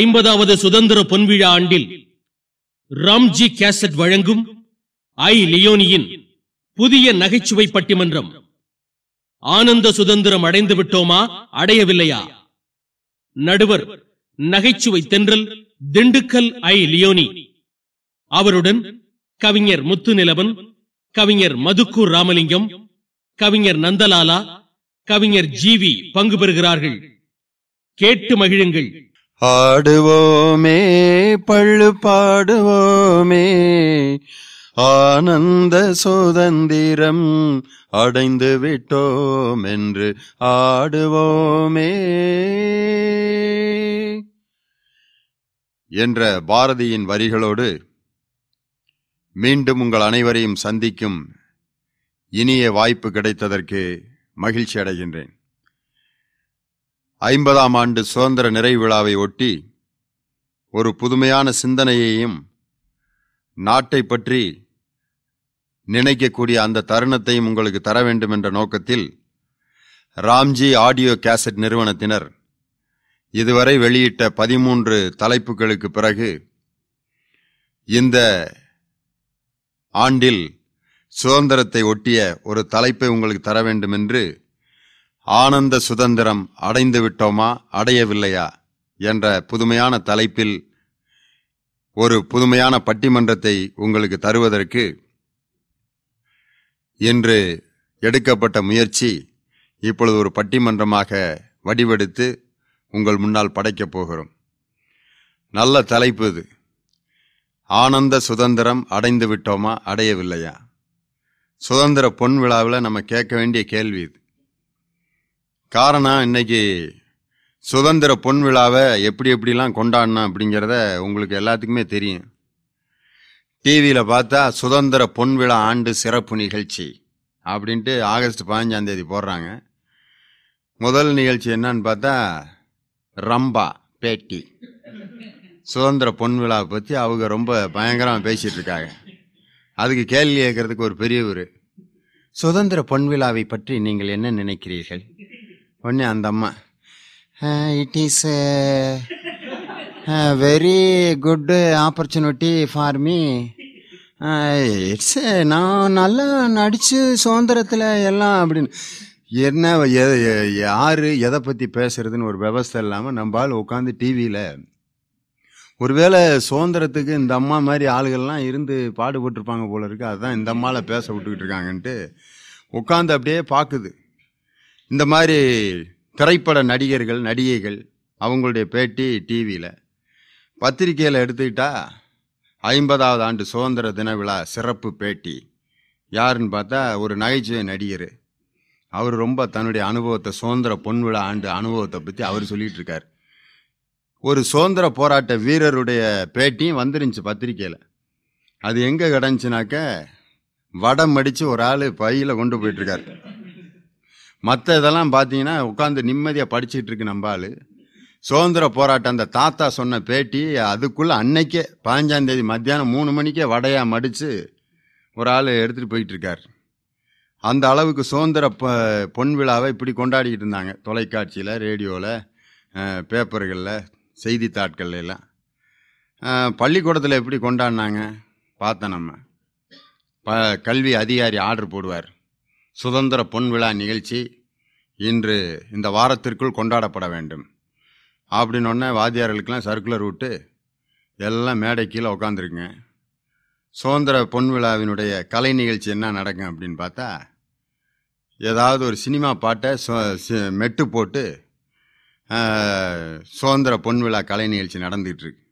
ஐம்பதாவது சுதந்திர பொன்விழா ஆண்டில் ராம்ஜி கேசட் வழங்கும் ஐ லியோனியின் புதிய நகைச்சுவை பட்டிமன்றம் ஆனந்த சுதந்திரம் அடைந்து விட்டோமா அடையவில்லையா நடுவர் நகைச்சுவை தென்றல் திண்டுக்கல் ஐ லியோனி அவருடன் கவிஞர் முத்து நிலவன் கவிஞர் மதுக்கு ராமலிங்கம் கவிஞர் நந்தலாலா கவிஞர் ஜி வி பங்கு பெறுகிறார்கள் கேட்டு மகிழுங்கள் ஆடுவோமே பள்ளு பாடுவோமே ஆனந்த சுதந்திரம் அடைந்து விட்டோம் என்று ஆடுவோமே என்ற பாரதியின் வரிகளோடு மீண்டும் உங்கள் அனைவரையும் சந்திக்கும் இனிய வாய்ப்பு கிடைத்ததற்கு மகிழ்ச்சி அடைகின்றேன் ஐம்பதாம் ஆண்டு சுதந்திர நிறைவிழாவை ஒட்டி ஒரு புதுமையான சிந்தனையையும் நாட்டை பற்றி நினைக்கக்கூடிய அந்த தருணத்தையும் உங்களுக்கு தர வேண்டும் என்ற நோக்கத்தில் ராம்ஜி ஆடியோ கேசட் நிறுவனத்தினர் இதுவரை வெளியிட்ட பதிமூன்று தலைப்புகளுக்கு பிறகு இந்த ஆண்டில் சுதந்திரத்தை ஒட்டிய ஒரு தலைப்பை உங்களுக்கு தர வேண்டும் என்று ஆனந்த சுதந்திரம் அடைந்து விட்டோமா அடையவில்லையா என்ற புதுமையான தலைப்பில் ஒரு புதுமையான பட்டிமன்றத்தை உங்களுக்கு தருவதற்கு இன்று எடுக்கப்பட்ட முயற்சி இப்பொழுது ஒரு பட்டிமன்றமாக வடிவெடுத்து உங்கள் முன்னால் படைக்கப் போகிறோம் நல்ல தலைப்பு இது ஆனந்த சுதந்திரம் அடைந்து விட்டோமா அடையவில்லையா சுதந்திர பொன் விழாவில் நம்ம கேட்க வேண்டிய கேள்வி இது காரணம் இன்னைக்கு சுதந்திர பொன் விழாவை எப்படி எப்படிலாம் கொண்டாடணும் அப்படிங்கிறத உங்களுக்கு எல்லாத்துக்குமே தெரியும் டிவியில் பார்த்தா சுதந்திர பொன் விழா ஆண்டு சிறப்பு நிகழ்ச்சி அப்படின்ட்டு ஆகஸ்ட் பதினஞ்சாந்தேதி போடுறாங்க முதல் நிகழ்ச்சி என்னன்னு பார்த்தா ரம்பா பேட்டி சுதந்திர பொன் விழாவை பற்றி அவங்க ரொம்ப பயங்கரமாக பேசிகிட்டு இருக்காங்க அதுக்கு கேள்வி கேட்குறதுக்கு ஒரு பெரியவர் சுதந்திர பொன் விழாவை பற்றி நீங்கள் என்ன நினைக்கிறீர்கள் உடனே அந்த அம்மா it is very good opportunity for me it's நான் நல்லா நடித்து சுதந்திரத்தில் எல்லாம் அப்படின்னு என்ன யார் எதை பற்றி பேசுறதுன்னு ஒரு விவஸ்தை இல்லாமல் நம்ம ஆள் உட்காந்து டிவியில் ஒருவேளை சுதந்திரத்துக்கு இந்த அம்மா மாதிரி ஆளுகள்லாம் இருந்து பாடுபட்டுருப்பாங்க போல இருக்கு அதுதான் இந்த அம்மாவில் பேச விட்டுக்கிட்டு இருக்காங்கன்ட்டு உட்காந்து அப்படியே பார்க்குது இந்த மாதிரி திரைப்பட நடிகர்கள் நடிகைகள் அவங்களுடைய பேட்டி டிவியில் பத்திரிகையில் எடுத்துக்கிட்டால் ஐம்பதாவது ஆண்டு சுதந்திர தின விழா சிறப்பு பேட்டி யாருன்னு பார்த்தா ஒரு நகைச்சுவை நடிகர் அவர் ரொம்ப தன்னுடைய அனுபவத்தை சுதந்திர பொன் விழா ஆண்டு அனுபவத்தை பற்றி அவர் சொல்லிகிட்டு இருக்கார் ஒரு சுதந்திர போராட்ட வீரருடைய பேட்டியும் வந்துருந்துச்சு பத்திரிக்கையில் அது எங்கே கிடந்துச்சுனாக்க வடம் அடித்து ஒரு ஆள் பையில் கொண்டு போயிட்டுருக்கார் மற்ற இதெல்லாம் பார்த்தீங்கன்னா உட்காந்து நிம்மதியாக படிச்சுட்டு இருக்கு நம்ம ஆள் சுதந்திர போராட்டம் அந்த தாத்தா சொன்ன பேட்டி அதுக்குள்ளே அன்னைக்கே பதினஞ்சாந்தேதி மத்தியானம் மூணு மணிக்கே வடையாக மடித்து ஒரு ஆள் எடுத்துகிட்டு போயிட்டுருக்கார் அந்த அளவுக்கு சுதந்திர ப பொன் விழாவை இப்படி கொண்டாடிக்கிட்டு இருந்தாங்க தொலைக்காட்சியில் ரேடியோவில் பேப்பர்களில் செய்தித்தாட்கள்ல எல்லாம் பள்ளிக்கூடத்தில் எப்படி கொண்டாடினாங்க பார்த்தோம் நம்ம ப கல்வி அதிகாரி ஆர்டர் போடுவார் சுதந்திர பொன் விழா நிகழ்ச்சி இன்று இந்த வாரத்திற்குள் கொண்டாடப்பட வேண்டும் அப்படின்னொன்னே வாத்தியார்களுக்கெல்லாம் சர்க்குலர் விட்டு எல்லாம் மேடை கீழே உட்காந்துருக்குங்க சுதந்திர பொன் விழாவினுடைய கலை நிகழ்ச்சி என்ன நடக்கும் அப்படின்னு பார்த்தா ஏதாவது ஒரு சினிமா பாட்டை மெட்டு போட்டு சுதந்திர பொன் விழா கலை நிகழ்ச்சி நடந்துகிட்ருக்கு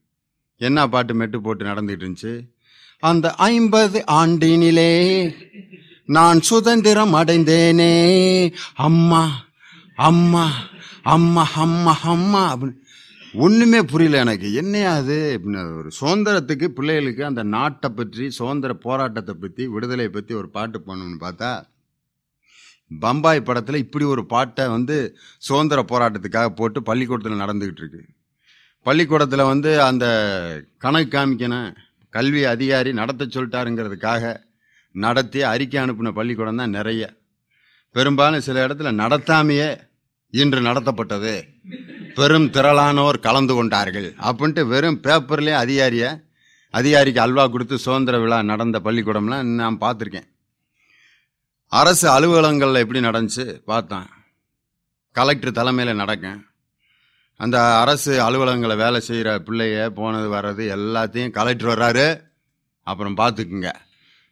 என்ன பாட்டு மெட்டு போட்டு நடந்துகிட்டு இருந்துச்சு அந்த ஐம்பது ஆண்டினிலே நான் சுதந்திரம் அடைந்தேனே அம்மா அம்மா அம்மா அம்மா அம்மா அப்படின்னு ஒன்றுமே புரியல எனக்கு என்னையா அது ஒரு சுதந்திரத்துக்கு பிள்ளைகளுக்கு அந்த நாட்டை பற்றி சுதந்திர போராட்டத்தை பற்றி விடுதலை பற்றி ஒரு பாட்டு பண்ணணும்னு பார்த்தா பம்பாய் படத்தில் இப்படி ஒரு பாட்டை வந்து சுதந்திர போராட்டத்துக்காக போட்டு பள்ளிக்கூடத்தில் நடந்துக்கிட்டு இருக்கு பள்ளிக்கூடத்தில் வந்து அந்த கணக்கு காமிக்கணும் கல்வி அதிகாரி நடத்த சொல்லிட்டாருங்கிறதுக்காக நடத்தி அறிக்கை அனுப்பின பள்ளிக்கூடம் தான் நிறைய பெரும்பாலும் சில இடத்துல நடத்தாமையே இன்று நடத்தப்பட்டது பெரும் திரளானோர் கலந்து கொண்டார்கள் அப்படின்ட்டு வெறும் பேப்பர்லேயே அதிகாரிய அதிகாரிக்கு அல்வா கொடுத்து சுதந்திர விழா நடந்த பள்ளிக்கூடம்லாம் நான் பார்த்துருக்கேன் அரசு அலுவலகங்களில் எப்படி நடந்துச்சு பார்த்தேன் கலெக்டர் தலைமையில் நடக்கும் அந்த அரசு அலுவலகங்களை வேலை செய்கிற பிள்ளைய போனது வர்றது எல்லாத்தையும் கலெக்டர் வர்றாரு அப்புறம் பார்த்துக்குங்க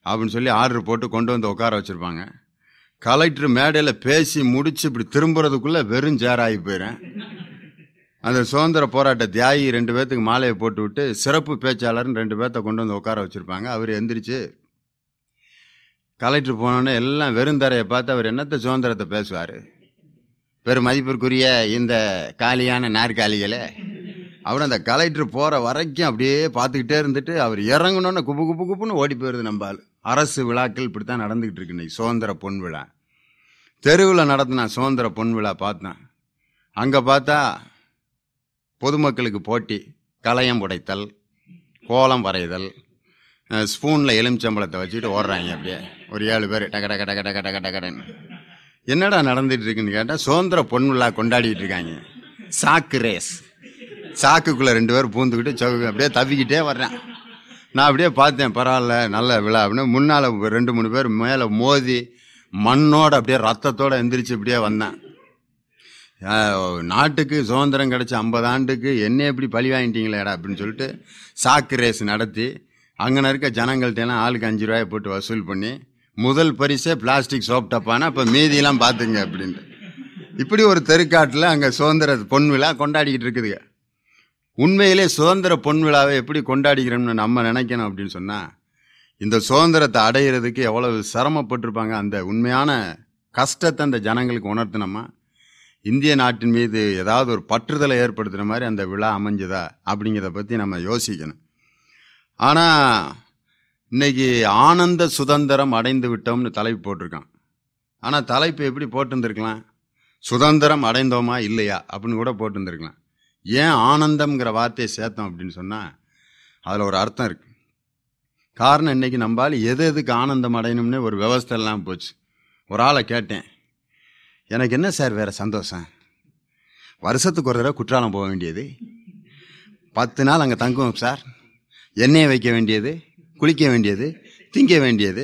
அப்படின்னு சொல்லி ஆர்டர் போட்டு கொண்டு வந்து உட்கார வச்சுருப்பாங்க கலெக்டர் மேடையில் பேசி முடித்து இப்படி திரும்புறதுக்குள்ளே வெறும் சேராகி போயிடும் அந்த சுதந்திர போராட்ட தியாகி ரெண்டு பேர்த்துக்கு மாலையை போட்டு விட்டு சிறப்பு பேச்சாளர்னு ரெண்டு பேர்த்த கொண்டு வந்து உட்கார வச்சுருப்பாங்க அவர் எந்திரிச்சு கலெக்டர் போனோடனே எல்லாம் வெறும் தரையை பார்த்து அவர் என்னத்த சுதந்திரத்தை பேசுவார் பெரும் மதிப்பிற்குரிய இந்த காலியான நாற்காலிகளை அவர் அந்த கலெக்டர் போகிற வரைக்கும் அப்படியே பார்த்துக்கிட்டே இருந்துட்டு அவர் இறங்கணுன்னு குப்பு குப்பு குப்புன்னு ஓடி போயிடுது நம்ம ஆள் அரசு விழாக்கள் இப்படி தான் நடந்துக்கிட்டு இருக்கு இன்னைக்கு சுதந்திர பொன் விழா தெருவில் நடத்தின சுதந்திர பொன் விழா பார்த்தேன் அங்கே பார்த்தா பொதுமக்களுக்கு போட்டி கலையம் உடைத்தல் கோலம் வரைதல் ஸ்பூனில் எலுமிச்சம்பளத்தை வச்சுக்கிட்டு ஓடுறாங்க அப்படியே ஒரு ஏழு பேர் டக டக டக டக டக டகடன்னு என்னடா நடந்துட்டு இருக்குன்னு கேட்டால் சுதந்திர பொன் விழா கொண்டாடிட்டு இருக்காங்க சாக்கு ரேஸ் சாக்குக்குள்ளே ரெண்டு பேர் பூந்துக்கிட்டு சவு அப்படியே தவிக்கிட்டே வர்றேன் நான் அப்படியே பார்த்தேன் பரவாயில்ல நல்ல விழா அப்படின்னு முன்னால் ரெண்டு மூணு பேர் மேலே மோதி மண்ணோடு அப்படியே ரத்தத்தோடு எந்திரிச்சு இப்படியே வந்தேன் நாட்டுக்கு சுதந்திரம் கிடச்ச ஐம்பது ஆண்டுக்கு என்ன எப்படி பழி வாங்கிட்டீங்களேடா அப்படின்னு சொல்லிட்டு சாக்கு ரேஸ் நடத்தி அங்கே இருக்க ஜனங்கள்ட்டெல்லாம் ஆளுக்கு அஞ்சு ரூபாயை போட்டு வசூல் பண்ணி முதல் பரிசே பிளாஸ்டிக் சோப் டப்பானா இப்போ மீதியெல்லாம் பார்த்துங்க அப்படின்ட்டு இப்படி ஒரு தெருக்காட்டில் அங்கே சுதந்திர பொன் விழா கொண்டாடிக்கிட்டு இருக்குதுங்க உண்மையிலே சுதந்திர பொன் விழாவை எப்படி கொண்டாடிக்கிறோம்னு நம்ம நினைக்கணும் அப்படின்னு சொன்னால் இந்த சுதந்திரத்தை அடையிறதுக்கு எவ்வளவு சிரமப்பட்டிருப்பாங்க அந்த உண்மையான கஷ்டத்தை அந்த ஜனங்களுக்கு உணர்த்தினோமா இந்திய நாட்டின் மீது ஏதாவது ஒரு பற்றுதலை ஏற்படுத்துகிற மாதிரி அந்த விழா அமைஞ்சதா அப்படிங்கிறத பற்றி நம்ம யோசிக்கணும் ஆனால் இன்றைக்கி ஆனந்த சுதந்திரம் அடைந்து விட்டோம்னு தலைப்பு போட்டிருக்கான் ஆனால் தலைப்பு எப்படி போட்டிருந்துருக்கலாம் சுதந்திரம் அடைந்தோமா இல்லையா அப்படின்னு கூட போட்டிருந்துருக்கலாம் ஏன் ஆனந்தம்ங்கிற வார்த்தையை சேர்த்தோம் அப்படின்னு சொன்னால் அதில் ஒரு அர்த்தம் இருக்குது காரணம் இன்றைக்கி நம்பால் எது எதுக்கு ஆனந்தம் அடையணும்னு ஒரு விவஸ்தெல்லாம் போச்சு ஒரு ஆளை கேட்டேன் எனக்கு என்ன சார் வேறு சந்தோஷம் வருஷத்துக்கு ஒரு தடவை குற்றாலம் போக வேண்டியது பத்து நாள் அங்கே தங்குவோம் சார் எண்ணெயை வைக்க வேண்டியது குளிக்க வேண்டியது திங்க வேண்டியது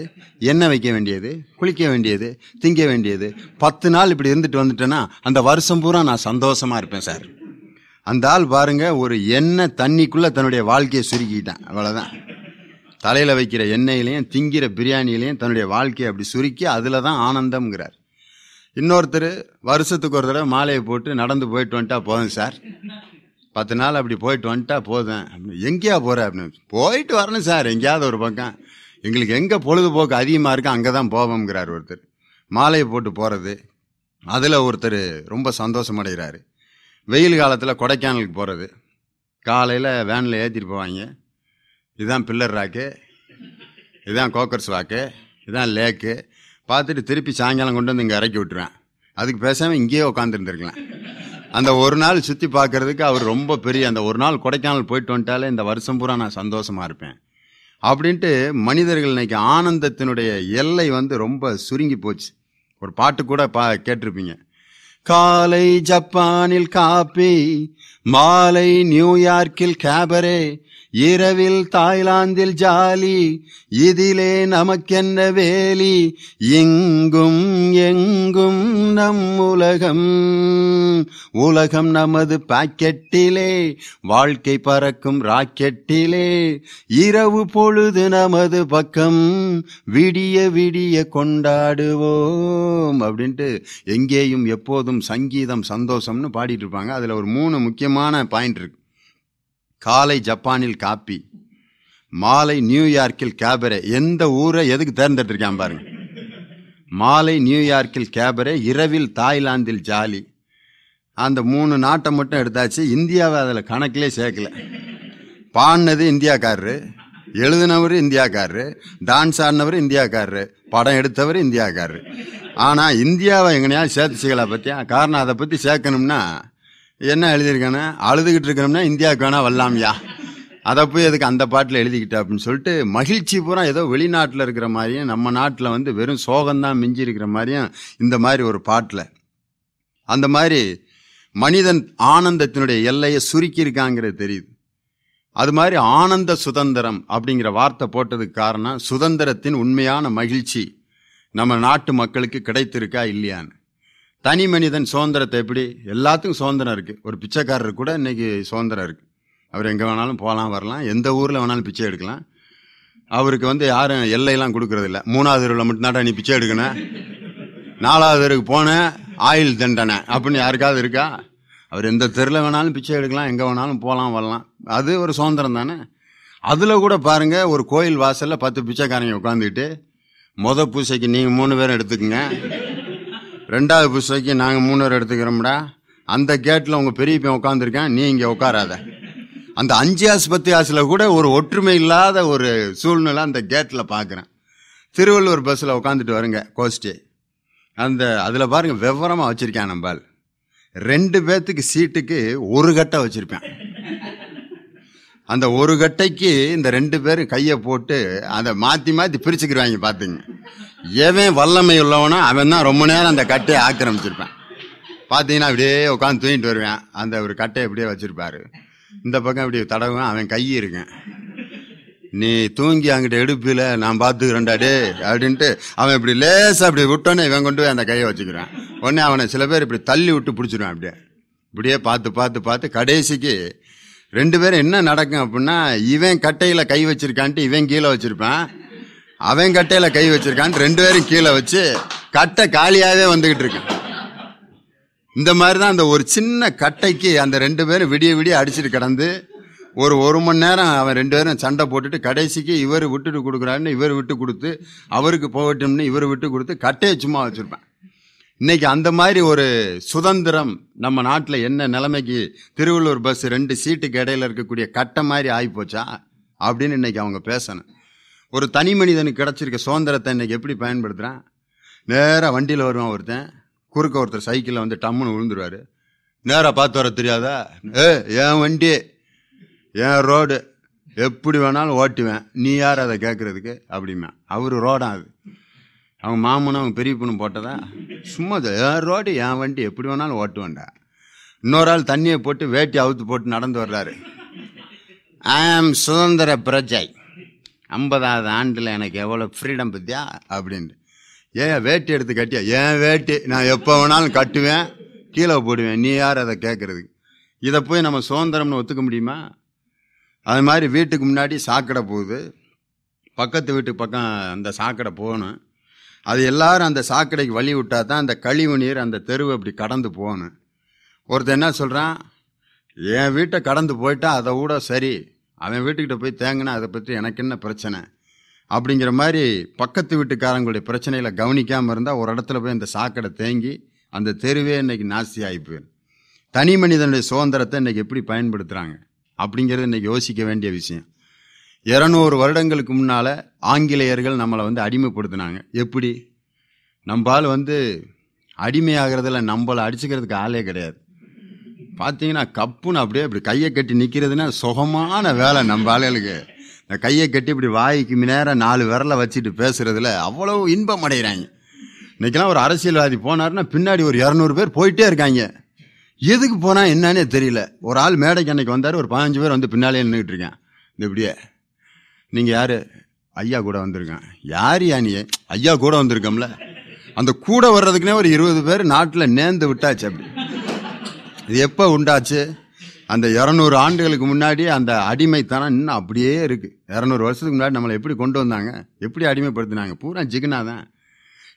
எண்ணெய் வைக்க வேண்டியது குளிக்க வேண்டியது திங்க வேண்டியது பத்து நாள் இப்படி இருந்துட்டு வந்துட்டேன்னா அந்த வருஷம் பூரா நான் சந்தோஷமாக இருப்பேன் சார் அந்த ஆள் பாருங்க ஒரு எண்ணெய் தண்ணிக்குள்ளே தன்னுடைய வாழ்க்கையை சுருக்கிட்டான் அவ்வளோதான் தலையில் வைக்கிற எண்ணெயிலையும் திங்கிற பிரியாணியிலையும் தன்னுடைய வாழ்க்கையை அப்படி சுருக்கி அதில் தான் ஆனந்தம்ங்கிறார் இன்னொருத்தர் வருஷத்துக்கு ஒரு தடவை மாலையை போட்டு நடந்து போயிட்டு வந்துட்டா போதும் சார் பத்து நாள் அப்படி போயிட்டு வந்துட்டா போதும் அப்படின்னு எங்கேயா போற அப்படின்னு போயிட்டு வரணும் சார் எங்கேயாவது ஒரு பக்கம் எங்களுக்கு எங்கே பொழுதுபோக்கு அதிகமாக இருக்கு அங்கே தான் போவோம்ங்கிறார் ஒருத்தர் மாலையை போட்டு போகிறது அதில் ஒருத்தர் ரொம்ப அடைகிறாரு வெயில் காலத்தில் கொடைக்கானலுக்கு போகிறது காலையில் வேனில் ஏற்றிட்டு போவாங்க இதுதான் பில்லர் ராக்கு இதுதான் கோக்கர்ஸ் வாக்கு இதுதான் லேக்கு பார்த்துட்டு திருப்பி சாயங்காலம் கொண்டு வந்து இங்கே இறக்கி விட்டுருவேன் அதுக்கு பேசாமல் இங்கேயே உட்காந்துருந்துருக்கலாம் அந்த ஒரு நாள் சுற்றி பார்க்குறதுக்கு அவர் ரொம்ப பெரிய அந்த ஒரு நாள் கொடைக்கானல் போயிட்டு வந்துட்டாலே இந்த வருஷம் பூரா நான் சந்தோஷமாக இருப்பேன் அப்படின்ட்டு மனிதர்கள் இன்றைக்கி ஆனந்தத்தினுடைய எல்லை வந்து ரொம்ப சுருங்கி போச்சு ஒரு பாட்டு கூட பா கேட்டிருப்பீங்க காலை ஜப்பானில் காபி மாலை நியூயார்க்கில் கேபரே இரவில் தாய்லாந்தில் ஜாலி இதிலே நமக்கென்ன வேலி எங்கும் எங்கும் நம் உலகம் உலகம் நமது பாக்கெட்டிலே வாழ்க்கை பறக்கும் ராக்கெட்டிலே இரவு பொழுது நமது பக்கம் விடிய விடிய கொண்டாடுவோம் அப்படின்ட்டு எங்கேயும் எப்போதும் சங்கீதம் சந்தோஷம்னு பாடிட்டு இருப்பாங்க அதில் ஒரு மூணு முக்கியமான பாயிண்ட் இருக்கு காலை ஜப்பானில் காப்பி மாலை நியூயார்க்கில் கேபரே எந்த ஊரை எதுக்கு தேர்ந்தெடுத்திருக்கான் பாருங்க மாலை நியூயார்க்கில் கேபரே இரவில் தாய்லாந்தில் ஜாலி அந்த மூணு நாட்டை மட்டும் எடுத்தாச்சு இந்தியாவை அதில் கணக்கிலே சேர்க்கல பாடினது இந்தியாக்காரரு எழுதினவர் இந்தியாக்காரரு டான்ஸ் ஆடினவர் இந்தியாக்காரரு படம் எடுத்தவர் இந்தியாக்காரரு ஆனால் இந்தியாவை எங்கனையா சேர்த்துச்சிக்கலாம் பற்றியா காரணம் அதை பற்றி சேர்க்கணும்னா என்ன எழுதியிருக்கானே அழுதுகிட்டு இருக்கிறோம்னா இந்தியாவுக்கு வேணா வரலாம்யா அதை போய் எதுக்கு அந்த பாட்டில் எழுதிக்கிட்டா அப்படின்னு சொல்லிட்டு மகிழ்ச்சி பூரா ஏதோ வெளிநாட்டில் இருக்கிற மாதிரியும் நம்ம நாட்டில் வந்து வெறும் சோகம்தான் மிஞ்சி இருக்கிற மாதிரியும் இந்த மாதிரி ஒரு பாட்டில் அந்த மாதிரி மனிதன் ஆனந்தத்தினுடைய எல்லையை சுருக்கியிருக்காங்கிறது தெரியுது அது மாதிரி ஆனந்த சுதந்திரம் அப்படிங்கிற வார்த்தை போட்டதுக்கு காரணம் சுதந்திரத்தின் உண்மையான மகிழ்ச்சி நம்ம நாட்டு மக்களுக்கு கிடைத்திருக்கா இல்லையான்னு தனி மனிதன் சுதந்திரத்தை எப்படி எல்லாத்துக்கும் சுதந்திரம் இருக்குது ஒரு பிச்சைக்காரருக்கு கூட இன்றைக்கி சுதந்திரம் இருக்குது அவர் எங்கே வேணாலும் போகலாம் வரலாம் எந்த ஊரில் வேணாலும் பிச்சை எடுக்கலாம் அவருக்கு வந்து யாரும் எல்லையெல்லாம் கொடுக்குறதில்ல மூணாவது தெருவில் மட்டும்தான் நீ பிச்சை எடுக்கணும் நாலாவது தெருவுக்கு போனேன் ஆயில் தண்டனை அப்படின்னு யாருக்காவது இருக்கா அவர் எந்த தெருவில் வேணாலும் பிச்சை எடுக்கலாம் எங்கே வேணாலும் போகலாம் வரலாம் அது ஒரு சுதந்திரம் தானே அதில் கூட பாருங்கள் ஒரு கோயில் வாசலில் பத்து பிச்சைக்காரங்க உட்காந்துக்கிட்டு மொத பூசைக்கு நீங்கள் மூணு பேரும் எடுத்துக்கோங்க ரெண்டாவது புஸ்தகி நாங்கள் மூணு எடுத்துக்கிறோம்டா அந்த கேட்டில் உங்கள் பெரிய பையன் உட்காந்துருக்கேன் நீ இங்கே உட்காராத அந்த அஞ்சு ஆஸ்பத்திரி ஆசில் கூட ஒரு ஒற்றுமை இல்லாத ஒரு சூழ்நிலை அந்த கேட்டில் பார்க்குறேன் திருவள்ளூர் பஸ்ஸில் உட்காந்துட்டு வருங்க கோஸ்டே அந்த அதில் பாருங்கள் விவரமாக வச்சுருக்கேன் நம்பால் ரெண்டு பேர்த்துக்கு சீட்டுக்கு ஒரு கட்டை வச்சுருப்பேன் அந்த ஒரு கட்டைக்கு இந்த ரெண்டு பேரும் கையை போட்டு அதை மாற்றி மாற்றி பிரிச்சுக்கிறாங்க பார்த்துங்க எவன் வல்லமை உள்ளவனோ அவன் தான் ரொம்ப நேரம் அந்த கட்டையை ஆக்கிரமிச்சிருப்பான் பார்த்தீங்கன்னா அப்படியே உட்காந்து தூங்கிட்டு வருவேன் அந்த ஒரு கட்டையை அப்படியே வச்சுருப்பாரு இந்த பக்கம் இப்படி தடவுவேன் அவன் கை இருக்கேன் நீ தூங்கி அங்கிட்ட எடுப்பில நான் பார்த்துக்கிறேன்டா டே அப்படின்ட்டு அவன் இப்படி லேசாக அப்படி விட்டோன்னே இவன் கொண்டு போய் அந்த கையை வச்சுக்கிறேன் உடனே அவனை சில பேர் இப்படி தள்ளி விட்டு பிடிச்சிருவேன் அப்படியே இப்படியே பார்த்து பார்த்து பார்த்து கடைசிக்கு ரெண்டு பேரும் என்ன நடக்கும் அப்படின்னா இவன் கட்டையில் கை வச்சிருக்கான்ட்டு இவன் கீழே வச்சிருப்பான் அவன் கட்டையில் கை வச்சிருக்கான்ட்டு ரெண்டு பேரும் கீழே வச்சு கட்டை காலியாகவே வந்துக்கிட்டு இருக்கான் இந்த மாதிரி தான் அந்த ஒரு சின்ன கட்டைக்கு அந்த ரெண்டு பேரும் விடிய விடிய அடிச்சுட்டு கிடந்து ஒரு ஒரு மணி நேரம் அவன் ரெண்டு பேரும் சண்டை போட்டுட்டு கடைசிக்கு இவர் விட்டுட்டு கொடுக்குறாருன்னு இவர் விட்டு கொடுத்து அவருக்கு போகட்டும்னு இவர் விட்டு கொடுத்து கட்டையை சும்மா வச்சுருப்பேன் இன்னைக்கு அந்த மாதிரி ஒரு சுதந்திரம் நம்ம நாட்டில் என்ன நிலைமைக்கு திருவள்ளூர் பஸ் ரெண்டு சீட்டுக்கு இடையில இருக்கக்கூடிய கட்டம் மாதிரி ஆகிப்போச்சா அப்படின்னு இன்னைக்கு அவங்க பேசணும் ஒரு தனி மனிதனுக்கு கிடச்சிருக்க சுதந்திரத்தை இன்னைக்கு எப்படி பயன்படுத்துகிறான் நேராக வண்டியில் வருவான் ஒருத்தன் குறுக்க ஒருத்தர் சைக்கிளில் வந்து டம்முன்னு விழுந்துருவார் நேராக பார்த்து வர தெரியாதா ஏ என் வண்டி என் ரோடு எப்படி வேணாலும் ஓட்டுவேன் நீ யார் அதை கேட்குறதுக்கு அப்படிமா அவர் ரோடாக அது அவங்க மாமனும் அவங்க பெரிய பொண்ணு போட்டதா சும்மா ரோடு என் வண்டி எப்படி வேணாலும் ஓட்டுவேன்டா இன்னொரு ஆள் தண்ணியை போட்டு வேட்டி அவுத்து போட்டு நடந்து வர்றாரு ஐ ஆம் சுதந்திர பிரஜை ஐம்பதாவது ஆண்டில் எனக்கு எவ்வளோ ஃப்ரீடம் பற்றியா அப்படின்ட்டு ஏன் வேட்டி எடுத்து கட்டியா ஏன் வேட்டி நான் எப்போ வேணாலும் கட்டுவேன் கீழே போடுவேன் நீ யார் அதை கேட்குறதுக்கு இதை போய் நம்ம சுதந்திரம்னு ஒத்துக்க முடியுமா அது மாதிரி வீட்டுக்கு முன்னாடி சாக்கடை போகுது பக்கத்து வீட்டுக்கு பக்கம் அந்த சாக்கடை போகணும் அது எல்லாரும் அந்த சாக்கடைக்கு வழி விட்டா தான் அந்த கழிவு நீர் அந்த தெருவை அப்படி கடந்து போகணும் ஒருத்தர் என்ன சொல்கிறான் என் வீட்டை கடந்து போயிட்டா அதை கூட சரி அவன் வீட்டுக்கிட்ட போய் தேங்கினா அதை பற்றி எனக்கு என்ன பிரச்சனை அப்படிங்கிற மாதிரி பக்கத்து வீட்டுக்காரங்களுடைய பிரச்சனையில் கவனிக்காமல் இருந்தால் ஒரு இடத்துல போய் அந்த சாக்கடை தேங்கி அந்த தெருவே இன்றைக்கி நாஸ்தி ஆகி போயிடும் தனி மனிதனுடைய சுதந்திரத்தை இன்றைக்கி எப்படி பயன்படுத்துகிறாங்க அப்படிங்கிறது இன்றைக்கி யோசிக்க வேண்டிய விஷயம் இரநூறு வருடங்களுக்கு முன்னால் ஆங்கிலேயர்கள் நம்மளை வந்து அடிமைப்படுத்தினாங்க எப்படி நம்பால் வந்து அடிமையாகிறதுல நம்மளை அடிச்சுக்கிறதுக்கு ஆளே கிடையாது பார்த்தீங்கன்னா கப்புன்னு அப்படியே இப்படி கையை கட்டி நிற்கிறதுனா சுகமான வேலை நம்ம ஆளுகளுக்கு இந்த கையை கட்டி இப்படி வாய்க்கு நேரம் நாலு விரலை வச்சுட்டு பேசுகிறதுல அவ்வளோ இன்பம் அடைகிறாங்க இன்றைக்கெல்லாம் ஒரு அரசியல்வாதி போனார்னா பின்னாடி ஒரு இரநூறு பேர் போயிட்டே இருக்காங்க எதுக்கு போனால் என்னன்னே தெரியல ஒரு ஆள் மேடைக்கு அன்னைக்கு வந்தார் ஒரு பதினஞ்சு பேர் வந்து பின்னாலே நின்றுட்டு இருக்கேன் இந்த இப்படியே நீங்கள் யார் ஐயா கூட வந்திருக்கேன் யார் யா நீ ஐயா கூட வந்திருக்கோம்ல அந்த கூட வர்றதுக்குனே ஒரு இருபது பேர் நாட்டில் நேர்ந்து விட்டாச்சு அப்படி இது எப்போ உண்டாச்சு அந்த இரநூறு ஆண்டுகளுக்கு முன்னாடி அந்த அடிமைத்தனம் இன்னும் அப்படியே இருக்குது இரநூறு வருஷத்துக்கு முன்னாடி நம்மளை எப்படி கொண்டு வந்தாங்க எப்படி அடிமைப்படுத்தினாங்க பூரா ஜிகுனா தான்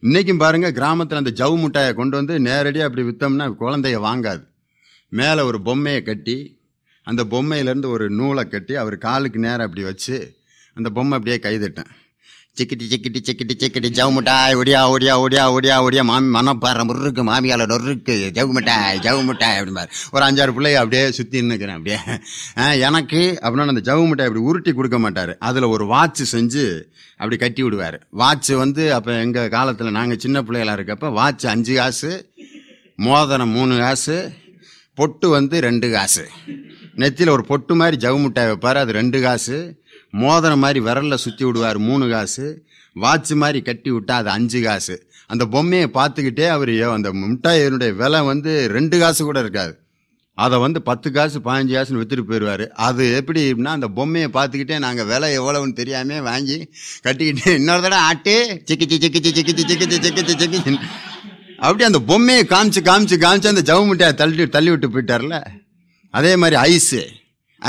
இன்றைக்கும் பாருங்கள் கிராமத்தில் அந்த ஜவு முட்டாயை கொண்டு வந்து நேரடியாக அப்படி விற்றோம்னா குழந்தைய வாங்காது மேலே ஒரு பொம்மையை கட்டி அந்த பொம்மையிலேருந்து ஒரு நூலை கட்டி அவர் காலுக்கு நேரம் அப்படி வச்சு அந்த பொம்மை அப்படியே கைதட்டேன் சிக்கிட்டி சிக்கிட்டி சிக்கிட்டி சிக்கிட்டி ஜவு மிட்டாய் ஒடியா ஒடியா ஒடியா ஒடியா ஒடியா மாமி மனம் பாரு முருக்கு மாமியால் நொறுக்கு ஜவுமிட்டாய் மிட்டாய் ஜவு மிட்டாய் அப்படிம்பாரு ஒரு அஞ்சாறு பிள்ளைய அப்படியே சுற்றி நினைக்கிறேன் அப்படியே எனக்கு அப்படின்னா அந்த ஜவுமிட்டாய் அப்படி உருட்டி கொடுக்க மாட்டார் அதில் ஒரு வாட்சு செஞ்சு அப்படி கட்டி விடுவார் வாட்சு வந்து அப்போ எங்கள் காலத்தில் நாங்கள் சின்ன பிள்ளைகளாக இருக்கப்போ வாட்ச் அஞ்சு காசு மோதிரம் மூணு காசு பொட்டு வந்து ரெண்டு காசு நெத்தியில் ஒரு பொட்டு மாதிரி ஜவு மிட்டாய் வைப்பார் அது ரெண்டு காசு மோதிரம் மாதிரி விரலில் சுற்றி விடுவார் மூணு காசு வாட்சு மாதிரி கட்டி விட்டா அது அஞ்சு காசு அந்த பொம்மையை பார்த்துக்கிட்டே அவர் அந்த மிட்டாயினுடைய விலை வந்து ரெண்டு காசு கூட இருக்காது அதை வந்து பத்து காசு பதினஞ்சு காசுன்னு விற்றுட்டு போயிடுவார் அது எப்படின்னா அந்த பொம்மையை பார்த்துக்கிட்டே நாங்கள் விலை எவ்வளோன்னு தெரியாமல் வாங்கி கட்டிக்கிட்டு இன்னொரு தடவை ஆட்டு சிக்கிச்சி சிக்கிச்சி சிக்கிச்சி சிக்கிச்சி சிக்கிச்சி சிக்கிச்சி அப்படியே அந்த பொம்மையை காமிச்சு காமிச்சு காமிச்சு அந்த ஜவு முட்டையை தள்ளி தள்ளி விட்டு போயிட்டார்ல அதே மாதிரி ஐஸு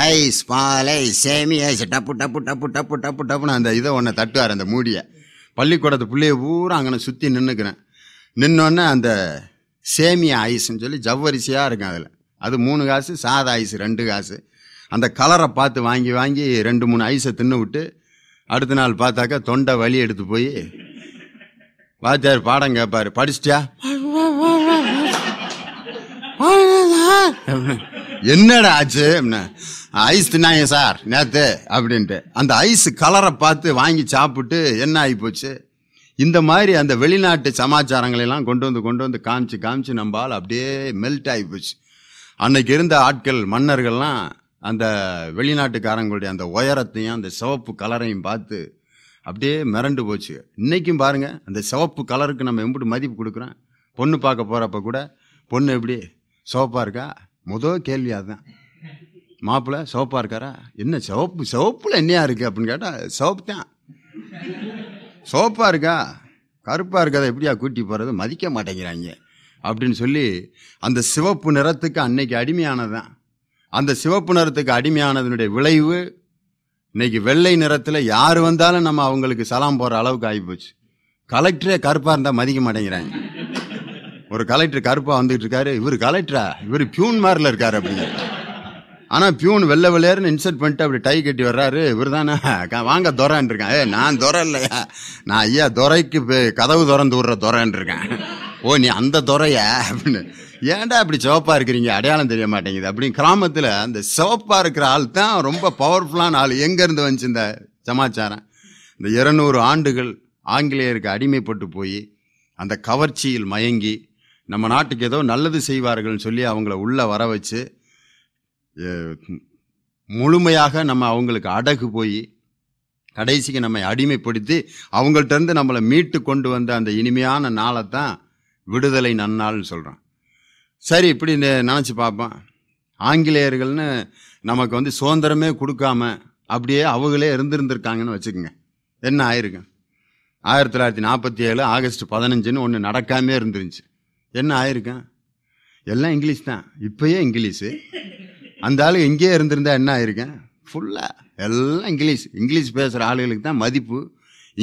ஐஸ் பாலை சேமி ஐஸ் டப்பு டப்பு டப்பு டப்பு டப்பு டப்புன்னு அந்த இதை ஒன்று தட்டுவார் அந்த மூடியை பள்ளிக்கூடத்து பிள்ளைய பூரா அங்கே சுற்றி நின்றுக்கிறேன் நின்னோடனே அந்த சேமியா ஐஸ்ன்னு சொல்லி ஜவ்வரிசியாக இருக்கும் அதில் அது மூணு காசு சாதா ஐஸ் ரெண்டு காசு அந்த கலரை பார்த்து வாங்கி வாங்கி ரெண்டு மூணு ஐஸை தின்னு விட்டு அடுத்த நாள் பார்த்தாக்கா தொண்டை வலி எடுத்து போய் வாத்தியார் பாடம் கேட்பார் படிச்சிட்டியா என்னடா ஆச்சு ஐஸ் தின்னாங்க சார் நேற்று அப்படின்ட்டு அந்த ஐஸ் கலரை பார்த்து வாங்கி சாப்பிட்டு என்ன ஆகி போச்சு இந்த மாதிரி அந்த வெளிநாட்டு சமாச்சாரங்களெல்லாம் கொண்டு வந்து கொண்டு வந்து காமிச்சு காமிச்சு நம்பால் அப்படியே மெல்ட் ஆகி போச்சு அன்னைக்கு இருந்த ஆட்கள் மன்னர்கள்லாம் அந்த வெளிநாட்டுக்காரங்களுடைய அந்த உயரத்தையும் அந்த சிவப்பு கலரையும் பார்த்து அப்படியே மிரண்டு போச்சு இன்றைக்கும் பாருங்கள் அந்த சிவப்பு கலருக்கு நம்ம எம்பிட்டு மதிப்பு கொடுக்குறோம் பொண்ணு பார்க்க போகிறப்ப கூட பொண்ணு எப்படி சிவப்பாக இருக்கா முதல் கேள்வி அதுதான் மாப்பிள்ளை சிவப்பா இருக்காரா என்ன சிவப்பு சிவப்பில் என்னையா இருக்குது அப்படின்னு கேட்டால் சிவப்பு தான் சிவப்பா இருக்கா கருப்பாக இருக்காத எப்படியா கூட்டி போகிறது மதிக்க மாட்டேங்கிறாங்க அப்படின்னு சொல்லி அந்த சிவப்பு நிறத்துக்கு அன்னைக்கு அடிமையானதுதான் அந்த சிவப்பு நிறத்துக்கு அடிமையானதனுடைய விளைவு இன்னைக்கு வெள்ளை நிறத்தில் யார் வந்தாலும் நம்ம அவங்களுக்கு சலாம் போற அளவுக்கு ஆகிப்போச்சு கலெக்டரே கருப்பாக இருந்தால் மதிக்க மாட்டேங்கிறாங்க ஒரு கலெக்டர் கருப்பாக வந்துட்டு இருக்காரு இவர் கலெக்டரா இவர் பியூன் மாதிரில இருக்காரு அப்படின்னு ஆனால் பியூன் வெள்ள வெள்ளையர்னு இன்சர்ட் பண்ணிட்டு அப்படி டை கட்டி வர்றாரு இவர் தானே வாங்க துறான் இருக்கேன் ஏ நான் துறை இல்லையா நான் ஐயா துறைக்கு கதவு திறந்து விடுற துரைன்னு இருக்கேன் ஓ நீ அந்த துறையா அப்படின்னு ஏன்டா அப்படி சிவப்பாக இருக்கிறீங்க அடையாளம் தெரிய மாட்டேங்குது அப்படின்னு கிராமத்தில் அந்த சிவப்பாக இருக்கிற ஆள் தான் ரொம்ப பவர்ஃபுல்லான ஆள் எங்கேருந்து வந்துச்சு இந்த சமாச்சாரம் இந்த இருநூறு ஆண்டுகள் ஆங்கிலேயருக்கு அடிமைப்பட்டு போய் அந்த கவர்ச்சியில் மயங்கி நம்ம நாட்டுக்கு ஏதோ நல்லது செய்வார்கள்னு சொல்லி அவங்கள உள்ளே வர வச்சு முழுமையாக நம்ம அவங்களுக்கு அடகு போய் கடைசிக்கு நம்மை அடிமைப்படுத்தி இருந்து நம்மளை மீட்டு கொண்டு வந்த அந்த இனிமையான நாளை தான் விடுதலை நன்னாள்னு சொல்கிறோம் சரி இப்படி நினச்சி பார்ப்போம் ஆங்கிலேயர்கள்னு நமக்கு வந்து சுதந்திரமே கொடுக்காம அப்படியே அவங்களே இருந்திருந்திருக்காங்கன்னு வச்சுக்கோங்க என்ன ஆயிருக்கும் ஆயிரத்தி தொள்ளாயிரத்தி நாற்பத்தி ஏழு ஆகஸ்ட் பதினஞ்சுன்னு ஒன்று நடக்காமே இருந்துருந்துச்சு என்ன ஆயிருக்கேன் எல்லாம் இங்கிலீஷ் தான் இப்போயே இங்கிலீஷு அந்த ஆள் எங்கேயே இருந்திருந்தா என்ன ஆயிருக்கேன் ஃபுல்லாக எல்லாம் இங்கிலீஷ் இங்கிலீஷ் பேசுகிற ஆளுகளுக்கு தான் மதிப்பு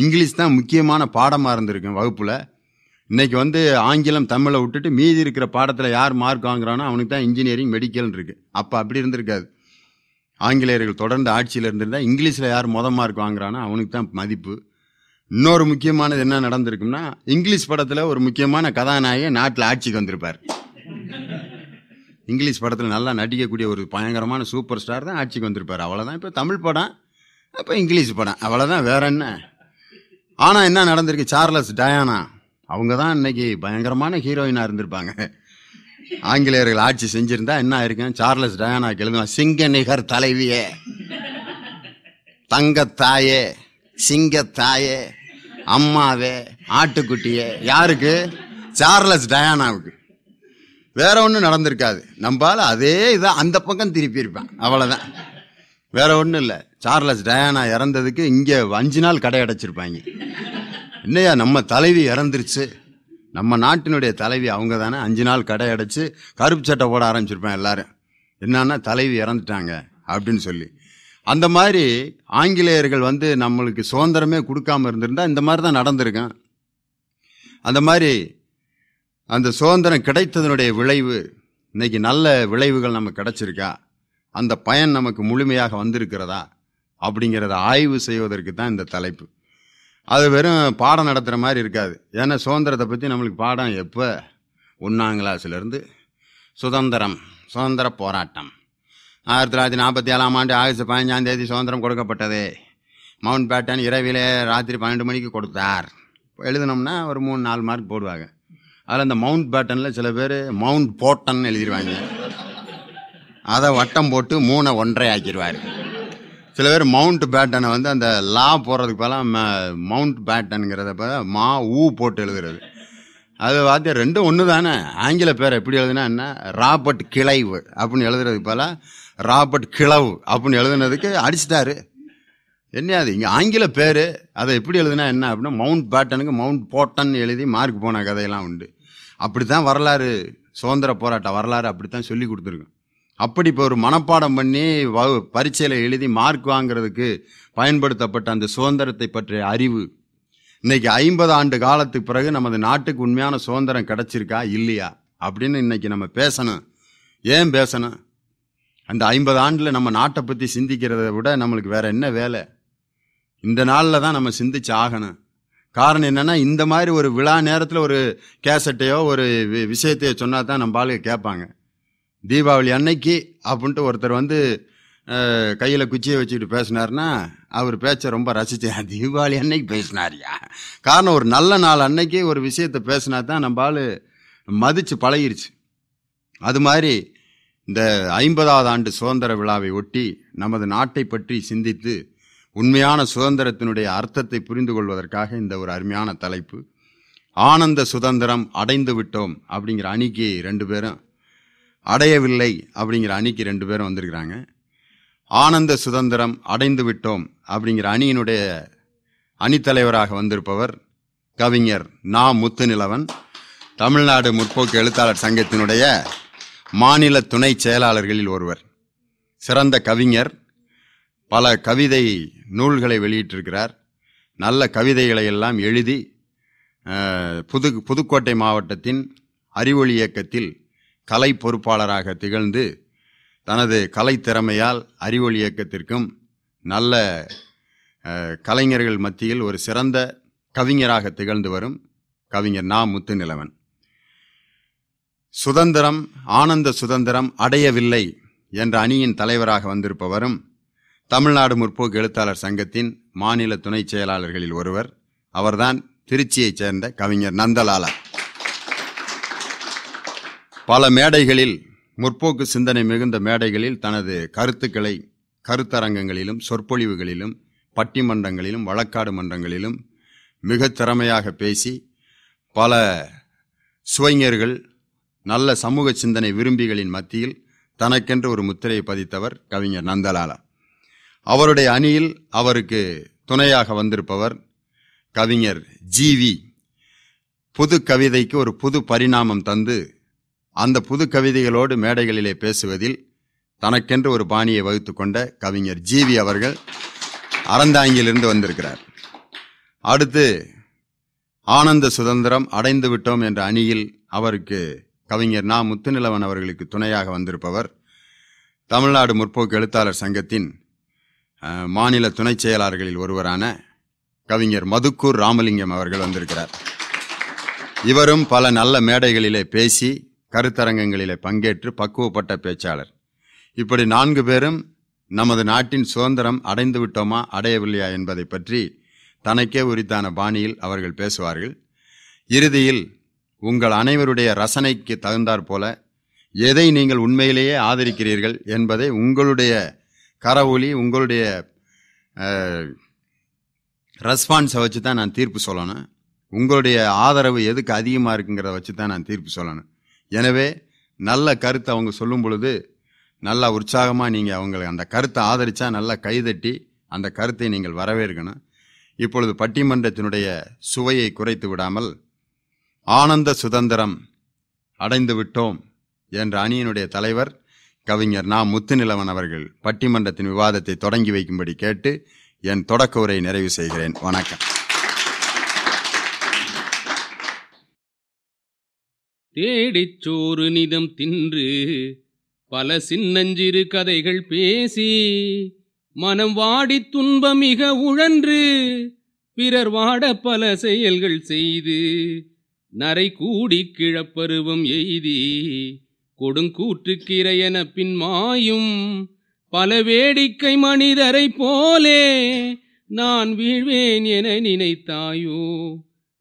இங்கிலீஷ் தான் முக்கியமான பாடமாக இருந்திருக்கேன் வகுப்பில் இன்றைக்கி வந்து ஆங்கிலம் தமிழை விட்டுட்டு மீதி இருக்கிற பாடத்தில் யார் மார்க் வாங்குறானோ அவனுக்கு தான் இன்ஜினியரிங் மெடிக்கல்னு இருக்குது அப்போ அப்படி இருந்திருக்காது ஆங்கிலேயர்கள் தொடர்ந்து ஆட்சியில் இருந்திருந்தால் இங்கிலீஷில் யார் மொத மார்க் வாங்குறானோ அவனுக்கு தான் மதிப்பு இன்னொரு முக்கியமானது என்ன நடந்திருக்கும்னா இங்கிலீஷ் படத்தில் ஒரு முக்கியமான கதாநாயகன் நாட்டில் ஆட்சிக்கு வந்திருப்பார் இங்கிலீஷ் படத்தில் நல்லா நடிக்கக்கூடிய ஒரு பயங்கரமான சூப்பர் ஸ்டார் தான் ஆட்சிக்கு வந்திருப்பார் அவ்வளோதான் இப்போ தமிழ் படம் அப்போ இங்கிலீஷ் படம் அவ்வளோதான் வேற என்ன ஆனால் என்ன நடந்திருக்கு சார்லஸ் டயானா அவங்க தான் இன்னைக்கு பயங்கரமான ஹீரோயினாக இருந்திருப்பாங்க ஆங்கிலேயர்கள் ஆட்சி செஞ்சுருந்தா என்ன ஆயிருக்கும் சார்லஸ் டயானா எழுதுவான் சிங்க நிகர் தலைவியே தங்கத்தாயே சிங்கத்தாயே அம்மாவே ஆட்டுக்குட்டியே யாருக்கு சார்லஸ் டயானாவுக்கு வேற ஒன்றும் நடந்திருக்காது நம்பால் அதே இதாக அந்த பக்கம் திருப்பி இருப்பேன் அவ்வளோதான் வேற ஒன்றும் இல்லை சார்லஸ் டயானா இறந்ததுக்கு இங்கே அஞ்சு நாள் கடை அடைச்சிருப்பாங்க இன்னையா நம்ம தலைவி இறந்துருச்சு நம்ம நாட்டினுடைய தலைவி அவங்க தானே அஞ்சு நாள் கடை அடைச்சி கருப்பு சட்டை போட ஆரம்பிச்சிருப்பேன் எல்லாரும் என்னன்னா தலைவி இறந்துட்டாங்க அப்படின்னு சொல்லி அந்த மாதிரி ஆங்கிலேயர்கள் வந்து நம்மளுக்கு சுதந்திரமே கொடுக்காமல் இருந்திருந்தால் இந்த மாதிரி தான் நடந்திருக்கேன் அந்த மாதிரி அந்த சுதந்திரம் கிடைத்ததனுடைய விளைவு இன்றைக்கி நல்ல விளைவுகள் நமக்கு கிடைச்சிருக்கா அந்த பயன் நமக்கு முழுமையாக வந்திருக்கிறதா அப்படிங்கிறத ஆய்வு செய்வதற்கு தான் இந்த தலைப்பு அது வெறும் பாடம் நடத்துகிற மாதிரி இருக்காது ஏன்னா சுதந்திரத்தை பற்றி நம்மளுக்கு பாடம் எப்போ ஒன்றாம் கிளாஸ்லேருந்து சுதந்திரம் சுதந்திர போராட்டம் ஆயிரத்தி தொள்ளாயிரத்தி நாற்பத்தி ஏழாம் ஆண்டு ஆகஸ்ட் பதினஞ்சாம் தேதி சுதந்திரம் கொடுக்கப்பட்டது மவுண்ட் பேட்டன் இரவிலே ராத்திரி பன்னெண்டு மணிக்கு கொடுத்தார் எழுதினோம்னா ஒரு மூணு நாலு மார்க் போடுவாங்க அதில் அந்த மவுண்ட் பேட்டனில் சில பேர் மவுண்ட் போட்டன் எழுதிடுவாங்க அதை வட்டம் போட்டு மூணை ஒன்றை ஆக்கிடுவார் சில பேர் மவுண்ட் பேட்டனை வந்து அந்த லா போடுறதுக்கு பலம் மவுண்ட் பேட்டனுங்கிறத மா ஊ போட்டு எழுதுறது அது பார்த்து ரெண்டும் ஒன்று தானே ஆங்கில பேர் எப்படி எழுதுனா என்ன ராபர்ட் கிளைவு அப்படின்னு எழுதுறதுக்கு பல ராபர்ட் கிளவ் அப்படின்னு எழுதுனதுக்கு அடிச்சிட்டாரு என்ன அது இங்கே ஆங்கில பேர் அதை எப்படி எழுதுனா என்ன அப்படின்னா மவுண்ட் பேட்டனுக்கு மவுண்ட் போட்டன் எழுதி மார்க் போன கதையெல்லாம் உண்டு அப்படி தான் வரலாறு சுதந்திர போராட்ட வரலாறு அப்படி தான் சொல்லி கொடுத்துருக்கோம் அப்படி இப்போ ஒரு மனப்பாடம் பண்ணி வ பரீட்சையில் எழுதி மார்க் வாங்கிறதுக்கு பயன்படுத்தப்பட்ட அந்த சுதந்திரத்தை பற்றிய அறிவு இன்றைக்கி ஐம்பது ஆண்டு காலத்துக்கு பிறகு நமது நாட்டுக்கு உண்மையான சுதந்திரம் கிடச்சிருக்கா இல்லையா அப்படின்னு இன்றைக்கி நம்ம பேசணும் ஏன் பேசணும் அந்த ஐம்பது ஆண்டில் நம்ம நாட்டை பற்றி சிந்திக்கிறத விட நம்மளுக்கு வேறு என்ன வேலை இந்த நாளில் தான் நம்ம சிந்திச்சு ஆகணும் காரணம் என்னென்னா இந்த மாதிரி ஒரு விழா நேரத்தில் ஒரு கேசட்டையோ ஒரு விஷயத்தையோ சொன்னால் தான் நம்ம ஆளுக்கு கேட்பாங்க தீபாவளி அன்னைக்கு அப்படின்ட்டு ஒருத்தர் வந்து கையில் குச்சியை வச்சுக்கிட்டு பேசினார்னா அவர் பேச்சை ரொம்ப ரசித்தேன் தீபாவளி அன்னைக்கு பேசினாரியா காரணம் ஒரு நல்ல நாள் அன்னைக்கு ஒரு விஷயத்தை பேசினா தான் நம்ம ஆள் மதித்து பழகிருச்சு அது மாதிரி இந்த ஐம்பதாவது ஆண்டு சுதந்திர விழாவை ஒட்டி நமது நாட்டை பற்றி சிந்தித்து உண்மையான சுதந்திரத்தினுடைய அர்த்தத்தை புரிந்து கொள்வதற்காக இந்த ஒரு அருமையான தலைப்பு ஆனந்த சுதந்திரம் அடைந்து விட்டோம் அப்படிங்கிற அணிக்கு ரெண்டு பேரும் அடையவில்லை அப்படிங்கிற அணிக்கு ரெண்டு பேரும் வந்திருக்கிறாங்க ஆனந்த சுதந்திரம் அடைந்து விட்டோம் அப்படிங்கிற அணியினுடைய அணித்தலைவராக வந்திருப்பவர் கவிஞர் நா முத்துநிலவன் தமிழ்நாடு முற்போக்கு எழுத்தாளர் சங்கத்தினுடைய மாநில துணை செயலாளர்களில் ஒருவர் சிறந்த கவிஞர் பல கவிதை நூல்களை வெளியிட்டிருக்கிறார் நல்ல கவிதைகளை எல்லாம் எழுதி புது புதுக்கோட்டை மாவட்டத்தின் அறிவொளி இயக்கத்தில் கலை பொறுப்பாளராக திகழ்ந்து தனது கலை திறமையால் அறிவொளி இயக்கத்திற்கும் நல்ல கலைஞர்கள் மத்தியில் ஒரு சிறந்த கவிஞராக திகழ்ந்து வரும் கவிஞர் நா முத்து நிலவன் சுதந்திரம் ஆனந்த சுதந்திரம் அடையவில்லை என்ற அணியின் தலைவராக வந்திருப்பவரும் தமிழ்நாடு முற்போக்கு எழுத்தாளர் சங்கத்தின் மாநில துணை செயலாளர்களில் ஒருவர் அவர்தான் திருச்சியைச் சேர்ந்த கவிஞர் நந்தலாலா பல மேடைகளில் முற்போக்கு சிந்தனை மிகுந்த மேடைகளில் தனது கருத்துக்களை கருத்தரங்கங்களிலும் சொற்பொழிவுகளிலும் பட்டிமன்றங்களிலும் வழக்காடு மன்றங்களிலும் மிக திறமையாக பேசி பல சுவைஞர்கள் நல்ல சமூக சிந்தனை விரும்பிகளின் மத்தியில் தனக்கென்று ஒரு முத்திரையை பதித்தவர் கவிஞர் நந்தலாலா அவருடைய அணியில் அவருக்கு துணையாக வந்திருப்பவர் கவிஞர் ஜிவி புது கவிதைக்கு ஒரு புது பரிணாமம் தந்து அந்த புது கவிதைகளோடு மேடைகளிலே பேசுவதில் தனக்கென்று ஒரு பாணியை வகுத்து கொண்ட கவிஞர் ஜிவி அவர்கள் அறந்தாங்கியிலிருந்து வந்திருக்கிறார் அடுத்து ஆனந்த சுதந்திரம் அடைந்து விட்டோம் என்ற அணியில் அவருக்கு கவிஞர் நா முத்துநிலவன் அவர்களுக்கு துணையாக வந்திருப்பவர் தமிழ்நாடு முற்போக்கு எழுத்தாளர் சங்கத்தின் மாநில துணைச் செயலாளர்களில் ஒருவரான கவிஞர் மதுக்கூர் ராமலிங்கம் அவர்கள் வந்திருக்கிறார் இவரும் பல நல்ல மேடைகளிலே பேசி கருத்தரங்கங்களிலே பங்கேற்று பக்குவப்பட்ட பேச்சாளர் இப்படி நான்கு பேரும் நமது நாட்டின் சுதந்திரம் அடைந்து விட்டோமா அடையவில்லையா என்பதை பற்றி தனக்கே உரித்தான பாணியில் அவர்கள் பேசுவார்கள் இறுதியில் உங்கள் அனைவருடைய ரசனைக்கு தகுந்தாற் போல எதை நீங்கள் உண்மையிலேயே ஆதரிக்கிறீர்கள் என்பதை உங்களுடைய கரவொலி உங்களுடைய ரெஸ்பான்ஸை வச்சு தான் நான் தீர்ப்பு சொல்லணும் உங்களுடைய ஆதரவு எதுக்கு அதிகமாக இருக்குங்கிறத வச்சு தான் நான் தீர்ப்பு சொல்லணும் எனவே நல்ல கருத்தை அவங்க சொல்லும் பொழுது நல்லா உற்சாகமாக நீங்கள் அவங்களை அந்த கருத்தை ஆதரித்தா நல்லா கைதட்டி அந்த கருத்தை நீங்கள் வரவேற்கணும் இப்பொழுது பட்டிமன்றத்தினுடைய சுவையை குறைத்து விடாமல் ஆனந்த சுதந்திரம் அடைந்து விட்டோம் என்ற அணியினுடைய தலைவர் கவிஞர் நா முத்துநிலவன் அவர்கள் பட்டிமன்றத்தின் விவாதத்தை தொடங்கி வைக்கும்படி கேட்டு என் தொடக்க உரை நிறைவு செய்கிறேன் வணக்கம் தேடிச்சோறு நிதம் தின்று பல சின்னஞ்சிறு கதைகள் பேசி மனம் வாடி துன்பமிக உழன்று பிறர் வாட பல செயல்கள் செய்து நரை கூடி கிழப்பருவம் எய்தி கொடுங்கூற்றுக்கிரையன பின் மாயும் பல வேடிக்கை மனிதரை போலே நான் வீழ்வேன் என நினைத்தாயோ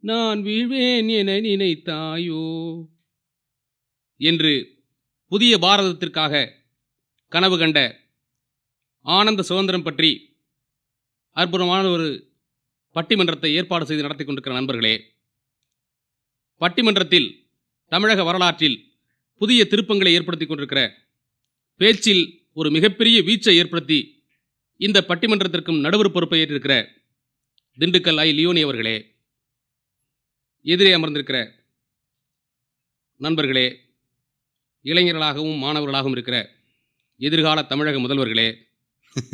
நான் வீழ்வேன் என நினைத்தாயோ என்று புதிய பாரதத்திற்காக கனவு கண்ட ஆனந்த சுதந்திரம் பற்றி அற்புதமான ஒரு பட்டிமன்றத்தை ஏற்பாடு செய்து நடத்தி கொண்டிருக்கிற நண்பர்களே பட்டிமன்றத்தில் தமிழக வரலாற்றில் புதிய திருப்பங்களை ஏற்படுத்தி கொண்டிருக்கிற பேச்சில் ஒரு மிகப்பெரிய வீச்சை ஏற்படுத்தி இந்த பட்டிமன்றத்திற்கும் நடுவர் பொறுப்பை ஏற்றிருக்கிற திண்டுக்கல் ஐ லியோனி அவர்களே எதிரே அமர்ந்திருக்கிற நண்பர்களே இளைஞர்களாகவும் மாணவர்களாகவும் இருக்கிற எதிர்கால தமிழக முதல்வர்களே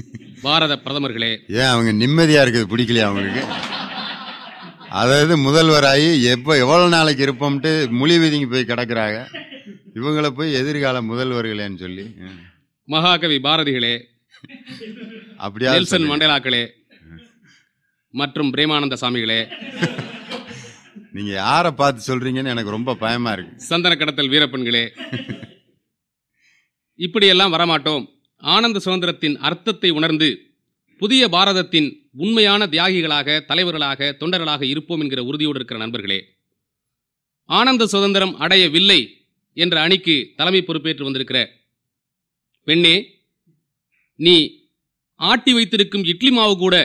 பாரத பிரதமர்களே ஏன் அவங்க நிம்மதியாக இருக்குது பிடிக்கலையா அவங்களுக்கு அதாவது முதல்வராகி எப்போ எவ்வளோ நாளைக்கு இருப்போம்ட்டு மொழி விதிங்கி போய் கிடக்கிறாங்க இவங்களை போய் எதிர்கால முதல்வர்களேன்னு சொல்லி மகாகவி பாரதிகளே அப்படியா நெல்சன் மற்றும் பிரேமானந்த சாமிகளே நீங்க யாரை பார்த்து சொல்றீங்கன்னு எனக்கு ரொம்ப பயமா இருக்கு சந்தன கடத்தல் வீரப்பெண்களே இப்படியெல்லாம் வரமாட்டோம் ஆனந்த சுதந்திரத்தின் அர்த்தத்தை உணர்ந்து புதிய பாரதத்தின் உண்மையான தியாகிகளாக தலைவர்களாக தொண்டர்களாக இருப்போம் என்கிற உறுதியோடு இருக்கிற நண்பர்களே ஆனந்த சுதந்திரம் அடையவில்லை என்ற அணிக்கு தலைமை பொறுப்பேற்று வந்திருக்கிற பெண்ணே நீ ஆட்டி வைத்திருக்கும் இட்லி மாவு கூட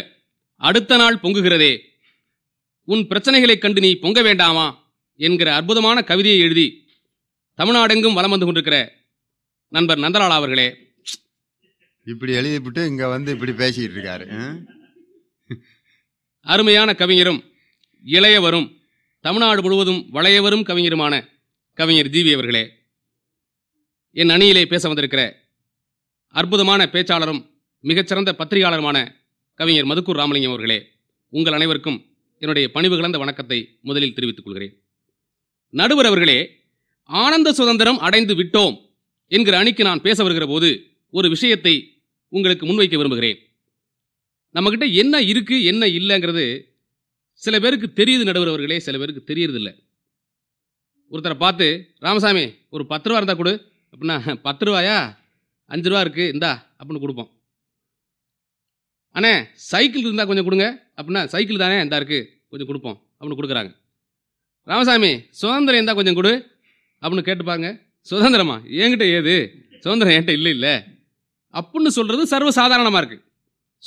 அடுத்த நாள் பொங்குகிறதே உன் பிரச்சனைகளைக் கண்டு நீ பொங்க வேண்டாமா என்கிற அற்புதமான கவிதையை எழுதி தமிழ்நாடெங்கும் வலம் வந்து கொண்டிருக்கிற நண்பர் நந்தலாலா அவர்களே இப்படி எழுதிவிட்டு இங்கே வந்து இப்படி பேசிட்டு இருக்காரு அருமையான கவிஞரும் இளையவரும் தமிழ்நாடு முழுவதும் வளையவரும் கவிஞருமான கவிஞர் ஜிவி அவர்களே என் அணியிலே பேச வந்திருக்கிற அற்புதமான பேச்சாளரும் மிகச்சிறந்த பத்திரிகையாளருமான கவிஞர் மதுக்கூர் ராமலிங்கம் அவர்களே உங்கள் அனைவருக்கும் என்னுடைய பணிவு கலந்த வணக்கத்தை முதலில் தெரிவித்துக் கொள்கிறேன் நடுவர் அவர்களே ஆனந்த சுதந்திரம் அடைந்து விட்டோம் என்கிற அணிக்கு நான் பேச வருகிற போது ஒரு விஷயத்தை உங்களுக்கு முன்வைக்க விரும்புகிறேன் நம்மக்கிட்ட என்ன இருக்குது என்ன இல்லைங்கிறது சில பேருக்கு தெரியுது நடுவரவர்களே சில பேருக்கு தெரியறதில்ல ஒருத்தரை பார்த்து ராமசாமி ஒரு பத்து ரூபா இருந்தால் கொடு அப்படின்னா பத்து ரூபாயா அஞ்சு ரூபா இருக்குது இந்தா அப்படின்னு கொடுப்போம் அண்ணே சைக்கிள் இருந்தால் கொஞ்சம் கொடுங்க அப்படின்னா சைக்கிள் தானே இந்தா இருக்குது கொஞ்சம் கொடுப்போம் அப்படின்னு கொடுக்குறாங்க ராமசாமி சுதந்திரம் இருந்தால் கொஞ்சம் கொடு அப்படின்னு கேட்டுப்பாங்க சுதந்திரமா என்கிட்ட ஏது சுதந்திரம் என்கிட்ட இல்லை இல்லை அப்படின்னு சொல்கிறது சர்வசாதாரணமாக இருக்குது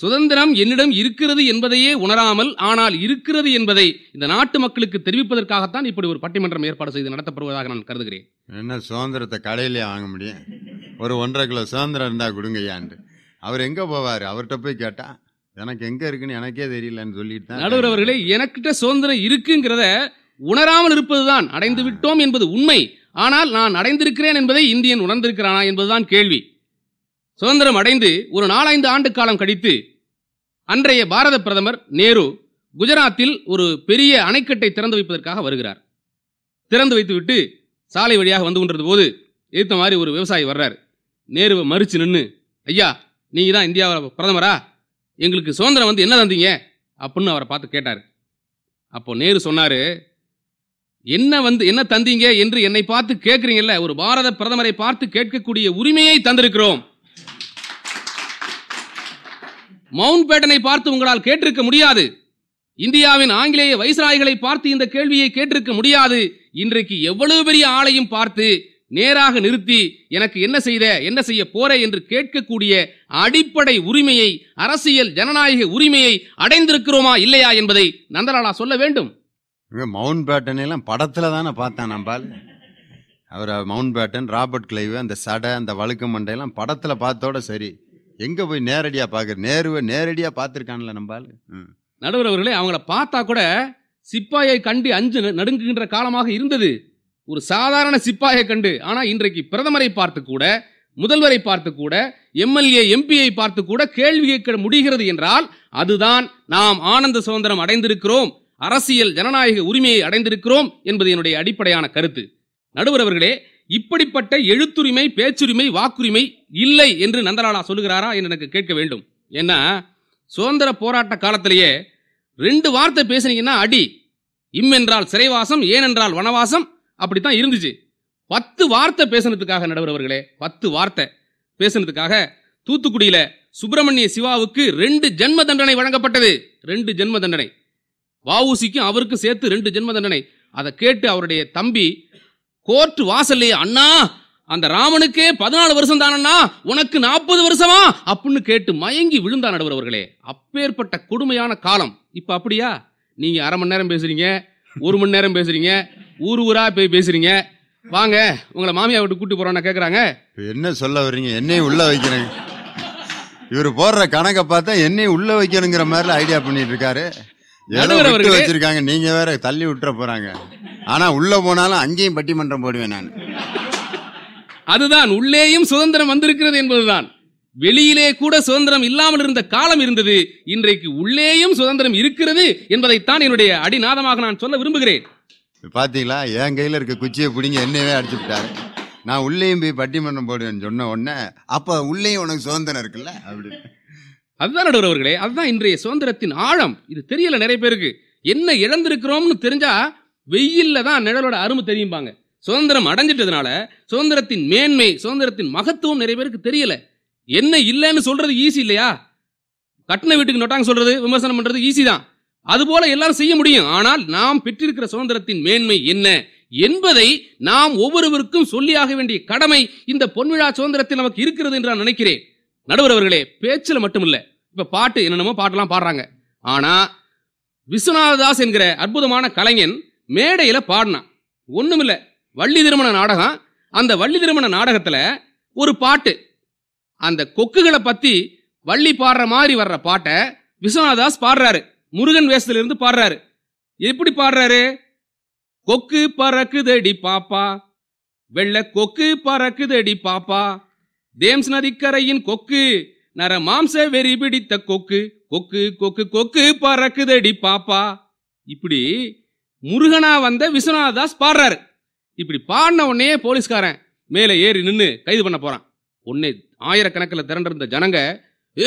சுதந்திரம் என்னிடம் இருக்கிறது என்பதையே உணராமல் ஆனால் இருக்கிறது என்பதை இந்த நாட்டு மக்களுக்கு தெரிவிப்பதற்காகத்தான் இப்படி ஒரு பட்டிமன்றம் ஏற்பாடு செய்து நடத்தப்படுவதாக நான் கருதுகிறேன் என்ன சுதந்திரத்தை கடையிலே வாங்க முடியும் ஒரு ஒன்றரை கிலோ சுதந்திரம் இருந்தால் கொடுங்கய்யான்ட்டு அவர் எங்கே போவார் அவர்கிட்ட போய் கேட்டால் எனக்கு எங்கே இருக்குன்னு எனக்கே தெரியலன்னு சொல்லிட்டு தான் நடுவர் அவர்களே எனக்கிட்ட சுதந்திரம் இருக்குங்கிறத உணராமல் இருப்பதுதான் அடைந்து விட்டோம் என்பது உண்மை ஆனால் நான் அடைந்திருக்கிறேன் என்பதை இந்தியன் உணர்ந்திருக்கிறானா என்பதுதான் கேள்வி சுதந்திரம் அடைந்து ஒரு நாலந்து ஆண்டு காலம் கழித்து அன்றைய பாரத பிரதமர் நேரு குஜராத்தில் ஒரு பெரிய அணைக்கட்டை திறந்து வைப்பதற்காக வருகிறார் திறந்து வைத்துவிட்டு சாலை வழியாக வந்து கொண்டிருந்த போது எதிர்த்த மாதிரி ஒரு விவசாயி வர்றார் நேருவை மறித்து நின்று ஐயா நீ தான் இந்தியாவில் பிரதமரா எங்களுக்கு சுதந்திரம் வந்து என்ன தந்தீங்க அப்படின்னு அவரை பார்த்து கேட்டார் அப்போ நேரு சொன்னார் என்ன வந்து என்ன தந்தீங்க என்று என்னை பார்த்து கேட்குறீங்கல்ல ஒரு பாரத பிரதமரை பார்த்து கேட்கக்கூடிய உரிமையை தந்திருக்கிறோம் மவுண்ட் பேட்டனை பார்த்து உங்களால் கேட்டிருக்க முடியாது இந்தியாவின் ஆங்கிலேய வைசராய்களை பார்த்து இந்த கேள்வியை கேட்டிருக்க முடியாது இன்றைக்கு எவ்வளவு பெரிய ஆலையும் பார்த்து நேராக நிறுத்தி எனக்கு என்ன செய்த என்ன செய்ய போறே என்று கேட்கக்கூடிய அடிப்படை உரிமையை அரசியல் ஜனநாயக உரிமையை அடைந்திருக்கிறோமா இல்லையா என்பதை நந்தலாலா சொல்ல வேண்டும் மவுண்ட் பேட்டன் எல்லாம் படத்துல தானே பார்த்தேன் நம்பால் அவர் மவுண்ட் பேட்டன் ராபர்ட் கிளைவ் அந்த சடை அந்த வழுக்கு மண்டையெல்லாம் படத்தில் பார்த்தோட சரி எங்கே போய் நேரடியாக பாக்குற நேருவை நேரடியாக பார்த்துருக்கான்ல நம்ம ஆள் நடுவர் அவர்களே அவங்கள பார்த்தா கூட சிப்பாயை கண்டு அஞ்சு நடுங்குகின்ற காலமாக இருந்தது ஒரு சாதாரண சிப்பாயை கண்டு ஆனால் இன்றைக்கு பிரதமரை பார்த்து கூட முதல்வரை பார்த்து கூட எம்எல்ஏ எம்பியை பார்த்து கூட கேள்வி கேட்க முடிகிறது என்றால் அதுதான் நாம் ஆனந்த சுதந்திரம் அடைந்திருக்கிறோம் அரசியல் ஜனநாயக உரிமையை அடைந்திருக்கிறோம் என்பது என்னுடைய அடிப்படையான கருத்து நடுவர் அவர்களே இப்படிப்பட்ட எழுத்துரிமை பேச்சுரிமை வாக்குரிமை இல்லை என்று நந்தலாலா சொல்லுகிறாரா என்று எனக்கு கேட்க வேண்டும் ஏன்னா சுதந்திர போராட்ட காலத்திலேயே ரெண்டு வார்த்தை பேசுனீங்கன்னா அடி இம் என்றால் சிறைவாசம் ஏனென்றால் வனவாசம் அப்படித்தான் இருந்துச்சு பத்து வார்த்தை பேசுனதுக்காக நடுவர்களே பத்து வார்த்தை பேசுனதுக்காக தூத்துக்குடியில சுப்பிரமணிய சிவாவுக்கு ரெண்டு ஜென்ம தண்டனை வழங்கப்பட்டது ரெண்டு ஜென்ம தண்டனை வவுசிக்கும் அவருக்கும் சேர்த்து ரெண்டு ஜென்ம தண்டனை அதை கேட்டு அவருடைய தம்பி கோர்ட் வாசல்லையே அண்ணா அந்த ராமனுக்கே பதினாலு வருஷம் தானா உனக்கு நாற்பது வருஷமா அப்படின்னு கேட்டு மயங்கி விழுந்தா நடுவர் அவர்களே அப்பேற்பட்ட கொடுமையான காலம் இப்போ அப்படியா நீங்க அரை மணி நேரம் பேசுறீங்க ஒரு மணி நேரம் பேசுறீங்க ஊர் ஊரா போய் பேசுறீங்க வாங்க உங்களை மாமியா விட்டு கூட்டி போறோம்னா கேக்குறாங்க என்ன சொல்ல வர்றீங்க என்னையும் உள்ள வைக்கிறேன் இவர் போடுற கணக்கை பார்த்தா என்னையும் உள்ள வைக்கணுங்கிற மாதிரி ஐடியா பண்ணிட்டு இருக்காரு வச்சிருக்காங்க நீங்க வேற தள்ளி விட்டுற போறாங்க ஆனா உள்ள போனாலும் அஞ்சையும் பட்டிமன்றம் போடுவேன் நான் அதுதான் உள்ளேயும் சுதந்திரம் வந்திருக்கிறது என்பதுதான் வெளியிலே கூட சுதந்திரம் இல்லாமல் இருந்த காலம் இருந்தது இன்றைக்கு உள்ளேயும் சுதந்திரம் இருக்கிறது என்பதைத்தான் என்னுடைய அடிநாதமாக நான் சொல்ல விரும்புகிறேன் பாத்தீங்களா என் கையில இருக்க குச்சியை பிடிங்க என்னவே அடிச்சு விட்டாரு நான் உள்ளேயும் போய் பட்டிமன்றம் போடுவேன்னு சொன்ன உடனே அப்ப உள்ளேயும் உனக்கு சுதந்திரம் இருக்குல்ல அப்படி அதுதான் நடுவர் அவர்களே அதுதான் இன்றைய சுதந்திரத்தின் ஆழம் இது தெரியல நிறைய பேருக்கு என்ன இழந்திருக்கிறோம்னு தெரிஞ்சா வெயில்ல தான் நிழலோட அருமை தெரியும்பாங்க சுதந்திரம் அடைஞ்சிட்டதுனால சுதந்திரத்தின் மேன்மை சுதந்திரத்தின் மகத்துவம் நிறைய பேருக்கு தெரியல என்ன இல்லைன்னு சொல்றது ஈஸி இல்லையா கட்டின வீட்டுக்கு நொட்டாங்க சொல்றது விமர்சனம் பண்றது ஈஸி தான் அது போல எல்லாரும் செய்ய முடியும் ஆனால் நாம் பெற்றிருக்கிற சுதந்திரத்தின் மேன்மை என்ன என்பதை நாம் ஒவ்வொருவருக்கும் சொல்லியாக வேண்டிய கடமை இந்த பொன்விழா சுதந்திரத்தில் நமக்கு இருக்கிறது என்று நான் நினைக்கிறேன் நடுவர் அவர்களே பேச்சில் மட்டுமில்லை இப்போ பாட்டு என்னென்னமோ பாட்டெல்லாம் பாடுறாங்க ஆனால் விஸ்வநாததாஸ் என்கிற அற்புதமான கலைஞன் மேடையில் பாடினான் ஒன்றுமில்லை வள்ளி திருமண நாடகம் அந்த வள்ளி திருமண நாடகத்தில் ஒரு பாட்டு அந்த கொக்குகளை பற்றி வள்ளி பாடுற மாதிரி வர்ற பாட்டை விஸ்வநாதாஸ் பாடுறாரு முருகன் வேஷத்திலிருந்து பாடுறாரு எப்படி பாடுறாரு கொக்கு பறக்குதடி பாப்பா வெள்ள கொக்கு பறக்குதடி பாப்பா தேம்ஸ் நதிக்கரையின் கொக்கு நர மாம்ச வெறி பிடித்த கொக்கு கொக்கு கொக்கு கொக்கு பறக்குதடி பாப்பா இப்படி முருகனா வந்த விஸ்வநாத பாடுறாரு இப்படி பாடின உடனே போலீஸ்காரன் மேலே ஏறி நின்று கைது பண்ண போறான் உன்னை ஆயிரக்கணக்கில் திரண்டிருந்த ஜனங்க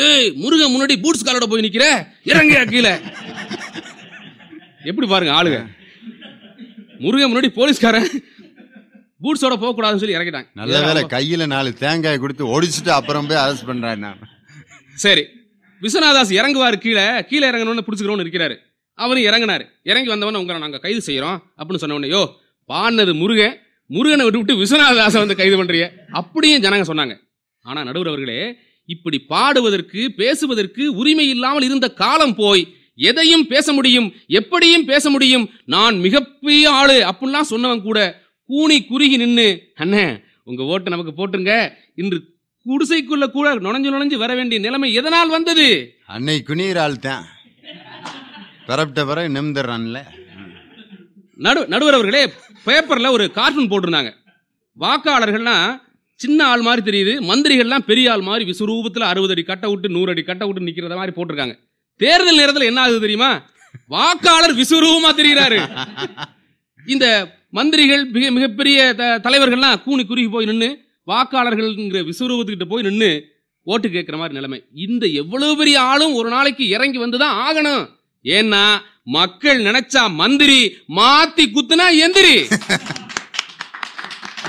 ஏய் முருகன் முன்னாடி பூட்ஸ் காலோட போய் நிக்கிற இறங்க கீழே எப்படி பாருங்க ஆளுங்க முருகன் முன்னாடி போலீஸ்காரன் பூட்ஸோட போக கூடாதுன்னு சொல்லி இறங்கிட்டாங்க நல்ல வேலை கையில நாலு தேங்காய் கொடுத்து ஒடிச்சிட்டு அப்புறம் போய் அரெஸ்ட் பண்றேன் நான் சரி விஸ்வநாதாஸ் இறங்குவார் கீழே கீழே இறங்கணும்னு பிடிச்சிக்கிறோன்னு இருக்கிறாரு அவரும் இறங்கினார் இறங்கி வந்தவன உங்களை நாங்கள் கைது செய்கிறோம் அப்படின்னு சொன்னவொடனே யோ பாடினது முருகன் முருகனை விட்டு விட்டு விஸ்வநாதாசை வந்து கைது பண்ணுறிய அப்படியும் ஜனங்க சொன்னாங்க ஆனால் நடுவர் அவர்களே இப்படி பாடுவதற்கு பேசுவதற்கு உரிமை இல்லாமல் இருந்த காலம் போய் எதையும் பேச முடியும் எப்படியும் பேச முடியும் நான் மிகப்பெரிய ஆளு அப்படின்லாம் சொன்னவன் கூட கூணி குறுகி நின்று அண்ணே உங்க ஓட்டு நமக்கு போட்டுருங்க இன்று குடிசைக்குள்ள கூட நுழைஞ்சு நுழைஞ்சு வர வேண்டிய நிலைமை எதனால் வந்தது அன்னை குனியரால் தான் பிறப்பிட்ட பிறகு நிமிந்துடுறான்ல நடு நடுவர் அவர்களே பேப்பரில் ஒரு கார்ட்டூன் போட்டிருந்தாங்க வாக்காளர்கள்னா சின்ன ஆள் மாதிரி தெரியுது மந்திரிகள்லாம் பெரிய ஆள் மாதிரி விஸ்வரூபத்தில் அறுபது அடி கட்ட விட்டு நூறு அடி கட்டை விட்டு நிற்கிறத மாதிரி போட்டிருக்காங்க தேர்தல் நேரத்தில் என்ன ஆகுது தெரியுமா வாக்காளர் விஸ்வரூபமாக தெரிகிறாரு இந்த மந்திரிகள் மிக மிகப்பெரிய த தலைவர்கள்லாம் கூணி குறுகி போய் நின்று வாக்காளர்கள்ங்கிற விஸ்வரூபத்துக்கிட்ட போய் நின்று ஓட்டு கேட்குற மாதிரி நிலைமை இந்த எவ்வளோ பெரிய ஆளும் ஒரு நாளைக்கு இறங்கி வந்து தான் ஆகணும் ஏன்னா மக்கள் நினைச்சா மந்திரி மாத்தி குத்துனா எந்திரி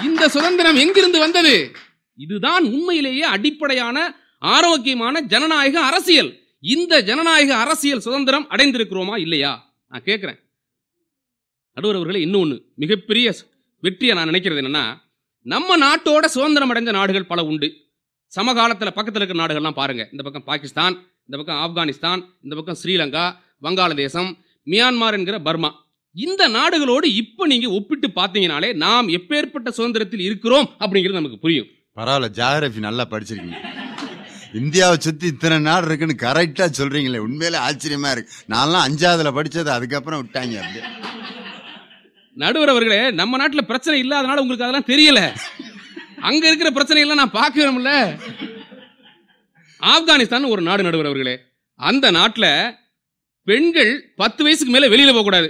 இந்த சுதந்திரம் எங்கிருந்து வந்தது இதுதான் உண்மையிலேயே அடிப்படையான ஆரோக்கியமான ஜனநாயக அரசியல் இந்த ஜனநாயக அரசியல் சுதந்திரம் அடைந்திருக்கிறோமா இல்லையா நான் கேட்குறேன் நடுவர் அவர்களை இன்னொன்று மிகப்பெரிய வெற்றியை நான் நினைக்கிறது என்னன்னா நம்ம நாட்டோட சுதந்திரம் அடைந்த நாடுகள் பல உண்டு சமகாலத்தில் பக்கத்தில் இருக்கிற நாடுகள்லாம் பாருங்கள் இந்த பக்கம் பாகிஸ்தான் இந்த பக்கம் ஆப்கானிஸ்தான் இந்த பக்கம் ஸ்ரீலங்கா வங்காளதேசம் மியான்மார் என்கிற பர்மா இந்த நாடுகளோடு இப்போ நீங்கள் ஒப்பிட்டு பார்த்தீங்கனாலே நாம் எப்பேற்பட்ட சுதந்திரத்தில் இருக்கிறோம் அப்படிங்கிறது நமக்கு புரியும் பரவாயில்ல ஜாகிரபி நல்லா படிச்சிருக்கீங்க இந்தியாவை சுற்றி இத்தனை நாடு இருக்குன்னு கரெக்டாக சொல்கிறீங்களே உண்மையிலே ஆச்சரியமாக இருக்கு நான்லாம் அஞ்சாவதுல படித்தது அதுக்கப்புறம் விட்டாங்க அப்படி நடுவர் அவர்களே நம்ம நாட்டில் பிரச்சனை இல்லாதனால உங்களுக்கு அதெல்லாம் தெரியல அங்கே இருக்கிற பிரச்சனை நான் நான் பார்க்கணும்ல ஆப்கானிஸ்தான் ஒரு நாடு நடுவர் அவர்களே அந்த நாட்டில் பெண்கள் பத்து வயசுக்கு மேலே வெளியில் போகக்கூடாது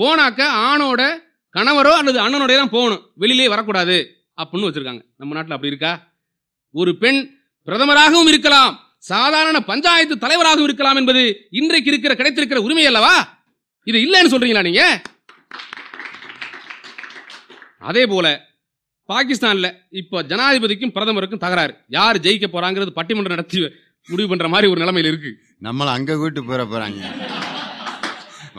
போனாக்க ஆணோட கணவரோ அல்லது அண்ணனோடய தான் போகணும் வெளியிலே வரக்கூடாது அப்படின்னு வச்சுருக்காங்க நம்ம நாட்டில் அப்படி இருக்கா ஒரு பெண் பிரதமராகவும் இருக்கலாம் சாதாரண பஞ்சாயத்து தலைவராகவும் இருக்கலாம் என்பது இன்றைக்கு இருக்கிற கிடைத்திருக்கிற உரிமை அல்லவா இது இல்லைன்னு சொல்றீங்களா நீங்க அதே போல பாகிஸ்தான்ல இப்போ ஜனாதிபதிக்கும் பிரதமருக்கும் தகராறு யார் ஜெயிக்க போறாங்கிறது பட்டிமன்றம் நடத்தி முடிவு பண்ற மாதிரி ஒரு நிலைமையில் இருக்கு நம்மளை அங்கே கூட்டு போகிற போகிறாங்க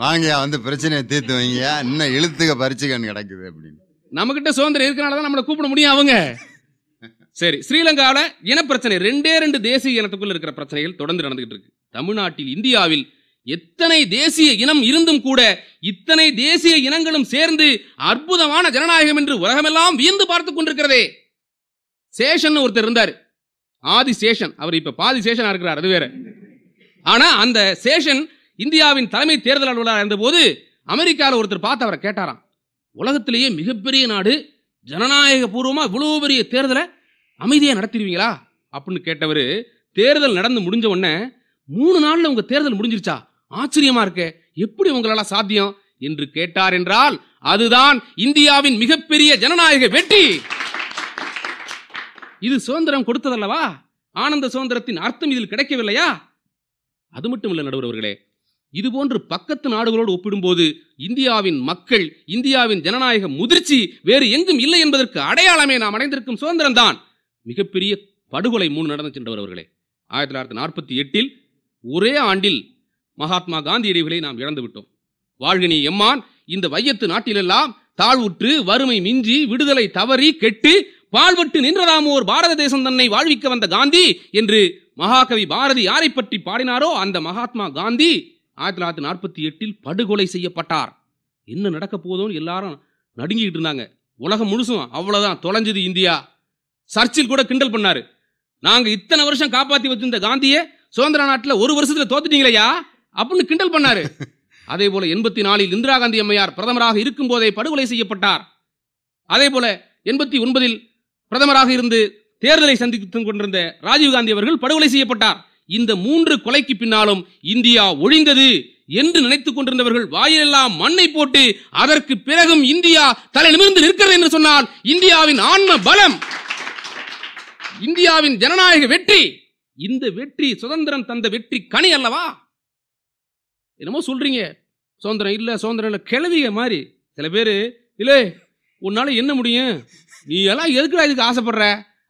வாங்கயா வந்து பிரச்சனையை தீர்த்து வைங்கயா இன்னும் இழுத்துக்க பறிச்சுக்கன்னு கிடைக்குது அப்படின்னு நம்மகிட்ட சுதந்திரம் இருக்கிறனால தான் நம்மளை கூப்பிட முடியும் அவங்க சரி ஸ்ரீலங்காவில் இனப்பிரச்சனை ரெண்டே ரெண்டு தேசிய இனத்துக்குள்ள இருக்கிற பிரச்சனைகள் தொடர்ந்து நடந்துகிட்டு இருக்கு தமிழ்நாட்டில் இந்தியாவில் எத்தனை தேசிய இனம் இருந்தும் கூட இத்தனை தேசிய இனங்களும் சேர்ந்து அற்புதமான ஜனநாயகம் என்று உலகமெல்லாம் வியந்து பார்த்து கொண்டிருக்கிறதே சேஷன் ஒருத்தர் இருந்தார் ஆதி சேஷன் அவர் இப்ப பாதி சேஷனா இருக்கிறார் அது வேற ஆனா அந்த சேஷன் இந்தியாவின் தலைமை தேர்தல் அலுவலராக இருந்தபோது அமெரிக்காவில் ஒருத்தர் பார்த்து அவரை கேட்டாராம் உலகத்திலேயே மிகப்பெரிய நாடு ஜனநாயக பூர்வமாக இவ்வளோ பெரிய தேர்தலை அமைதியாக நடத்திடுவீங்களா அப்படின்னு கேட்டவர் தேர்தல் நடந்து முடிஞ்ச உடனே மூணு நாளில் உங்கள் தேர்தல் முடிஞ்சிருச்சா ஆச்சரியமா இருக்க எப்படி உங்களால் சாத்தியம் என்று கேட்டார் என்றால் அதுதான் இந்தியாவின் மிகப்பெரிய ஜனநாயக வெற்றி இது சுதந்திரம் கொடுத்ததல்லவா ஆனந்த சுதந்திரத்தின் அர்த்தம் இதில் கிடைக்கவில்லையா அது மட்டும் இல்லை நடுவர் அவர்களே இதுபோன்று பக்கத்து நாடுகளோடு ஒப்பிடும்போது இந்தியாவின் மக்கள் இந்தியாவின் ஜனநாயக முதிர்ச்சி வேறு எங்கும் இல்லை என்பதற்கு அடையாளமே நாம் அடைந்திருக்கும் சுதந்திரம் தான் மிகப்பெரிய படுகொலை மூணு நடந்து சென்றவர் அவர்களே ஆயிரத்தி தொள்ளாயிரத்தி நாற்பத்தி எட்டில் ஒரே ஆண்டில் மகாத்மா காந்தி இடைவெளியை நாம் இழந்து விட்டோம் வாழ்கினி எம்மான் இந்த வையத்து நாட்டிலெல்லாம் தாழ்வுற்று வறுமை மிஞ்சி விடுதலை தவறி கெட்டு வாழ்வட்டு நின்றதாம் ஓர் பாரத தேசம் தன்னை வாழ்விக்க வந்த காந்தி என்று மகாகவி பாரதி யாரை பற்றி பாடினாரோ அந்த மகாத்மா காந்தி ஆயிரத்தி தொள்ளாயிரத்தி நாற்பத்தி எட்டில் படுகொலை செய்யப்பட்டார் என்ன நடக்க போதும்னு எல்லாரும் நடுங்கிக்கிட்டு இருந்தாங்க உலகம் முழுசும் அவ்வளோதான் தொலைஞ்சது இந்தியா சர்ச்சில் கூட கிண்டல் பண்ணாரு நாங்கள் இத்தனை வருஷம் காப்பாற்றி வச்சிருந்த காந்தியை சுதந்திர நாட்டில் ஒரு வருஷத்தில் தோத்துட்டீங்களையா அப்படின்னு கிண்டல் பண்ணாரு அதே போல எண்பத்தி நாலில் இந்திரா காந்தி அம்மையார் பிரதமராக இருக்கும் போதே படுகொலை செய்யப்பட்டார் அதே போல எண்பத்தி ஒன்பதில் பிரதமராக இருந்து தேர்தலை சந்தித்துக் கொண்டிருந்த ராஜீவ்காந்தி அவர்கள் படுகொலை செய்யப்பட்டார் இந்த மூன்று கொலைக்கு பின்னாலும் இந்தியா ஒழிந்தது என்று நினைத்துக் கொண்டிருந்தவர்கள் வாயிலெல்லாம் மண்ணை போட்டு அதற்கு பிறகும் இந்தியா தலை நிமிர்ந்து நிற்கிறது என்று சொன்னால் இந்தியாவின் ஆன்ம பலம் இந்தியாவின் ஜனநாயக வெற்றி இந்த வெற்றி சுதந்திரம் தந்த வெற்றி கனி அல்லவா என்னமோ சொல்றீங்க சுதந்திரம் இல்லை சுதந்திரம் இல்ல கிழவிய மாதிரி சில பேர் இல்ல உன்னால என்ன முடியும் நீ எல்லாம் எதுக்குடா இதுக்கு ஆசைப்படுற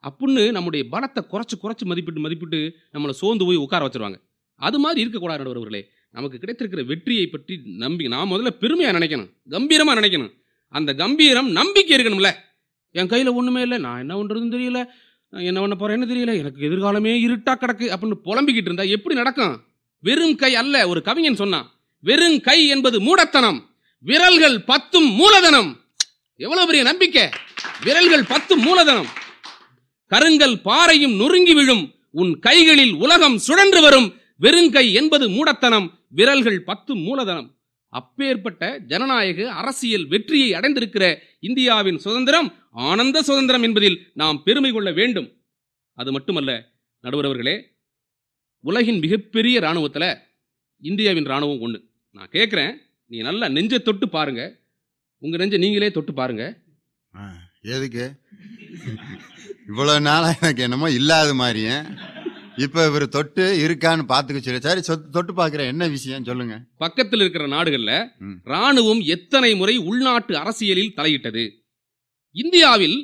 அப்படின்னு நம்முடைய பலத்தை குறைச்சி குறைச்சி மதிப்பிட்டு மதிப்பிட்டு நம்மளை சோர்ந்து போய் உட்கார வச்சுருவாங்க அது மாதிரி இருக்கக்கூடாது நடுவர்களே நமக்கு கிடைத்திருக்கிற வெற்றியை பற்றி நம்பி நான் முதல்ல பெருமையாக நினைக்கணும் கம்பீரமாக நினைக்கணும் அந்த கம்பீரம் நம்பிக்கை இருக்கணும்ல என் கையில் ஒன்றுமே இல்லை நான் என்ன பண்ணுறதுன்னு தெரியல என்ன பண்ண என்ன தெரியல எனக்கு எதிர்காலமே இருட்டாக கிடக்கு அப்படின்னு புலம்பிக்கிட்டு இருந்தால் எப்படி நடக்கும் வெறும் கை அல்ல ஒரு கவிஞன் சொன்னான் வெறும் கை என்பது மூடத்தனம் விரல்கள் பத்தும் மூலதனம் எவ்வளவு பெரிய நம்பிக்கை விரல்கள் பத்து மூலதனம் கருங்கல் பாறையும் நொறுங்கி விழும் உன் கைகளில் உலகம் சுழன்று வரும் வெறுங்கை என்பது மூடத்தனம் விரல்கள் பத்து மூலதனம் அப்பேற்பட்ட ஜனநாயக அரசியல் வெற்றியை அடைந்திருக்கிற இந்தியாவின் சுதந்திரம் ஆனந்த சுதந்திரம் என்பதில் நாம் பெருமை கொள்ள வேண்டும் அது மட்டுமல்ல நடுவரவர்களே உலகின் மிகப்பெரிய இராணுவத்தில் இந்தியாவின் இராணுவம் ஒன்று நான் கேட்குறேன் நீ நல்லா நெஞ்சை தொட்டு பாருங்கள் உங்கள் நெஞ்சை நீங்களே தொட்டு பாருங்க எதுக்கு இவ்வளோ நாளாக எனக்கு என்னமோ இல்லாத மாதிரியே இப்போ இவர் தொட்டு இருக்கான்னு பார்த்துக்க சொல்லி சரி தொட்டு பாக்குற என்ன விஷயம் சொல்லுங்க பக்கத்தில் இருக்கிற நாடுகளில் ராணுவம் எத்தனை முறை உள்நாட்டு அரசியலில் தலையிட்டது இந்தியாவில்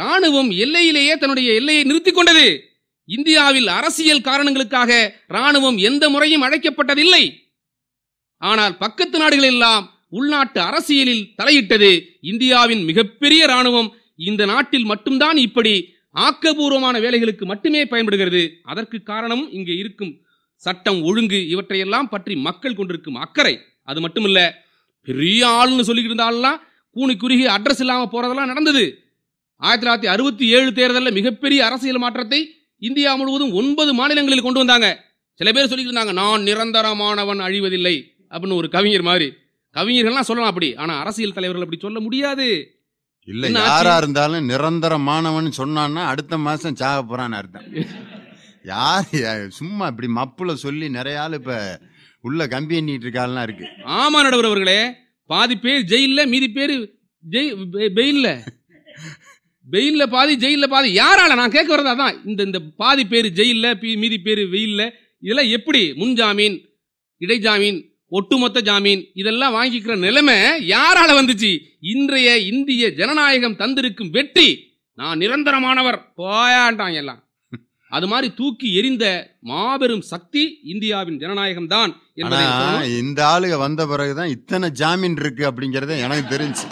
ராணுவம் எல்லையிலேயே தன்னுடைய எல்லையை நிறுத்தி கொண்டது இந்தியாவில் அரசியல் காரணங்களுக்காக ராணுவம் எந்த முறையும் அழைக்கப்பட்டதில்லை ஆனால் பக்கத்து நாடுகளெல்லாம் உள்நாட்டு அரசியலில் தலையிட்டது இந்தியாவின் மிகப்பெரிய ராணுவம் இந்த நாட்டில் மட்டும்தான் இப்படி ஆக்கபூர்வமான வேலைகளுக்கு மட்டுமே பயன்படுகிறது அதற்கு காரணம் இங்கே இருக்கும் சட்டம் ஒழுங்கு இவற்றையெல்லாம் பற்றி மக்கள் கொண்டிருக்கும் அக்கறை அது மட்டுமில்ல பெரிய ஆளுன்னு சொல்லிக்கிட்டு இருந்தாலாம் கூணி குறுகி அட்ரஸ் இல்லாமல் போகிறதெல்லாம் நடந்தது ஆயிரத்தி தொள்ளாயிரத்தி அறுபத்தி ஏழு தேர்தலில் மிகப்பெரிய அரசியல் மாற்றத்தை இந்தியா முழுவதும் ஒன்பது மாநிலங்களில் கொண்டு வந்தாங்க சில பேர் சொல்லிக்கிட்டு இருந்தாங்க நான் நிரந்தரமானவன் அழிவதில்லை அப்படின்னு ஒரு கவிஞர் மாதிரி கவிஞர்கள்லாம் சொல்லலாம் அப்படி ஆனா அரசியல் தலைவர்கள் அப்படி சொல்ல முடியாது இல்ல யாரா இருந்தாலும் நிரந்தர மாணவன் சொன்னான்னா அடுத்த மாசம் சாக போறான்னு அர்த்தம் யார் சும்மா இப்படி மப்புல சொல்லி நிறைய ஆள் இப்ப உள்ள கம்பி எண்ணிட்டு இருக்காள்லாம் இருக்கு ஆமா நடுவர் அவர்களே பாதி பேர் ஜெயில மீதி பேர் ஜெய் பெயில்ல வெயில்ல பாதி ஜெயில பாதி யாரால நான் கேட்க வரதா தான் இந்த இந்த பாதி பேர் ஜெயில மீதி பேர் வெயில்ல இதெல்லாம் எப்படி முன்ஜாமீன் இடைஜாமீன் ஒட்டுமொத்த ஜாமீன் இதெல்லாம் வாங்கிக்கிற நிலைமை யாரால வந்துச்சு இன்றைய இந்திய ஜனநாயகம் தந்திருக்கும் வெற்றி நான் நிரந்தரமானவர் போயாண்டாங்க எல்லாம் அது மாதிரி தூக்கி எரிந்த மாபெரும் சக்தி இந்தியாவின் ஜனநாயகம் தான் இந்த ஆளுக வந்த பிறகுதான் இத்தனை ஜாமீன் இருக்கு அப்படிங்கறத எனக்கு தெரிஞ்சு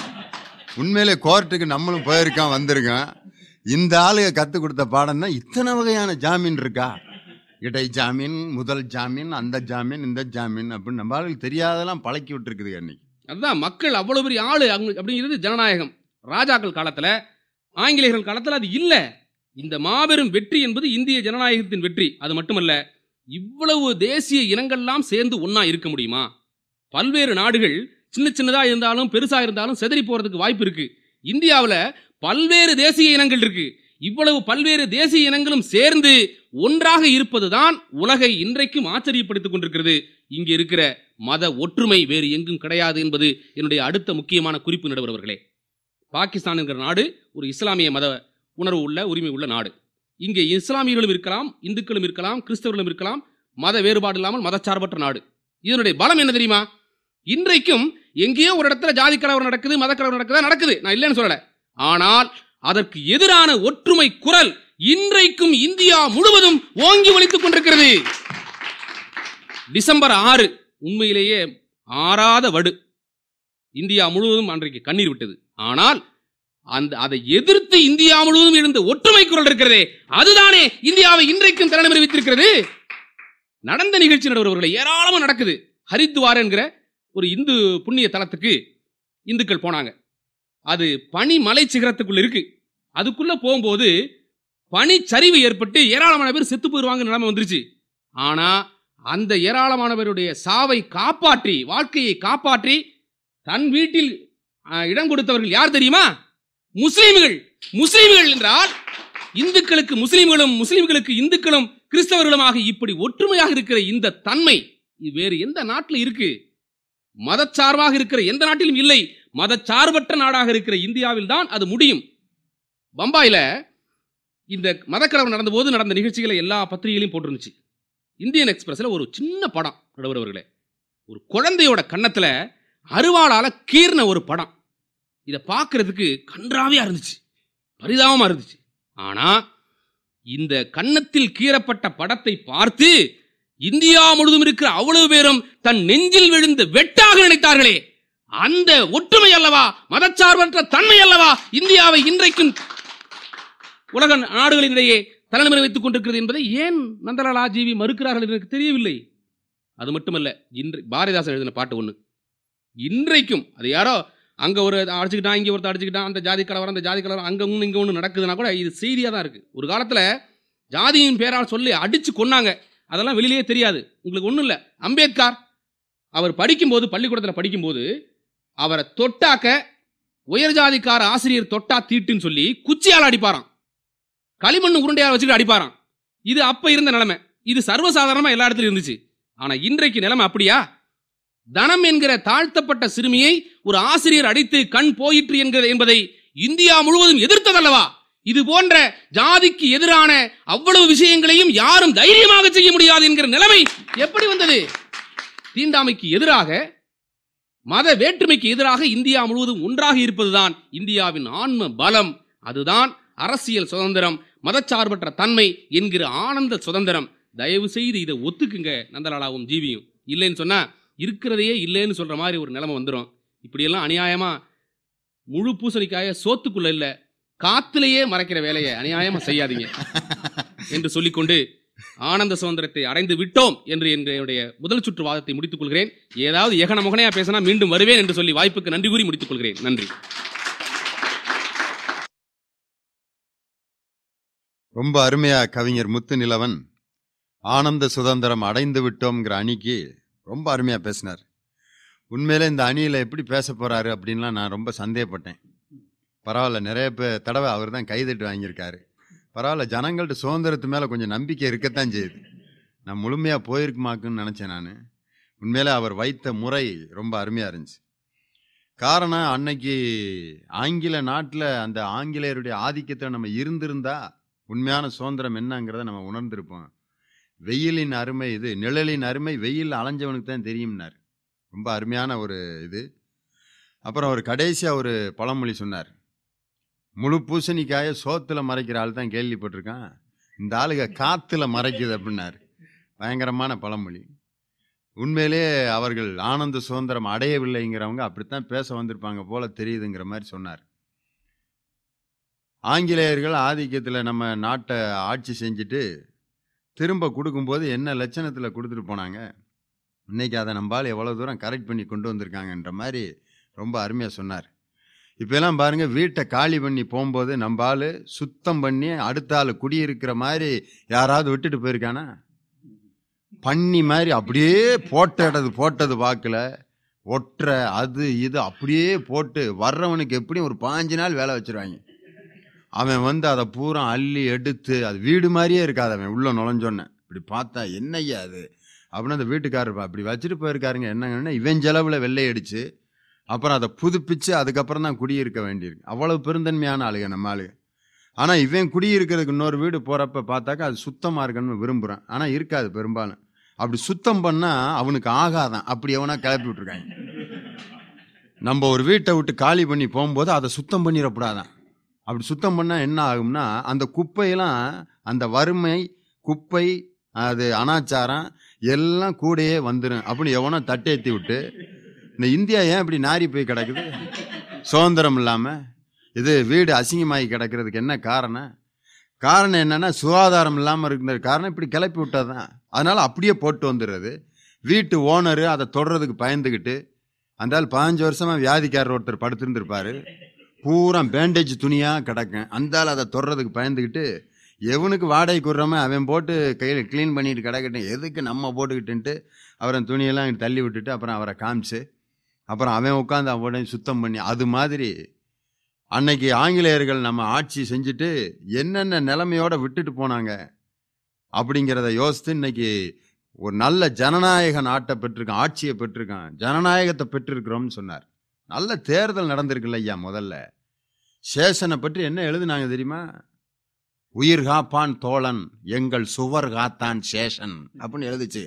உண்மையிலே கோர்ட்டுக்கு நம்மளும் போயிருக்கான் வந்திருக்கான் இந்த ஆளுக கற்றுக் கொடுத்த பாடம் தான் இத்தனை வகையான ஜாமீன் இருக்கா இடை ஜாமீன் முதல் ஜாமீன் அந்த ஜாமீன் இந்த ஜாமீன் அப்படின்னு நம்ம தெரியாதெல்லாம் பழக்கி விட்டுருக்குது அன்னைக்கு அதுதான் மக்கள் அவ்வளோ பெரிய ஆள் அவங்க அப்படிங்கிறது ஜனநாயகம் ராஜாக்கள் காலத்தில் ஆங்கிலேயர்கள் காலத்தில் அது இல்லை இந்த மாபெரும் வெற்றி என்பது இந்திய ஜனநாயகத்தின் வெற்றி அது மட்டுமல்ல இவ்வளவு தேசிய இனங்கள்லாம் சேர்ந்து ஒன்றா இருக்க முடியுமா பல்வேறு நாடுகள் சின்ன சின்னதாக இருந்தாலும் பெருசாக இருந்தாலும் செதறி போகிறதுக்கு வாய்ப்பு இருக்குது இந்தியாவில் பல்வேறு தேசிய இனங்கள் இருக்குது இவ்வளவு பல்வேறு தேசிய இனங்களும் சேர்ந்து ஒன்றாக இருப்பதுதான் உலகை இன்றைக்கும் ஆச்சரியப்படுத்திக் கொண்டிருக்கிறது இங்கு இருக்கிற மத ஒற்றுமை வேறு எங்கும் கிடையாது என்பது என்னுடைய அடுத்த முக்கியமான குறிப்பு நடுவர்களே பாகிஸ்தான் என்கிற நாடு ஒரு இஸ்லாமிய மத உணர்வு உள்ள உரிமை உள்ள நாடு இங்கே இஸ்லாமியர்களும் இருக்கலாம் இந்துக்களும் இருக்கலாம் கிறிஸ்தவர்களும் இருக்கலாம் மத வேறுபாடு இல்லாமல் மதச்சார்பற்ற நாடு இதனுடைய பலம் என்ன தெரியுமா இன்றைக்கும் எங்கேயோ ஒரு இடத்துல ஜாதி கலவரம் நடக்குது மத கலவரம் நடக்குதா நடக்குது நான் இல்லைன்னு சொல்லலை ஆனால் அதற்கு எதிரான ஒற்றுமை குரல் இன்றைக்கும் இந்தியா முழுவதும் ஓங்கி ஒழித்துக் கொண்டிருக்கிறது டிசம்பர் ஆறு உண்மையிலேயே ஆறாத வடு இந்தியா முழுவதும் அன்றைக்கு கண்ணீர் விட்டது ஆனால் அந்த அதை எதிர்த்து இந்தியா முழுவதும் எழுந்த ஒற்றுமை குரல் இருக்கிறதே அதுதானே இந்தியாவை இன்றைக்கும் தலைநிமிர் வைத்திருக்கிறது நடந்த நிகழ்ச்சி நடுவர்களை ஏராளமாக நடக்குது ஹரித்துவார் என்கிற ஒரு இந்து புண்ணிய தலத்துக்கு இந்துக்கள் போனாங்க அது பனி மலை சிகரத்துக்குள்ள இருக்கு அதுக்குள்ள போகும்போது பனிச்சரிவு ஏற்பட்டு ஏராளமான பேர் செத்து போயிடுவாங்க நிலைமை வந்துருச்சு ஆனா அந்த ஏராளமானவருடைய சாவை காப்பாற்றி வாழ்க்கையை காப்பாற்றி தன் வீட்டில் இடம் கொடுத்தவர்கள் யார் தெரியுமா முஸ்லீம்கள் முஸ்லீம்கள் என்றால் இந்துக்களுக்கு முஸ்லீம்களும் முஸ்லீம்களுக்கு இந்துக்களும் கிறிஸ்தவர்களுமாக இப்படி ஒற்றுமையாக இருக்கிற இந்த தன்மை வேறு எந்த நாட்டில் இருக்கு மதச்சார்பாக இருக்கிற எந்த நாட்டிலும் இல்லை மதச்சார்பற்ற நாடாக இருக்கிற இந்தியாவில் தான் அது முடியும் பம்பாயில் இந்த மதக்கலவரம் நடந்தபோது நடந்த நிகழ்ச்சிகளை எல்லா பத்திரிகைகளையும் போட்டிருந்துச்சு இந்தியன் எக்ஸ்பிரஸில் ஒரு சின்ன படம் நடுவர் அவர்களே ஒரு குழந்தையோட கன்னத்தில் அருவாளால் கீர்ன ஒரு படம் இதை பார்க்குறதுக்கு கன்றாவியாக இருந்துச்சு பரிதாபமாக இருந்துச்சு ஆனால் இந்த கன்னத்தில் கீறப்பட்ட படத்தை பார்த்து இந்தியா முழுதும் இருக்கிற அவ்வளவு பேரும் தன் நெஞ்சில் விழுந்து வெட்டாக நினைத்தார்களே அந்த ஒற்றுமை அல்லவா மதச்சார்பற்ற தன்மை அல்லவா இந்தியாவை இன்றைக்கும் உலக நாடுகளினிடையே தலைநிமிர வைத்துக் கொண்டிருக்கிறது என்பதை ஏன் நந்தலால் ஆஜீவி மறுக்கிறார்கள் எனக்கு தெரியவில்லை அது மட்டுமல்ல இன்று பாரதிதாசன் எழுதின பாட்டு ஒன்று இன்றைக்கும் அது யாரோ அங்கே ஒரு அடிச்சுக்கிட்டான் இங்கே ஒருத்தர் அடிச்சுக்கிட்டான் அந்த ஜாதி கலவரம் அந்த ஜாதி கலவரம் அங்கே ஒன்று இங்கே ஒன்று நடக்குதுன்னா கூட இது செய்தியாக தான் இருக்குது ஒரு காலத்தில் ஜாதியின் பேரால் சொல்லி அடித்து கொன்னாங்க அதெல்லாம் வெளியிலேயே தெரியாது உங்களுக்கு ஒன்றும் இல்லை அம்பேத்கர் அவர் படிக்கும்போது பள்ளிக்கூடத்தில் படிக்கும்போது அவரை தொட்டாக்க உயர்ஜாதிக்கார ஆசிரியர் தொட்டா தீட்டுன்னு சொல்லி குச்சியால் அடிப்பாராம் களிமண் உருண்டையால் வச்சுக்கிட்டு அடிப்பாராம் இது அப்ப இருந்த நிலைமை இது சர்வசாதாரணமா எல்லா இடத்துலயும் இருந்துச்சு ஆனா இன்றைக்கு நிலைமை அப்படியா தனம் என்கிற தாழ்த்தப்பட்ட சிறுமியை ஒரு ஆசிரியர் அடித்து கண் போயிற்று என்கிறது என்பதை இந்தியா முழுவதும் எதிர்த்ததல்லவா இது போன்ற ஜாதிக்கு எதிரான அவ்வளவு விஷயங்களையும் யாரும் தைரியமாக செய்ய முடியாது என்கிற நிலைமை எப்படி வந்தது தீண்டாமைக்கு எதிராக மத வேற்றுமைக்கு எதிராக இந்தியா முழுவதும் ஒன்றாக இருப்பதுதான் இந்தியாவின் ஆன்ம பலம் அதுதான் அரசியல் சுதந்திரம் மதச்சார்பற்ற தன்மை என்கிற ஆனந்த சுதந்திரம் தயவு செய்து இதை ஒத்துக்குங்க நந்தலாலாவும் ஜீவியும் இல்லைன்னு சொன்னால் இருக்கிறதையே இல்லைன்னு சொல்கிற மாதிரி ஒரு நிலைமை வந்துடும் இப்படியெல்லாம் அநியாயமாக முழு பூசணிக்காய சோத்துக்குள்ளே இல்லை காத்துலேயே மறைக்கிற வேலையை அநியாயமாக செய்யாதீங்க என்று சொல்லிக்கொண்டு ஆனந்த சுதந்திரத்தை அடைந்து விட்டோம் என்று என்னுடைய முதல் சுற்று வாதத்தை முடித்துக் கொள்கிறேன் ஏதாவது ஏகன முகனையா பேசினா மீண்டும் வருவேன் என்று சொல்லி வாய்ப்புக்கு நன்றி கூறி முடித்துக் கொள்கிறேன் நன்றி ரொம்ப அருமையா கவிஞர் முத்து நிலவன் ஆனந்த சுதந்திரம் அடைந்து விட்டோம்ங்கிற அணிக்கு ரொம்ப அருமையா பேசினார் உண்மையிலே இந்த அணியில எப்படி பேச போறாரு அப்படின்லாம் நான் ரொம்ப சந்தேகப்பட்டேன் பரவாயில்ல நிறைய பேர் தடவை அவர் தான் கைதட்டு வாங்கியிருக்காரு பரவாயில்ல ஜனங்கள்ட்ட சுதந்திரத்து மேலே கொஞ்சம் நம்பிக்கை இருக்கத்தான் செய்யுது நான் முழுமையாக போயிருக்குமாக்குன்னு நினச்சேன் நான் உண்மையிலே அவர் வைத்த முறை ரொம்ப அருமையாக இருந்துச்சு காரணம் அன்னைக்கு ஆங்கில நாட்டில் அந்த ஆங்கிலேயருடைய ஆதிக்கத்தில் நம்ம இருந்திருந்தா உண்மையான சுதந்திரம் என்னங்கிறத நம்ம உணர்ந்திருப்போம் வெயிலின் அருமை இது நிழலின் அருமை வெயில் அலைஞ்சவனுக்கு தான் தெரியும்னார் ரொம்ப அருமையான ஒரு இது அப்புறம் அவர் கடைசியாக ஒரு பழமொழி சொன்னார் முழு பூசணிக்காய சோத்தில் மறைக்கிற ஆள் தான் கேள்விப்பட்டிருக்கான் இந்த ஆளுக காற்றுல மறைக்குது அப்படின்னாரு பயங்கரமான பழமொழி உண்மையிலே அவர்கள் ஆனந்த சுதந்திரம் அடையவில்லைங்கிறவங்க அப்படித்தான் பேச வந்திருப்பாங்க போல தெரியுதுங்கிற மாதிரி சொன்னார் ஆங்கிலேயர்கள் ஆதிக்கத்தில் நம்ம நாட்டை ஆட்சி செஞ்சுட்டு திரும்ப கொடுக்கும்போது என்ன லட்சணத்தில் கொடுத்துட்டு போனாங்க இன்னைக்கு அதை நம்பால் எவ்வளோ தூரம் கரெக்ட் பண்ணி கொண்டு வந்திருக்காங்கன்ற மாதிரி ரொம்ப அருமையாக சொன்னார் இப்போலாம் பாருங்கள் வீட்டை காலி பண்ணி போகும்போது நம்ம ஆள் சுத்தம் பண்ணி அடுத்த ஆள் குடியிருக்கிற மாதிரி யாராவது விட்டுட்டு போயிருக்கானா பண்ணி மாதிரி அப்படியே போட்டது போட்டது பார்க்கல ஒட்டுற அது இது அப்படியே போட்டு வர்றவனுக்கு எப்படியும் ஒரு பாஞ்சு நாள் வேலை வச்சுருவாங்க அவன் வந்து அதை பூரா அள்ளி எடுத்து அது வீடு மாதிரியே இருக்காது அவன் உள்ளே நுழைஞ்சோன்னே இப்படி பார்த்தா என்னையா அது அப்படின்னு அந்த வீட்டுக்காரர் அப்படி வச்சுட்டு போயிருக்காருங்க என்னங்கன்னா இவன் செலவில் வெள்ளை அப்புறம் அதை புதுப்பிச்சு அதுக்கப்புறம் தான் குடியிருக்க வேண்டியிருக்கு அவ்வளவு பெருந்தன்மையான ஆளுங்க நம்ம ஆளுங்க ஆனால் இவன் குடியிருக்கிறதுக்கு இன்னொரு வீடு போகிறப்ப பார்த்தாக்கா அது சுத்தமாக இருக்கணும்னு விரும்புகிறான் ஆனால் இருக்காது பெரும்பாலும் அப்படி சுத்தம் பண்ணால் அவனுக்கு ஆகாதான் அப்படி எவனா கிளப்பி விட்ருக்காங்க நம்ம ஒரு வீட்டை விட்டு காலி பண்ணி போகும்போது அதை சுத்தம் பண்ணிடக்கூடாதான் அப்படி சுத்தம் பண்ணால் என்ன ஆகும்னா அந்த குப்பையெல்லாம் அந்த வறுமை குப்பை அது அனாச்சாரம் எல்லாம் கூடையே வந்துடும் அப்படின்னு எவனோ தட்டேற்றி விட்டு இந்த இந்தியா ஏன் இப்படி நாரி போய் கிடக்குது சுதந்திரம் இல்லாமல் இது வீடு அசிங்கமாகி கிடக்கிறதுக்கு என்ன காரணம் காரணம் என்னென்னா சுகாதாரம் இல்லாமல் இருக்கிற காரணம் இப்படி கிளப்பி விட்டால் தான் அதனால் அப்படியே போட்டு வந்துடுறது வீட்டு ஓனரு அதை தொடுறதுக்கு பயந்துக்கிட்டு அந்தால் பதினஞ்சு வருஷமாக வியாதிக்காரர் ஒருத்தர் படுத்திருந்துருப்பார் பூரா பேண்டேஜ் துணியாக கிடக்கும் அந்தால் அதை தொடுறதுக்கு பயந்துக்கிட்டு எவனுக்கு வாடகை கொடுறோமே அவன் போட்டு கையில் க்ளீன் பண்ணிட்டு கிடக்கட்டும் எதுக்கு நம்ம போட்டுக்கிட்டுன்ட்டு அவரை துணியெல்லாம் தள்ளி விட்டுட்டு அப்புறம் அவரை காமிச்சு அப்புறம் அவன் உட்காந்து அவனையும் சுத்தம் பண்ணி அது மாதிரி அன்னைக்கு ஆங்கிலேயர்கள் நம்ம ஆட்சி செஞ்சுட்டு என்னென்ன நிலைமையோட விட்டுட்டு போனாங்க அப்படிங்கிறத யோசித்து இன்னைக்கு ஒரு நல்ல ஜனநாயக நாட்டை பெற்றிருக்கான் ஆட்சியை பெற்றிருக்கான் ஜனநாயகத்தை பெற்றிருக்கிறோம்னு சொன்னார் நல்ல தேர்தல் நடந்திருக்குல்ல ஐயா முதல்ல சேஷனை பற்றி என்ன எழுதுனாங்க தெரியுமா உயிர் காப்பான் தோழன் எங்கள் சுவர் காத்தான் சேஷன் அப்படின்னு எழுதிச்சு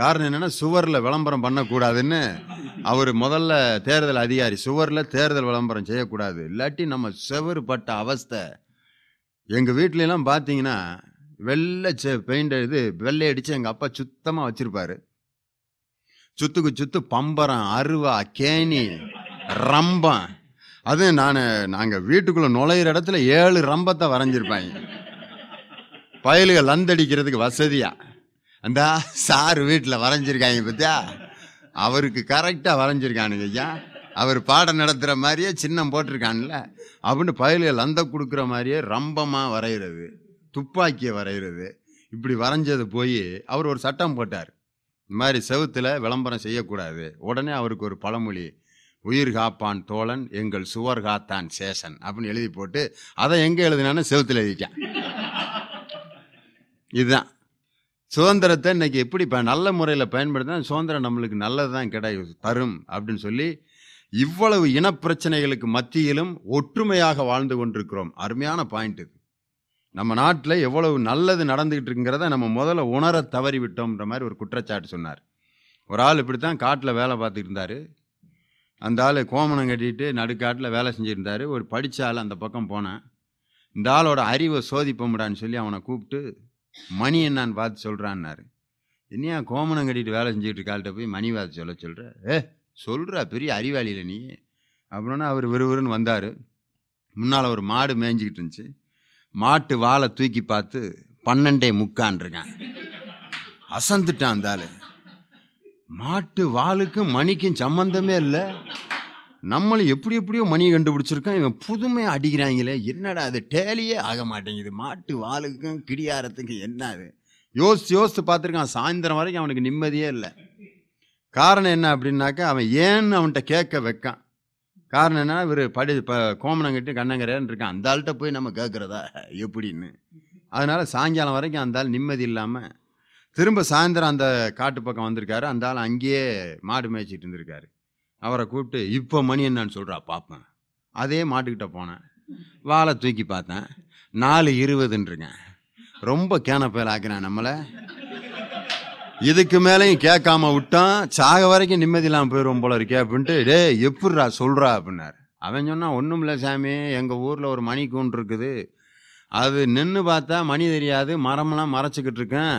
காரணம் என்னென்னா சுவரில் விளம்பரம் பண்ணக்கூடாதுன்னு அவர் முதல்ல தேர்தல் அதிகாரி சுவரில் தேர்தல் விளம்பரம் செய்யக்கூடாது இல்லாட்டி நம்ம செவரு பட்ட அவஸ்தை எங்கள் வீட்டிலலாம் பார்த்தீங்கன்னா வெள்ளை செ பெயிண்ட் இது வெள்ளை அடித்து எங்கள் அப்பா சுத்தமாக வச்சுருப்பார் சுத்துக்கு சுத்து பம்பரம் அருவா கேணி ரம்பம் அது நான் நாங்கள் வீட்டுக்குள்ளே நுழையிற இடத்துல ஏழு ரம்பத்தை வரைஞ்சிருப்பாங்க பயலுக லந்தடிக்கிறதுக்கு வசதியாக அண்டா சார் வீட்டில் வரைஞ்சிருக்காங்க பத்தியா அவருக்கு கரெக்டாக வரைஞ்சிருக்கானுங்க ஐயா அவர் பாடம் நடத்துகிற மாதிரியே சின்னம் போட்டிருக்கான்ல அப்படின்னு பயில்கள் அந்த கொடுக்குற மாதிரியே ரம்பமாக வரைகிறது துப்பாக்கியை வரைகிறது இப்படி வரைஞ்சது போய் அவர் ஒரு சட்டம் போட்டார் இந்த மாதிரி செவுத்தில் விளம்பரம் செய்யக்கூடாது உடனே அவருக்கு ஒரு பழமொழி உயிர் காப்பான் தோழன் எங்கள் சுவர் காத்தான் சேஷன் அப்படின்னு எழுதி போட்டு அதை எங்கே எழுதினானே செவுத்தில் எழுதிக்கான் இதுதான் சுதந்திரத்தை இன்னைக்கு எப்படி ப நல்ல முறையில் பயன்படுத்தினா சுதந்திரம் நம்மளுக்கு நல்லது தான் கிடை தரும் அப்படின்னு சொல்லி இவ்வளவு இனப்பிரச்சனைகளுக்கு மத்தியிலும் ஒற்றுமையாக வாழ்ந்து கொண்டிருக்கிறோம் அருமையான பாயிண்ட் இது நம்ம நாட்டில் எவ்வளவு நல்லது நடந்துக்கிட்டு இருக்கிறத நம்ம முதல்ல உணர தவறி விட்டோம்ன்ற மாதிரி ஒரு குற்றச்சாட்டு சொன்னார் ஒரு ஆள் இப்படி தான் காட்டில் வேலை பார்த்துட்டு இருந்தார் அந்த ஆள் கோமணம் கட்டிட்டு நடுக்காட்டில் வேலை செஞ்சுருந்தார் ஒரு படித்த ஆள் அந்த பக்கம் போனேன் இந்த ஆளோட அறிவை சோதிப்போம்டான்னு சொல்லி அவனை கூப்பிட்டு மணி நான் பார்த்து சொல்கிறான்னாரு என்னையா கோமணம் கட்டிட்டு வேலை செஞ்சுக்கிட்டு இருக்காள்கிட்ட போய் மணி பார்த்து சொல்ல சொல்கிற ஏ சொல்கிறா பெரிய அறிவாளியில் நீ அப்படின்னா அவர் விறுவிறுன்னு வந்தார் முன்னால் ஒரு மாடு மேய்ஞ்சிக்கிட்டு இருந்துச்சு மாட்டு வாழை தூக்கி பார்த்து பன்னெண்டே முக்கான்ருக்கான் அசந்துட்டான் அந்த மாட்டு வாளுக்கும் மணிக்கும் சம்மந்தமே இல்லை நம்மளை எப்படி எப்படியோ மணியை கண்டுபிடிச்சிருக்கோம் இவன் புதுமையாக அடிக்கிறாங்களே என்னடா அது டேலியே ஆக மாட்டேங்குது மாட்டு வாளுக்கும் கிடியாரத்துக்கும் என்ன அது யோசித்து யோசித்து பார்த்துருக்கான் சாயந்தரம் வரைக்கும் அவனுக்கு நிம்மதியே இல்லை காரணம் என்ன அப்படின்னாக்கா அவன் ஏன்னு அவன்கிட்ட கேட்க வைக்கான் காரணம் என்ன இவர் படி இப்போ கோமனம் கட்டி கண்ணங்கரேன்னு இருக்கான் அந்த ஆள்கிட்ட போய் நம்ம கேட்குறதா எப்படின்னு அதனால் சாயங்காலம் வரைக்கும் அந்த ஆள் நிம்மதி இல்லாமல் திரும்ப சாயந்தரம் அந்த காட்டு பக்கம் வந்திருக்காரு அந்த ஆள் அங்கேயே மாடு மேய்ச்சிட்டு இருந்திருக்காரு அவரை கூப்பிட்டு இப்போ மணி என்னன்னு சொல்கிறா பார்ப்பேன் அதே மாட்டுக்கிட்ட போனேன் வாழை தூக்கி பார்த்தேன் நாலு இருபதுன்றங்க ரொம்ப பேர் ஆக்கினேன் நம்மளை இதுக்கு மேலேயும் கேட்காம விட்டான் சாக வரைக்கும் நிம்மதி இல்லாமல் போயிடும் போல இருக்கே அப்படின்ட்டு டே எப்படிரா சொல்கிறா அப்படின்னார் அவன் சொன்னால் ஒன்றும் இல்லை சாமி எங்கள் ஊரில் ஒரு மணி கூண்டு இருக்குது அது நின்று பார்த்தா மணி தெரியாது மரமெல்லாம் மறைச்சிக்கிட்டு இருக்கேன்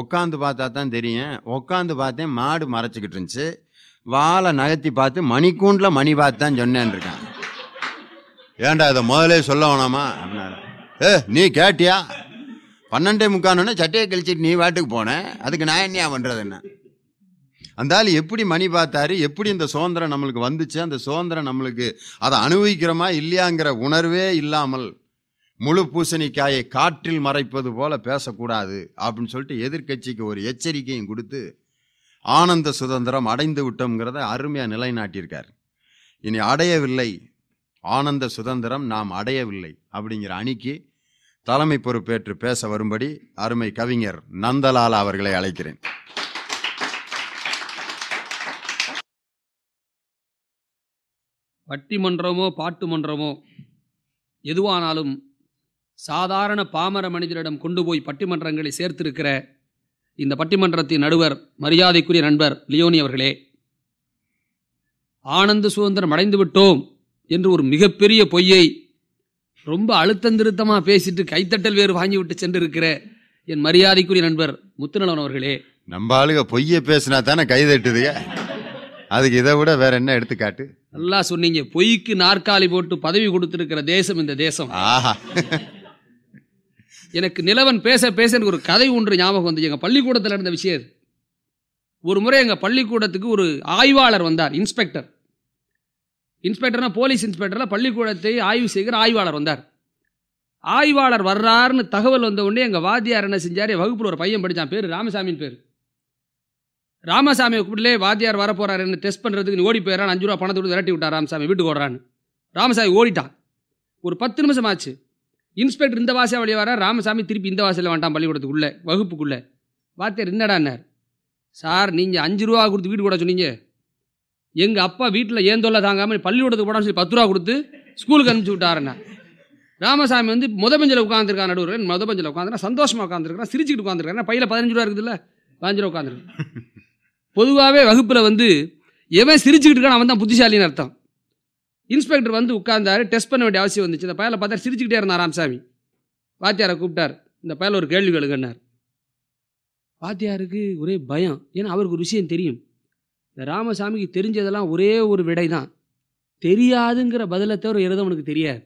உக்காந்து பார்த்தா தான் தெரியும் உக்காந்து பார்த்தேன் மாடு மறைச்சிக்கிட்டு இருந்துச்சு வாழை நகர்த்தி பார்த்து மணிக்கூண்டில் மணி பார்த்து தான் சொன்னேன் இருக்கான் ஏண்டா இதை முதலே சொல்ல வேணாமா அப்படின்னா ஏ நீ கேட்டியா பன்னெண்டே முக்கானே சட்டையை கழிச்சிட்டு நீ வாட்டுக்கு போனேன் அதுக்கு நான் என்ன பண்ணுறது என்ன அந்த எப்படி மணி பார்த்தாரு எப்படி இந்த சுதந்திரம் நம்மளுக்கு வந்துச்சு அந்த சுதந்திரம் நம்மளுக்கு அதை அனுபவிக்கிறோமா இல்லையாங்கிற உணர்வே இல்லாமல் முழு பூசணிக்காயை காற்றில் மறைப்பது போல பேசக்கூடாது அப்படின்னு சொல்லிட்டு எதிர்கட்சிக்கு ஒரு எச்சரிக்கையும் கொடுத்து ஆனந்த சுதந்திரம் அடைந்து விட்டோங்கிறத அருமையாக நிலைநாட்டியிருக்கார் இனி அடையவில்லை ஆனந்த சுதந்திரம் நாம் அடையவில்லை அப்படிங்கிற அணிக்கு தலைமை பொறுப்பேற்று பேச வரும்படி அருமை கவிஞர் நந்தலால் அவர்களை அழைக்கிறேன் பட்டி மன்றமோ பாட்டு மன்றமோ எதுவானாலும் சாதாரண பாமர மனிதரிடம் கொண்டு போய் பட்டிமன்றங்களை சேர்த்திருக்கிற இந்த பட்டிமன்றத்தின் நடுவர் மரியாதைக்குரிய நண்பர் லியோனி அவர்களே ஆனந்த சுதந்திரம் அடைந்து விட்டோம் என்று ஒரு மிகப்பெரிய பொய்யை ரொம்ப அழுத்தந்திருத்தமாக பேசிட்டு கைத்தட்டல் வேறு வாங்கி விட்டு சென்றிருக்கிற என் மரியாதைக்குரிய நண்பர் முத்துநலன் அவர்களே நம்ம ஆளுக பொய்யை பேசினா தானே கைதட்டுதுங்க அதுக்கு இதை விட வேற என்ன எடுத்துக்காட்டு நல்லா சொன்னீங்க பொய்க்கு நாற்காலி போட்டு பதவி கொடுத்துருக்கிற தேசம் இந்த தேசம் ஆஹா எனக்கு நிலவன் பேச பேச எனக்கு ஒரு கதை ஒன்று ஞாபகம் வந்து எங்கள் பள்ளிக்கூடத்தில் நடந்த விஷயம் ஒரு முறை எங்கள் பள்ளிக்கூடத்துக்கு ஒரு ஆய்வாளர் வந்தார் இன்ஸ்பெக்டர் இன்ஸ்பெக்டர்னா போலீஸ் இன்ஸ்பெக்டரில் பள்ளிக்கூடத்தை ஆய்வு செய்கிற ஆய்வாளர் வந்தார் ஆய்வாளர் வர்றாருன்னு தகவல் வந்த உடனே எங்கள் வாத்தியார் என்ன செஞ்சார் வகுப்பில் ஒரு பையன் படித்தான் பேர் ராமசாமின் பேர் ராமசாமி கூப்பிட்டுலே வாத்தியார் வரப்போறாரு என்ன டெஸ்ட் பண்ணுறதுக்கு நீ ஓடி போயிடறான் அஞ்சு ரூபா பணத்தை விட்டு விரட்டி விட்டார் ராமசாமி வீட்டுக்கு ஓடுறான்னு ராமசாமி ஓடிட்டான் ஒரு பத்து நிமிஷம் ஆச்சு இன்ஸ்பெக்டர் இந்த வாசல் வழியாக வரா ராமசாமி திருப்பி இந்த வாசலில் வேண்டாம் பள்ளிக்கூடத்துக்குள்ளே வகுப்புக்குள்ளே வாத்தியார் என்னடான்னார் சார் நீங்கள் அஞ்சு ரூபா கொடுத்து வீடு கூட சொன்னீங்க எங்கள் அப்பா வீட்டில் ஏன் தொல்லை தாங்காமல் பள்ளிக்கூடத்துக்கு போடான்னு சொல்லி பத்து ரூபா கொடுத்து ஸ்கூலுக்கு அனுப்பிச்சி விட்டாருண்ணா ராமசாமி வந்து முத பஞ்சில் உட்காந்துருக்கான் நடுவர் முத பஞ்சில் உட்காந்துருக்கான் சந்தோஷமாக உட்காந்துருக்கான் சிரிச்சுட்டு உட்காந்துருக்கேன் பையில பதினஞ்சு ரூபா இருக்குதுல்ல பதினஞ்சு ரூபா உட்காந்துருக்கு பொதுவாகவே வகுப்பில் வந்து எவன் சிரிச்சுக்கிட்டு இருக்கான் அவன் தான் புத்திசாலின்னு அர்த்தம் இன்ஸ்பெக்டர் வந்து உட்கார்ந்தாரு டெஸ்ட் பண்ண வேண்டிய அவசியம் வந்துச்சு இந்த பயலை பார்த்தா சிரிச்சுக்கிட்டே இருந்தார் ராம்சாமி வாத்தியாரை கூப்பிட்டார் இந்த பயல ஒரு கேள்வி கேளுங்கன்னார் வாத்தியாருக்கு ஒரே பயம் ஏன்னா அவருக்கு ஒரு விஷயம் தெரியும் இந்த ராமசாமிக்கு தெரிஞ்சதெல்லாம் ஒரே ஒரு விடை தான் தெரியாதுங்கிற பதிலை தவிர எதுவும் அவனுக்கு தெரியாது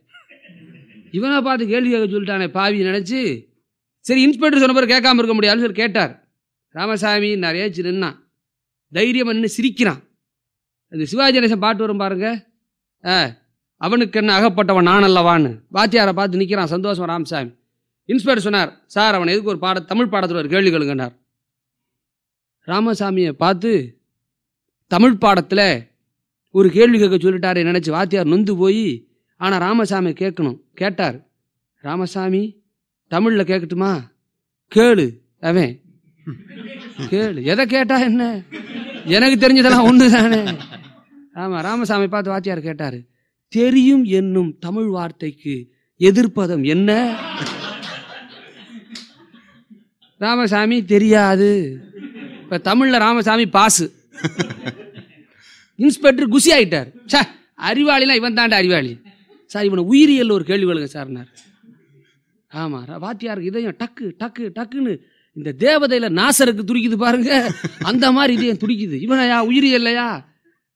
இவனை பார்த்து கேள்வி கேட்க சொல்லிட்டானே பாவி நினச்சி சரி இன்ஸ்பெக்டர் சொன்ன பிறகு கேட்காம இருக்க முடியாது சார் கேட்டார் ராமசாமி நிறையாச்சு நின்னான் தைரியமாக நின்று சிரிக்கிறான் அந்த சிவாஜி கணேசன் பாட்டு வரும் பாருங்கள் அவனுக்கு என்ன அகப்பட்டவன் நான் அல்லவான்னு வாத்தியாரை பார்த்து நிற்கிறான் சந்தோஷம் ராமசாமி இன்ஸ்பெக்டர் சொன்னார் சார் அவன் எதுக்கு ஒரு பாட தமிழ் பாடத்தில் ஒரு கேள்வி கேளுங்கன்னார் ராமசாமியை பார்த்து தமிழ் பாடத்தில் ஒரு கேள்வி கேட்க சொல்லிட்டாரு நினச்சி வாத்தியார் நொந்து போய் ஆனால் ராமசாமி கேட்கணும் கேட்டார் ராமசாமி தமிழில் கேட்கட்டுமா கேளு அவன் கேளு எதை கேட்டா என்ன எனக்கு தெரிஞ்சதெல்லாம் ஒன்று தானே ஆமாம் ராமசாமி பார்த்து வாத்தியார் கேட்டார் தெரியும் என்னும் தமிழ் வார்த்தைக்கு எதிர்ப்பதம் என்ன ராமசாமி தெரியாது இப்போ தமிழில் ராமசாமி பாசு இன்ஸ்பெக்டர் குசி ஆகிட்டார் சார் அறிவாளினா இவன் தாண்ட அறிவாளி சார் இவனை உயிரியல் ஒரு கேள்வி கொள்ளுங்க சார்னார் ஆமாம் வாத்தியாருக்கு இதயம் டக்கு டக்கு டக்குன்னு இந்த தேவதையில் நாசருக்கு துடிக்குது பாருங்க அந்த மாதிரி இதயம் துடிக்குது இவனையா உயிரியல்லையா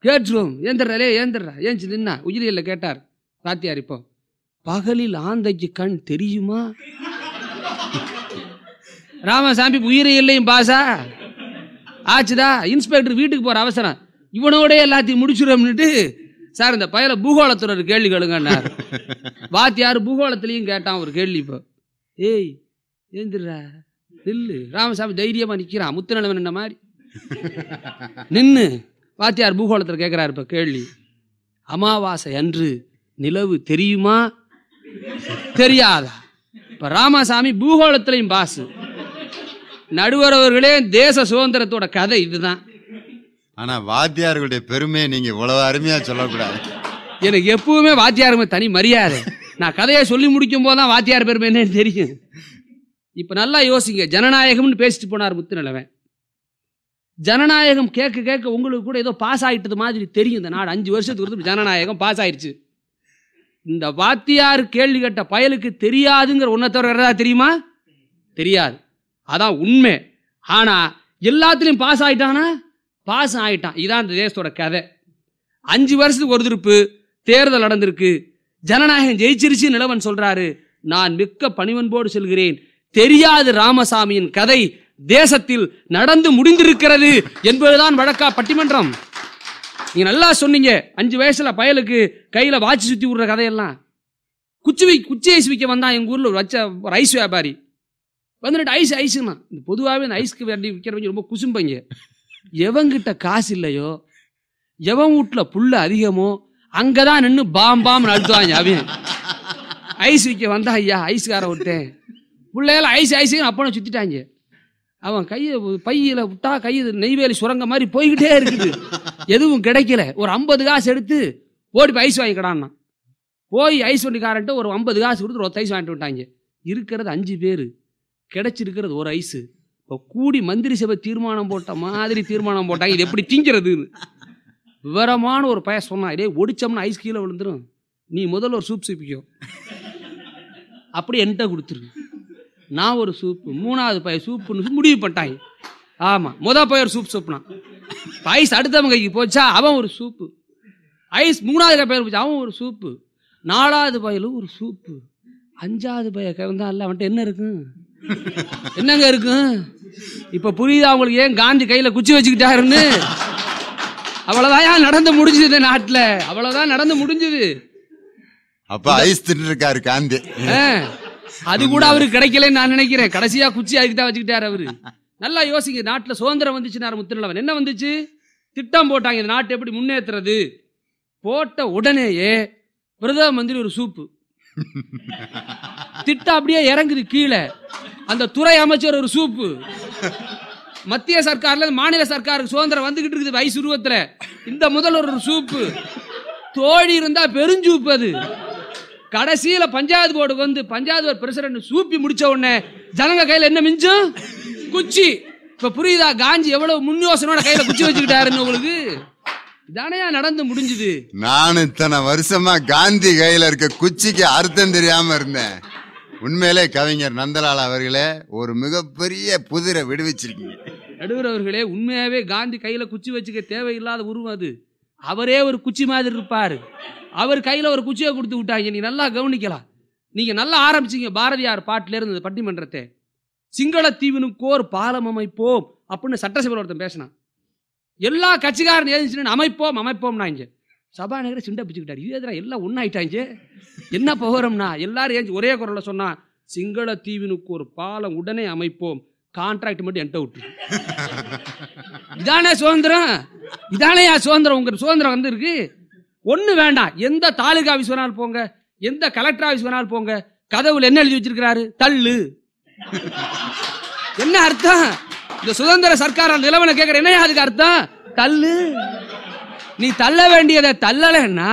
கேட்டுரும் ஏந்திரலே ஏந்திர ஏஞ்சி நின்னா உயிரியல்ல கேட்டார் பாத்தியார் இப்போ பகலில் ஆந்தைக்கு கண் தெரியுமா ராமசாமி உயிரியல்லையும் பாசா ஆச்சுதா இன்ஸ்பெக்டர் வீட்டுக்கு போகிற அவசரம் இவனோட எல்லாத்தையும் முடிச்சுடும்னுட்டு சார் இந்த பயல பூகோளத்தில் ஒரு கேள்வி கேளுங்கன்னார் வாத்தியார் பூகோளத்துலேயும் கேட்டான் ஒரு கேள்வி இப்போ ஏய் ஏந்திரா நில்லு ராமசாமி தைரியமாக நிற்கிறான் நிலவன் என்ன மாதிரி நின்று வாத்தியார் பூகோளத்தில் கேட்குறாரு இப்போ கேள்வி அமாவாசை அன்று நிலவு தெரியுமா தெரியாதா இப்போ ராமசாமி பூகோளத்திலையும் பாசு நடுவரவர்களே தேச சுதந்திரத்தோட கதை இதுதான் ஆனால் வாத்தியார்களுடைய பெருமையை நீங்கள் இவ்வளோ அருமையாக சொல்லக்கூடாது எனக்கு எப்பவுமே வாத்தியாருமே தனி மரியாதை நான் கதையை சொல்லி முடிக்கும் போது தான் வாத்தியார் பெருமை என்னன்னு தெரியும் இப்போ நல்லா யோசிங்க ஜனநாயகம்னு பேசிட்டு போனார் முத்து நிலவன் ஜனநாயகம் கேட்க கேட்க உங்களுக்கு கூட ஏதோ பாஸ் ஆகிட்டது மாதிரி தெரியும் இந்த நாடு அஞ்சு வருஷத்துக்கு ஜனநாயகம் பாஸ் ஆயிடுச்சு இந்த வாத்தியார் கேள்வி கேட்ட பயலுக்கு தெரியாதுங்கிற ஒன்றை தெரியுமா தெரியாது அதான் உண்மை ஆனால் எல்லாத்துலேயும் பாஸ் ஆகிட்டானா பாஸ் ஆகிட்டான் இதான் இந்த தேசத்தோட கதை அஞ்சு வருஷத்துக்கு ஒரு திருப்பு தேர்தல் நடந்திருக்கு ஜனநாயகம் ஜெயிச்சிருச்சு நிலவன் சொல்கிறாரு நான் மிக்க பணிவன்போடு செல்கிறேன் தெரியாது ராமசாமியின் கதை தேசத்தில் நடந்து முடிந்திருக்கிறது என்பதுதான் வழக்கா பட்டிமன்றம் நீங்க நல்லா சொன்னீங்க அஞ்சு வயசுல பயலுக்கு கையில வாட்சி சுத்தி விடுற கதையெல்லாம் குச்சி வை குச்சி ஐஸ் விற்க வந்தான் எங்கள் ஊரில் வச்ச ஒரு ஐஸ் வியாபாரி வந்துட்டு ஐஸ் ஐஸுனா இந்த பொதுவாகவே இந்த ஐஸ்க்கு வேண்டி விற்கிறவங்க ரொம்ப குசும்பங்க எவங்கிட்ட காசு இல்லையோ எவன் வீட்டில் புல்ல அதிகமோ அங்கே தான் நின்று பாம் பாம் நடத்துவாங்க அவன் ஐஸ் விற்க வந்தா ஐயா ஐஸ்கார விட்டேன் பிள்ளையெல்லாம் ஐஸ் ஐஸ் அப்பனை சுற்றிட்டாங்க அவன் கையை பையில் விட்டா கையை நெய்வேலி சுரங்க மாதிரி போய்கிட்டே இருக்குது எதுவும் கிடைக்கல ஒரு ஐம்பது காசு எடுத்து ஓடி போய் ஐஸ் வாங்கிக்கடான்னா போய் ஐஸ் வண்டிக்காரன்ட்டு ஒரு ஐம்பது காசு கொடுத்து ஒரு ஐஸ் வாங்கிட்டு விட்டாங்க இருக்கிறது அஞ்சு பேர் கிடைச்சிருக்கிறது ஒரு ஐஸு இப்போ கூடி மந்திரி சபை தீர்மானம் போட்ட மாதிரி தீர்மானம் போட்டாங்க இது எப்படி திங்கிறதுன்னு விவரமான ஒரு பய சொன்னான் இதே ஒடிச்சோம்னா ஐஸ் கீழே விழுந்துடும் நீ முதல்ல ஒரு சூப் சிப்பிக்கும் அப்படி என்கிட்ட கொடுத்துருக்கு நான் ஒரு சூப்பு மூணாவது பையன் சூப்புன்னு முடிவு பண்ணிட்டாங்க ஆமாம் மொதல் பையன் ஒரு சூப் சூப்னா ஐஸ் அடுத்தவங்க கைக்கு போச்சா அவன் ஒரு சூப்பு ஐஸ் மூணாவது பயிர் போச்சு அவன் ஒரு சூப்பு நாலாவது பையலும் ஒரு சூப்பு அஞ்சாவது பையன் கைந்தான்ல அவன்கிட்ட என்ன இருக்கும் என்னங்க இருக்கும் இப்போ புரியுதா அவங்களுக்கு ஏன் காந்தி கையில் குச்சி வச்சுக்கிட்டாருன்னு அவ்வளோதான் நடந்து முடிஞ்சது நாட்டுல நாட்டில் அவ்வளோதான் நடந்து முடிஞ்சது அப்ப ஐஸ் தின்னு இருக்காரு காந்தி அது கூட அவருக்கு கிடைக்கலன்னு நான் நினைக்கிறேன் கடைசியா குச்சி ஆகிட்டா வச்சுக்கிட்டாரு அவரு நல்லா யோசிங்க நாட்டுல சுதந்திரம் வந்துச்சு நார் முத்திரவன் என்ன வந்துச்சு திட்டம் போட்டாங்க இந்த நாட்டை எப்படி முன்னேற்றுறது போட்ட உடனேயே பிரதம மந்திரி ஒரு சூப்பு திட்டம் அப்படியே இறங்குது கீழே அந்த துறை அமைச்சர் ஒரு சூப்பு மத்திய சர்க்கார்ல மாநில சர்க்காருக்கு சுதந்திரம் வந்துகிட்டு இருக்குது வயசு உருவத்துல இந்த முதல்வர் ஒரு சூப்பு தோழி இருந்தா பெருஞ்சூப்பு அது கடைசியில் பஞ்சாயத்து போர்டு வந்து பஞ்சாயத்து போர்டு பிரசிடன்ட் சூப்பி முடிச்ச உடனே ஜனங்க கையில் என்ன மிஞ்சும் குச்சி இப்போ புரியுதா காஞ்சி எவ்வளவு முன் யோசனோட கையில் குச்சி வச்சுக்கிட்டாருன்னு உங்களுக்கு இதானையா நடந்து முடிஞ்சுது நான் இத்தனை வருஷமா காந்தி கையில இருக்க குச்சிக்கு அர்த்தம் தெரியாம இருந்தேன் உண்மையிலே கவிஞர் நந்தலால் அவர்களே ஒரு மிகப்பெரிய புதிரை விடுவிச்சிருக்கீங்க நடுவர் அவர்களே உண்மையாவே காந்தி கையில குச்சி வச்சுக்க தேவையில்லாத உருவம் அது அவரே ஒரு குச்சி மாதிரி இருப்பாரு அவர் கையில் ஒரு குச்சியை கொடுத்து விட்டாங்க நீ நல்லா கவனிக்கலாம் நீங்கள் நல்லா ஆரம்பிச்சிங்க பாரதியார் பாட்டிலேருந்து இந்த பட்டிமன்றத்தை சிங்களத்தீவினுக்கோர் பாலம் அமைப்போம் அப்படின்னு சட்டசபையில் ஒருத்தன் பேசினான் எல்லா கட்சிக்காரன் ஏஜென்சினு அமைப்போம் அமைப்போம்னா இங்கே சபாநாயகரை சிண்டை பிச்சுக்கிட்டார் இதே தான் எல்லாம் ஒன்றாயிட்டாங்க என்ன போகிறோம்னா எல்லாரும் ஏஞ்சி ஒரே குரலில் சொன்னான் சிங்களத்தீவினுக்கு ஒரு பாலம் உடனே அமைப்போம் கான்ட்ராக்ட் மட்டும் என்கிட்ட விட்டு இதானே சுதந்திரம் இதானே சுதந்திரம் உங்களுக்கு சுதந்திரம் வந்திருக்கு ஒன்று வேண்டாம் எந்த தாலுகா ஆஃபீஸ் வேணாலும் போங்க எந்த கலெக்டர் ஆஃபீஸ் வேணாலும் போங்க கதவுல என்ன எழுதி வச்சிருக்கிறாரு தள்ளு என்ன அர்த்தம் இந்த சுதந்திர சர்க்கார் அந்த நிலவனை கேட்கிற என்ன அதுக்கு அர்த்தம் தள்ளு நீ தள்ள வேண்டியதை தள்ளலைன்னா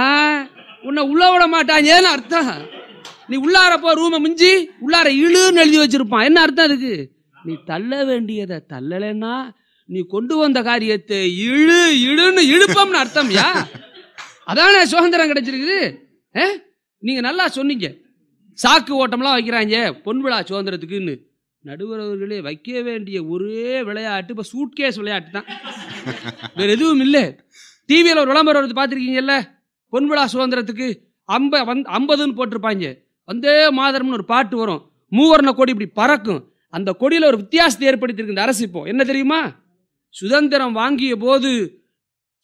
உன்னை உள்ள விட மாட்டாங்கன்னு அர்த்தம் நீ உள்ளாரப்போ ரூமை மிஞ்சி உள்ளார இழுன்னு எழுதி வச்சிருப்பான் என்ன அர்த்தம் அதுக்கு நீ தள்ள வேண்டியதை தள்ளலைன்னா நீ கொண்டு வந்த காரியத்தை இழு இழுன்னு இழுப்பம்னு அர்த்தம்யா அதான சுதந்திரம் கிடைச்சிருக்குது நீங்க நல்லா சொன்னீங்க சாக்கு ஓட்டம்லாம் வைக்கிறாங்க பொன் விழா சுதந்திரத்துக்குன்னு நடுவரவர்களே வைக்க வேண்டிய ஒரே விளையாட்டு இப்போ சூட்கேஸ் விளையாட்டு தான் வேற எதுவும் இல்லை டிவியில் ஒரு விளம்பரம் வருது பார்த்துருக்கீங்கல்ல பொன் விழா சுதந்திரத்துக்கு அம்ப வந் ஐம்பதுன்னு போட்டிருப்பாங்க வந்தே மாதரம்னு ஒரு பாட்டு வரும் மூவர்ண கொடி இப்படி பறக்கும் அந்த கொடியில் ஒரு வித்தியாசத்தை ஏற்படுத்தியிருக்கு இந்த அரசு இப்போ என்ன தெரியுமா சுதந்திரம் வாங்கிய போது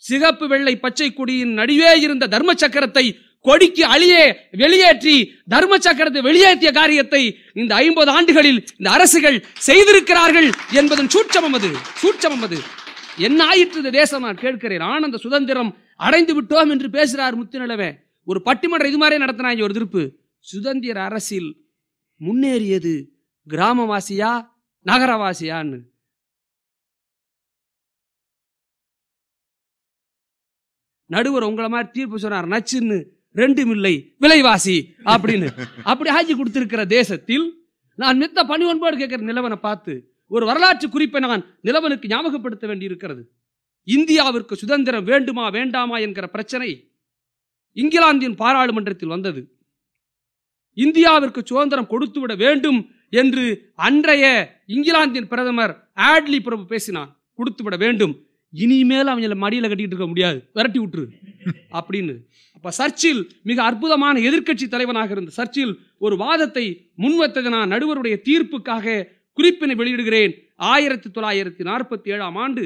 சிகப்பு வெள்ளை பச்சை கொடியின் நடுவே இருந்த தர்ம சக்கரத்தை கொடிக்கு அழியே வெளியேற்றி தர்ம சக்கரத்தை வெளியேற்றிய காரியத்தை இந்த ஐம்பது ஆண்டுகளில் இந்த அரசுகள் செய்திருக்கிறார்கள் என்பதன் சூட்சமம் அது சூட்சமம் அது என்ன ஆயிற்று இந்த தேசம் நான் கேட்கிறேன் ஆனந்த சுதந்திரம் அடைந்து விட்டோம் என்று பேசுகிறார் முத்துநிலவே ஒரு பட்டிமன்றம் இது மாதிரி நடத்தினாங்க ஒரு திருப்பு சுதந்திர அரசில் முன்னேறியது கிராமவாசியா நகரவாசியான்னு நடுவர் உங்களை மாதிரி தீர்ப்பு சொன்னார் நச்சுன்னு ரெண்டும் இல்லை விலைவாசி அப்படின்னு அப்படி ஆகி கொடுத்திருக்கிற தேசத்தில் நான் மித்த பணி ஒன்போடு கேட்கிற நிலவனை பார்த்து ஒரு வரலாற்று குறிப்பை நான் நிலவனுக்கு ஞாபகப்படுத்த வேண்டியிருக்கிறது இந்தியாவிற்கு சுதந்திரம் வேண்டுமா வேண்டாமா என்கிற பிரச்சனை இங்கிலாந்தின் பாராளுமன்றத்தில் வந்தது இந்தியாவிற்கு சுதந்திரம் கொடுத்து விட வேண்டும் என்று அன்றைய இங்கிலாந்தின் பிரதமர் ஆட்லி பிரபு பேசினான் கொடுத்து விட வேண்டும் இனிமேல் அவங்கள மடியில் கட்டிக்கிட்டு இருக்க முடியாது விரட்டி விட்டுரு அப்படின்னு அப்போ சர்ச்சில் மிக அற்புதமான எதிர்க்கட்சி தலைவனாக இருந்த சர்ச்சில் ஒரு வாதத்தை முன்வைத்தது நான் நடுவருடைய தீர்ப்புக்காக குறிப்பினை வெளியிடுகிறேன் ஆயிரத்தி தொள்ளாயிரத்தி நாற்பத்தி ஏழாம் ஆண்டு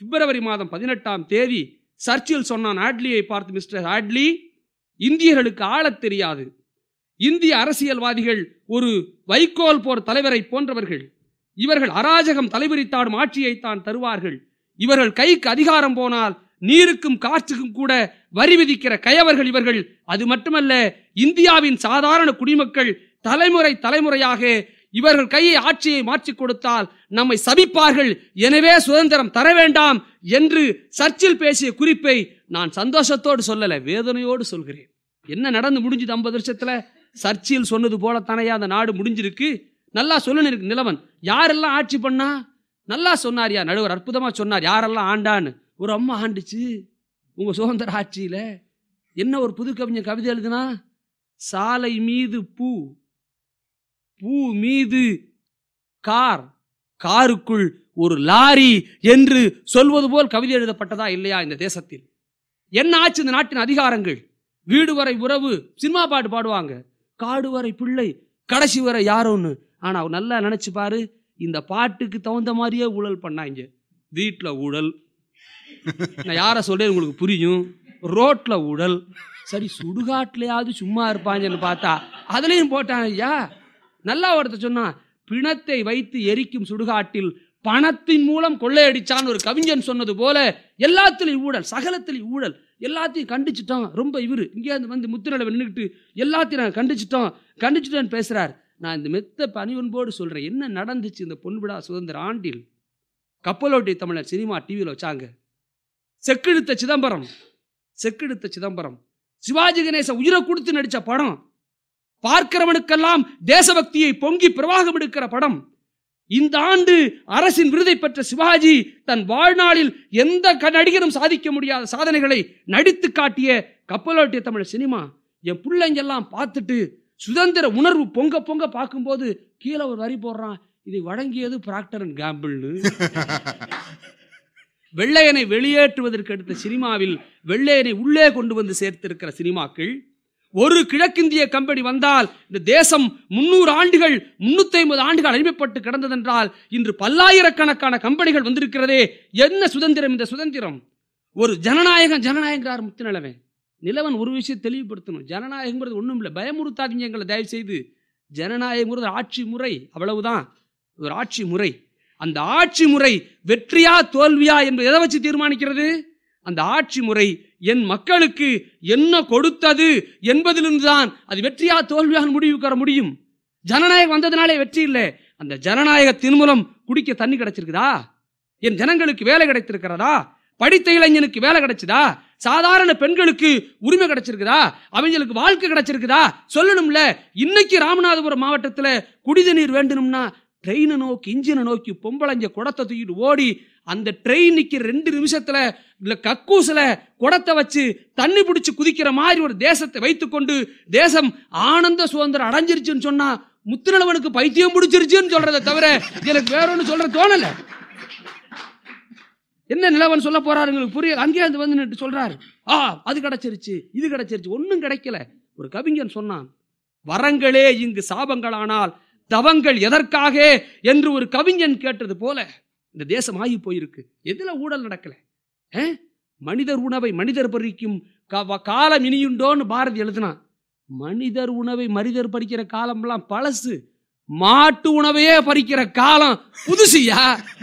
பிப்ரவரி மாதம் பதினெட்டாம் தேதி சர்ச்சில் சொன்னான் ஆட்லியை பார்த்து மிஸ்டர் ஆட்லி இந்தியர்களுக்கு ஆளத் தெரியாது இந்திய அரசியல்வாதிகள் ஒரு வைக்கோல் போர் தலைவரை போன்றவர்கள் இவர்கள் அராஜகம் தலைவரித்தாடும் ஆட்சியைத்தான் தருவார்கள் இவர்கள் கைக்கு அதிகாரம் போனால் நீருக்கும் காற்றுக்கும் கூட வரி விதிக்கிற கயவர்கள் இவர்கள் அது மட்டுமல்ல இந்தியாவின் சாதாரண குடிமக்கள் தலைமுறை தலைமுறையாக இவர்கள் கையை ஆட்சியை மாற்றி கொடுத்தால் நம்மை சபிப்பார்கள் எனவே சுதந்திரம் தர வேண்டாம் என்று சர்ச்சில் பேசிய குறிப்பை நான் சந்தோஷத்தோடு சொல்லல வேதனையோடு சொல்கிறேன் என்ன நடந்து முடிஞ்சது ஐம்பது வருஷத்துல சர்ச்சில் சொன்னது போல போலத்தானே அந்த நாடு முடிஞ்சிருக்கு நல்லா சொல்லணும் இருக்கு நிலவன் யாரெல்லாம் ஆட்சி பண்ணா நல்லா சொன்னாரியா நடுவர் அற்புதமாக சொன்னார் யாரெல்லாம் ஆண்டான்னு ஒரு அம்மா ஆண்டுச்சு உங்கள் சுதந்திர ஆட்சியில் என்ன ஒரு புது கவிஞர் கவிதை எழுதுனா சாலை மீது பூ பூ மீது கார் காருக்குள் ஒரு லாரி என்று சொல்வது போல் கவிதை எழுதப்பட்டதா இல்லையா இந்த தேசத்தில் என்ன ஆச்சு இந்த நாட்டின் அதிகாரங்கள் வீடு வரை உறவு சினிமா பாட்டு பாடுவாங்க காடு வரை பிள்ளை கடைசி வரை யாரோன்னு ஆனால் நல்லா நினச்சி பாரு இந்த பாட்டுக்கு தகுந்த மாதிரியே ஊழல் பண்ணாங்க வீட்டில் ஊழல் நான் யாரை சொல்ல உங்களுக்கு புரியும் ரோட்டில் ஊழல் சரி சுடுகாட்டிலையாவது சும்மா இருப்பாங்கன்னு பார்த்தா அதுலேயும் போட்டாங்க ஐயா நல்லா ஒருத்த சொன்னான் பிணத்தை வைத்து எரிக்கும் சுடுகாட்டில் பணத்தின் மூலம் கொள்ளையடிச்சான்னு ஒரு கவிஞன் சொன்னது போல எல்லாத்துலேயும் ஊழல் சகலத்திலையும் ஊழல் எல்லாத்தையும் கண்டிச்சிட்டோம் ரொம்ப இவர் இங்கேருந்து வந்து முத்துநடவை நின்றுக்கிட்டு எல்லாத்தையும் நாங்கள் கண்டிச்சிட்டோம் கண்டிச்சிட்டோன்னு பேசுகிறார் நான் இந்த மெத்த பணிவன்போடு சொல்கிறேன் என்ன நடந்துச்சு இந்த பொன்விடா சுதந்திர ஆண்டில் கப்பலோட்டி தமிழர் சினிமா டிவியில் வச்சாங்க செக்கெடுத்த சிதம்பரம் செக்கெடுத்த சிதம்பரம் சிவாஜி கணேச உயிரை கொடுத்து நடித்த படம் பார்க்கிறவனுக்கெல்லாம் தேசபக்தியை பொங்கி பிரவாகம் எடுக்கிற படம் இந்த ஆண்டு அரசின் விருதை பெற்ற சிவாஜி தன் வாழ்நாளில் எந்த நடிகரும் சாதிக்க முடியாத சாதனைகளை நடித்து காட்டிய கப்பலோட்டிய தமிழ் சினிமா என் பிள்ளைங்கெல்லாம் பார்த்துட்டு சுதந்திர உணர்வு பொங்க பொங்க பார்க்கும்போது கீழே ஒரு வரி போடுறான் இதை வழங்கியது பிராக்டர் அண்ட் கேம்பிள்னு வெள்ளையனை வெளியேற்றுவதற்கு அடுத்த சினிமாவில் வெள்ளையனை உள்ளே கொண்டு வந்து சேர்த்திருக்கிற சினிமாக்கள் ஒரு கிழக்கிந்திய கம்பெனி வந்தால் இந்த தேசம் முன்னூறு ஆண்டுகள் முன்னூத்தி ஐம்பது ஆண்டுகள் அடிமைப்பட்டு கிடந்ததென்றால் இன்று பல்லாயிரக்கணக்கான கம்பெனிகள் வந்திருக்கிறதே என்ன சுதந்திரம் இந்த சுதந்திரம் ஒரு ஜனநாயகம் ஜனநாயகிறார் முத்துநிலவன் நிலவன் ஒரு விஷயம் தெளிவுபடுத்தணும் ஜனநாயகங்கிறது ஒன்றும் இல்லை பயமுறுத்தாதீங்க எங்களை தயவு செய்து ஜனநாயகங்கிறது ஆட்சி முறை அவ்வளவுதான் ஒரு ஆட்சி முறை அந்த ஆட்சி முறை வெற்றியா தோல்வியா என்பது எதை வச்சு தீர்மானிக்கிறது அந்த ஆட்சி முறை என் மக்களுக்கு என்ன கொடுத்தது என்பதிலிருந்து தான் அது வெற்றியா தோல்வியாக முடிவுக்கு வர முடியும் ஜனநாயகம் வந்ததுனாலே வெற்றி இல்லை அந்த ஜனநாயகத்தின் மூலம் குடிக்க தண்ணி கிடைச்சிருக்குதா என் ஜனங்களுக்கு வேலை கிடைத்திருக்கிறதா படித்த இளைஞனுக்கு வேலை கிடைச்சதா சாதாரண பெண்களுக்கு உரிமை கிடைச்சிருக்குதா அவங்களுக்கு வாழ்க்கை கிடைச்சிருக்குதா சொல்லணும்ல இன்னைக்கு ராமநாதபுரம் மாவட்டத்தில் குடிதண்ணீர் வேண்டணும்னா ட்ரெயினை நோக்கி இன்ஜினை நோக்கி பொம்பளைஞ்ச குடத்தை தூக்கிட்டு ஓடி அந்த ட்ரெயின் நிற்கிற ரெண்டு நிமிஷத்தில் இல்லை கக்கூசில் குடத்தை வச்சு தண்ணி பிடிச்சி குதிக்கிற மாதிரி ஒரு தேசத்தை வைத்துக்கொண்டு தேசம் ஆனந்த சுதந்திரம் அடைஞ்சிருச்சுன்னு சொன்னால் முத்துநலவனுக்கு பைத்தியம் பிடிச்சிருச்சுன்னு சொல்கிறத தவிர எனக்கு வேற ஒன்னு சொல்கிற தோணலை என்ன நிலவன் சொல்ல போறாருங்களுக்கு புரிய அங்கேயே அது வந்து சொல்றாரு ஆ அது கிடைச்சிருச்சு இது கிடைச்சிருச்சு ஒன்றும் கிடைக்கல ஒரு கவிஞன் சொன்னான் வரங்களே இங்கு சாபங்களானால் தவங்கள் எதற்காக என்று ஒரு கவிஞன் கேட்டது போல இந்த தேசம் ஆகி போயிருக்கு எதில் ஊழல் நடக்கல மனிதர் உணவை மனிதர் பறிக்கும் காலம் இனியுண்டோன்னு பாரதி எழுதுனான் மனிதர் உணவை மனிதர் பறிக்கிற காலம்லாம் பழசு மாட்டு உணவையே பறிக்கிற காலம் புதுசியா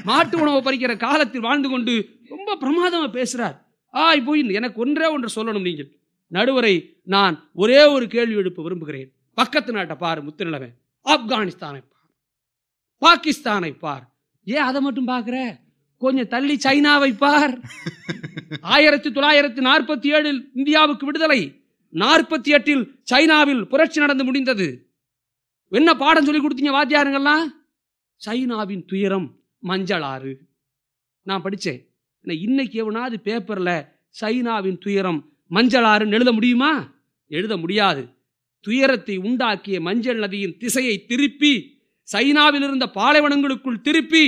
மாட்டு உணவை பறிக்கிற காலத்தில் வாழ்ந்து கொண்டு ரொம்ப பிரமாதமாக பேசுகிறார் ஆய் போய் எனக்கு ஒன்றே ஒன்று சொல்லணும் நீங்கள் நடுவரை நான் ஒரே ஒரு கேள்வி எழுப்ப விரும்புகிறேன் பக்கத்து நாட்டை பார் முத்துநிலவை ஆப்கானிஸ்தானை பார் பாகிஸ்தானை பார் ஏன் அதை மட்டும் பார்க்குற கொஞ்சம் தள்ளி சைனாவை பார் ஆயிரத்தி தொள்ளாயிரத்தி நாற்பத்தி ஏழில் இந்தியாவுக்கு விடுதலை நாற்பத்தி எட்டில் சைனாவில் புரட்சி நடந்து முடிந்தது என்ன பாடம் சொல்லி கொடுத்தீங்க வாத்தியாருங்கள்லாம் சைனாவின் துயரம் மஞ்சள் ஆறு நான் படித்தேன் இன்னைக்கு அது பேப்பரில் சைனாவின் துயரம் மஞ்சள் ஆறுன்னு எழுத முடியுமா எழுத முடியாது துயரத்தை உண்டாக்கிய மஞ்சள் நதியின் திசையை திருப்பி சைனாவில் இருந்த பாலைவனங்களுக்குள் திருப்பி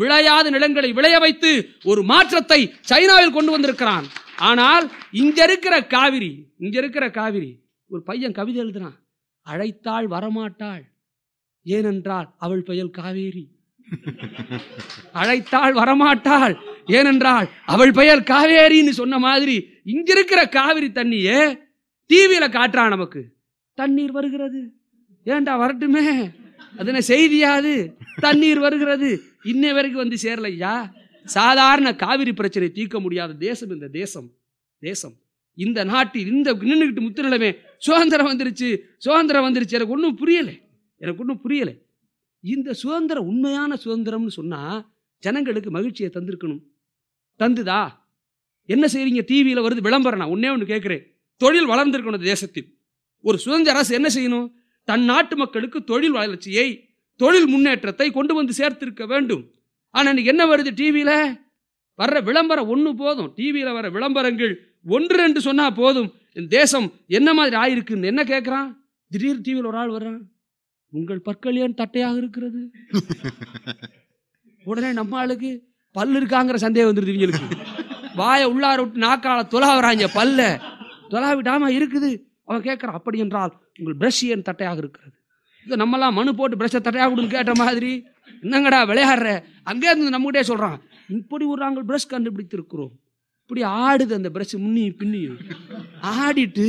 விளையாத நிலங்களை விளைய வைத்து ஒரு மாற்றத்தை சைனாவில் கொண்டு வந்திருக்கிறான் ஆனால் இங்க இருக்கிற காவிரி இங்க இருக்கிற காவிரி ஒரு பையன் கவிதை எழுதுறான் அழைத்தாள் வரமாட்டாள் ஏனென்றால் அவள் பெயர் காவேரி அழைத்தாள் வரமாட்டாள் ஏனென்றால் அவள் பெயர் காவேரின்னு சொன்ன மாதிரி இங்கிருக்கிற காவிரி தண்ணியே டிவியில காட்டுறான் நமக்கு தண்ணீர் வருகிறது ஏண்டா வரட்டுமே அதனை செய்தியாது தண்ணீர் வருகிறது இன்ன வரைக்கும் வந்து சேரலையா சாதாரண காவிரி பிரச்சனை தீர்க்க முடியாத தேசம் இந்த தேசம் தேசம் இந்த நாட்டில் இந்த நின்றுகிட்டு முத்து நிலமே சுதந்திரம் வந்துருச்சு சுதந்திரம் வந்துருச்சு எனக்கு ஒன்றும் புரியலை எனக்கு ஒன்றும் புரியலை இந்த சுதந்திரம் உண்மையான சுதந்திரம்னு சொன்னால் ஜனங்களுக்கு மகிழ்ச்சியை தந்திருக்கணும் தந்துதா என்ன செய்கிறீங்க டிவியில் வருது விளம்பரம் நான் ஒன்றே ஒன்று கேட்குறேன் தொழில் வளர்ந்துருக்கணும் தேசத்தில் ஒரு சுதந்திர அரசு என்ன செய்யணும் தன் நாட்டு மக்களுக்கு தொழில் வளர்ச்சியை தொழில் முன்னேற்றத்தை கொண்டு வந்து சேர்த்திருக்க வேண்டும் ஆனால் இன்னைக்கு என்ன வருது டிவியில் வர்ற விளம்பரம் ஒன்று போதும் டிவியில் வர விளம்பரங்கள் ஒன்று என்று சொன்னால் போதும் என் தேசம் என்ன மாதிரி ஆயிருக்குன்னு என்ன கேட்குறான் திடீர் டிவியில் ஒரு ஆள் வர்றான் உங்கள் பற்கள் ஏன் தட்டையாக இருக்கிறது உடனே நம்ம ஆளுக்கு பல் இருக்காங்கிற சந்தேகம் வந்துருது இவங்களுக்கு வாயை உள்ளார விட்டு நாக்கால தொலாவறாங்க பல்ல தொலாவிடாமல் இருக்குது அவன் கேட்குறான் அப்படி என்றால் உங்கள் பிரஷ் ஏன் தட்டையாக இருக்கிறது இது நம்மலாம் மனு போட்டு பிரஷை தட்டையாக விடுன்னு கேட்ட மாதிரி என்னங்கடா விளையாடுற அங்கே இருந்து நம்மகிட்டே சொல்கிறான் இப்படி ஒரு நாங்கள் பிரஷ் கண்டுபிடித்திருக்கிறோம் இப்படி ஆடுது அந்த பிரஷ் முன்னியும் பின்னியும் ஆடிட்டு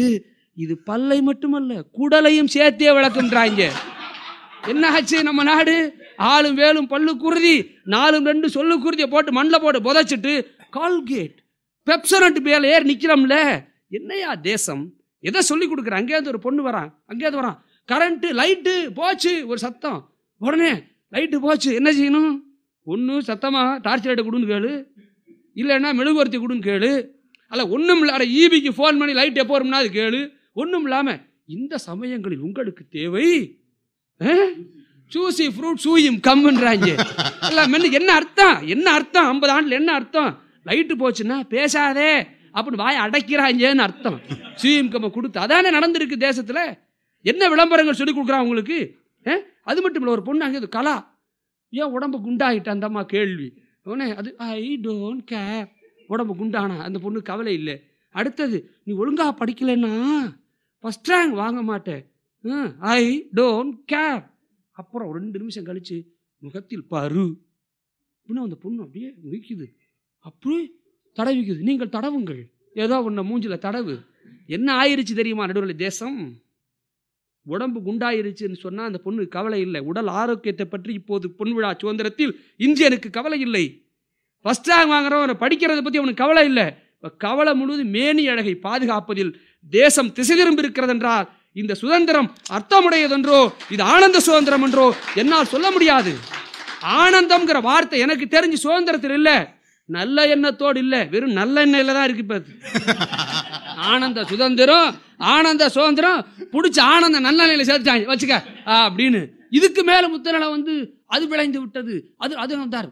இது பல்லை மட்டுமல்ல குடலையும் சேர்த்தே விளக்குன்றாங்க என்ன ஆச்சு நம்ம நாடு ஆளும் வேலும் பல்லு குருதி நாலும் ரெண்டு சொல்லு குருதியை போட்டு மண்ணில் போட்டு புதைச்சிட்டு கால்கேட் பெப்சரண்ட் மேலே ஏறி நிற்கிறோம்ல என்னையா தேசம் எதை சொல்லி கொடுக்குற அங்கேருந்து ஒரு பொண்ணு வரான் அங்கேயிருந்து வரான் கரண்ட்டு லைட்டு போச்சு ஒரு சத்தம் உடனே லைட்டு போச்சு என்ன செய்யணும் ஒன்று சத்தமாக டார்ச் லைட்டை கொடுன்னு கேளு இல்லைன்னா மெழுகுவர்த்தி கொடுன்னு கேளு அல்ல ஒன்றும் இல்லை ஈபிக்கு e ஃபோன் பண்ணி லைட் எப்போ வரும்னா அது கேளு ஒன்றும் இல்லாமல் இந்த சமயங்களில் உங்களுக்கு தேவை சூசி ஃப்ரூட் சூயும் கம்முன்றாங்க எல்லாம் என்ன அர்த்தம் என்ன அர்த்தம் ஐம்பது ஆண்டில் என்ன அர்த்தம் லைட்டு போச்சுன்னா பேசாதே அப்படின்னு வாய் அடைக்கிறாங்கன்னு அர்த்தம் சூயும் கம்ம கொடுத்து அதானே நடந்திருக்கு தேசத்தில் என்ன விளம்பரங்கள் சொல்லி கொடுக்குறான் உங்களுக்கு அது மட்டும் இல்லை ஒரு பொண்ணு அங்கே கலா ஏன் உடம்பு குண்டாகிட்டான் அந்தம்மா கேள்வி உடனே அது ஐ டோன்ட் கேர் உடம்பு குண்டானா அந்த பொண்ணு கவலை இல்லை அடுத்தது நீ ஒழுங்காக படிக்கலைன்னா ஃபஸ்ட் ரேங்க் வாங்க மாட்டேன் ஐ டோன்ட் கேர் அப்புறம் ரெண்டு நிமிஷம் கழித்து முகத்தில் பரு இன்னும் அந்த பொண்ணு அப்படியே விற்குது அப்படியே தடவிக்குது நீங்கள் தடவுங்கள் ஏதோ ஒன்று மூஞ்சில் தடவு என்ன ஆயிடுச்சு தெரியுமா நடுவில் தேசம் உடம்பு குண்டாயிருச்சுன்னு சொன்னால் அந்த பொண்ணு கவலை இல்லை உடல் ஆரோக்கியத்தை பற்றி இப்போது பொன் விழா சுதந்திரத்தில் இந்தியனுக்கு கவலை இல்லை ஃபஸ்ட் ரேங்க் வாங்குறவன் படிக்கிறத பற்றி அவனுக்கு கவலை இல்லை கவலை முழுவதும் மேனி அழகை பாதுகாப்பதில் தேசம் திசை திரும்பி இருக்கிறது என்றால் இந்த சுதந்திரம் அர்த்தமுடையதென்றோ இது ஆனந்த சுதந்திரம் என்றோ என்னால் சொல்ல முடியாது ஆனந்தம்ங்கிற வார்த்தை எனக்கு தெரிஞ்சு சுதந்திரத்தில் இல்லை நல்ல எண்ணத்தோடு இல்லை வெறும் நல்ல எண்ணெயில் தான் இருக்கு இப்போ ஆனந்த சுதந்திரம் ஆனந்த சுதந்திரம் பிடிச்ச ஆனந்த நல்ல நிலையில சேர்த்துட்டாங்க வச்சுக்க அப்படின்னு இதுக்கு மேல முத்தநல வந்து அது விளைந்து விட்டது அது அது வந்தார்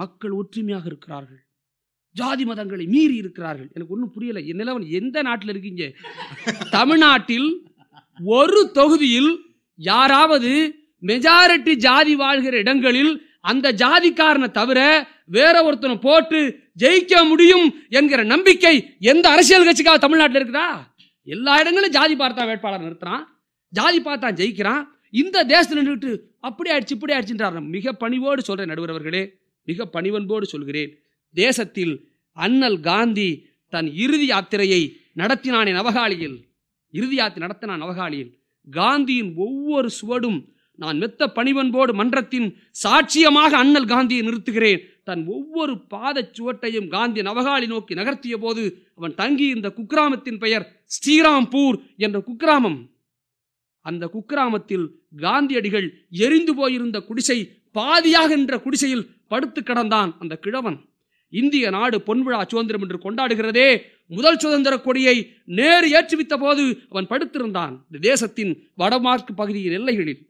மக்கள் ஒற்றுமையாக இருக்கிறார்கள் ஜாதி மதங்களை மீறி இருக்கிறார்கள் எனக்கு ஒன்றும் புரியலை நிலவன் எந்த நாட்டில் இருக்கீங்க தமிழ்நாட்டில் ஒரு தொகுதியில் யாராவது மெஜாரிட்டி ஜாதி வாழ்கிற இடங்களில் அந்த ஜாதிக்காரனை தவிர வேற ஒருத்தனை போட்டு ஜெயிக்க முடியும் என்கிற நம்பிக்கை எந்த அரசியல் கட்சிக்காக தமிழ்நாட்டில் இருக்குதா எல்லா இடங்களும் ஜாதி பார்த்தா வேட்பாளர் நிறுத்துறான் ஜாதி பார்த்தா ஜெயிக்கிறான் இந்த தேசத்தில் நின்றுட்டு அப்படி ஆயிடுச்சு இப்படி ஆயிடுச்சுன்றார் மிக பணிவோடு சொல்கிறேன் நடுவரவர்களே மிக பணிவன்போடு சொல்கிறேன் தேசத்தில் அண்ணல் காந்தி தன் இறுதி யாத்திரையை நடத்தினானே நவகாளியில் இறுதி யாத்திரை நடத்தினான் நவகாளியில் காந்தியின் ஒவ்வொரு சுவடும் நான் மெத்த பணிவன்போடு மன்றத்தின் சாட்சியமாக அண்ணல் காந்தியை நிறுத்துகிறேன் தன் ஒவ்வொரு பாதச் சுவட்டையும் காந்தி நவகாலி நோக்கி நகர்த்திய போது அவன் தங்கியிருந்த குக்கிராமத்தின் பெயர் ஸ்ரீராம்பூர் என்ற குக்கிராமம் அந்த குக்கிராமத்தில் காந்தியடிகள் எரிந்து போயிருந்த குடிசை பாதியாக என்ற குடிசையில் படுத்து கிடந்தான் அந்த கிழவன் இந்திய நாடு பொன்விழா சுதந்திரம் என்று கொண்டாடுகிறதே முதல் சுதந்திர கொடியை நேரு ஏற்றுவித்த போது அவன் படுத்திருந்தான் இந்த தேசத்தின் வடமார்க்கு பகுதியின் எல்லைகளில்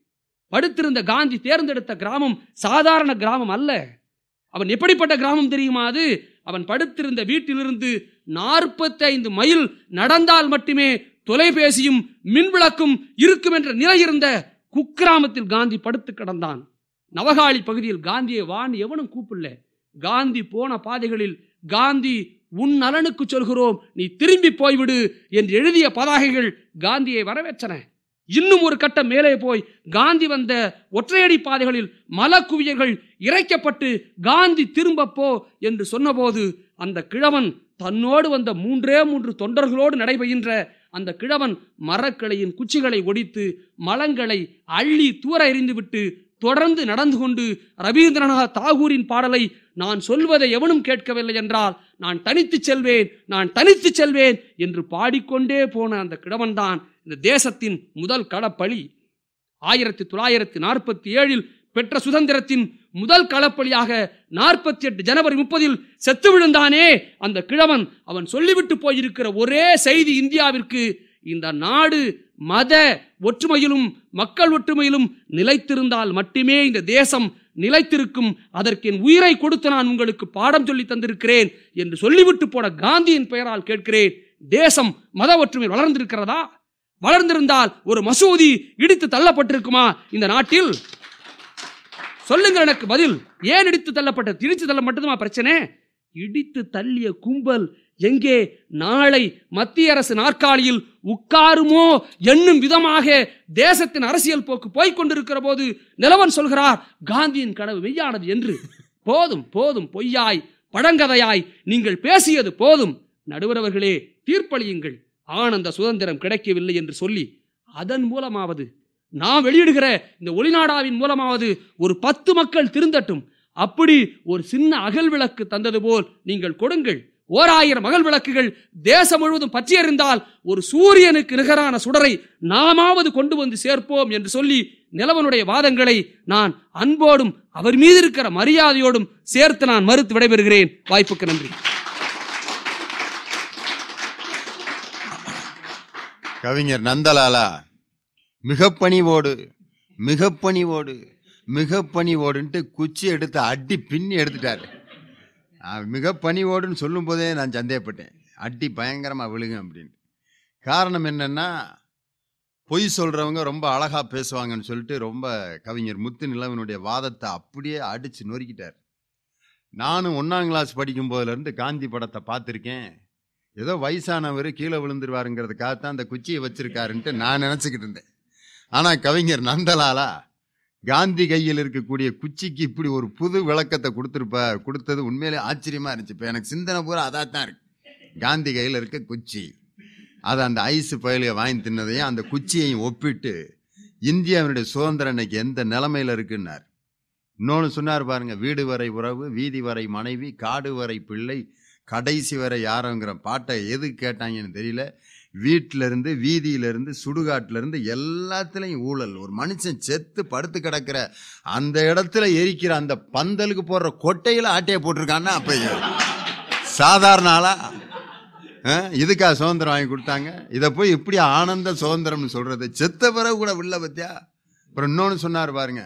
படுத்திருந்த காந்தி தேர்ந்தெடுத்த கிராமம் சாதாரண கிராமம் அல்ல அவன் எப்படிப்பட்ட கிராமம் தெரியுமா அது அவன் படுத்திருந்த வீட்டிலிருந்து நாற்பத்தைந்து மைல் நடந்தால் மட்டுமே தொலைபேசியும் மின்விளக்கும் இருக்கும் என்ற நிலை இருந்த குக்கிராமத்தில் காந்தி படுத்து கிடந்தான் நவகாளி பகுதியில் காந்தியை வான் எவனும் கூப்பிடல காந்தி போன பாதைகளில் காந்தி உன் நலனுக்கு சொல்கிறோம் நீ திரும்பி போய்விடு என்று எழுதிய பதாகைகள் காந்தியை வரவேற்றன இன்னும் ஒரு கட்டம் மேலே போய் காந்தி வந்த ஒற்றையடி பாதைகளில் மலக்குவியர்கள் இறைக்கப்பட்டு காந்தி திரும்பப்போ என்று சொன்னபோது அந்த கிழவன் தன்னோடு வந்த மூன்றே மூன்று தொண்டர்களோடு நடைபெறுகின்ற அந்த கிழவன் மரக்கிளையின் குச்சிகளை ஒடித்து மலங்களை அள்ளி தூர எறிந்துவிட்டு தொடர்ந்து நடந்து கொண்டு ரவீந்திரநாத் தாகூரின் பாடலை நான் சொல்வதை எவனும் கேட்கவில்லை என்றால் நான் தனித்து செல்வேன் நான் தனித்து செல்வேன் என்று பாடிக்கொண்டே போன அந்த கிழவன்தான் இந்த தேசத்தின் முதல் களப்பலி ஆயிரத்தி தொள்ளாயிரத்தி நாற்பத்தி ஏழில் பெற்ற சுதந்திரத்தின் முதல் களப்பலியாக நாற்பத்தி எட்டு ஜனவரி முப்பதில் செத்து விழுந்தானே அந்த கிழவன் அவன் சொல்லிவிட்டு போயிருக்கிற ஒரே செய்தி இந்தியாவிற்கு இந்த நாடு மத ஒற்றுமையிலும் மக்கள் ஒற்றுமையிலும் நிலைத்திருந்தால் மட்டுமே இந்த தேசம் நிலைத்திருக்கும் அதற்கு என் உயிரை கொடுத்து நான் உங்களுக்கு பாடம் சொல்லி தந்திருக்கிறேன் என்று சொல்லிவிட்டு போன காந்தியின் பெயரால் கேட்கிறேன் தேசம் மத ஒற்றுமை வளர்ந்திருக்கிறதா வளர்ந்திருந்தால் ஒரு மசூதி இடித்து தள்ளப்பட்டிருக்குமா இந்த நாட்டில் சொல்லுங்க எனக்கு பதில் ஏன் இடித்து தள்ளப்பட்டது இடித்து தள்ளப்பட்டதுமா பிரச்சனை இடித்து தள்ளிய கும்பல் எங்கே நாளை மத்திய அரசு நாற்காலியில் உட்காருமோ என்னும் விதமாக தேசத்தின் அரசியல் போக்கு போய்கொண்டிருக்கிற போது நிலவன் சொல்கிறார் காந்தியின் கனவு மெய்யானது என்று போதும் போதும் பொய்யாய் பழங்கதையாய் நீங்கள் பேசியது போதும் நடுவரவர்களே தீர்ப்பளியுங்கள் ஆனந்த சுதந்திரம் கிடைக்கவில்லை என்று சொல்லி அதன் மூலமாவது நாம் வெளியிடுகிற இந்த ஒளிநாடாவின் மூலமாவது ஒரு பத்து மக்கள் திருந்தட்டும் அப்படி ஒரு சின்ன அகல் விளக்கு தந்தது போல் நீங்கள் கொடுங்கள் ஓர் ஆயிரம் மகள் விளக்குகள் தேசம் முழுவதும் பற்றி ஒரு சூரியனுக்கு நிகரான சுடரை நாமாவது கொண்டு வந்து சேர்ப்போம் என்று சொல்லி நிலவனுடைய வாதங்களை நான் அன்போடும் அவர் மீது இருக்கிற மரியாதையோடும் சேர்த்து நான் மறுத்து விடைபெறுகிறேன் வாய்ப்புக்கு நன்றி கவிஞர் நந்தலாலா மிக பணிவோடு மிக பணிவோடு மிக பணிவோடுன்ட்டு குச்சி எடுத்து அடி பின்னி எடுத்துட்டாரு மிக பணிவோடுன்னு சொல்லும்போதே நான் சந்தேகப்பட்டேன் அடி பயங்கரமாக விழுகும் அப்படின்னு காரணம் என்னென்னா பொய் சொல்கிறவங்க ரொம்ப அழகாக பேசுவாங்கன்னு சொல்லிட்டு ரொம்ப கவிஞர் முத்து நிலவனுடைய வாதத்தை அப்படியே அடித்து நொறுக்கிட்டார் நானும் ஒன்றாம் கிளாஸ் படிக்கும் போதுலேருந்து காந்தி படத்தை பார்த்துருக்கேன் ஏதோ வயசானவர் கீழே விழுந்துருவாருங்கிறதுக்காக தான் அந்த குச்சியை வச்சுருக்காருன்ட்டு நான் நினச்சிக்கிட்டு இருந்தேன் ஆனால் கவிஞர் நந்தலாலா காந்தி கையில் இருக்கக்கூடிய குச்சிக்கு இப்படி ஒரு புது விளக்கத்தை கொடுத்துருப்ப கொடுத்தது உண்மையிலே ஆச்சரியமாக இருந்துச்சு இப்போ எனக்கு சிந்தனை பூரா அதாக தான் இருக்கு காந்தி கையில் இருக்க குச்சி அதை அந்த ஐஸ் பயலுக வாங்கி தின்னதையும் அந்த குச்சியையும் ஒப்பிட்டு இந்தியாவினுடைய சுதந்திரம் இன்னைக்கு எந்த நிலமையில் இருக்குன்னார் இன்னொன்று சொன்னார் பாருங்க வீடு வரை உறவு வீதி வரை மனைவி காடு வரை பிள்ளை கடைசி வரை யாரோங்கிற பாட்டை எது கேட்டாங்கன்னு தெரியல வீட்டிலருந்து வீதியிலிருந்து சுடுகாட்டிலேருந்து எல்லாத்துலேயும் ஊழல் ஒரு மனுஷன் செத்து படுத்து கிடக்கிற அந்த இடத்துல எரிக்கிற அந்த பந்தலுக்கு போடுற கொட்டையில் ஆட்டையை போட்டிருக்கான்னா அப்போ சாதாரண ஆளா இதுக்கா சுதந்திரம் வாங்கி கொடுத்தாங்க இதை போய் இப்படி ஆனந்த சுதந்திரம்னு சொல்கிறது செத்த பிறகு கூட உள்ள பத்தியா அப்புறம் இன்னொன்று சொன்னார் பாருங்க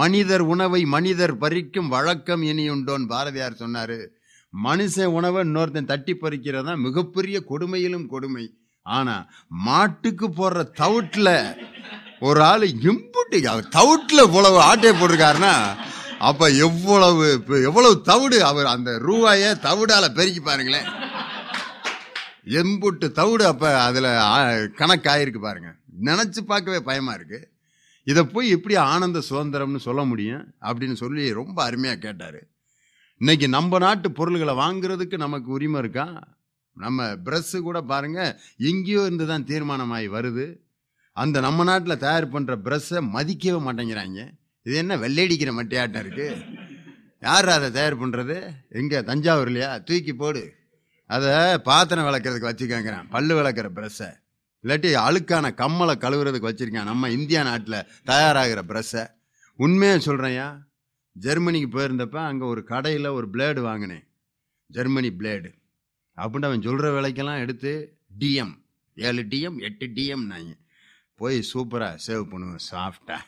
மனிதர் உணவை மனிதர் பறிக்கும் வழக்கம் இனி உண்டோன்னு பாரதியார் சொன்னார் மனுஷ உணவை இன்னொருத்தன் தட்டி பறிக்கிறது தான் மிகப்பெரிய கொடுமையிலும் கொடுமை ஆனா மாட்டுக்கு போடுற தவுட்டில் ஒரு ஆள் இம்புட்டி தவுட்டில் இவ்வளவு ஆட்டையை போட்டிருக்காருன்னா அப்ப எவ்வளவு எவ்வளவு தவிடு அவர் அந்த ரூபாய தவிடால பெருக்கி பாருங்களேன் எம்புட்டு தவிடு அப்ப அதுல கணக்காயிருக்கு பாருங்க நினைச்சு பார்க்கவே பயமா இருக்கு இதை போய் எப்படி ஆனந்த சுதந்திரம்னு சொல்ல முடியும் அப்படின்னு சொல்லி ரொம்ப அருமையாக கேட்டார் இன்னைக்கு நம்ம நாட்டு பொருள்களை வாங்குறதுக்கு நமக்கு உரிமை இருக்கா நம்ம ப்ரெஸ்ஸு கூட பாருங்கள் எங்கேயோ இருந்து தான் தீர்மானமாகி வருது அந்த நம்ம நாட்டில் தயார் பண்ணுற ப்ரெஸ்ஸை மதிக்கவே மாட்டேங்கிறாங்க இது என்ன வெள்ளையடிக்கிற மட்டையாட்டம் இருக்குது யார் அதை தயார் பண்ணுறது எங்கே தஞ்சாவூர் இல்லையா தூக்கி போடு அதை பாத்திரம் விளக்குறதுக்கு வச்சுக்கங்கிறேன் பல்லு விளக்குற ப்ரெஸ்ஸை இல்லாட்டி அழுக்கான கம்மலை கழுவுறதுக்கு வச்சுருக்கேன் நம்ம இந்தியா நாட்டில் தயாராகிற ப்ரெஸ்ஸை உண்மையாக சொல்கிறேயா ஜெர்மனிக்கு போயிருந்தப்ப அங்கே ஒரு கடையில் ஒரு பிளேடு வாங்கினேன் ஜெர்மனி பிளேடு அப்படின்ட்டு அவன் சொல்கிற விலைக்கெல்லாம் எடுத்து டிஎம் ஏழு டிஎம் எட்டு டிஎம் நாங்க போய் சூப்பராக சேவ் பண்ணுவேன் சாஃப்டாக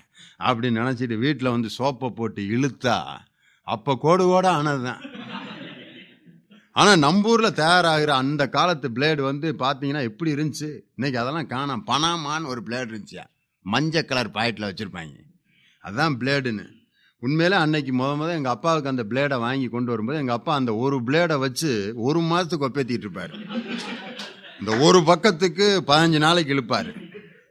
அப்படின்னு நினச்சிட்டு வீட்டில் வந்து சோப்பை போட்டு இழுத்தா அப்போ கோடு கோட ஆனது தான் ஆனால் நம்ம ஊரில் தயாராகிற அந்த காலத்து பிளேடு வந்து பார்த்தீங்கன்னா எப்படி இருந்துச்சு இன்றைக்கி அதெல்லாம் காணாம் பணாமான்னு ஒரு பிளேடு இருந்துச்சியா மஞ்சள் கலர் பாக்கெட்டில் வச்சுருப்பாங்க அதுதான் பிளேடுன்னு உண்மையில அன்னைக்கு முத முத எங்கள் அப்பாவுக்கு அந்த பிளேடை வாங்கி கொண்டு வரும்போது எங்கள் அப்பா அந்த ஒரு பிளேடை வச்சு ஒரு மாதத்துக்கு ஒப்பேத்திட்டு இருப்பார் இந்த ஒரு பக்கத்துக்கு பதினஞ்சு நாளைக்கு இழுப்பார்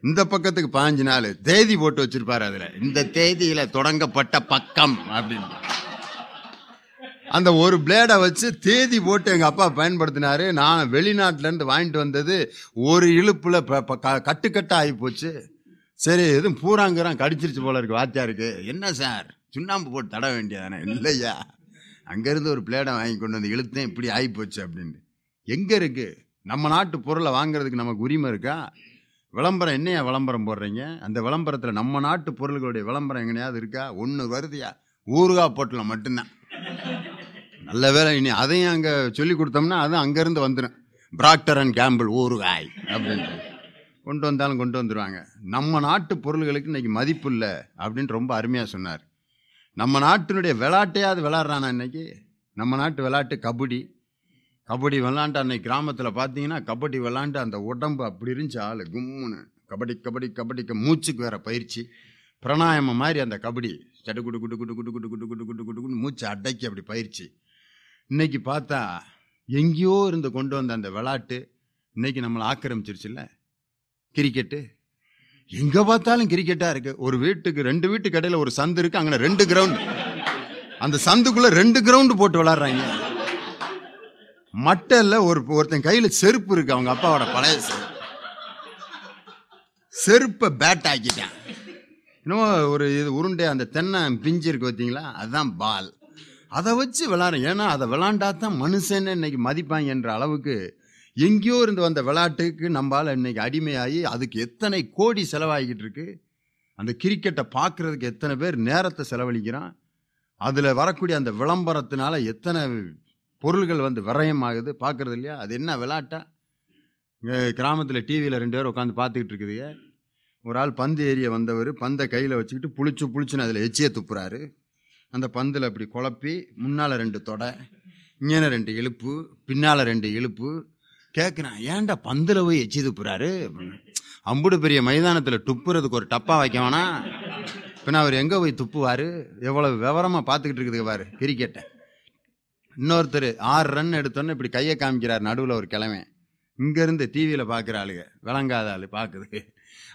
இந்த பக்கத்துக்கு பதினஞ்சு நாள் தேதி போட்டு வச்சிருப்பாரு அதில் இந்த தேதியில் தொடங்கப்பட்ட பக்கம் அப்படின்னு அந்த ஒரு பிளேடை வச்சு தேதி போட்டு எங்கள் அப்பா பயன்படுத்தினாரு நான் வெளிநாட்டிலேருந்து வாங்கிட்டு வந்தது ஒரு இழுப்பில் கட்டுக்கட்டாக ஆகி போச்சு சரி எதுவும் பூராங்கிறான் கடிச்சிருச்சு போல இருக்கு வாத்தியாருக்கு என்ன சார் சுண்ணாம்பு போட்டு தட வேண்டியதானே இல்லையா அங்கேருந்து ஒரு பிளேடை வாங்கி கொண்டு வந்து இழுத்தேன் இப்படி ஆகி போச்சு அப்படின்ட்டு எங்கே இருக்குது நம்ம நாட்டு பொருளை வாங்குறதுக்கு நமக்கு உரிமை இருக்கா விளம்பரம் என்னையா விளம்பரம் போடுறீங்க அந்த விளம்பரத்தில் நம்ம நாட்டு பொருள்களுடைய விளம்பரம் எங்கனையாவது இருக்கா ஒன்று வருதியா ஊருகா போட்டலாம் மட்டும்தான் நல்ல வேலை இனி அதையும் அங்கே சொல்லி கொடுத்தோம்னா அதுவும் அங்கேருந்து வந்துடும் பிராக்டர் அண்ட் கேம்பிள் ஊருகாய் அப்படின்ட்டு கொண்டு வந்தாலும் கொண்டு வந்துடுவாங்க நம்ம நாட்டு பொருள்களுக்கு இன்றைக்கி மதிப்பு இல்லை அப்படின்னு ரொம்ப அருமையாக சொன்னார் நம்ம நாட்டினுடைய விளாட்டையாவது விளாட்றானா இன்னைக்கு நம்ம நாட்டு விளாட்டு கபடி கபடி விளாண்டு அன்னைக்கு கிராமத்தில் பார்த்தீங்கன்னா கபடி விளாண்டு அந்த உடம்பு அப்படி இருந்துச்சு ஆள் கும்னு கபடி கபடி கபடிக்கு மூச்சுக்கு வேற பயிற்சி பிரணாயம மாதிரி அந்த கபடி சடு குடு குட்டு குட்டு குட்டு குட்டு குட்டு குட்டு குட்டு குட்டு மூச்சு அடைக்கி அப்படி பயிற்சி இன்றைக்கி பார்த்தா எங்கேயோ இருந்து கொண்டு வந்த அந்த விளாட்டு இன்றைக்கி நம்மளை ஆக்கிரமிச்சிருச்சுல்ல கிரிக்கெட்டு எங்கே பார்த்தாலும் கிரிக்கெட்டாக இருக்குது ஒரு வீட்டுக்கு ரெண்டு வீட்டு கடையில் ஒரு சந்து இருக்குது அங்கே ரெண்டு கிரவுண்ட் அந்த சந்துக்குள்ளே ரெண்டு கிரவுண்ட் போட்டு விளாட்றாங்க மட்டல்ல ஒரு ஒருத்தன் கையில் செருப்பு இருக்கு அவங்க அப்பாவோட பழைய செருப்பை பேட் ஆக்கிட்டேன் இன்னும் ஒரு இது உருண்டை அந்த தென்னை பிஞ்சு இருக்கு பார்த்தீங்களா அதுதான் பால் அதை வச்சு விளாட்றேன் ஏன்னா அதை விளாண்டா தான் மனுஷன்னு இன்னைக்கு மதிப்பாங்க என்ற அளவுக்கு எங்கேயோ இருந்து வந்த விளையாட்டுக்கு நம்மளால் இன்னைக்கு அடிமையாகி அதுக்கு எத்தனை கோடி செலவாகிக்கிட்டு இருக்கு அந்த கிரிக்கெட்டை பார்க்குறதுக்கு எத்தனை பேர் நேரத்தை செலவழிக்கிறான் அதில் வரக்கூடிய அந்த விளம்பரத்தினால எத்தனை பொருள்கள் வந்து விரயம் ஆகுது பார்க்குறது இல்லையா அது என்ன விளையாட்டா கிராமத்தில் டிவியில் ரெண்டு பேர் உட்காந்து பார்த்துக்கிட்டு இருக்குதுங்க ஒரு ஆள் பந்து ஏரிய வந்தவர் பந்தை கையில் வச்சுக்கிட்டு புளிச்சு புளிச்சுன்னு அதில் எச்சியை துப்புறாரு அந்த பந்தில் அப்படி குழப்பி முன்னால் ரெண்டு தொடை இங்கே ரெண்டு இழுப்பு பின்னால் ரெண்டு இழுப்பு கேட்குறேன் ஏன்டா பந்தில் போய் எச்சி துப்புறாரு அம்புடு பெரிய மைதானத்தில் துப்புறதுக்கு ஒரு டப்பா வைக்கவானா வேணாம் பின்ன அவர் எங்கே போய் துப்புவார் எவ்வளவு விவரமாக பார்த்துக்கிட்டு இருக்குது பாரு கிரிக்கெட்டை இன்னொருத்தர் ஆறு ரன் எடுத்தோன்னே இப்படி கையை காமிக்கிறார் நடுவில் ஒரு கிழமை இங்கேருந்து டிவியில் பார்க்குற ஆளுங்க விளங்காத ஆள் பார்க்குது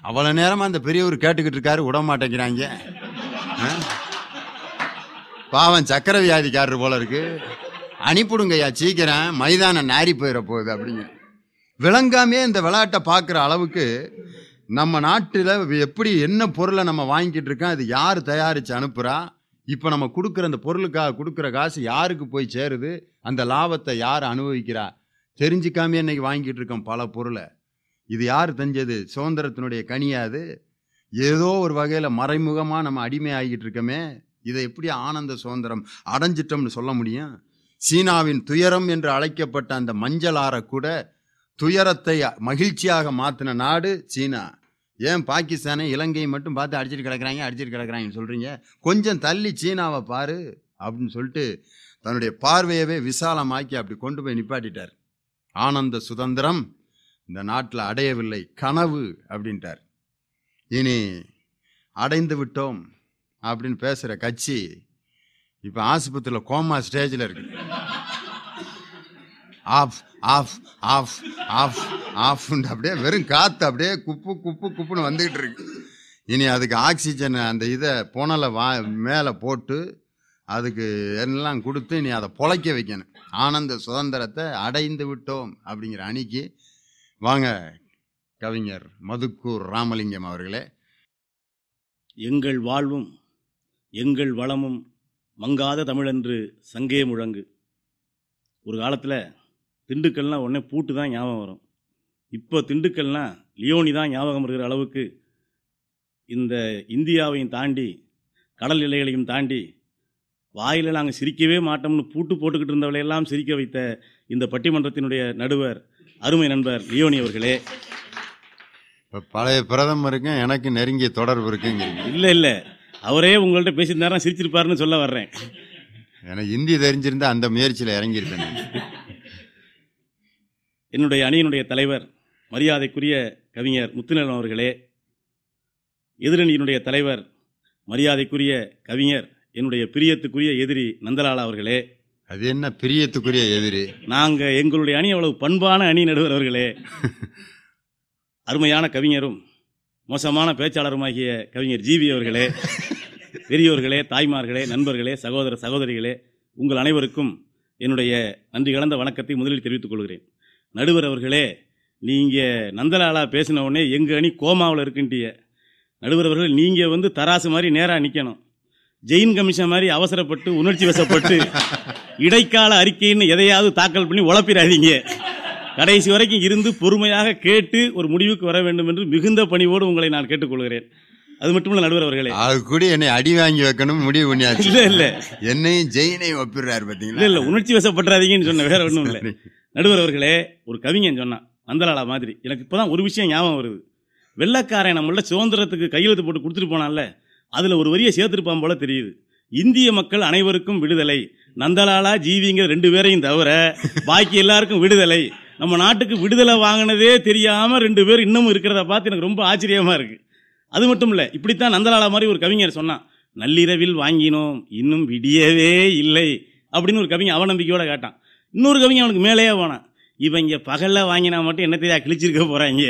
அவ்வளோ நேரமாக அந்த பெரியவர் கேட்டுக்கிட்டு இருக்காரு விட மாட்டேங்கிறாங்க பாவம் சக்கர வியாதிக்காரர் போல இருக்குது அனுப்பிடுங்கய்யா சீக்கிரம் மைதானம் நாரி போயிட போகுது அப்படிங்க விளங்காமே இந்த விளையாட்டை பார்க்குற அளவுக்கு நம்ம நாட்டில் எப்படி என்ன பொருளை நம்ம வாங்கிக்கிட்டு இருக்கோம் அது யார் தயாரித்து அனுப்புகிறா இப்போ நம்ம கொடுக்குற அந்த பொருளுக்காக கொடுக்குற காசு யாருக்கு போய் சேருது அந்த லாபத்தை யார் அனுபவிக்கிறா தெரிஞ்சிக்காமே இன்றைக்கி வாங்கிக்கிட்டு இருக்கோம் பல பொருளை இது யார் தெரிஞ்சது சுதந்திரத்தினுடைய கனியாது ஏதோ ஒரு வகையில் மறைமுகமாக நம்ம அடிமை ஆகிக்கிட்டு இருக்கோமே இதை எப்படி ஆனந்த சுதந்திரம் அடைஞ்சிட்டோம்னு சொல்ல முடியும் சீனாவின் துயரம் என்று அழைக்கப்பட்ட அந்த மஞ்சள் ஆற கூட துயரத்தை மகிழ்ச்சியாக மாற்றின நாடு சீனா ஏன் பாகிஸ்தானை இலங்கையை மட்டும் பார்த்து அடிச்சிட்டு கிடக்கிறாங்க அடிச்சிட்டு கிடக்கிறாங்கன்னு சொல்கிறீங்க கொஞ்சம் தள்ளி சீனாவை பாரு அப்படின்னு சொல்லிட்டு தன்னுடைய பார்வையவே விசாலமாக்கி அப்படி கொண்டு போய் நிப்பாட்டிட்டார் ஆனந்த சுதந்திரம் இந்த நாட்டில் அடையவில்லை கனவு அப்படின்ட்டார் இனி அடைந்து விட்டோம் அப்படின்னு பேசுகிற கட்சி இப்போ ஆஸ்பத்திரியில் கோமா ஸ்டேஜில் இருக்கு ஆஃப் ஆஃப் ஆஃப் ஆஃப் ஆஃப்ன்ட்டு அப்படியே வெறும் காற்று அப்படியே குப்பு குப்பு குப்புன்னு வந்துக்கிட்டு இருக்கு இனி அதுக்கு ஆக்சிஜன் அந்த இதை புனலை வா மேலே போட்டு அதுக்கு எல்லாம் கொடுத்து இனி அதை பொழைக்க வைக்கணும் ஆனந்த சுதந்திரத்தை அடைந்து விட்டோம் அப்படிங்கிற அணிக்கு வாங்க கவிஞர் மதுக்கூர் ராமலிங்கம் அவர்களே எங்கள் வாழ்வும் எங்கள் வளமும் மங்காத தமிழன்று சங்கே முழங்கு ஒரு காலத்தில் திண்டுக்கல்னால் உடனே பூட்டு தான் ஞாபகம் வரும் இப்போ திண்டுக்கல்னால் லியோனி தான் ஞாபகம் இருக்கிற அளவுக்கு இந்த இந்தியாவையும் தாண்டி கடல் நிலைகளையும் தாண்டி வாயில் நாங்கள் சிரிக்கவே மாட்டோம்னு பூட்டு போட்டுக்கிட்டு இருந்தவளையெல்லாம் சிரிக்க வைத்த இந்த பட்டிமன்றத்தினுடைய நடுவர் அருமை நண்பர் லியோனி அவர்களே இப்போ பழைய பிரதமருக்கும் எனக்கு நெருங்கிய தொடர்பு இருக்குங்க இல்லை இல்லை அவரே உங்கள்கிட்ட பேசியிருந்தாரா சிரிச்சிருப்பாருன்னு சொல்ல வர்றேன் எனக்கு இந்தி தெரிஞ்சிருந்தா அந்த முயற்சியில் இறங்கியிருப்பேன் என்னுடைய அணியினுடைய தலைவர் மரியாதைக்குரிய கவிஞர் முத்துநலன் அவர்களே எதிரணியினுடைய தலைவர் மரியாதைக்குரிய கவிஞர் என்னுடைய பிரியத்துக்குரிய எதிரி நந்தலால் அவர்களே அது என்ன பிரியத்துக்குரிய எதிரி நாங்கள் எங்களுடைய அணி அவ்வளவு பண்பான அணி நடுவர் அவர்களே அருமையான கவிஞரும் மோசமான பேச்சாளருமாகிய கவிஞர் ஜிவி அவர்களே பெரியோர்களே தாய்மார்களே நண்பர்களே சகோதர சகோதரிகளே உங்கள் அனைவருக்கும் என்னுடைய நன்றி கலந்த வணக்கத்தை முதலில் தெரிவித்துக் கொள்கிறேன் நடுவர் அவர்களே நீங்கள் நந்தலாலா பேசின உடனே எங்கள் அணி கோமாவில் இருக்குன்ட்டிய நடுவர் அவர்கள் நீங்கள் வந்து தராசு மாதிரி நேராக நிற்கணும் ஜெயின் கமிஷன் மாதிரி அவசரப்பட்டு உணர்ச்சி வசப்பட்டு இடைக்கால அறிக்கைன்னு எதையாவது தாக்கல் பண்ணி உழப்பிடாதீங்க கடைசி வரைக்கும் இருந்து பொறுமையாக கேட்டு ஒரு முடிவுக்கு வர வேண்டும் என்று மிகுந்த பணிவோடு உங்களை நான் கேட்டுக்கொள்கிறேன் அது மட்டும் இல்ல நடுவர் அவர்களே அது கூட என்னை அடி வாங்கி வைக்கணும் முடிவு பண்ணியாச்சு இல்ல இல்ல என்னையும் ஜெயினை ஒப்பிடுறாரு பாத்தீங்களா இல்ல இல்ல உணர்ச்சி வசப்படுறாதீங்கன்னு சொன்ன வேற ஒண்ணும் இல்ல நடுவர் அவர்களே ஒரு கவிஞன் சொன்னான் வந்தலாலா மாதிரி எனக்கு இப்பதான் ஒரு விஷயம் ஞாபகம் வருது வெள்ளக்காரன் நம்மள சுதந்திரத்துக்கு கையெழுத்து போட்டு கொடுத்துட்டு போனான்ல அதுல ஒரு வரியை சேர்த்திருப்பான் போல தெரியுது இந்திய மக்கள் அனைவருக்கும் விடுதலை நந்தலாலா ஜீவிங்கிற ரெண்டு பேரையும் தவிர பாக்கி எல்லாருக்கும் விடுதலை நம்ம நாட்டுக்கு விடுதலை வாங்கினதே தெரியாம ரெண்டு பேர் இன்னமும் இருக்கிறத பார்த்து எனக்கு ரொம்ப ஆச்சரியமா இருக்கு அது மட்டும் இல்லை இப்படித்தான் நந்தலாலா மாதிரி ஒரு கவிஞர் சொன்னான் நள்ளிரவில் வாங்கினோம் இன்னும் விடியவே இல்லை அப்படின்னு ஒரு கவிஞன் அவநம்பிக்கையோட காட்டான் இன்னொரு கவிஞன் அவனுக்கு மேலேயே போனான் இவங்க பகலில் வாங்கினா மட்டும் என்ன தெரியா கிழிச்சிருக்க போகிறாங்க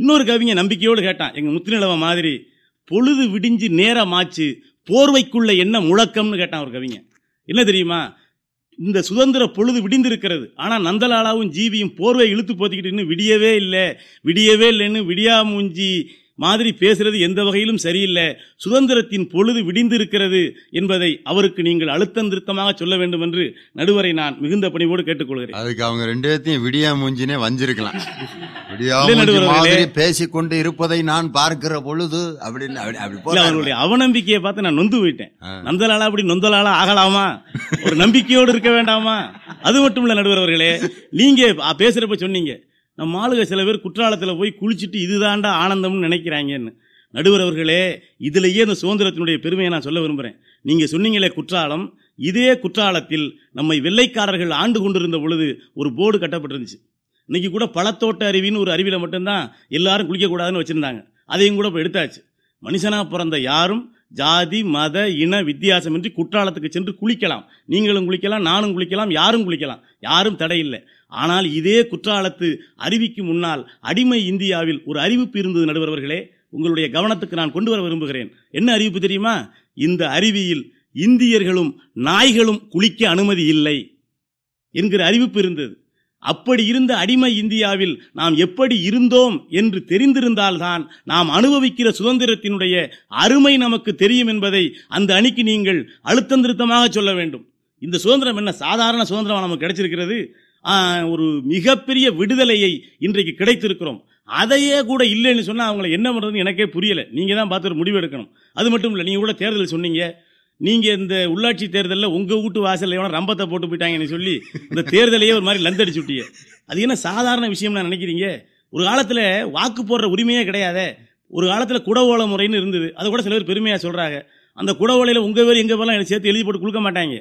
இன்னொரு கவிஞன் நம்பிக்கையோடு கேட்டான் எங்கள் முத்துநிலவ மாதிரி பொழுது விடிஞ்சு நேரமாச்சு போர்வைக்குள்ள என்ன முழக்கம்னு கேட்டான் ஒரு கவிஞன் என்ன தெரியுமா இந்த சுதந்திர பொழுது விடிந்திருக்கிறது ஆனால் நந்தலாலாவும் ஜீவியும் போர்வை இழுத்து போத்திக்கிட்டு இன்னும் விடியவே இல்லை விடியவே இல்லைன்னு விடியா மூஞ்சி மாதிரி பேசுறது எந்த வகையிலும் சரியில்லை சுதந்திரத்தின் பொழுது விடிந்திருக்கிறது என்பதை அவருக்கு நீங்கள் அழுத்தம் திருத்தமாக சொல்ல வேண்டும் என்று நடுவரை நான் மிகுந்த பணிவோடு கேட்டுக்கொள்கிறேன் அதுக்கு அவங்க ரெண்டு பேர்த்தையும் விடியா மூஞ்சினே வஞ்சிருக்கலாம் பேசிக்கொண்டு இருப்பதை நான் பார்க்கிற பொழுது அப்படின்னு அவனுடைய அவநம்பிக்கையை பார்த்து நான் நொந்து போயிட்டேன் நந்தலாலா அப்படி நொந்தலாலா ஆகலாமா ஒரு நம்பிக்கையோடு இருக்க வேண்டாமா அது மட்டும் இல்ல நடுவர் அவர்களே நீங்க பேசுறப்ப சொன்னீங்க நம்ம ஆளுக சில பேர் குற்றாலத்தில் போய் குளிச்சுட்டு இதுதாண்டா ஆனந்தம்னு நினைக்கிறாங்கன்னு நடுவர் அவர்களே இதுலேயே அந்த சுதந்திரத்தினுடைய பெருமையை நான் சொல்ல விரும்புகிறேன் நீங்கள் சொன்னீங்களே குற்றாலம் இதே குற்றாலத்தில் நம்மை வெள்ளைக்காரர்கள் ஆண்டு கொண்டிருந்த பொழுது ஒரு போர்டு கட்டப்பட்டிருந்துச்சு இன்றைக்கி கூட பழத்தோட்ட அருவின்னு ஒரு அருவியில் மட்டும்தான் எல்லாரும் குளிக்கக்கூடாதுன்னு வச்சுருந்தாங்க அதையும் கூட இப்போ எடுத்தாச்சு மனுஷனாக பிறந்த யாரும் ஜாதி மத இன வித்தியாசமின்றி குற்றாலத்துக்கு சென்று குளிக்கலாம் நீங்களும் குளிக்கலாம் நானும் குளிக்கலாம் யாரும் குளிக்கலாம் யாரும் தடை இல்லை ஆனால் இதே குற்றாலத்து அறிவிக்கு முன்னால் அடிமை இந்தியாவில் ஒரு அறிவிப்பு இருந்தது நடுவர்களே உங்களுடைய கவனத்துக்கு நான் கொண்டு வர விரும்புகிறேன் என்ன அறிவிப்பு தெரியுமா இந்த அருவியில் இந்தியர்களும் நாய்களும் குளிக்க அனுமதி இல்லை என்கிற அறிவிப்பு இருந்தது அப்படி இருந்த அடிமை இந்தியாவில் நாம் எப்படி இருந்தோம் என்று தெரிந்திருந்தால்தான் நாம் அனுபவிக்கிற சுதந்திரத்தினுடைய அருமை நமக்கு தெரியும் என்பதை அந்த அணிக்கு நீங்கள் அழுத்தந்திருத்தமாக சொல்ல வேண்டும் இந்த சுதந்திரம் என்ன சாதாரண சுதந்திரம் நமக்கு கிடைச்சிருக்கிறது ஒரு மிகப்பெரிய விடுதலையை இன்றைக்கு கிடைத்திருக்கிறோம் அதையே கூட இல்லைன்னு சொன்னால் அவங்கள என்ன பண்ணுறதுன்னு எனக்கே புரியலை நீங்கள் தான் பார்த்து முடிவு எடுக்கணும் அது மட்டும் இல்லை நீங்கள் கூட தேர்தல் சொன்னீங்க நீங்கள் இந்த உள்ளாட்சி தேர்தலில் உங்கள் வீட்டு வாசலில் எவனா ரம்பத்தை போட்டு போயிட்டாங்கன்னு சொல்லி இந்த தேர்தலையே ஒரு மாதிரி லந்தடிச்சு விட்டீங்க அது என்ன சாதாரண விஷயம்னு நினைக்கிறீங்க ஒரு காலத்தில் வாக்கு போடுற உரிமையே கிடையாது ஒரு காலத்தில் குடவோல முறைன்னு இருந்தது அதை கூட சில பேர் பெருமையாக சொல்கிறாங்க அந்த குடவோலையில் உங்கள் பேர் எங்கள் பேர்லாம் எனக்கு சேர்த்து எழுதி போட்டு கொடுக்க மாட்டாங்க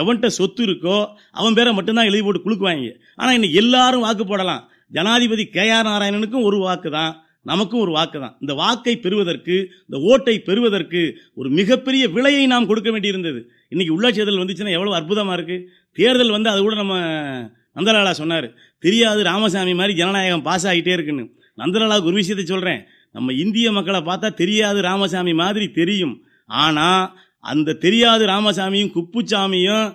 எவன்கிட்ட சொத்து இருக்கோ அவன் பேரை மட்டும்தான் எழுதி போட்டு குழுக்குவாங்க ஆனால் இன்னைக்கு எல்லாரும் வாக்கு போடலாம் ஜனாதிபதி கே ஆர் நாராயணனுக்கும் ஒரு வாக்கு தான் நமக்கும் ஒரு வாக்கு தான் இந்த வாக்கை பெறுவதற்கு இந்த ஓட்டை பெறுவதற்கு ஒரு மிகப்பெரிய விலையை நாம் கொடுக்க வேண்டியிருந்தது இன்னைக்கு உள்ளாட்சி தேர்தல் வந்துச்சுன்னா எவ்வளோ அற்புதமாக இருக்குது தேர்தல் வந்து அது கூட நம்ம நந்தலாலா சொன்னார் தெரியாது ராமசாமி மாதிரி ஜனநாயகம் பாஸ் ஆகிட்டே இருக்குன்னு நந்தலாலா ஒரு விஷயத்தை சொல்கிறேன் நம்ம இந்திய மக்களை பார்த்தா தெரியாது ராமசாமி மாதிரி தெரியும் ஆனால் அந்த தெரியாத ராமசாமியும் குப்புச்சாமியும்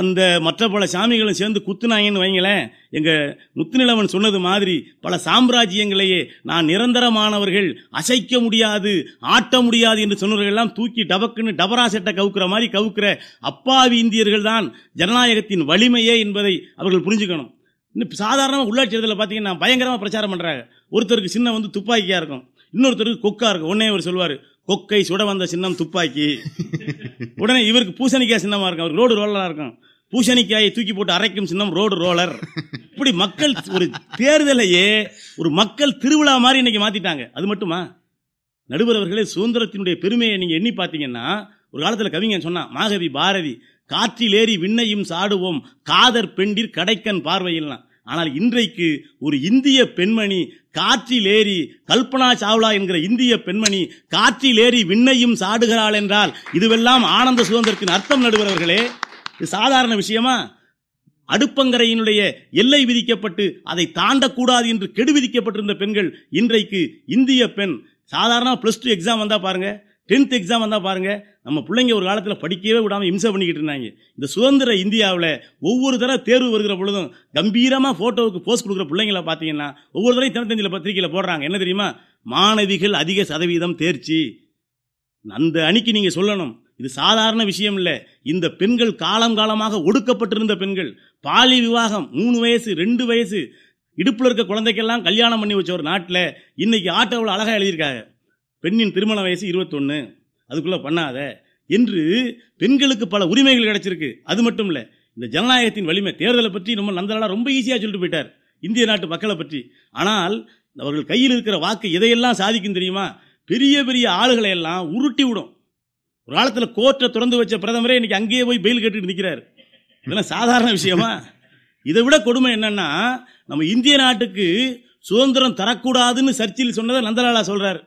அந்த மற்ற பல சாமிகளும் சேர்ந்து குத்துனாங்கன்னு வைங்களேன் எங்கள் முத்துநிலவன் சொன்னது மாதிரி பல சாம்ராஜ்யங்களையே நான் நிரந்தரமானவர்கள் அசைக்க முடியாது ஆட்ட முடியாது என்று சொன்னவர்கள்லாம் தூக்கி டபக்குன்னு டபரா செட்டை கவுக்கிற மாதிரி கவுக்கிற அப்பாவி இந்தியர்கள் தான் ஜனநாயகத்தின் வலிமையே என்பதை அவர்கள் புரிஞ்சுக்கணும் இன்னும் சாதாரணமாக உள்ளாட்சி தேர்தலில் பார்த்தீங்கன்னா பயங்கரமாக பிரச்சாரம் பண்ணுறாங்க ஒருத்தருக்கு சின்ன வந்து துப்பாக்கியாக இருக்கும் இன்னொருத்தருக்கு கொக்காக இருக்கும் ஒன்றே அவர் சொல்வார் கொக்கை சுட வந்த சின்னம் துப்பாக்கி உடனே இவருக்கு பூசணிக்காய் சின்னமா இருக்கும் அவருக்கு ரோடு ரோலரா இருக்கும் பூசணிக்காயை தூக்கி போட்டு அரைக்கும் சின்னம் ரோடு ரோலர் இப்படி மக்கள் ஒரு தேர்தலையே ஒரு மக்கள் திருவிழா மாதிரி இன்னைக்கு மாத்திட்டாங்க அது மட்டுமா நடுவர் அவர்களே சுதந்திரத்தினுடைய பெருமையை நீங்க எண்ணி பார்த்தீங்கன்னா ஒரு காலத்துல கவிஞன் சொன்னான் மாகவி பாரதி காற்றில் ஏறி விண்ணையும் சாடுவோம் காதர் பெண்டிர் கடைக்கன் பார்வையில்லாம் ஆனால் இன்றைக்கு ஒரு இந்திய பெண்மணி ஏறி கல்பனா சாவ்லா என்கிற இந்திய பெண்மணி ஏறி விண்ணையும் சாடுகிறாள் என்றால் இதுவெல்லாம் ஆனந்த சுதந்திரத்தின் அர்த்தம் நடுவர்களே இது சாதாரண விஷயமா அடுப்பங்கரையினுடைய எல்லை விதிக்கப்பட்டு அதை தாண்டக்கூடாது என்று கெடு விதிக்கப்பட்டிருந்த பெண்கள் இன்றைக்கு இந்திய பெண் சாதாரண ப்ளஸ் டூ எக்ஸாம் வந்தால் பாருங்கள் டென்த் எக்ஸாம் வந்தால் பாருங்கள் நம்ம பிள்ளைங்க ஒரு காலத்தில் படிக்கவே விடாமல் இம்சை பண்ணிக்கிட்டு இருந்தாங்க இந்த சுதந்திர இந்தியாவில் ஒவ்வொரு தடவை தேர்வு வருகிற பொழுதும் கம்பீரமாக ஃபோட்டோவுக்கு போஸ்ட் கொடுக்குற பிள்ளைங்களை பார்த்தீங்கன்னா ஒவ்வொரு தடவையும் தினத்தஞ்சில் பத்திரிகையில் போடுறாங்க என்ன தெரியுமா மாணவிகள் அதிக சதவீதம் தேர்ச்சி அந்த அணிக்கு நீங்கள் சொல்லணும் இது சாதாரண விஷயம் இல்லை இந்த பெண்கள் காலம் காலமாக ஒடுக்கப்பட்டிருந்த பெண்கள் பாலி விவாகம் மூணு வயசு ரெண்டு வயசு இடுப்பில் இருக்க குழந்தைக்கெல்லாம் கல்யாணம் பண்ணி வச்ச ஒரு நாட்டில் இன்னைக்கு ஆட்டோவில் அழகாக எழுதியிருக்காங்க பெண்ணின் திருமண வயசு இருபத்தொன்று அதுக்குள்ளே பண்ணாத என்று பெண்களுக்கு பல உரிமைகள் கிடைச்சிருக்கு அது மட்டும் இல்லை இந்த ஜனநாயகத்தின் வலிமை தேர்தலை பற்றி நம்ம நந்தலாலா ரொம்ப ஈஸியாக சொல்லிட்டு போயிட்டார் இந்திய நாட்டு மக்களை பற்றி ஆனால் அவர்கள் கையில் இருக்கிற வாக்கு இதையெல்லாம் சாதிக்கும் தெரியுமா பெரிய பெரிய ஆளுகளை எல்லாம் உருட்டி விடும் ஒரு காலத்தில் கோர்ட்டை திறந்து வச்ச பிரதமரே இன்னைக்கு அங்கேயே போய் பெயில் கேட்டு நிற்கிறார் இதெல்லாம் சாதாரண விஷயமா இதை விட கொடுமை என்னன்னா நம்ம இந்திய நாட்டுக்கு சுதந்திரம் தரக்கூடாதுன்னு சர்ச்சில் சொன்னதை நந்தலாலா சொல்றாரு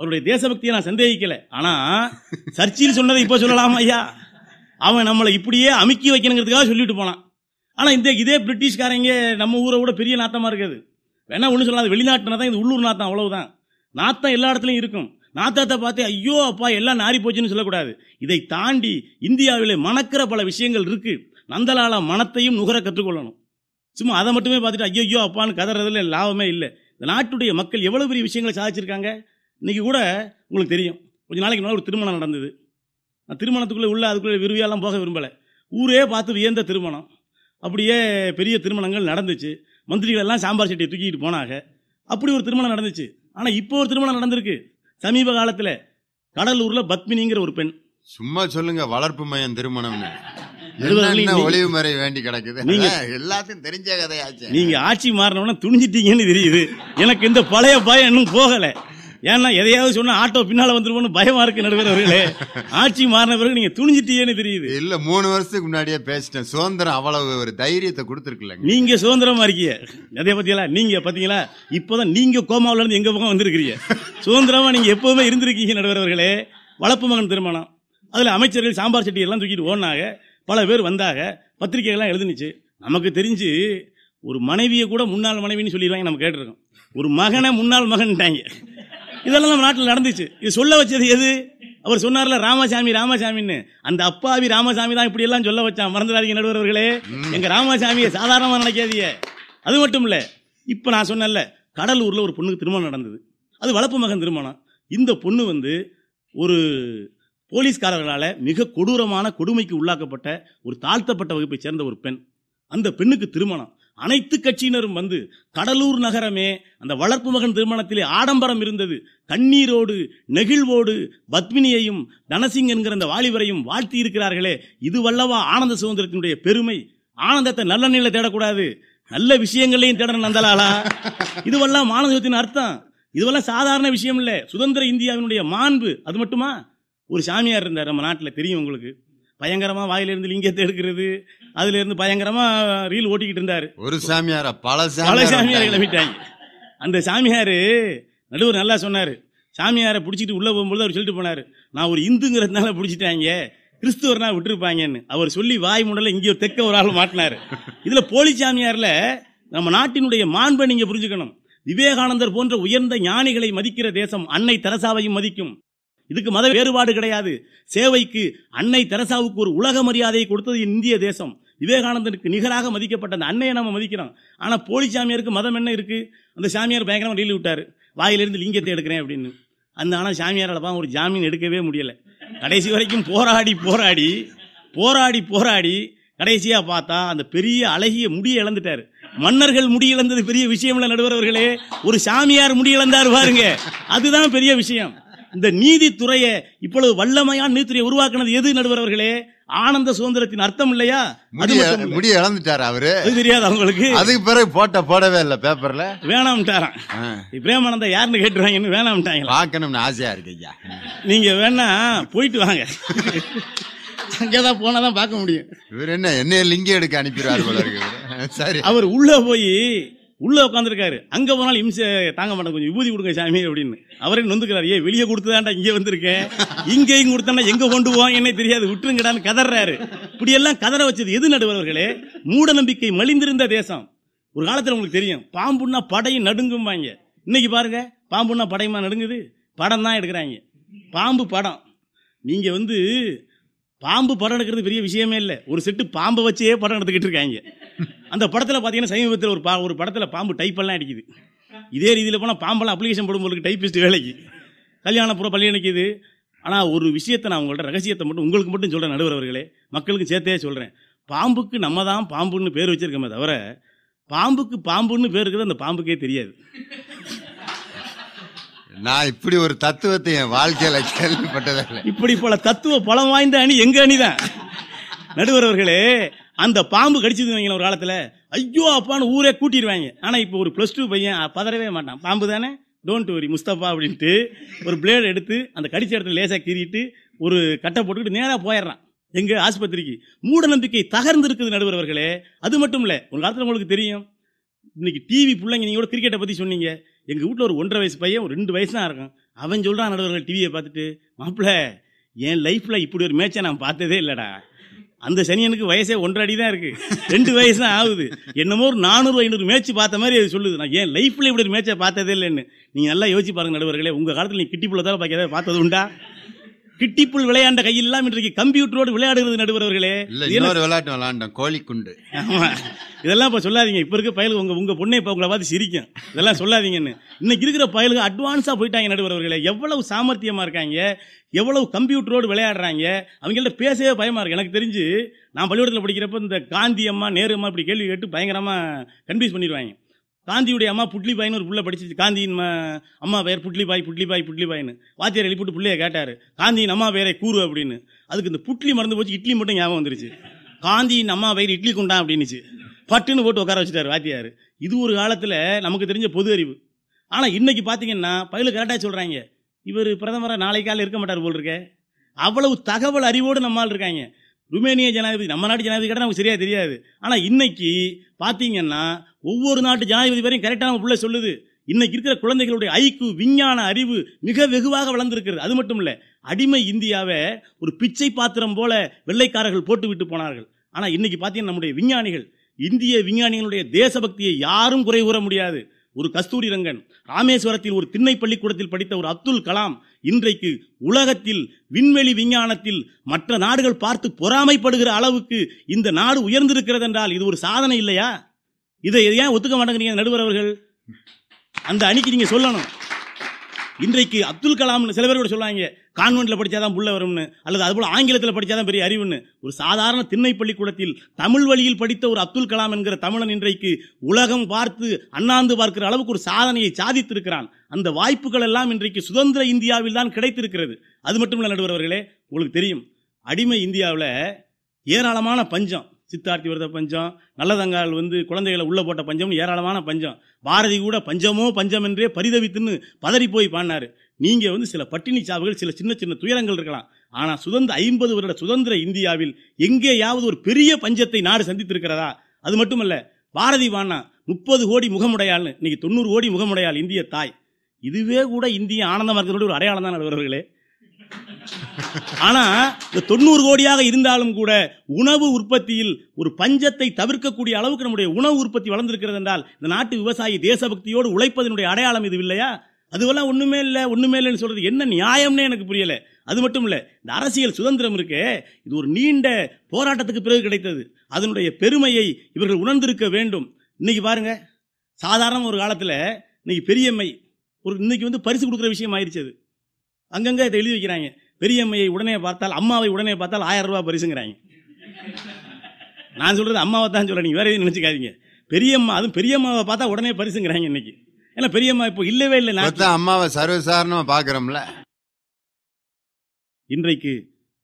அவருடைய தேசபக்தியை நான் சந்தேகிக்கல ஆனா சர்ச்சில் சொன்னதை இப்போ சொல்லலாம் ஐயா அவன் நம்மளை இப்படியே அமுக்கி வைக்கணுங்கிறதுக்காக சொல்லிட்டு போனான் ஆனால் இந்த இதே பிரிட்டிஷ்காரங்க நம்ம ஊரை விட பெரிய நாத்தமாக இருக்குது வேணா ஒன்றும் சொல்லாது வெளிநாட்டுனா தான் இது உள்ளூர் நாத்தம் அவ்வளவுதான் நாத்தம் எல்லா இடத்துலையும் இருக்கும் நாத்தத்தை பார்த்து ஐயோ அப்பா எல்லாம் நாரி போச்சுன்னு சொல்லக்கூடாது இதை தாண்டி இந்தியாவிலே மணக்கிற பல விஷயங்கள் இருக்கு நந்தலால மனத்தையும் நுகர கற்றுக்கொள்ளணும் சும்மா அதை மட்டுமே பார்த்துட்டு ஐயோ அப்பான்னு கதறதுல லாபமே இல்லை இந்த நாட்டுடைய மக்கள் எவ்வளவு பெரிய விஷயங்களை சாதிச்சிருக்காங்க இன்றைக்கி கூட உங்களுக்கு தெரியும் கொஞ்ச நாளைக்கு முன்னால் ஒரு திருமணம் நடந்தது திருமணத்துக்குள்ளே உள்ள அதுக்குள்ளே விரும்பியாலாம் போக விரும்பலை ஊரே பார்த்து வியந்த திருமணம் அப்படியே பெரிய திருமணங்கள் நடந்துச்சு மந்திரிகள் எல்லாம் சாம்பார் சட்டியை தூக்கிட்டு போனாங்க அப்படி ஒரு திருமணம் நடந்துச்சு ஆனால் இப்போ ஒரு திருமணம் நடந்திருக்கு சமீப காலத்தில் கடலூரில் பத்மினிங்கிற ஒரு பெண் சும்மா சொல்லுங்க வளர்ப்பு மையம் திருமணம்னு ஒளிவு முறை வேண்டி கிடக்குது நீங்க எல்லாத்தையும் தெரிஞ்ச கதையாச்சு நீங்க ஆட்சி மாறினவன துணிஞ்சிட்டீங்கன்னு தெரியுது எனக்கு இந்த பழைய பயம் இன்னும் போகலை ஏன்னா எதையாவது சொன்னா ஆட்டோ பின்னால வந்துருவோம்னு பயமா இருக்கு நடுவர்களே ஆட்சி மாறின பிறகு நீங்க துணிஞ்சிட்டீங்கன்னு தெரியுது இல்ல மூணு வருஷத்துக்கு முன்னாடியே பேசிட்டேன் சுதந்திரம் அவ்வளவு ஒரு தைரியத்தை கொடுத்துருக்குல்ல நீங்க சுதந்திரமா இருக்கீங்க அதே பத்தியா நீங்க பாத்தீங்களா இப்பதான் நீங்க கோமாவில இருந்து எங்க பக்கம் வந்திருக்கிறீங்க சுதந்திரமா நீங்க எப்பவுமே இருந்திருக்கீங்க நடுவர்களே வளப்பு மகன் திருமணம் அதில் அமைச்சர்கள் சாம்பார் செட்டி எல்லாம் தூக்கிட்டு ஓனாக பல பேர் வந்தாக பத்திரிகைகள்லாம் எழுதுனுச்சு நமக்கு தெரிஞ்சு ஒரு மனைவியை கூட முன்னாள் மனைவின்னு சொல்லிடுவாங்க நம்ம கேட்டிருக்கோம் ஒரு மகனை முன்னாள் மகன்ட்டாங்க இதெல்லாம் நம்ம நாட்டில் நடந்துச்சு இது சொல்ல வச்சது எது அவர் சொன்னார்ல ராமசாமி ராமசாமின்னு அந்த அப்பாவி ராமசாமி தான் இப்படி எல்லாம் சொல்ல வச்சான் மறந்துடாதீங்க நடுவர்களே எங்க ராமசாமியை சாதாரணமாக நினைக்காதீங்க அது மட்டும் இல்லை இப்போ நான் சொன்னேன்ல கடலூரில் ஒரு பொண்ணுக்கு திருமணம் நடந்தது அது வளப்பு மகன் திருமணம் இந்த பொண்ணு வந்து ஒரு போலீஸ்காரர்களால் மிக கொடூரமான கொடுமைக்கு உள்ளாக்கப்பட்ட ஒரு தாழ்த்தப்பட்ட வகுப்பை சேர்ந்த ஒரு பெண் அந்த பெண்ணுக்கு திருமணம் அனைத்து கட்சியினரும் வந்து கடலூர் நகரமே அந்த வளர்ப்பு மகன் திருமணத்திலே ஆடம்பரம் இருந்தது கண்ணீரோடு நெகிழ்வோடு பத்மினியையும் தனசிங் என்கிற அந்த வாலிபரையும் வாழ்த்தி இருக்கிறார்களே இது வல்லவா ஆனந்த சுதந்திரத்தினுடைய பெருமை ஆனந்தத்தை நல்ல நிலை தேடக்கூடாது நல்ல விஷயங்களையும் தேடணும் நந்தலாலா இதுவெல்லாம் ஆனந்தத்தின் அர்த்தம் இதுவெல்லாம் சாதாரண விஷயம் இல்லை சுதந்திர இந்தியாவினுடைய மாண்பு அது மட்டுமா ஒரு சாமியார் இருந்தார் நம்ம நாட்டில் தெரியும் உங்களுக்கு பயங்கரமாக வாயிலிருந்து லிங்கத்தை எடுக்கிறது இருந்து பயங்கரமா ரீல் ஓட்டிக்கிட்டு இருந்தாரு ஒரு சாமியார பல பல சாமியார கிளம்பிட்டாங்க அந்த சாமியார் நடுவர் நல்லா சொன்னாரு சாமியாரை பிடிச்சிட்டு உள்ளே போகும்போது அவர் சொல்லிட்டு போனாரு நான் ஒரு இந்துங்கிறதுனால பிடிச்சிட்டாங்க கிறிஸ்துவர்னா விட்டுருப்பாங்கன்னு அவர் சொல்லி வாய் முடல இங்கே ஒரு தெக்க ஒரு ஆள் மாட்டினாரு இதில் போலி சாமியாரில் நம்ம நாட்டினுடைய மாண்பை நீங்கள் புரிஞ்சுக்கணும் விவேகானந்தர் போன்ற உயர்ந்த ஞானிகளை மதிக்கிற தேசம் அன்னை தரசாவையும் மதிக்கும் இதுக்கு மத வேறுபாடு கிடையாது சேவைக்கு அன்னை தெரசாவுக்கு ஒரு உலக மரியாதையை கொடுத்தது இந்திய தேசம் விவேகானந்தனுக்கு நிகராக மதிக்கப்பட்ட அந்த அன்னையை நம்ம மதிக்கிறோம் ஆனால் போலி சாமியாருக்கு மதம் என்ன இருக்குது அந்த சாமியார் பயங்கரமாக டீல் விட்டார் வாயிலிருந்து லிங்கத்தை எடுக்கிறேன் அப்படின்னு அந்த ஆனால் சாமியாரால் தான் ஒரு ஜாமீன் எடுக்கவே முடியலை கடைசி வரைக்கும் போராடி போராடி போராடி போராடி கடைசியாக பார்த்தா அந்த பெரிய அழகிய முடியை இழந்துட்டார் மன்னர்கள் முடி இழந்தது பெரிய விஷயம்ல அவர்களே ஒரு சாமியார் முடி இழந்தார் பாருங்க அதுதான் பெரிய விஷயம் இந்த நீதித்துறையை இப்பொழுது வல்லமையான நீதித்துறையை உருவாக்குனது எது நடுவரவர்களே ஆனந்த சுதந்திரத்தின் அர்த்தம் இல்லையா முடிய இழந்துட்டாரு அவரு தெரியாது அவங்களுக்கு அதுக்கு பிறகு போட்ட போடவே இல்ல பேப்பர்ல வேணாம்ட்டாரான் பிரேமானந்த யாருன்னு கேட்டுருவாங்கன்னு வேணாம்ட்டாங்க பார்க்கணும்னு ஆசையா இருக்கு ஐயா நீங்க வேணா போயிட்டு வாங்க அங்கேதான் போனாதான் பார்க்க முடியும் இவர் என்ன என்ன லிங்க எடுக்க அனுப்பிடுவார் சரி அவர் உள்ள போய் உள்ளே உட்காந்துருக்காரு அங்கே போனாலும் இம்சை தாங்க மாட்டேன் கொஞ்சம் விபூதி கொடுங்க சாமி அப்படின்னு அவரே நொந்துக்கிறாரு ஏ வெளியே கொடுத்துதான்டா இங்கே வந்திருக்கேன் இங்கேயும் கொடுத்தானா எங்கே கொண்டு போவோம் என்ன தெரியாது விட்டுருங்கடான்னு கதறாரு இப்படியெல்லாம் கதற வச்சது எது நடுவர்களே மூட நம்பிக்கை மலிந்திருந்த தேசம் ஒரு காலத்தில் உங்களுக்கு தெரியும் பாம்புன்னா படையும் வாங்க இன்னைக்கு பாருங்க பாம்புன்னா படையுமா நடுங்குது படம் தான் எடுக்கிறாங்க பாம்பு படம் நீங்கள் வந்து பாம்பு படம் எடுக்கிறது பெரிய விஷயமே இல்லை ஒரு செட்டு பாம்பை வச்சே படம் எடுத்துக்கிட்டு இருக்காங்க அந்த படத்தில் பார்த்தீங்கன்னா சமீபத்தில் ஒரு பா ஒரு படத்தில் பாம்பு டைப்பெல்லாம் அடிக்குது இதே ரீதியில் போனால் பாம்பெல்லாம் அப்ளிகேஷன் போடும்போது டைப்பிஸ்ட் வேலைக்கு கல்யாணம் புற பள்ளி அணைக்குது ஆனால் ஒரு விஷயத்தை நான் உங்கள்ட்ட ரகசியத்தை மட்டும் உங்களுக்கு மட்டும் சொல்கிறேன் நடுவர் அவர்களே மக்களுக்கும் சேர்த்தே சொல்கிறேன் பாம்புக்கு நம்ம தான் பாம்புன்னு பேர் வச்சுருக்கோமே தவிர பாம்புக்கு பாம்புன்னு பேர் இருக்கிறது அந்த பாம்புக்கே தெரியாது நான் இப்படி ஒரு தத்துவத்தை என் வாழ்க்கையில் கேள்விப்பட்டதில்லை இப்படி போல தத்துவ பலம் வாய்ந்த அணி எங்கள் அணி நடுவர் அவர்களே அந்த பாம்பு கடிச்சதுன்னு ஒரு காலத்தில் ஐயோ அப்பான்னு ஊரே கூட்டிடுவாங்க ஆனால் இப்போ ஒரு ப்ளஸ் டூ பையன் பதறவே மாட்டான் பாம்பு தானே டோன்ட் வரி முஸ்தபா அப்படின்ட்டு ஒரு பிளேடு எடுத்து அந்த கடிச்ச இடத்துல லேசாக கீறிட்டு ஒரு கட்டை போட்டுக்கிட்டு நேராக போயிடுறான் எங்கள் ஆஸ்பத்திரிக்கு மூட நம்பிக்கை தகர்ந்து இருக்குது நடுவர்களே அது மட்டும் இல்லை ஒரு காலத்தில் உங்களுக்கு தெரியும் இன்னைக்கு டிவி பிள்ளைங்க நீங்கள் கூட கிரிக்கெட்டை பற்றி சொன்னீங்க எங்கள் வீட்டில் ஒரு ஒன்றரை வயசு பையன் ஒரு ரெண்டு வயசு தான் இருக்கும் அவன் சொல்கிறான் நடுவர்கள் டிவியை பார்த்துட்டு மாப்பிள்ள என் லைஃப்பில் இப்படி ஒரு மேட்சை நான் பார்த்ததே இல்லைடா அந்த சனியனுக்கு வயசே ஒன்றரை அடி தான் இருக்குது ரெண்டு வயசு தான் ஆகுது என்னமோ ஒரு நானூறு ஐநூறு மேட்ச் பார்த்த மாதிரி அது சொல்லுது நான் ஏன் லைஃப்பில் இப்படி ஒரு மேட்சை பார்த்ததே இல்லைன்னு நீங்கள் நல்லா யோசிச்சு பாருங்கள் நடுவர்களே உங்கள் காலத்தில் நீங்கள் கிட்டி பிள்ளை தான் பார்க்காத பார்த்தது உண்டா கிட்டிப்புள் விளையாண்ட கையெல்லாம் இன்றைக்கு கம்ப்யூட்டரோடு விளையாடுகிறது நடுவர்களே இன்னொரு விளையாட்டு விளையாண்டோம் கோழிக்குண்டு இதெல்லாம் இப்ப சொல்லாதீங்க இப்ப இருக்க பயலுக்கு உங்க உங்க பொண்ணை இப்ப உங்களை பார்த்து சிரிக்கும் இதெல்லாம் சொல்லாதீங்கன்னு இன்னைக்கு இருக்கிற பயலுக்கு அட்வான்ஸா போயிட்டாங்க நடுவர்களே எவ்வளவு சாமர்த்தியமா இருக்காங்க எவ்வளவு கம்ப்யூட்டரோடு விளையாடுறாங்க அவங்கள்ட்ட பேசவே பயமா இருக்கு எனக்கு தெரிஞ்சு நான் பள்ளிக்கூடத்தில் படிக்கிறப்ப இந்த காந்தி அம்மா இப்படி கேள்வி கேட்டு பயங்கரமா கன்ஃபியூஸ் பண்ணிடுவாங்க காந்தியுடைய அம்மா புட்லிபாயின்னு ஒரு புள்ள படிச்சு காந்தியின் அம்மா புட்லி புட்லிபாய் புட்லிபாய் பாய்னு வாத்தியார் எழுப்பிட்டு பிள்ளைய கேட்டார் காந்தியின் அம்மா பேரை கூறு அப்படின்னு அதுக்கு இந்த புட்லி மறந்து போச்சு இட்லி மட்டும் ஞாபகம் வந்துருச்சு காந்தியின் அம்மா பேர் இட்லி குண்டா அப்படின்னுச்சு பட்டுன்னு போட்டு உட்கார வச்சுட்டார் வாத்தியார் இது ஒரு காலத்தில் நமக்கு தெரிஞ்ச பொது அறிவு ஆனால் இன்னைக்கு பார்த்தீங்கன்னா பயிலு கரெக்டாக சொல்கிறாங்க இவர் பிரதமராக நாளைக்கால இருக்க மாட்டார் போல் இருக்க அவ்வளவு தகவல் அறிவோடு நம்மால் இருக்காங்க ருமேனிய ஜனாதிபதி நம்ம நாட்டு ஜனாதிபதி கிட்ட நமக்கு சரியாக தெரியாது ஆனால் இன்னைக்கு பார்த்தீங்கன்னா ஒவ்வொரு நாட்டு ஜனாதிபதி வரையும் கரெக்டாக நம்ம பிள்ளை சொல்லுது இன்னைக்கு இருக்கிற குழந்தைகளுடைய ஐக்கு விஞ்ஞான அறிவு மிக வெகுவாக வளர்ந்துருக்கிறது அது மட்டும் இல்லை அடிமை இந்தியாவை ஒரு பிச்சை பாத்திரம் போல வெள்ளைக்காரர்கள் போட்டு விட்டு போனார்கள் ஆனால் இன்னைக்கு பார்த்தீங்கன்னா நம்முடைய விஞ்ஞானிகள் இந்திய விஞ்ஞானிகளுடைய தேசபக்தியை யாரும் குறை கூற முடியாது ஒரு கஸ்தூரி ரங்கன் ராமேஸ்வரத்தில் ஒரு திண்ணை பள்ளிக்கூடத்தில் படித்த ஒரு அப்துல் கலாம் இன்றைக்கு உலகத்தில் விண்வெளி விஞ்ஞானத்தில் மற்ற நாடுகள் பார்த்து பொறாமைப்படுகிற அளவுக்கு இந்த நாடு உயர்ந்திருக்கிறது என்றால் இது ஒரு சாதனை இல்லையா இதை ஏன் ஒத்துக்க மாட்டேங்கிறீங்க நடுவர் அவர்கள் அந்த அணிக்கு நீங்க சொல்லணும் இன்றைக்கு அப்துல் கலாம் சில பேர் கூட சொல்லுவாங்க கான்வென்ட்ல படிச்சாதான் புள்ள வரும்னு அல்லது அதுபோல் ஆங்கிலத்தில் படிச்சாதான் பெரிய அறிவுன்னு ஒரு சாதாரண திண்ணை பள்ளிக்கூடத்தில் தமிழ் வழியில் படித்த ஒரு அப்துல் கலாம் என்கிற தமிழன் இன்றைக்கு உலகம் பார்த்து அண்ணாந்து பார்க்கிற அளவுக்கு ஒரு சாதனையை சாதித்திருக்கிறான் அந்த வாய்ப்புகள் எல்லாம் இன்றைக்கு சுதந்திர இந்தியாவில் தான் கிடைத்திருக்கிறது அது மட்டும் இல்லை நடுவர் அவர்களே உங்களுக்கு தெரியும் அடிமை இந்தியாவில் ஏராளமான பஞ்சம் சித்தார்த்தி விரத பஞ்சம் நல்லதங்கால் வந்து குழந்தைகளை உள்ளே போட்ட பஞ்சம் ஏராளமான பஞ்சம் பாரதி கூட பஞ்சமோ பஞ்சம் என்றே பரிதவித்துன்னு பதறி போய் பாடினார் நீங்கள் வந்து சில பட்டினி சாவுகள் சில சின்ன சின்ன துயரங்கள் இருக்கலாம் ஆனால் சுதந்திர ஐம்பது வருட சுதந்திர இந்தியாவில் எங்கேயாவது ஒரு பெரிய பஞ்சத்தை நாடு சந்தித்திருக்கிறதா அது மட்டுமல்ல பாரதி வானா முப்பது கோடி முகமுடையாள்னு இன்னைக்கு தொண்ணூறு கோடி முகமுடையாள் இந்திய தாய் இதுவே கூட இந்திய ஆனந்தமாக மார்க்கத்தோடு ஒரு அடையாளம் தான் நடுவர்களே ஆனா இந்த தொண்ணூறு கோடியாக இருந்தாலும் கூட உணவு உற்பத்தியில் ஒரு பஞ்சத்தை தவிர்க்கக்கூடிய அளவுக்கு நம்முடைய உணவு உற்பத்தி வளர்ந்திருக்கிறது என்றால் இந்த நாட்டு விவசாயி தேசபக்தியோடு உழைப்பதனுடைய அடையாளம் இது இல்லையா அதுவெல்லாம் ஒண்ணுமே இல்லை ஒண்ணுமே இல்லைன்னு சொல்றது என்ன நியாயம்னே எனக்கு புரியல அது மட்டும் இல்லை இந்த அரசியல் சுதந்திரம் இருக்கு இது ஒரு நீண்ட போராட்டத்துக்கு பிறகு கிடைத்தது அதனுடைய பெருமையை இவர்கள் உணர்ந்திருக்க வேண்டும் இன்னைக்கு பாருங்க சாதாரண ஒரு காலத்தில் இன்னைக்கு பெரியம்மை ஒரு இன்னைக்கு வந்து பரிசு கொடுக்குற விஷயம் ஆயிடுச்சு அங்கங்கே இதை எழுதி வைக்கிறாங்க பெரியம்மையை உடனே பார்த்தால் அம்மாவை உடனே பார்த்தால் ஆயிரம் ரூபாய் பரிசுங்கிறாங்க நான் சொல்கிறது அம்மாவை தான் சொல்கிறேன் வேற வேறு எதுவும் நினச்சிக்காதீங்க பெரியம்மா அதுவும் பெரியம்மாவை பார்த்தா உடனே பரிசுங்கிறாங்க இன்னைக்கு ஏன்னா பெரியம்மா இப்போ இல்லவே இல்லை நான் அம்மாவை சர்வசாரணமாக பார்க்குறோம்ல இன்றைக்கு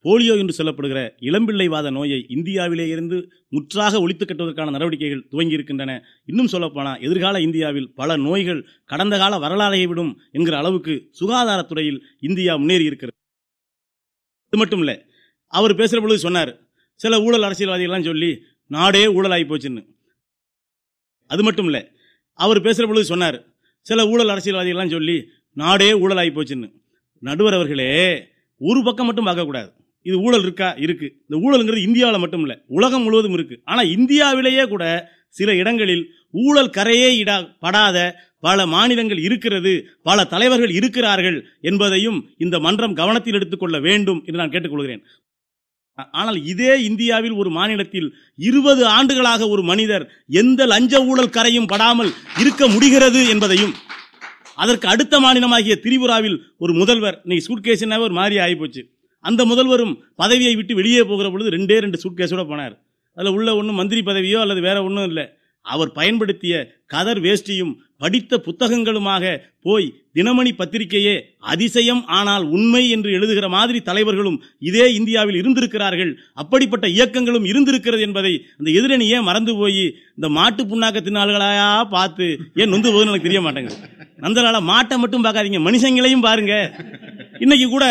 போலியோ என்று சொல்லப்படுகிற இளம்பிள்ளைவாத நோயை இந்தியாவிலே இருந்து முற்றாக ஒழித்து கட்டுவதற்கான நடவடிக்கைகள் துவங்கி இருக்கின்றன இன்னும் சொல்லப்போனால் எதிர்கால இந்தியாவில் பல நோய்கள் கடந்த கால வரலாறையை விடும் என்கிற அளவுக்கு சுகாதாரத்துறையில் இந்தியா முன்னேறி இருக்கிறது அது மட்டும் இல்லை அவர் பேசுகிற பொழுது சொன்னார் சில ஊழல் அரசியல்வாதிகள்லாம் சொல்லி நாடே ஊழல் ஆகி போச்சுன்னு அது மட்டும் இல்லை அவர் பேசுகிற பொழுது சொன்னார் சில ஊழல் அரசியல்வாதிகள்லாம் சொல்லி நாடே ஊழல் ஆகி போச்சுன்னு நடுவர் அவர்களே ஒரு பக்கம் மட்டும் பார்க்கக்கூடாது இது ஊழல் இருக்கா இருக்குது இந்த ஊழலுங்கிறது இந்தியாவில் மட்டும் இல்லை உலகம் முழுவதும் இருக்குது ஆனால் இந்தியாவிலேயே கூட சில இடங்களில் ஊழல் கரையே இடா படாத பல மாநிலங்கள் இருக்கிறது பல தலைவர்கள் இருக்கிறார்கள் என்பதையும் இந்த மன்றம் கவனத்தில் எடுத்துக்கொள்ள வேண்டும் என்று நான் கேட்டுக்கொள்கிறேன் ஆனால் இதே இந்தியாவில் ஒரு மாநிலத்தில் இருபது ஆண்டுகளாக ஒரு மனிதர் எந்த லஞ்ச ஊழல் கரையும் படாமல் இருக்க முடிகிறது என்பதையும் அதற்கு அடுத்த மாநிலமாகிய திரிபுராவில் ஒரு முதல்வர் நீ சூட்கேஸ்னாவே ஒரு மாதிரி ஆகிப்போச்சு அந்த முதல்வரும் பதவியை விட்டு வெளியே போகிற பொழுது ரெண்டே ரெண்டு சூட்கேஸோடு போனார் அதில் உள்ள ஒன்றும் மந்திரி பதவியோ அல்லது வேற ஒன்றும் இல்லை அவர் பயன்படுத்திய கதர் வேஷ்டியும் படித்த புத்தகங்களுமாக போய் தினமணி பத்திரிகையே அதிசயம் ஆனால் உண்மை என்று எழுதுகிற மாதிரி தலைவர்களும் இதே இந்தியாவில் இருந்திருக்கிறார்கள் அப்படிப்பட்ட இயக்கங்களும் இருந்திருக்கிறது என்பதை அந்த எதிரணியே மறந்து போய் இந்த மாட்டு புண்ணாக்கத்தின் ஆளுகளாயா பார்த்து ஏன் நொந்து போகுதுன்னு எனக்கு தெரிய மாட்டேங்க நந்தலால மாட்டை மட்டும் பார்க்காதீங்க மனுஷங்களையும் பாருங்க இன்னைக்கு கூட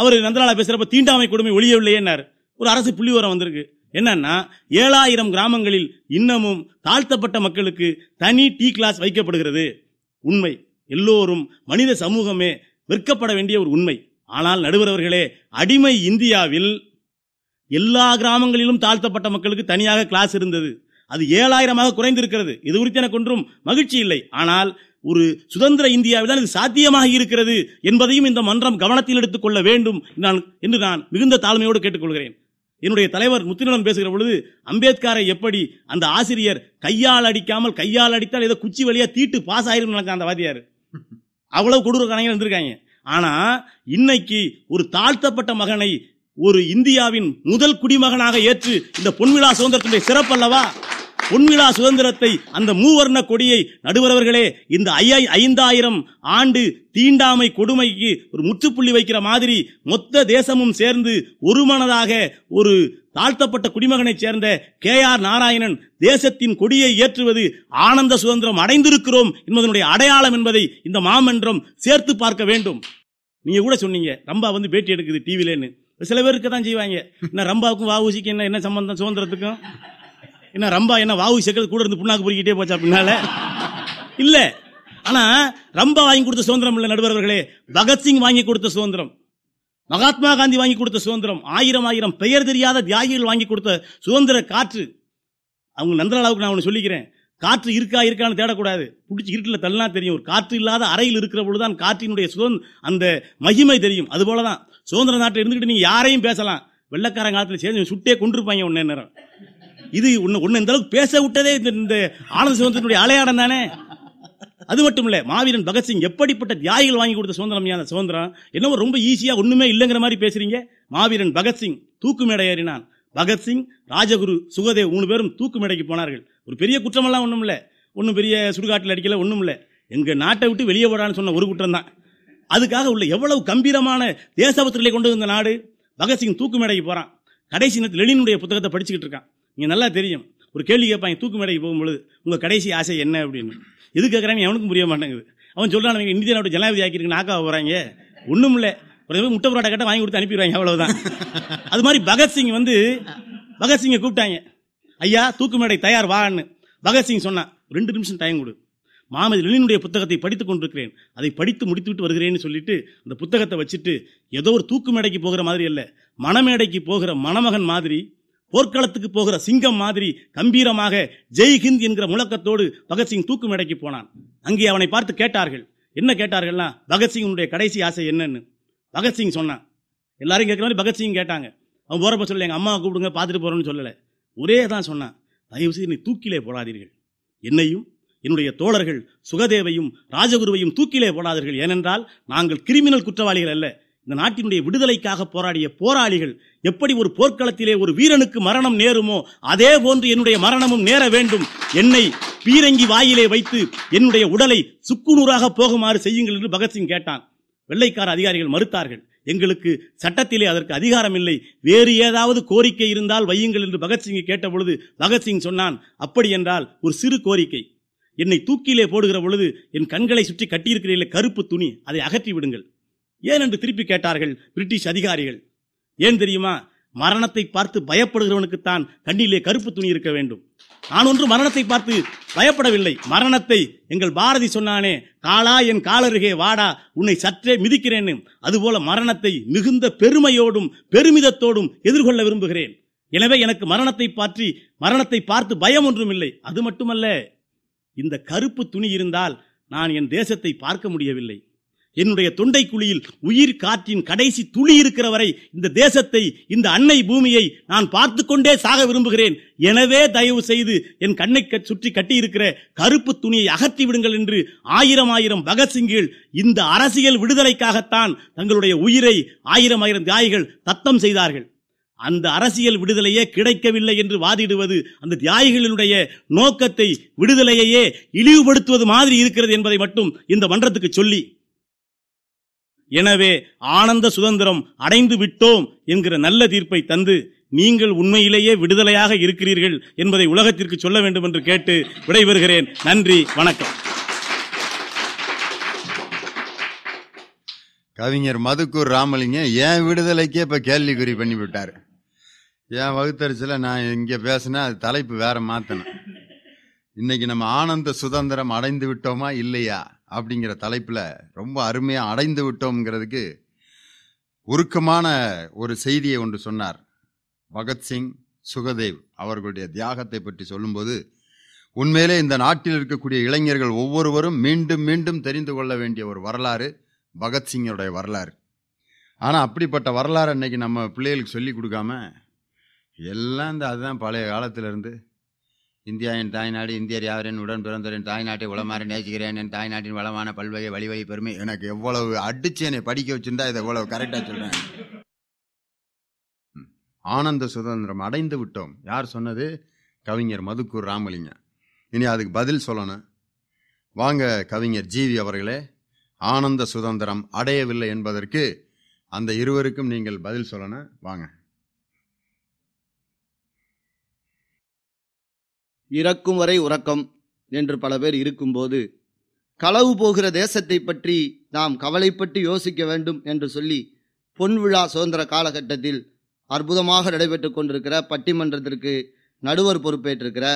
அவர் நந்தனால பேசுகிறப்ப தீண்டாமை கொடுமை ஒழியவில்லையேன்னார் ஒரு அரசு புள்ளி உரம் வந்திருக்கு என்னன்னா ஏழாயிரம் கிராமங்களில் இன்னமும் தாழ்த்தப்பட்ட மக்களுக்கு தனி டீ கிளாஸ் வைக்கப்படுகிறது உண்மை எல்லோரும் மனித சமூகமே விற்கப்பட வேண்டிய ஒரு உண்மை ஆனால் நடுவரவர்களே அடிமை இந்தியாவில் எல்லா கிராமங்களிலும் தாழ்த்தப்பட்ட மக்களுக்கு தனியாக கிளாஸ் இருந்தது அது ஏழாயிரமாக குறைந்திருக்கிறது இது குறித்து எனக்கு ஒன்றும் மகிழ்ச்சி இல்லை ஆனால் ஒரு சுதந்திர இந்தியாவில் தான் இது சாத்தியமாக இருக்கிறது என்பதையும் இந்த மன்றம் கவனத்தில் எடுத்துக்கொள்ள வேண்டும் நான் என்று நான் மிகுந்த தாழ்மையோடு கேட்டுக்கொள்கிறேன் என்னுடைய தலைவர் முத்துநலம் பேசுகிற பொழுது அம்பேத்கரை எப்படி அந்த ஆசிரியர் கையால் அடிக்காமல் கையால் அடித்தால் ஏதோ குச்சி வழியா தீட்டு பாஸ் ஆயிரும் அந்த வாதியார் அவ்வளவு கொடூர கணக்கில் இருந்திருக்காங்க ஆனா இன்னைக்கு ஒரு தாழ்த்தப்பட்ட மகனை ஒரு இந்தியாவின் முதல் குடிமகனாக ஏற்று இந்த பொன்விழா சுதந்திரத்தினுடைய சிறப்பு அல்லவா பொன்விழா சுதந்திரத்தை அந்த மூவர்ண கொடியை நடுவரவர்களே இந்த ஐயா ஐந்தாயிரம் ஆண்டு தீண்டாமை கொடுமைக்கு ஒரு முற்றுப்புள்ளி வைக்கிற மாதிரி மொத்த தேசமும் சேர்ந்து ஒருமனதாக ஒரு தாழ்த்தப்பட்ட குடிமகனைச் சேர்ந்த கே ஆர் நாராயணன் தேசத்தின் கொடியை ஏற்றுவது ஆனந்த சுதந்திரம் அடைந்திருக்கிறோம் என்பதனுடைய அடையாளம் என்பதை இந்த மாமன்றம் சேர்த்து பார்க்க வேண்டும் நீங்க கூட சொன்னீங்க ரம்பா வந்து பேட்டி எடுக்குது டிவிலேன்னு சில பேருக்கு தான் செய்வாங்க என்ன ரம்பாவுக்கும் வாவூசிக்கு என்ன என்ன சம்பந்தம் சுதந்திரத்துக்கும் என்ன ரம்பா என்ன வாவு செக்கல் கூட இருந்து புண்ணாக்கு பொறிக்கிட்டே போச்சா பின்னால இல்லை ஆனா ரம்பா வாங்கி கொடுத்த சுதந்திரம் இல்லை நடுவர்களே பகத்சிங் வாங்கி கொடுத்த சுதந்திரம் மகாத்மா காந்தி வாங்கி கொடுத்த சுதந்திரம் ஆயிரம் ஆயிரம் பெயர் தெரியாத தியாகிகள் வாங்கி கொடுத்த சுதந்திர காற்று அவங்க அளவுக்கு நான் ஒன்று சொல்லிக்கிறேன் காற்று இருக்கா இருக்கான்னு தேடக்கூடாது பிடிச்சி இருட்டில் தள்ளனா தெரியும் ஒரு காற்று இல்லாத அறையில் இருக்கிற பொழுதுதான் காற்றினுடைய சுதந்திரம் அந்த மகிமை தெரியும் அது போல தான் சுதந்திர நாட்டில் இருந்துக்கிட்டு நீங்கள் யாரையும் பேசலாம் வெள்ளக்காரன் காலத்தில் சேர்ந்து சுட்டே கொண்டிருப்பாங்க ஒன்று நேரம் இது ஒன்று ஒன்று இந்த அளவுக்கு பேச விட்டதே இந்த ஆனந்த சுதந்திரத்தினுடைய அலையாடம் தானே அது மட்டும் இல்லை மாவீரன் பகத்சிங் எப்படிப்பட்ட தியாகிகள் வாங்கி கொடுத்த சுதந்திரம் அந்த சுதந்திரம் என்னவோ ரொம்ப ஈஸியாக ஒன்றுமே இல்லைங்கிற மாதிரி பேசுறீங்க மாவீரன் பகத்சிங் தூக்கு மேடை ஏறினான் பகத்சிங் ராஜகுரு சுகதேவ் மூணு பேரும் தூக்கு மேடைக்கு போனார்கள் ஒரு பெரிய குற்றமெல்லாம் ஒண்ணும் இல்ல ஒன்றும் பெரிய சுடுகாட்டில் அடிக்கல ஒன்றும் இல்லை எங்கள் நாட்டை விட்டு வெளியே போடான்னு சொன்ன ஒரு குற்றம் தான் அதுக்காக உள்ள எவ்வளவு கம்பீரமான தேசபத்திரிகளை கொண்டு வந்த நாடு பகத்சிங் தூக்கு மேடைக்கு போகிறான் கடைசி நேரத்தில் லெனினுடைய புத்தகத்தை படிச்சுக்கிட்டு இருக்கான் இங்கே நல்லா தெரியும் ஒரு கேள்வி கேட்பாங்க தூக்கு மேடைக்கு போகும்பொழுது உங்கள் கடைசி ஆசை என்ன அப்படின்னு எது கேட்குறாங்க எவனுக்கும் புரிய மாட்டேங்குது அவன் சொல்கிறான் நீங்கள் இந்திய நாட்டு ஜனாதிபதி ஆக்கிருக்கு நாக்காக போகிறாங்க ஒன்றும் இல்லை ஒரு முட்டை புரோட்டா கட்ட வாங்கி கொடுத்து அனுப்பிடுவாங்க அவ்வளோதான் அது மாதிரி பகத்சிங் வந்து பகத்சிங்கை கூப்பிட்டாங்க ஐயா தூக்கு மேடை தயார் வான்னு பகத்சிங் சொன்னான் ரெண்டு நிமிஷம் டைம் கொடு மாமதி லெனினுடைய புத்தகத்தை படித்து கொண்டிருக்கிறேன் அதை படித்து முடித்துவிட்டு வருகிறேன்னு சொல்லிட்டு அந்த புத்தகத்தை வச்சுட்டு ஏதோ ஒரு தூக்கு மேடைக்கு போகிற மாதிரி இல்லை மணமேடைக்கு போகிற மணமகன் மாதிரி போர்க்களத்துக்கு போகிற சிங்கம் மாதிரி கம்பீரமாக ஜெய் ஹிந்த் என்கிற முழக்கத்தோடு பகத்சிங் தூக்கு மேடைக்கு போனான் அங்கே அவனை பார்த்து கேட்டார்கள் என்ன கேட்டார்கள்னா பகத்சிங் கடைசி ஆசை என்னன்னு பகத்சிங் சொன்னான் எல்லாரும் கேட்குற மாதிரி பகத்சிங் கேட்டாங்க அவன் போகிறப்ப சொல்லலை எங்கள் அம்மாவை கூப்பிடுங்க பார்த்துட்டு போகிறோன்னு சொல்லலை ஒரே தான் சொன்னான் தயவு செய்து என்னை தூக்கிலே போடாதீர்கள் என்னையும் என்னுடைய தோழர்கள் சுகதேவையும் ராஜகுருவையும் தூக்கிலே போடாதீர்கள் ஏனென்றால் நாங்கள் கிரிமினல் குற்றவாளிகள் அல்ல இந்த நாட்டினுடைய விடுதலைக்காக போராடிய போராளிகள் எப்படி ஒரு போர்க்களத்திலே ஒரு வீரனுக்கு மரணம் நேருமோ அதே போன்று என்னுடைய மரணமும் நேர வேண்டும் என்னை பீரங்கி வாயிலே வைத்து என்னுடைய உடலை சுக்குநூறாக போகுமாறு செய்யுங்கள் என்று பகத்சிங் கேட்டான் வெள்ளைக்கார அதிகாரிகள் மறுத்தார்கள் எங்களுக்கு சட்டத்திலே அதற்கு அதிகாரம் இல்லை வேறு ஏதாவது கோரிக்கை இருந்தால் வையுங்கள் என்று பகத்சிங்கை பொழுது பகத்சிங் சொன்னான் அப்படி என்றால் ஒரு சிறு கோரிக்கை என்னை தூக்கிலே போடுகிற பொழுது என் கண்களை சுற்றி கட்டியிருக்கிற கருப்பு துணி அதை அகற்றி விடுங்கள் ஏன் என்று திருப்பி கேட்டார்கள் பிரிட்டிஷ் அதிகாரிகள் ஏன் தெரியுமா மரணத்தை பார்த்து பயப்படுகிறவனுக்குத்தான் கண்ணிலே கருப்பு துணி இருக்க வேண்டும் நான் ஒன்று மரணத்தை பார்த்து பயப்படவில்லை மரணத்தை எங்கள் பாரதி சொன்னானே காலா என் காலருகே வாடா உன்னை சற்றே மிதிக்கிறேன்னு அதுபோல மரணத்தை மிகுந்த பெருமையோடும் பெருமிதத்தோடும் எதிர்கொள்ள விரும்புகிறேன் எனவே எனக்கு மரணத்தை பற்றி மரணத்தை பார்த்து பயம் ஒன்றும் இல்லை அது மட்டுமல்ல இந்த கருப்பு துணி இருந்தால் நான் என் தேசத்தை பார்க்க முடியவில்லை என்னுடைய தொண்டை குழியில் உயிர் காற்றின் கடைசி துளி இருக்கிற வரை இந்த தேசத்தை இந்த அன்னை பூமியை நான் பார்த்து கொண்டே சாக விரும்புகிறேன் எனவே தயவு செய்து என் கண்ணை சுற்றி கட்டியிருக்கிற கருப்பு துணியை அகற்றி விடுங்கள் என்று ஆயிரம் ஆயிரம் பகத்சிங்கில் இந்த அரசியல் விடுதலைக்காகத்தான் தங்களுடைய உயிரை ஆயிரம் ஆயிரம் தியாகிகள் தத்தம் செய்தார்கள் அந்த அரசியல் விடுதலையே கிடைக்கவில்லை என்று வாதிடுவது அந்த தியாகிகளினுடைய நோக்கத்தை விடுதலையே இழிவுபடுத்துவது மாதிரி இருக்கிறது என்பதை மட்டும் இந்த மன்றத்துக்கு சொல்லி எனவே ஆனந்த சுதந்திரம் அடைந்து விட்டோம் என்கிற நல்ல தீர்ப்பை தந்து நீங்கள் உண்மையிலேயே விடுதலையாக இருக்கிறீர்கள் என்பதை உலகத்திற்கு சொல்ல வேண்டும் என்று கேட்டு விடைபெறுகிறேன் நன்றி வணக்கம் கவிஞர் மதுக்கூர் ராமலிங்கம் என் விடுதலைக்கே இப்போ கேள்விக்குறி பண்ணிவிட்டார் என் வகுத்தரிசில் நான் இங்கே பேசினேன் அது தலைப்பு வேற மாற்றணும் இன்னைக்கு நம்ம ஆனந்த சுதந்திரம் அடைந்து விட்டோமா இல்லையா அப்படிங்கிற தலைப்பில் ரொம்ப அருமையாக அடைந்து விட்டோம்ங்கிறதுக்கு உருக்கமான ஒரு செய்தியை ஒன்று சொன்னார் பகத்சிங் சுகதேவ் அவர்களுடைய தியாகத்தை பற்றி சொல்லும்போது உண்மையிலே இந்த நாட்டில் இருக்கக்கூடிய இளைஞர்கள் ஒவ்வொருவரும் மீண்டும் மீண்டும் தெரிந்து கொள்ள வேண்டிய ஒரு வரலாறு பகத்சிங்கருடைய வரலாறு ஆனால் அப்படிப்பட்ட வரலாறு அன்னைக்கு நம்ம பிள்ளைகளுக்கு சொல்லி கொடுக்காம எல்லாம் இந்த அதுதான் பழைய காலத்திலேருந்து இந்தியா என் தாய்நாடு இந்தியர் யாவரின் உடன் பிறந்தோர் என் தாய்நாட்டை உளமாற நேசிக்கிறேன் என் தாய்நாட்டின் வளமான பல்வகை வழிவகை பெருமை எனக்கு எவ்வளவு அடிச்சு என்னை படிக்க வச்சிருந்தா இதை எவ்வளவு கரெக்டாக சொல்கிறேன் ஆனந்த சுதந்திரம் அடைந்து விட்டோம் யார் சொன்னது கவிஞர் மதுக்கூர் ராமலிங்கம் இனி அதுக்கு பதில் சொல்லணும் வாங்க கவிஞர் ஜீவி அவர்களே ஆனந்த சுதந்திரம் அடையவில்லை என்பதற்கு அந்த இருவருக்கும் நீங்கள் பதில் சொல்லணும் வாங்க இறக்கும் வரை உறக்கம் என்று பல பேர் இருக்கும்போது களவு போகிற தேசத்தை பற்றி நாம் கவலைப்பட்டு யோசிக்க வேண்டும் என்று சொல்லி பொன்விழா சுதந்திர காலகட்டத்தில் அற்புதமாக நடைபெற்று கொண்டிருக்கிற பட்டிமன்றத்திற்கு நடுவர் பொறுப்பேற்றிருக்கிற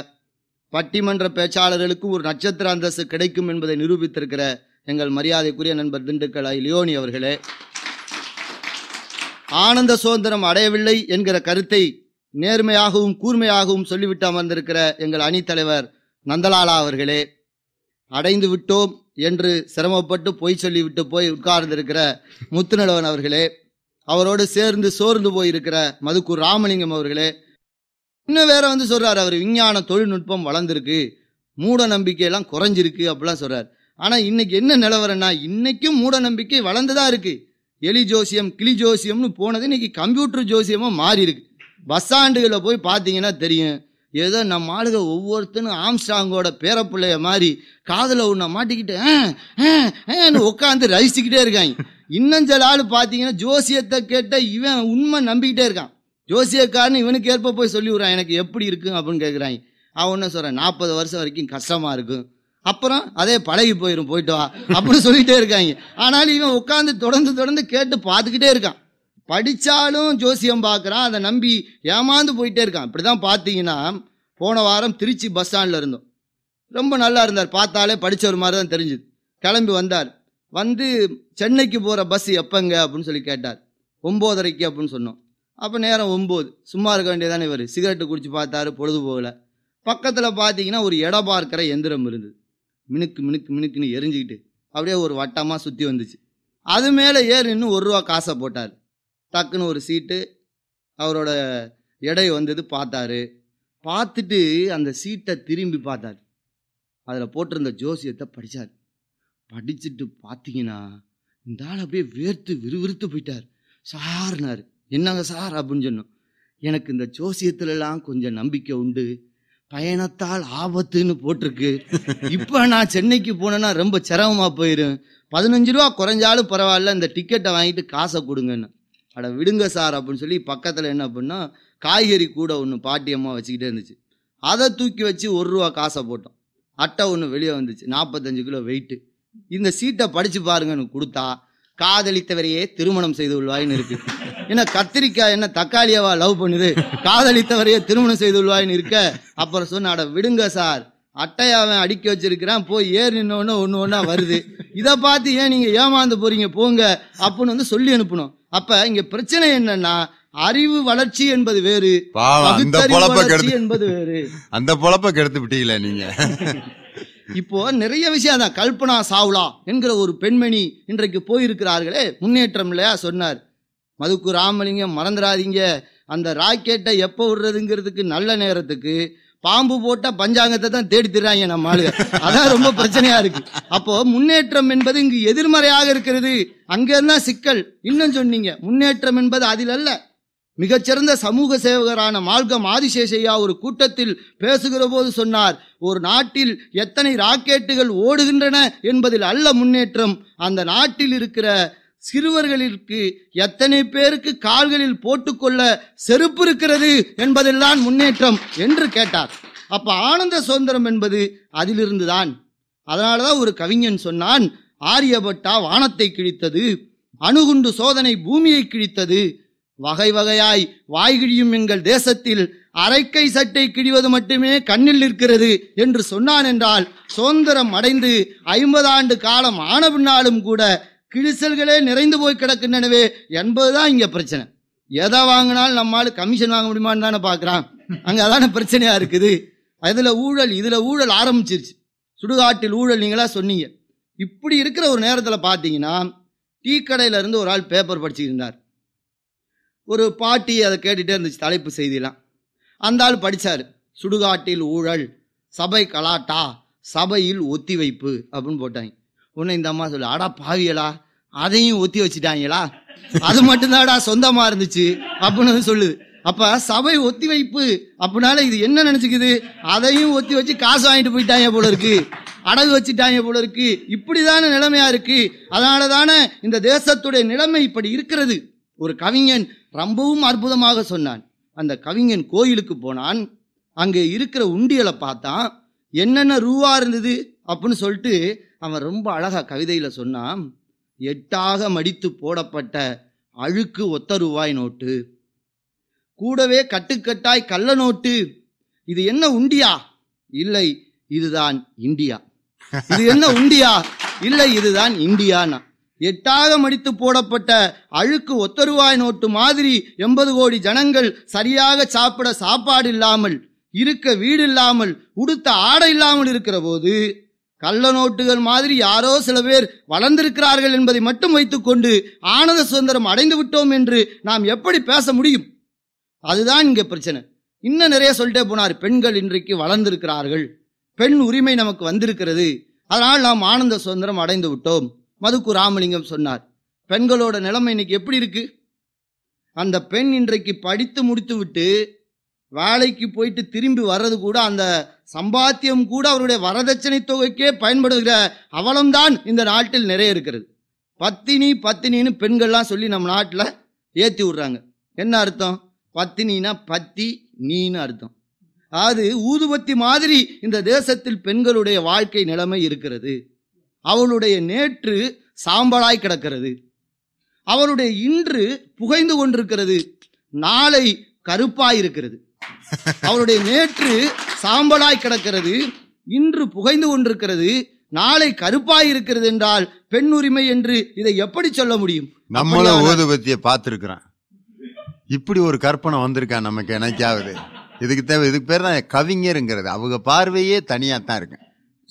பட்டிமன்ற பேச்சாளர்களுக்கு ஒரு நட்சத்திர அந்தஸ்து கிடைக்கும் என்பதை நிரூபித்திருக்கிற எங்கள் மரியாதைக்குரிய நண்பர் திண்டுக்கல் ஐ லியோனி அவர்களே ஆனந்த சுதந்திரம் அடையவில்லை என்கிற கருத்தை நேர்மையாகவும் கூர்மையாகவும் சொல்லிவிட்டு அமர்ந்திருக்கிற எங்கள் அணித்தலைவர் நந்தலாலா அவர்களே அடைந்து விட்டோம் என்று சிரமப்பட்டு பொய் சொல்லிவிட்டு போய் உட்கார்ந்திருக்கிற முத்துநலவன் அவர்களே அவரோடு சேர்ந்து சோர்ந்து போயிருக்கிற மதுக்கூர் ராமலிங்கம் அவர்களே இன்னும் வேற வந்து சொல்றாரு அவர் விஞ்ஞான தொழில்நுட்பம் வளர்ந்துருக்கு மூட நம்பிக்கையெல்லாம் குறைஞ்சிருக்கு அப்படிலாம் சொல்றாரு ஆனா இன்னைக்கு என்ன நிலவரன்னா இன்னைக்கும் மூட நம்பிக்கை வளர்ந்துதான் இருக்கு எலி ஜோசியம் கிளி ஜோசியம்னு போனது இன்னைக்கு கம்ப்யூட்டர் ஜோசியமா மாறி இருக்கு பஸ் ஸ்டாண்டுகளில் போய் பார்த்தீங்கன்னா தெரியும் ஏதோ நம்ம ஆளுக ஒவ்வொருத்தனும் ஆம்ஸ்டாங்கோட பேரப்பிள்ளைய மாதிரி காதில் ஒன்றை மாட்டிக்கிட்டு உட்காந்து ரசிச்சுக்கிட்டே இருக்காங்க இன்னும் சில ஆள் பார்த்தீங்கன்னா ஜோசியத்தை கேட்ட இவன் உண்மை நம்பிக்கிட்டே இருக்கான் ஜோசியக்காரன் இவனுக்கு ஏற்ப போய் சொல்லி எனக்கு எப்படி இருக்கு அப்படின்னு கேட்குறாங்க அவன் என்ன சொல்கிறான் நாற்பது வருஷம் வரைக்கும் கஷ்டமாக இருக்கும் அப்புறம் அதே பழகி போயிடும் போயிட்டு வா அப்படின்னு சொல்லிகிட்டே இருக்காங்க ஆனாலும் இவன் உட்காந்து தொடர்ந்து தொடர்ந்து கேட்டு பார்த்துக்கிட்டே இருக்கான் படித்தாலும் ஜோசியம் பார்க்குறான் அதை நம்பி ஏமாந்து போயிட்டே இருக்கான் இப்படி தான் பார்த்தீங்கன்னா போன வாரம் திருச்சி பஸ் ஸ்டாண்டில் இருந்தோம் ரொம்ப நல்லா இருந்தார் பார்த்தாலே படித்தவர் மாதிரி தான் தெரிஞ்சுது கிளம்பி வந்தார் வந்து சென்னைக்கு போகிற பஸ் எப்போங்க அப்படின்னு சொல்லி கேட்டார் ஒம்போதரைக்கு அப்படின்னு சொன்னோம் அப்போ நேரம் ஒம்பது சும்மா இருக்க வேண்டியதானே இவர் சிகரெட்டு குடிச்சு பார்த்தாரு பொழுது போகலை பக்கத்தில் பார்த்தீங்கன்னா ஒரு இட பார்க்கிற எந்திரம் இருந்தது மினுக்கு மினுக்கு மினுக்குன்னு எரிஞ்சுக்கிட்டு அப்படியே ஒரு வட்டமாக சுற்றி வந்துச்சு அது மேலே ஏறு இன்னும் ஒரு ரூபா காசை போட்டார் டக்குன்னு ஒரு சீட்டு அவரோட எடை வந்தது பார்த்தாரு பார்த்துட்டு அந்த சீட்டை திரும்பி பார்த்தார் அதில் போட்டிருந்த ஜோசியத்தை படித்தார் படிச்சுட்டு பார்த்தீங்கன்னா இந்த ஆள் அப்படியே வேர்த்து விறுவிறுத்து போயிட்டார் சார்னார் என்னங்க சார் அப்படின்னு சொன்னோம் எனக்கு இந்த ஜோசியத்துலலாம் கொஞ்சம் நம்பிக்கை உண்டு பயணத்தால் ஆபத்துன்னு போட்டிருக்கு இப்போ நான் சென்னைக்கு போனேன்னா ரொம்ப சிரமமாக போயிடும் பதினஞ்சு ரூபா குறைஞ்சாலும் பரவாயில்ல இந்த டிக்கெட்டை வாங்கிட்டு காசை கொடுங்கன்னு அட விடுங்க சார் அப்படின்னு சொல்லி பக்கத்தில் என்ன அப்படின்னா காய்கறி கூட ஒன்று பாட்டியம்மா வச்சுக்கிட்டே இருந்துச்சு அதை தூக்கி வச்சு ஒரு ரூபா காசை போட்டோம் அட்டை ஒன்று வெளியே வந்துச்சு நாற்பத்தஞ்சு கிலோ வெயிட்டு இந்த சீட்டை படித்து பாருங்கன்னு கொடுத்தா காதலித்தவரையே திருமணம் செய்து கொள்வாயின்னு இருக்கு ஏன்னா கத்திரிக்காய் என்ன தக்காளியாவா லவ் பண்ணுது காதலித்தவரையே திருமணம் செய்து கொள்வாயின்னு இருக்க அப்புறம் சொன்ன அட விடுங்க சார் அட்டையாவை அடுக்கி வச்சிருக்கிறான் போய் ஏர் நின்னோன்னு ஒன்று ஒன்றா வருது இதை பார்த்து ஏன் நீங்கள் ஏமாந்து போறீங்க போங்க அப்படின்னு வந்து சொல்லி அனுப்பணும் அப்ப இங்க பிரச்சனை என்னன்னா அறிவு வளர்ச்சி என்பது வேறு அந்த என்பது வேறு அந்த பொழப்ப கெடுத்து விட்டீங்களா நீங்க இப்போ நிறைய விஷயம் தான் கல்பனா சாவ்லா என்கிற ஒரு பெண்மணி இன்றைக்கு போயிருக்கிறார்களே முன்னேற்றம் இல்லையா சொன்னார் மதுக்கு ராமலிங்கம் மறந்துடாதீங்க அந்த ராக்கெட்டை எப்போ விடுறதுங்கிறதுக்கு நல்ல நேரத்துக்கு பாம்பு போட்ட பஞ்சாங்கத்தை தான் தேடி திடுறாங்க நம்ம ஆளு அதான் ரொம்ப பிரச்சனையா இருக்கு அப்போ முன்னேற்றம் என்பது இங்கு எதிர்மறையாக இருக்கிறது அங்கதான் சிக்கல் இன்னும் சொன்னீங்க முன்னேற்றம் என்பது அதில் அல்ல மிகச்சிறந்த சமூக சேவகரான மார்க்கம் ஆதிசேஷையா ஒரு கூட்டத்தில் பேசுகிற போது சொன்னார் ஒரு நாட்டில் எத்தனை ராக்கெட்டுகள் ஓடுகின்றன என்பதில் அல்ல முன்னேற்றம் அந்த நாட்டில் இருக்கிற சிறுவர்களிற்கு எத்தனை பேருக்கு கால்களில் போட்டுக்கொள்ள செருப்பு இருக்கிறது என்பதெல்லாம் முன்னேற்றம் என்று கேட்டார் அப்ப ஆனந்த சுதந்திரம் என்பது அதிலிருந்து தான் அதனாலதான் ஒரு கவிஞன் சொன்னான் ஆரியபட்டா வானத்தை கிழித்தது அணுகுண்டு சோதனை பூமியை கிழித்தது வகை வகையாய் வாய்கிழியும் எங்கள் தேசத்தில் அரைக்கை சட்டை கிழிவது மட்டுமே கண்ணில் நிற்கிறது என்று சொன்னான் என்றால் சுதந்திரம் அடைந்து ஐம்பது ஆண்டு காலம் ஆன பின்னாலும் கூட கிழிசல்களே நிறைந்து போய் கிடக்கின்றனவே என்பதுதான் இங்க பிரச்சனை எதை வாங்கினாலும் நம்மால் கமிஷன் வாங்க முடியுமான்னு தானே பாக்குறான் அங்க அதான பிரச்சனையா இருக்குது அதுல ஊழல் இதுல ஊழல் ஆரம்பிச்சிருச்சு சுடுகாட்டில் ஊழல் நீங்களா சொன்னீங்க இப்படி இருக்கிற ஒரு நேரத்தில் பார்த்தீங்கன்னா டீ கடையில இருந்து ஒரு ஆள் பேப்பர் படிச்சுருந்தார் ஒரு பாட்டி அதை கேட்டுகிட்டே இருந்துச்சு தலைப்பு செய்திலாம் அந்த ஆள் படித்தார் சுடுகாட்டில் ஊழல் சபை கலாட்டா சபையில் ஒத்திவைப்பு அப்படின்னு போட்டாங்க உன்னை இந்த அம்மா சொல்லு ஆடா பாவியலா அதையும் ஒத்தி வச்சுட்டாங்களா அது மட்டும்தாடா சொந்தமா இருந்துச்சு அப்படின்னு சொல்லு அப்ப சபை ஒத்தி வைப்பு அப்படின்னால இது என்ன நினைச்சுக்குது அதையும் ஒத்தி வச்சு காசு வாங்கிட்டு போயிட்டாங்க போல இருக்கு அடகு வச்சுட்டாங்க போல இருக்கு இப்படிதான நிலைமையா இருக்கு அதனால தானே இந்த தேசத்துடைய நிலைமை இப்படி இருக்கிறது ஒரு கவிஞன் ரொம்பவும் அற்புதமாக சொன்னான் அந்த கவிஞன் கோயிலுக்கு போனான் அங்கே இருக்கிற உண்டியலை பார்த்தான் என்னென்ன ரூவா இருந்தது அப்படின்னு சொல்லிட்டு அவன் ரொம்ப அழகாக கவிதையில் சொன்னான் எட்டாக மடித்து போடப்பட்ட அழுக்கு ஒத்த ரூபாய் நோட்டு கூடவே கட்டுக்கட்டாய் கள்ள நோட்டு இது என்ன உண்டியா இல்லை இதுதான் இந்தியா இது என்ன உண்டியா இல்லை இதுதான் இந்தியானா எட்டாக மடித்து போடப்பட்ட அழுக்கு ஒத்தருவாய் நோட்டு மாதிரி எண்பது கோடி ஜனங்கள் சரியாக சாப்பிட சாப்பாடு இல்லாமல் இருக்க வீடு இல்லாமல் உடுத்த ஆடை இல்லாமல் இருக்கிற போது கள்ள நோட்டுகள் மாதிரி யாரோ சில பேர் வளர்ந்திருக்கிறார்கள் என்பதை மட்டும் வைத்துக்கொண்டு ஆனந்த சுதந்திரம் அடைந்து விட்டோம் என்று நாம் எப்படி பேச முடியும் அதுதான் இங்கே பிரச்சனை இன்னும் நிறைய சொல்லிட்டே போனார் பெண்கள் இன்றைக்கு வளர்ந்திருக்கிறார்கள் பெண் உரிமை நமக்கு வந்திருக்கிறது அதனால் நாம் ஆனந்த சுதந்திரம் அடைந்து விட்டோம் மதுக்கு ராமலிங்கம் சொன்னார் பெண்களோட நிலைமை இன்னைக்கு எப்படி இருக்கு அந்த பெண் இன்றைக்கு படித்து முடித்து விட்டு வேலைக்கு போயிட்டு திரும்பி வர்றது கூட அந்த சம்பாத்தியம் கூட அவருடைய வரதட்சணை தொகைக்கே பயன்படுகிற அவலம்தான் இந்த நாட்டில் நிறைய இருக்கிறது பத்தினி பத்தினின்னு பெண்கள்லாம் சொல்லி நம்ம நாட்டில் ஏற்றி விட்றாங்க என்ன அர்த்தம் பத்தினா பத்தி நீனு அர்த்தம் அது ஊதுபத்தி மாதிரி இந்த தேசத்தில் பெண்களுடைய வாழ்க்கை நிலைமை இருக்கிறது அவளுடைய நேற்று சாம்பலாய் கிடக்கிறது அவளுடைய இன்று புகைந்து கொண்டிருக்கிறது நாளை கருப்பாய் இருக்கிறது அவளுடைய நேற்று சாம்பலாய் கிடக்கிறது இன்று புகைந்து கொண்டிருக்கிறது நாளை கருப்பாய் இருக்கிறது என்றால் பெண் உரிமை என்று இதை எப்படி சொல்ல முடியும் நம்மள ஊதுபத்திய பார்த்துருக்கிறோம் இப்படி ஒரு கற்பனை வந்திருக்கா நமக்கு எனக்காவது இதுக்கு தேவை இதுக்கு பேர் தான் கவிஞருங்கிறது அவங்க பார்வையே தனியா தான் இருக்கு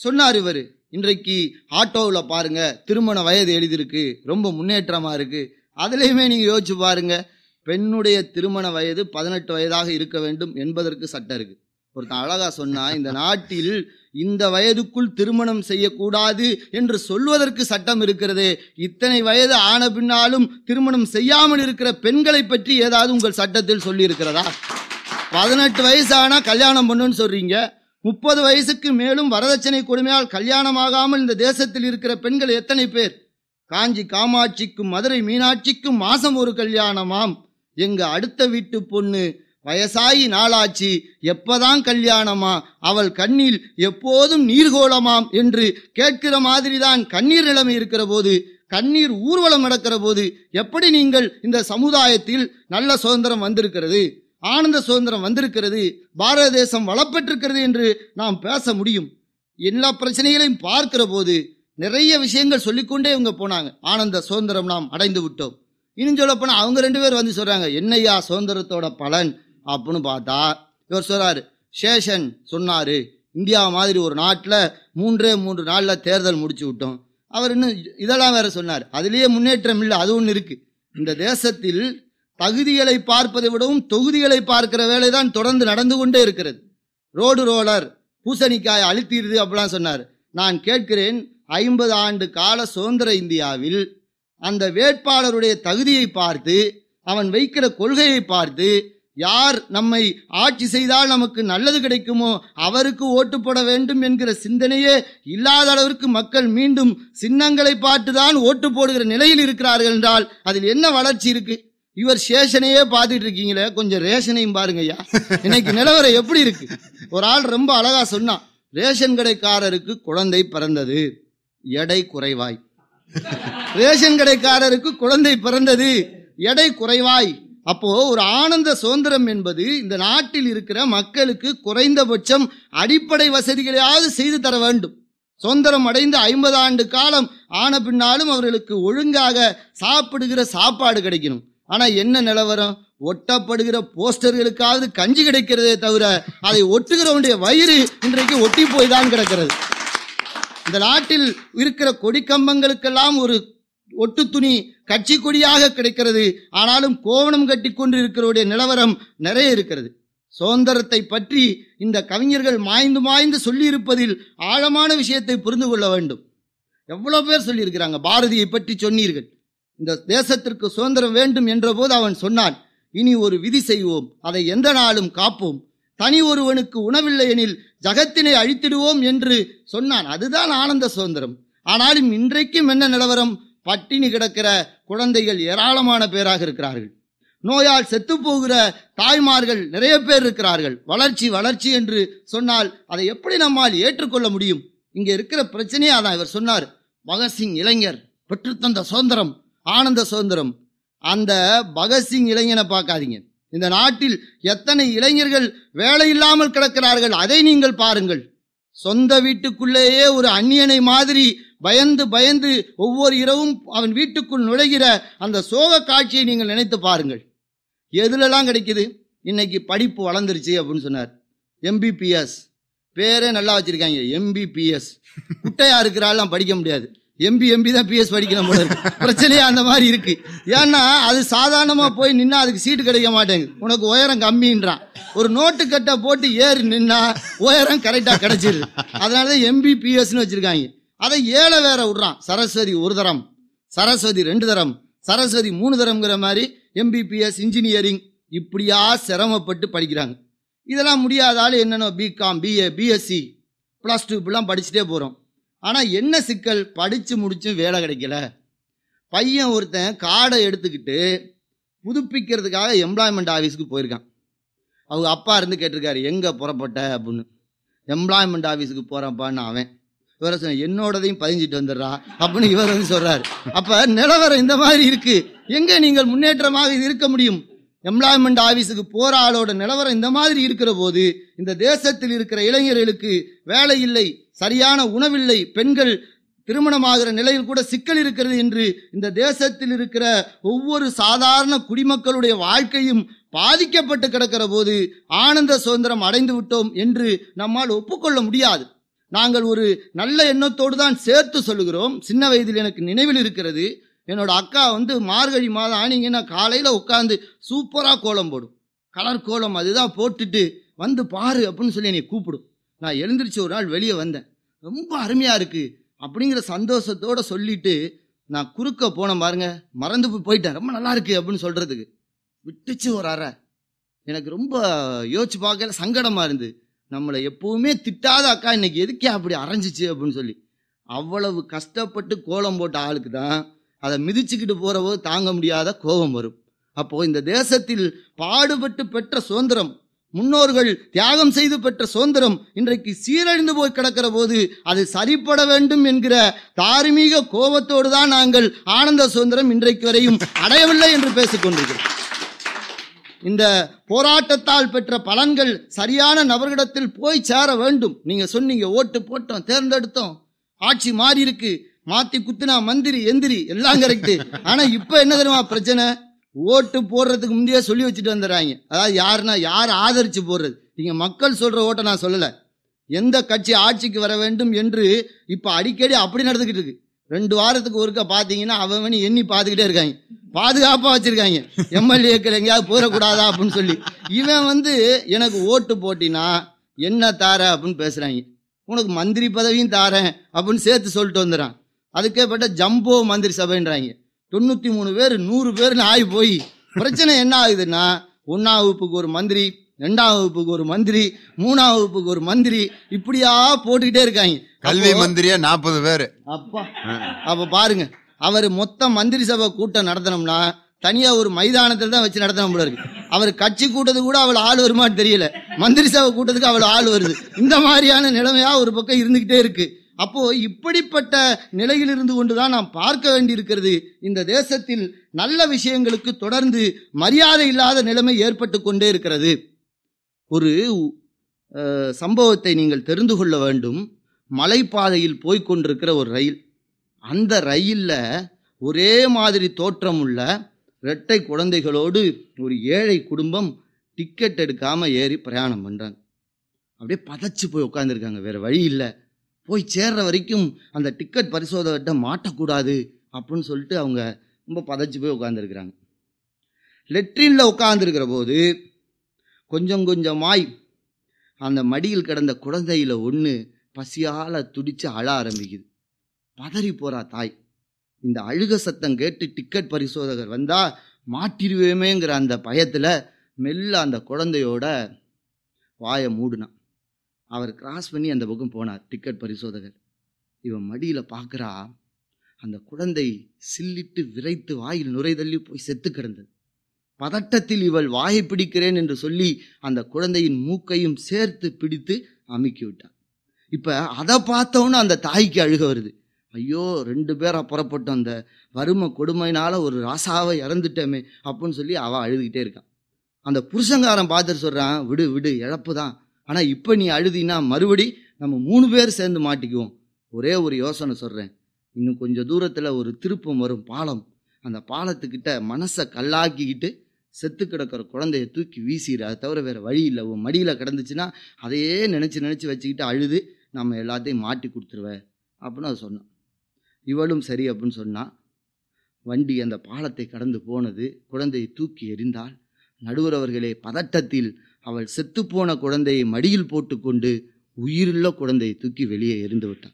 சொன்னார் இவர் இன்றைக்கு ஆட்டோவில் பாருங்க திருமண வயது எழுதியிருக்கு ரொம்ப முன்னேற்றமா இருக்கு அதுலேயுமே நீங்க யோசிச்சு பாருங்க பெண்ணுடைய திருமண வயது பதினெட்டு வயதாக இருக்க வேண்டும் என்பதற்கு சட்டம் இருக்கு ஒருத்தன் அழகா சொன்னா இந்த நாட்டில் இந்த வயதுக்குள் திருமணம் செய்யக்கூடாது என்று சொல்வதற்கு சட்டம் இருக்கிறது இத்தனை வயது ஆன பின்னாலும் திருமணம் செய்யாமல் இருக்கிற பெண்களை பற்றி ஏதாவது உங்கள் சட்டத்தில் சொல்லி இருக்கிறதா பதினெட்டு வயசு ஆனா கல்யாணம் பண்ணுன்னு சொல்றீங்க முப்பது வயசுக்கு மேலும் வரதட்சணை கொடுமையால் கல்யாணமாகாமல் இந்த தேசத்தில் இருக்கிற பெண்கள் எத்தனை பேர் காஞ்சி காமாட்சிக்கும் மதுரை மீனாட்சிக்கும் மாசம் ஒரு கல்யாணமாம் எங்க அடுத்த வீட்டு பொண்ணு வயசாயி நாளாச்சு எப்பதான் கல்யாணமா அவள் கண்ணில் எப்போதும் நீர்கோலமாம் என்று கேட்கிற மாதிரிதான் கண்ணீர் நிலைமை இருக்கிற போது கண்ணீர் ஊர்வலம் நடக்கிற போது எப்படி நீங்கள் இந்த சமுதாயத்தில் நல்ல சுதந்திரம் வந்திருக்கிறது ஆனந்த சுதந்திரம் வந்திருக்கிறது பாரத தேசம் வளப்பெற்றிருக்கிறது என்று நாம் பேச முடியும் எல்லா பிரச்சனைகளையும் பார்க்கிற போது நிறைய விஷயங்கள் சொல்லிக்கொண்டே இவங்க போனாங்க ஆனந்த சுதந்திரம் நாம் அடைந்து விட்டோம் இன்னும் சொல்ல போனால் அவங்க ரெண்டு பேர் வந்து சொல்கிறாங்க என்னையா சுதந்திரத்தோட பலன் அப்படின்னு பார்த்தா இவர் சொல்கிறாரு சேஷன் சொன்னார் இந்தியா மாதிரி ஒரு நாட்டில் மூன்றே மூன்று நாளில் தேர்தல் முடிச்சு விட்டோம் அவர் இன்னும் இதெல்லாம் வேற சொன்னார் அதுலேயே முன்னேற்றம் இல்லை அது ஒன்று இருக்குது இந்த தேசத்தில் தகுதிகளை பார்ப்பதை விடவும் தொகுதிகளை பார்க்கிற வேலை தான் தொடர்ந்து நடந்து கொண்டே இருக்கிறது ரோடு ரோலர் பூசணிக்காய் அழுத்திடுது அப்படிலாம் சொன்னார் நான் கேட்கிறேன் ஐம்பது ஆண்டு கால சுதந்திர இந்தியாவில் அந்த வேட்பாளருடைய தகுதியை பார்த்து அவன் வைக்கிற கொள்கையை பார்த்து யார் நம்மை ஆட்சி செய்தால் நமக்கு நல்லது கிடைக்குமோ அவருக்கு ஓட்டு போட வேண்டும் என்கிற சிந்தனையே இல்லாத அளவிற்கு மக்கள் மீண்டும் சின்னங்களை பார்த்துதான் ஓட்டு போடுகிற நிலையில் இருக்கிறார்கள் என்றால் அதில் என்ன வளர்ச்சி இருக்கு இவர் சேஷனையே பார்த்துட்டு இருக்கீங்களே கொஞ்சம் ரேஷனையும் பாருங்க ஐயா இன்னைக்கு நிலவரம் எப்படி இருக்கு ஒரு ஆள் ரொம்ப அழகா சொன்னான் ரேஷன் கடைக்காரருக்கு குழந்தை பிறந்தது எடை குறைவாய் ரேஷன் கடைக்காரருக்கு குழந்தை பிறந்தது எடை குறைவாய் அப்போது ஒரு ஆனந்த சுதந்திரம் என்பது இந்த நாட்டில் இருக்கிற மக்களுக்கு குறைந்தபட்சம் அடிப்படை வசதிகளையாவது செய்து தர வேண்டும் சுதந்திரம் அடைந்து ஐம்பது ஆண்டு காலம் ஆன பின்னாலும் அவர்களுக்கு ஒழுங்காக சாப்பிடுகிற சாப்பாடு கிடைக்கணும் ஆனால் என்ன நிலவரம் ஒட்டப்படுகிற போஸ்டர்களுக்காவது கஞ்சி கிடைக்கிறதே தவிர அதை ஒட்டுகிறவனுடைய வயிறு இன்றைக்கு ஒட்டி போய் தான் கிடக்கிறது இந்த நாட்டில் இருக்கிற கொடிக்கம்பங்களுக்கெல்லாம் ஒரு ஒட்டு துணி கட்சி கொடியாக கிடைக்கிறது ஆனாலும் கோவணம் கட்டிக்கொண்டு கொண்டிருக்கிறோடைய நிலவரம் நிறைய இருக்கிறது சுதந்திரத்தை பற்றி இந்த கவிஞர்கள் மாய்ந்து மாய்ந்து சொல்லியிருப்பதில் ஆழமான விஷயத்தை புரிந்து கொள்ள வேண்டும் எவ்வளோ பேர் சொல்லியிருக்கிறாங்க பாரதியை பற்றி சொன்னீர்கள் இந்த தேசத்திற்கு சுதந்திரம் வேண்டும் என்றபோது அவன் சொன்னான் இனி ஒரு விதி செய்வோம் அதை எந்த நாளும் காப்போம் தனி ஒருவனுக்கு உணவில்லை எனில் ஜகத்தினை அழித்திடுவோம் என்று சொன்னான் அதுதான் ஆனந்த சுதந்திரம் ஆனாலும் இன்றைக்கும் என்ன நிலவரம் பட்டினி கிடக்கிற குழந்தைகள் ஏராளமான பேராக இருக்கிறார்கள் நோயால் செத்துப்போகிற தாய்மார்கள் நிறைய பேர் இருக்கிறார்கள் வளர்ச்சி வளர்ச்சி என்று சொன்னால் அதை எப்படி நம்மால் ஏற்றுக்கொள்ள முடியும் இங்கே இருக்கிற பிரச்சனையே அதான் இவர் சொன்னார் பகத்சிங் இளைஞர் பெற்றுத்தந்த சுதந்திரம் ஆனந்த சுதந்திரம் அந்த பகத்சிங் இளைஞனை பார்க்காதீங்க இந்த நாட்டில் எத்தனை இளைஞர்கள் வேலை இல்லாமல் கிடக்கிறார்கள் அதை நீங்கள் பாருங்கள் சொந்த வீட்டுக்குள்ளேயே ஒரு அந்நியனை மாதிரி பயந்து பயந்து ஒவ்வொரு இரவும் அவன் வீட்டுக்குள் நுழைகிற அந்த சோக காட்சியை நீங்கள் நினைத்து பாருங்கள் எதுலலாம் கிடைக்குது இன்னைக்கு படிப்பு வளர்ந்துருச்சு அப்படின்னு சொன்னார் எம்பிபிஎஸ் பேரே நல்லா வச்சிருக்காங்க எம்பிபிஎஸ் குட்டையா இருக்கிறாள் படிக்க முடியாது எம்பி எம்பி தான் பிஎஸ் படிக்கணும் போல இருக்கு அந்த மாதிரி இருக்கு ஏன்னா அது சாதாரணமா போய் நின்னா அதுக்கு சீட்டு கிடைக்க மாட்டேங்க உனக்கு உயரம் கம்மின்றான் ஒரு நோட்டு கட்டை போட்டு ஏறி நின்னா உயரம் கரெக்டா கிடைச்சிருது அதனாலதான் எம்பி வச்சிருக்காங்க அதை ஏழை வேற விடுறான் சரஸ்வதி ஒரு தரம் சரஸ்வதி ரெண்டு தரம் சரஸ்வதி மூணு தரம்ங்கிற மாதிரி எம்பிபிஎஸ் இன்ஜினியரிங் இப்படியா சிரமப்பட்டு படிக்கிறாங்க இதெல்லாம் முடியாதாலும் என்னென்ன BCom BA BSc plus two இப்படிலாம் படிச்சுட்டே போகிறோம் ஆனால் என்ன சிக்கல் படித்து முடிச்சும் வேலை கிடைக்கல பையன் ஒருத்தன் கார்டை எடுத்துக்கிட்டு புதுப்பிக்கிறதுக்காக எம்ப்ளாய்மெண்ட் ஆஃபீஸ்க்கு போயிருக்கான் அவங்க அப்பா இருந்து கேட்டிருக்காரு எங்கே புறப்பட்ட அப்படின்னு எம்ப்ளாய்மெண்ட் ஆஃபீஸுக்கு போகிறப்பான்னு அவன் இவரை என்னோடதையும் பதிஞ்சிட்டு வந்துடுறா அப்படின்னு இவர் வந்து சொல்றாரு அப்ப நிலவரம் இந்த மாதிரி இருக்கு எங்க நீங்கள் முன்னேற்றமாக இருக்க முடியும் எம்ப்ளாய்மெண்ட் ஆஃபீஸுக்கு போற ஆளோட நிலவரம் இந்த மாதிரி இருக்கிற போது இந்த தேசத்தில் இருக்கிற இளைஞர்களுக்கு வேலை இல்லை சரியான உணவில்லை பெண்கள் திருமணமாகிற நிலையில் கூட சிக்கல் இருக்கிறது என்று இந்த தேசத்தில் இருக்கிற ஒவ்வொரு சாதாரண குடிமக்களுடைய வாழ்க்கையும் பாதிக்கப்பட்டு கிடக்கிற போது ஆனந்த சுதந்திரம் அடைந்து விட்டோம் என்று நம்மால் ஒப்புக்கொள்ள முடியாது நாங்கள் ஒரு நல்ல எண்ணத்தோடு தான் சேர்த்து சொல்லுகிறோம் சின்ன வயதில் எனக்கு நினைவில் இருக்கிறது என்னோட அக்கா வந்து மார்கழி மாதம் ஆனீங்கன்னா காலையில் உட்காந்து சூப்பராக கோலம் போடும் கலர் கோலம் அதுதான் போட்டுட்டு வந்து பாரு அப்படின்னு சொல்லி என்னை கூப்பிடும் நான் எழுந்திரிச்சு ஒரு நாள் வெளியே வந்தேன் ரொம்ப அருமையாக இருக்குது அப்படிங்கிற சந்தோஷத்தோடு சொல்லிட்டு நான் குறுக்க போனேன் பாருங்க மறந்து போயிட்டேன் ரொம்ப நல்லா இருக்குது அப்படின்னு சொல்கிறதுக்கு விட்டுச்சு ஒரு அறை எனக்கு ரொம்ப யோசிச்சு பார்க்கல சங்கடமாக இருந்து நம்மளை எப்பவுமே திட்டாத அக்கா இன்னைக்கு எதுக்கே அப்படி அரைஞ்சிச்சு அப்படின்னு சொல்லி அவ்வளவு கஷ்டப்பட்டு கோலம் போட்ட ஆளுக்கு தான் அதை மிதிச்சுக்கிட்டு போகிறவோ தாங்க முடியாத கோபம் வரும் அப்போது இந்த தேசத்தில் பாடுபட்டு பெற்ற சுதந்திரம் முன்னோர்கள் தியாகம் செய்து பெற்ற சுதந்திரம் இன்றைக்கு சீரழிந்து போய் கிடக்கிற போது அது சரிப்பட வேண்டும் என்கிற தார்மீக கோபத்தோடு தான் நாங்கள் ஆனந்த சுதந்திரம் இன்றைக்கு வரையும் அடையவில்லை என்று பேசிக்கொண்டிருக்கிறோம் இந்த போராட்டத்தால் பெற்ற பலன்கள் சரியான நபர்களிடத்தில் போய் சேர வேண்டும் நீங்க சொன்னீங்க ஓட்டு போட்டோம் தேர்ந்தெடுத்தோம் ஆட்சி மாறி இருக்கு மாத்தி குத்துனா மந்திரி எந்திரி எல்லாம் கரெக்டு ஆனா இப்ப என்ன தெரியுமா பிரச்சனை ஓட்டு போடுறதுக்கு முந்தையே சொல்லி வச்சுட்டு வந்துடுறாங்க அதாவது யாருன்னா யார் ஆதரிச்சு போடுறது நீங்க மக்கள் சொல்ற ஓட்டை நான் சொல்லலை எந்த கட்சி ஆட்சிக்கு வர வேண்டும் என்று இப்ப அடிக்கடி அப்படி நடந்துகிட்டு இருக்கு ரெண்டு வாரத்துக்கு ஒருக்க பாத்தீங்கன்னா அவன் எண்ணி பார்த்துக்கிட்டே இருக்காங்க பாதுகாப்பாக வச்சுருக்காங்க எம்எல்ஏக்கள் எங்கேயாவது போயிடக்கூடாதா அப்படின்னு சொல்லி இவன் வந்து எனக்கு ஓட்டு போட்டினா என்ன தார அப்படின்னு பேசுகிறாங்க உனக்கு மந்திரி பதவியும் தாரேன் அப்படின்னு சேர்த்து சொல்லிட்டு வந்துடுறான் பட்ட ஜம்போ மந்திரி சபைன்றாங்க தொண்ணூற்றி மூணு பேர் நூறு பேர்னு ஆகி போய் பிரச்சனை என்ன ஆகுதுன்னா ஒன்றாம் வகுப்புக்கு ஒரு மந்திரி ரெண்டாம் வகுப்புக்கு ஒரு மந்திரி மூணாம் வகுப்புக்கு ஒரு மந்திரி இப்படியா போட்டுக்கிட்டே இருக்காங்க கல்வி மந்திரியா நாற்பது பேர் அப்பா அப்ப பாருங்க அவர் மொத்தம் மந்திரி சபை கூட்டம் நடத்தணும்னா தனியாக ஒரு மைதானத்தில் தான் வச்சு நடத்தணும் போல இருக்கு அவர் கட்சி கூட்டத்துக்கு கூட அவள் ஆள் வருமானு தெரியல மந்திரி சபை கூட்டத்துக்கு அவள் ஆள் வருது இந்த மாதிரியான நிலைமையா ஒரு பக்கம் இருந்துகிட்டே இருக்கு அப்போ இப்படிப்பட்ட நிலையில் இருந்து கொண்டுதான் நாம் பார்க்க வேண்டியிருக்கிறது இந்த தேசத்தில் நல்ல விஷயங்களுக்கு தொடர்ந்து மரியாதை இல்லாத நிலைமை ஏற்பட்டு கொண்டே இருக்கிறது ஒரு சம்பவத்தை நீங்கள் தெரிந்து கொள்ள வேண்டும் மலைப்பாதையில் போய்கொண்டிருக்கிற ஒரு ரயில் அந்த ரயிலில் ஒரே மாதிரி தோற்றம் உள்ள இரட்டை குழந்தைகளோடு ஒரு ஏழை குடும்பம் டிக்கெட் எடுக்காமல் ஏறி பிரயாணம் பண்ணுறாங்க அப்படியே பதச்சு போய் உட்காந்துருக்காங்க வேறு வழி இல்லை போய் சேர்ற வரைக்கும் அந்த டிக்கெட் பரிசோதகிட்ட மாட்டக்கூடாது அப்படின்னு சொல்லிட்டு அவங்க ரொம்ப பதச்சு போய் உட்காந்துருக்குறாங்க லெட்ரினில் உட்காந்துருக்கிற போது கொஞ்சம் கொஞ்சமாய் அந்த மடியில் கிடந்த குழந்தையில் ஒன்று பசியால் துடித்து அழ ஆரம்பிக்குது பதறி போகிறா தாய் இந்த அழுக சத்தம் கேட்டு டிக்கெட் பரிசோதகர் வந்தால் மாட்டிடுவேமேங்கிற அந்த பயத்தில் மெல்ல அந்த குழந்தையோட வாயை மூடினான் அவர் கிராஸ் பண்ணி அந்த பக்கம் போனார் டிக்கெட் பரிசோதகர் இவன் மடியில் பார்க்குறா அந்த குழந்தை சில்லிட்டு விரைத்து வாயில் நுரைதள்ளி போய் செத்து கிடந்தது பதட்டத்தில் இவள் வாயை பிடிக்கிறேன் என்று சொல்லி அந்த குழந்தையின் மூக்கையும் சேர்த்து பிடித்து அமுக்கி விட்டான் இப்போ அதை பார்த்தோன்னு அந்த தாய்க்கு அழுக வருது ஐயோ ரெண்டு பேர் புறப்பட்டோம் அந்த வறுமை கொடுமையினால் ஒரு ராசாவை இறந்துட்டோமே அப்புடின்னு சொல்லி அவள் அழுதுகிட்டே இருக்கான் அந்த புருஷங்காரன் பார்த்துட்டு சொல்கிறான் விடு விடு இழப்பு தான் ஆனால் இப்போ நீ அழுதினா மறுபடி நம்ம மூணு பேர் சேர்ந்து மாட்டிக்குவோம் ஒரே ஒரு யோசனை சொல்கிறேன் இன்னும் கொஞ்சம் தூரத்தில் ஒரு திருப்பம் வரும் பாலம் அந்த பாலத்துக்கிட்ட மனசை கல்லாக்கிக்கிட்டு செத்து கிடக்கிற குழந்தைய தூக்கி வீசிடு அதை தவிர வேறு வழி இல்லை உன் மடியில் கிடந்துச்சுன்னா அதையே நினச்சி நினச்சி வச்சுக்கிட்டு அழுது நம்ம எல்லாத்தையும் மாட்டி கொடுத்துருவேன் அப்படின்னு அது சொன்னான் இவளும் சரி அப்படின்னு சொன்னா வண்டி அந்த பாலத்தை கடந்து போனது குழந்தையை தூக்கி எறிந்தாள் நடுவர் அவர்களே பதட்டத்தில் அவள் செத்துப்போன குழந்தையை மடியில் போட்டுக்கொண்டு உயிருள்ள குழந்தையை தூக்கி வெளியே எரிந்து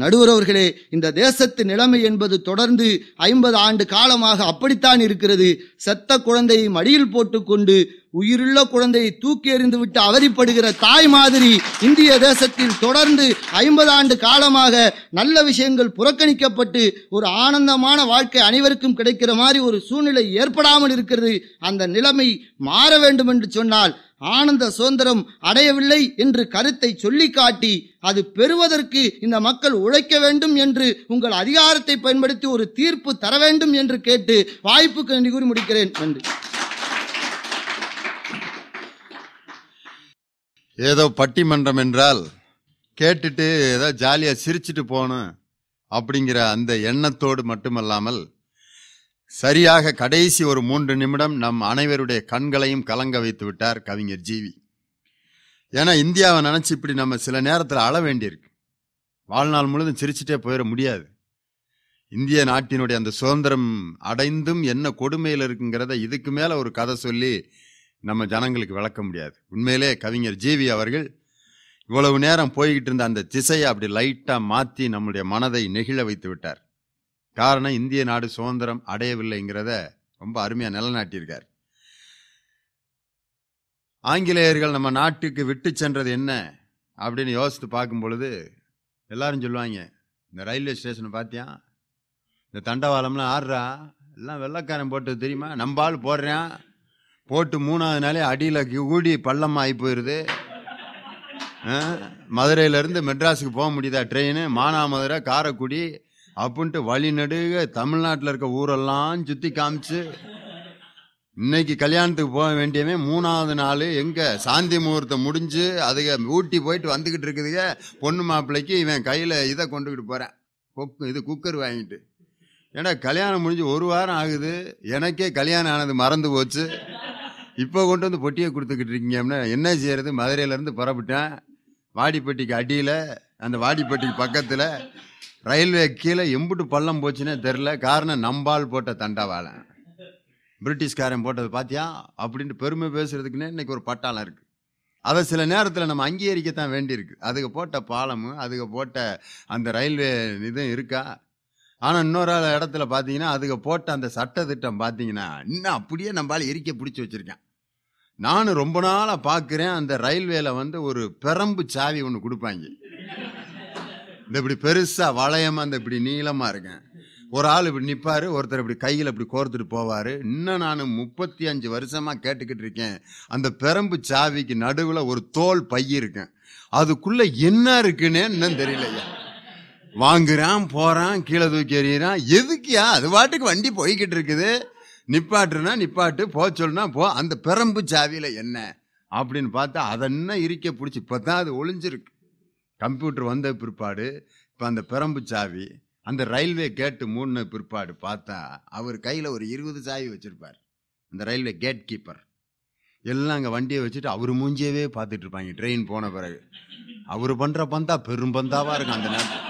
நடுவரவர்களே இந்த தேசத்து நிலைமை என்பது தொடர்ந்து ஐம்பது ஆண்டு காலமாக அப்படித்தான் இருக்கிறது செத்த குழந்தையை மடியில் போட்டுக்கொண்டு உயிருள்ள குழந்தையை தூக்கி எறிந்து விட்டு அவதிப்படுகிற தாய் மாதிரி இந்திய தேசத்தில் தொடர்ந்து ஐம்பது ஆண்டு காலமாக நல்ல விஷயங்கள் புறக்கணிக்கப்பட்டு ஒரு ஆனந்தமான வாழ்க்கை அனைவருக்கும் கிடைக்கிற மாதிரி ஒரு சூழ்நிலை ஏற்படாமல் இருக்கிறது அந்த நிலைமை மாற வேண்டும் என்று சொன்னால் ஆனந்த சுதந்திரம் அடையவில்லை என்று கருத்தை சொல்லி காட்டி அது பெறுவதற்கு இந்த மக்கள் உழைக்க வேண்டும் என்று உங்கள் அதிகாரத்தை பயன்படுத்தி ஒரு தீர்ப்பு தர வேண்டும் என்று கேட்டு வாய்ப்புக்கு நன்றி கூறி முடிக்கிறேன் நன்றி ஏதோ பட்டிமன்றம் என்றால் கேட்டுட்டு ஏதோ ஜாலியாக சிரிச்சிட்டு போகணும் அப்படிங்கிற அந்த எண்ணத்தோடு மட்டுமல்லாமல் சரியாக கடைசி ஒரு மூன்று நிமிடம் நம் அனைவருடைய கண்களையும் கலங்க வைத்து விட்டார் கவிஞர் ஜீவி ஏன்னா இந்தியாவை நினச்சி இப்படி நம்ம சில நேரத்தில் அழ வேண்டியிருக்கு வாழ்நாள் முழுதும் சிரிச்சிட்டே போயிட முடியாது இந்திய நாட்டினுடைய அந்த சுதந்திரம் அடைந்தும் என்ன கொடுமையில் இருக்குங்கிறத இதுக்கு மேலே ஒரு கதை சொல்லி நம்ம ஜனங்களுக்கு விளக்க முடியாது உண்மையிலே கவிஞர் ஜிவி அவர்கள் இவ்வளவு நேரம் போய்கிட்டு இருந்த அந்த திசையை அப்படி லைட்டாக மாற்றி நம்முடைய மனதை நெகிழ வைத்து விட்டார் காரணம் இந்திய நாடு சுதந்திரம் அடையவில்லைங்கிறத ரொம்ப அருமையாக நிலநாட்டியிருக்கார் ஆங்கிலேயர்கள் நம்ம நாட்டுக்கு விட்டு சென்றது என்ன அப்படின்னு யோசித்து பார்க்கும் பொழுது எல்லாரும் சொல்லுவாங்க இந்த ரயில்வே ஸ்டேஷனை பார்த்தியா இந்த தண்டவாளம்லாம் ஆடுறா எல்லாம் வெள்ளக்காரன் போட்டது தெரியுமா நம்பால் போடுறேன் போட்டு மூணாவது நாளே அடியில் ஊடி பள்ளம் ஆகி போயிடுது மதுரையிலேருந்து மெட்ராஸுக்கு போக முடியுதா ட்ரெயின் மானாமதுரை காரைக்குடி அப்படின்ட்டு வழி நடுக தமிழ்நாட்டில் இருக்க ஊரெல்லாம் சுற்றி காமிச்சு இன்னைக்கு கல்யாணத்துக்கு போக வேண்டியவன் மூணாவது நாள் எங்கே சாந்தி முகூர்த்தம் முடிஞ்சு அதுக ஊட்டி போயிட்டு வந்துக்கிட்டு இருக்குதுங்க பொண்ணு மாப்பிள்ளைக்கு இவன் கையில் இதை கொண்டுக்கிட்டு போகிறேன் கொக்கு இது குக்கர் வாங்கிட்டு ஏன்னா கல்யாணம் முடிஞ்சு ஒரு வாரம் ஆகுது எனக்கே கல்யாணம் ஆனது மறந்து போச்சு இப்போ கொண்டு வந்து பொட்டியை கொடுத்துக்கிட்டு இருக்கீங்கன்னா என்ன செய்யறது மதுரையிலேருந்து புறப்பட்டேன் வாடிப்பட்டிக்கு அடியில் அந்த வாடிப்பட்டிக்கு பக்கத்தில் ரயில்வே கீழே எம்புட்டு பள்ளம் போச்சுன்னே தெரில காரணம் நம்பால் போட்ட தண்டாவால் பிரிட்டிஷ்காரன் போட்டது பார்த்தியா அப்படின்ட்டு பெருமை பேசுகிறதுக்குன்னே இன்றைக்கி ஒரு பட்டாளம் இருக்குது அதை சில நேரத்தில் நம்ம அங்கீகரிக்கத்தான் வேண்டியிருக்கு அதுக்கு போட்ட பாலமும் அதுக்கு போட்ட அந்த ரயில்வே இதுவும் இருக்கா ஆனால் இன்னொரு இடத்துல பார்த்தீங்கன்னா அதுக்கு போட்ட அந்த சட்டத்திட்டம் பார்த்தீங்கன்னா இன்னும் அப்படியே நம்மளால் எரிக்க பிடிச்சி வச்சுருக்கேன் நானும் ரொம்ப நாளாக பார்க்குறேன் அந்த ரயில்வேல வந்து ஒரு பெரம்பு சாவி ஒன்று கொடுப்பாங்க இந்த இப்படி பெருசாக வளையமாக இந்த இப்படி நீளமாக இருக்கேன் ஒரு ஆள் இப்படி நிற்பார் ஒருத்தர் இப்படி கையில் இப்படி கோர்த்துட்டு போவார் இன்னும் நான் முப்பத்தி அஞ்சு வருஷமாக கேட்டுக்கிட்டு இருக்கேன் அந்த பெரம்பு சாவிக்கு நடுவில் ஒரு தோல் பையிருக்கேன் அதுக்குள்ளே என்ன இருக்குன்னு இன்னும் தெரியலையா வாங்குறான் போகிறான் கீழே தூக்கி எறிகிறான் எதுக்கியா அது பாட்டுக்கு வண்டி போய்கிட்டு இருக்குது நிப்பாட்டுனா நிப்பாட்டு போ சொல்லுனா போ அந்த பெரம்பு சாவியில் என்ன அப்படின்னு பார்த்தா அதென்ன இருக்க பிடிச்சி இப்போ தான் அது ஒளிஞ்சிருக்கு கம்ப்யூட்டர் வந்த பிற்பாடு இப்போ அந்த பெரம்பு சாவி அந்த ரயில்வே கேட்டு மூணு பிற்பாடு பார்த்தா அவர் கையில் ஒரு இருபது சாவி வச்சுருப்பார் அந்த ரயில்வே கேட் கீப்பர் எல்லாம் அங்கே வண்டியை வச்சுட்டு அவர் மூஞ்சியவே பார்த்துட்டு இருப்பாங்க ட்ரெயின் போன பிறகு அவர் பண்ணுற பந்தா பெரும் பந்தாவாக இருக்கும் அந்த நேரத்தில்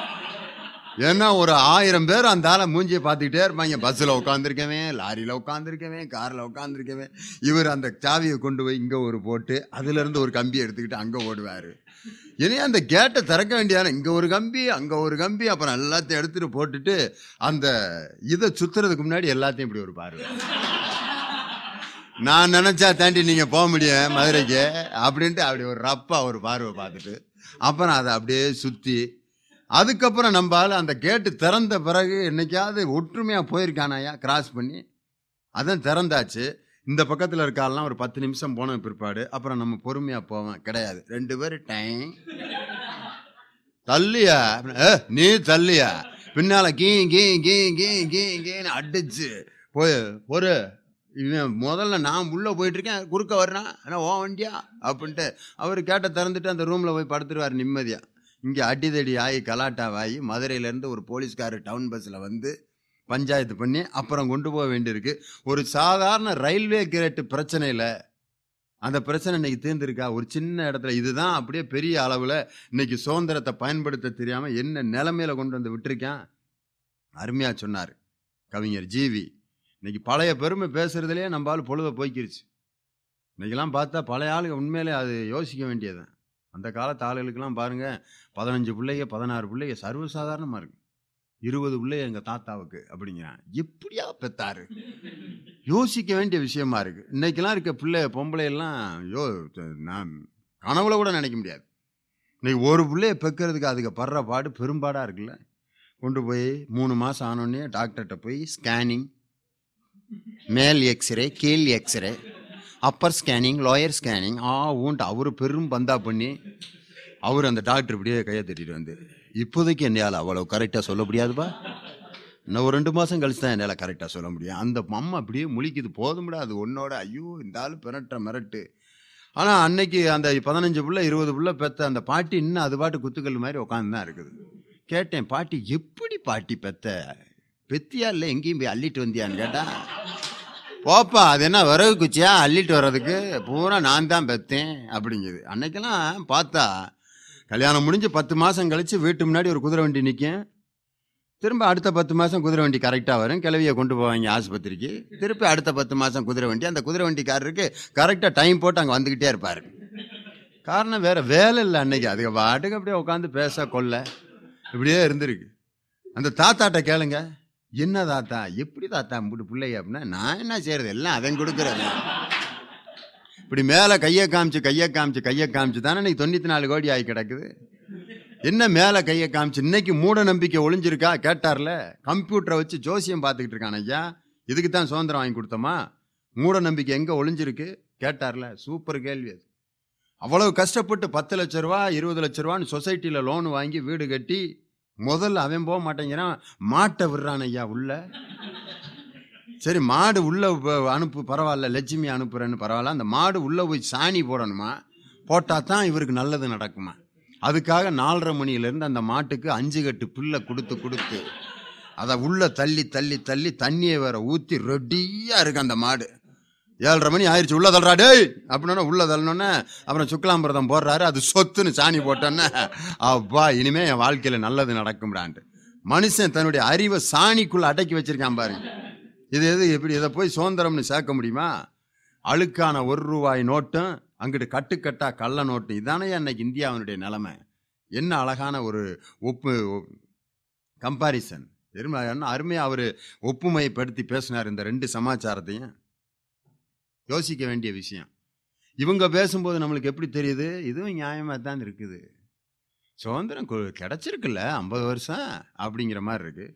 ஏன்னா ஒரு ஆயிரம் பேர் அந்த ஆளை மூஞ்சியை பார்த்துக்கிட்டே இருப்பாங்க பஸ்ஸில் உட்காந்துருக்கவே லாரியில் உட்காந்துருக்கவே காரில் உட்காந்துருக்கவே இவர் அந்த சாவியை கொண்டு போய் இங்கே ஒரு போட்டு அதுலேருந்து ஒரு கம்பியை எடுத்துக்கிட்டு அங்கே ஓடுவார் இனி அந்த கேட்டை திறக்க வேண்டியான இங்கே ஒரு கம்பி அங்கே ஒரு கம்பி அப்புறம் எல்லாத்தையும் எடுத்துகிட்டு போட்டுட்டு அந்த இதை சுற்றுறதுக்கு முன்னாடி எல்லாத்தையும் இப்படி ஒரு பாரு நான் நினச்சா தாண்டி நீங்கள் போக முடியும் மதுரைக்கு அப்படின்ட்டு அப்படி ஒரு ரப்பா ஒரு பார்வை பார்த்துட்டு அப்புறம் அதை அப்படியே சுற்றி அதுக்கப்புறம் நம்பால் அந்த கேட்டு திறந்த பிறகு என்னைக்காவது ஒற்றுமையாக போயிருக்கானாயா கிராஸ் பண்ணி அதான் திறந்தாச்சு இந்த பக்கத்தில் இருக்காலாம் ஒரு பத்து நிமிஷம் போன பிற்பாடு அப்புறம் நம்ம பொறுமையாக போவேன் கிடையாது ரெண்டு பேர் டைம் தள்ளியா நீ தள்ளியா பின்னால கீ கீ கீ கீ கீ கீன்னு அடிச்சு போய் ஒரு இவன் முதல்ல நான் உள்ளே போயிட்டுருக்கேன் குறுக்க வர்றேன் ஆனால் ஓ வண்டியா அப்படின்ட்டு அவர் கேட்ட திறந்துட்டு அந்த ரூமில் போய் படுத்துருவார் நிம்மதியாக இங்கே அடிதடி ஆகி கலாட்டாவாகி மதுரையிலேருந்து ஒரு போலீஸ்காரர் டவுன் பஸ்ஸில் வந்து பஞ்சாயத்து பண்ணி அப்புறம் கொண்டு போக வேண்டியிருக்கு ஒரு சாதாரண ரயில்வே கிரேட்டு பிரச்சனையில் அந்த பிரச்சனை இன்னைக்கு தீர்ந்துருக்கா ஒரு சின்ன இடத்துல இதுதான் அப்படியே பெரிய அளவில் இன்னைக்கு சுதந்திரத்தை பயன்படுத்த தெரியாமல் என்ன நிலைமையில கொண்டு வந்து விட்டுருக்கேன் அருமையாக சொன்னார் கவிஞர் ஜீவி இன்னைக்கு பழைய பெருமை பேசுறதுலேயே நம்ம ஆள் பொழுத போய்க்கிருச்சு இன்னைக்கெல்லாம் பார்த்தா பழைய ஆளுங்க உண்மையிலே அது யோசிக்க வேண்டியதுதான் அந்த காலத்து ஆளுகளுக்கெல்லாம் பாருங்கள் பதினஞ்சு பிள்ளைய பதினாறு பிள்ளைய சர்வசாதாரணமாக இருக்கு இருபது பிள்ளைய எங்கள் தாத்தாவுக்கு அப்படிங்கிறான் எப்படியா பெத்தாரு யோசிக்க வேண்டிய விஷயமா இருக்கு இன்னைக்கெல்லாம் இருக்க பிள்ளை பொம்பளையெல்லாம் யோ நான் கனவுல கூட நினைக்க முடியாது இன்னைக்கு ஒரு பிள்ளைய பெக்கிறதுக்கு அதுக்கு படுற பாடு பெரும்பாடாக இருக்குல்ல கொண்டு போய் மூணு மாதம் ஆனோடனே டாக்டர்கிட்ட போய் ஸ்கேனிங் மேல் எக்ஸ்ரே கீழ் x-ray upper scanning lower scanning ஆ ஊன்ட்டு அவர் பெரும் பந்தா பண்ணி அவர் அந்த டாக்டர் இப்படியே கையை தட்டிட்டு வந்து இப்போதைக்கு என்னையால் அவ்வளோ கரெக்டாக சொல்ல முடியாதுப்பா இன்னும் ஒரு ரெண்டு மாதம் கழிச்சு தான் என்னால் கரெக்டாக சொல்ல முடியும் அந்த அம்மா அப்படியே முழிக்குது போதும்டா அது உன்னோட ஐயோ இந்த ஆள் பிறட்ட மிரட்டு ஆனால் அன்னைக்கு அந்த பதினஞ்சு புள்ள இருபது புள்ள பெத்த அந்த பாட்டி இன்னும் அது பாட்டு குத்துக்கல் மாதிரி உட்காந்து தான் இருக்குது கேட்டேன் பாட்டி எப்படி பாட்டி பெத்த பெத்தியா இல்லை எங்கேயும் போய் அள்ளிட்டு வந்தியான்னு கேட்டான் போப்பா அது என்ன விறகு குச்சியா அள்ளிட்டு வர்றதுக்கு பூரா நான் தான் பெத்தேன் அப்படிங்குது அன்னைக்கெல்லாம் பார்த்தா கல்யாணம் முடிஞ்சு பத்து மாதம் கழித்து வீட்டு முன்னாடி ஒரு குதிரை வண்டி நிற்கும் திரும்ப அடுத்த பத்து மாதம் குதிரை வண்டி கரெக்டாக வரும் கிளவியை கொண்டு போவாங்க ஆஸ்பத்திரிக்கு திருப்பி அடுத்த பத்து மாதம் குதிரை வண்டி அந்த குதிரை வண்டிக்காரருக்கு கரெக்டாக டைம் போட்டு அங்கே வந்துக்கிட்டே இருப்பார் காரணம் வேறு வேலை இல்லை அன்னைக்கு அதுக்கு பாட்டுக்கு அப்படியே உட்காந்து பேச கொல்ல இப்படியே இருந்திருக்கு அந்த தாத்தாட்ட கேளுங்க என்ன தாத்தா எப்படி தாத்தா பிள்ளை அப்படின்னா நான் என்ன செய்கிறது எல்லாம் அதன் கொடுக்குறது இப்படி மேலே கையை காமிச்சு கையை காமிச்சு கையை காமிச்சு தானே இன்னைக்கு தொண்ணூற்றி நாலு கோடி ஆகி கிடக்குது என்ன மேலே கையை காமிச்சு இன்னைக்கு மூட நம்பிக்கை ஒளிஞ்சிருக்கா கேட்டார்ல கம்ப்யூட்டரை வச்சு ஜோசியம் பார்த்துக்கிட்டு இருக்கான் ஐயா இதுக்கு தான் சுதந்திரம் வாங்கி கொடுத்தோமா மூட நம்பிக்கை எங்கே ஒளிஞ்சிருக்கு கேட்டார்ல சூப்பர் கேள்வி அது அவ்வளவு கஷ்டப்பட்டு பத்து லட்ச ரூபா இருபது லட்ச ரூபான்னு சொசைட்டியில் லோன் வாங்கி வீடு கட்டி முதல்ல அவன் போக மாட்டேங்கிறான் மாட்டை விடுறான் ஐயா உள்ள சரி மாடு உள்ளே அனுப்பு பரவாயில்ல லட்சுமி அனுப்புறேன்னு பரவாயில்ல அந்த மாடு உள்ளே போய் சாணி போடணுமா போட்டால் தான் இவருக்கு நல்லது நடக்குமா அதுக்காக நாலரை மணியிலேருந்து அந்த மாட்டுக்கு அஞ்சு கட்டு புல்லை கொடுத்து கொடுத்து அதை உள்ளே தள்ளி தள்ளி தள்ளி தண்ணியை வேற ஊற்றி ரெடியாக இருக்கு அந்த மாடு ஏழரை மணி ஆயிடுச்சு உள்ள தள்ளுறாடே அப்படின்னா உள்ள தள்ளணுன்னே அப்புறம் சுக்லாம்பிரதம் போடுறாரு அது சொத்துன்னு சாணி போட்டோன்னே அப்பா இனிமேல் என் வாழ்க்கையில் நல்லது நடக்கும்டான்ட்டு மனுஷன் தன்னுடைய அறிவை சாணிக்குள்ளே அடக்கி வச்சிருக்கான் பாருங்க இது எது எப்படி இதை போய் சுதந்திரம்னு சேர்க்க முடியுமா அழுக்கான ஒரு ரூபாய் நோட்டும் அங்கிட்டு கட்டுக்கட்டா கள்ள நோட்டு இதானே அன்னைக்கு இந்தியாவினுடைய நிலைமை என்ன அழகான ஒரு ஒப்பு கம்பாரிசன் என்ன அருமையாக அவர் ஒப்புமைப்படுத்தி பேசினார் இந்த ரெண்டு சமாச்சாரத்தையும் யோசிக்க வேண்டிய விஷயம் இவங்க பேசும்போது நம்மளுக்கு எப்படி தெரியுது இதுவும் நியாயமாக தான் இருக்குது சுதந்திரம் கிடைச்சிருக்குல்ல ஐம்பது வருஷம் அப்படிங்கிற மாதிரி இருக்குது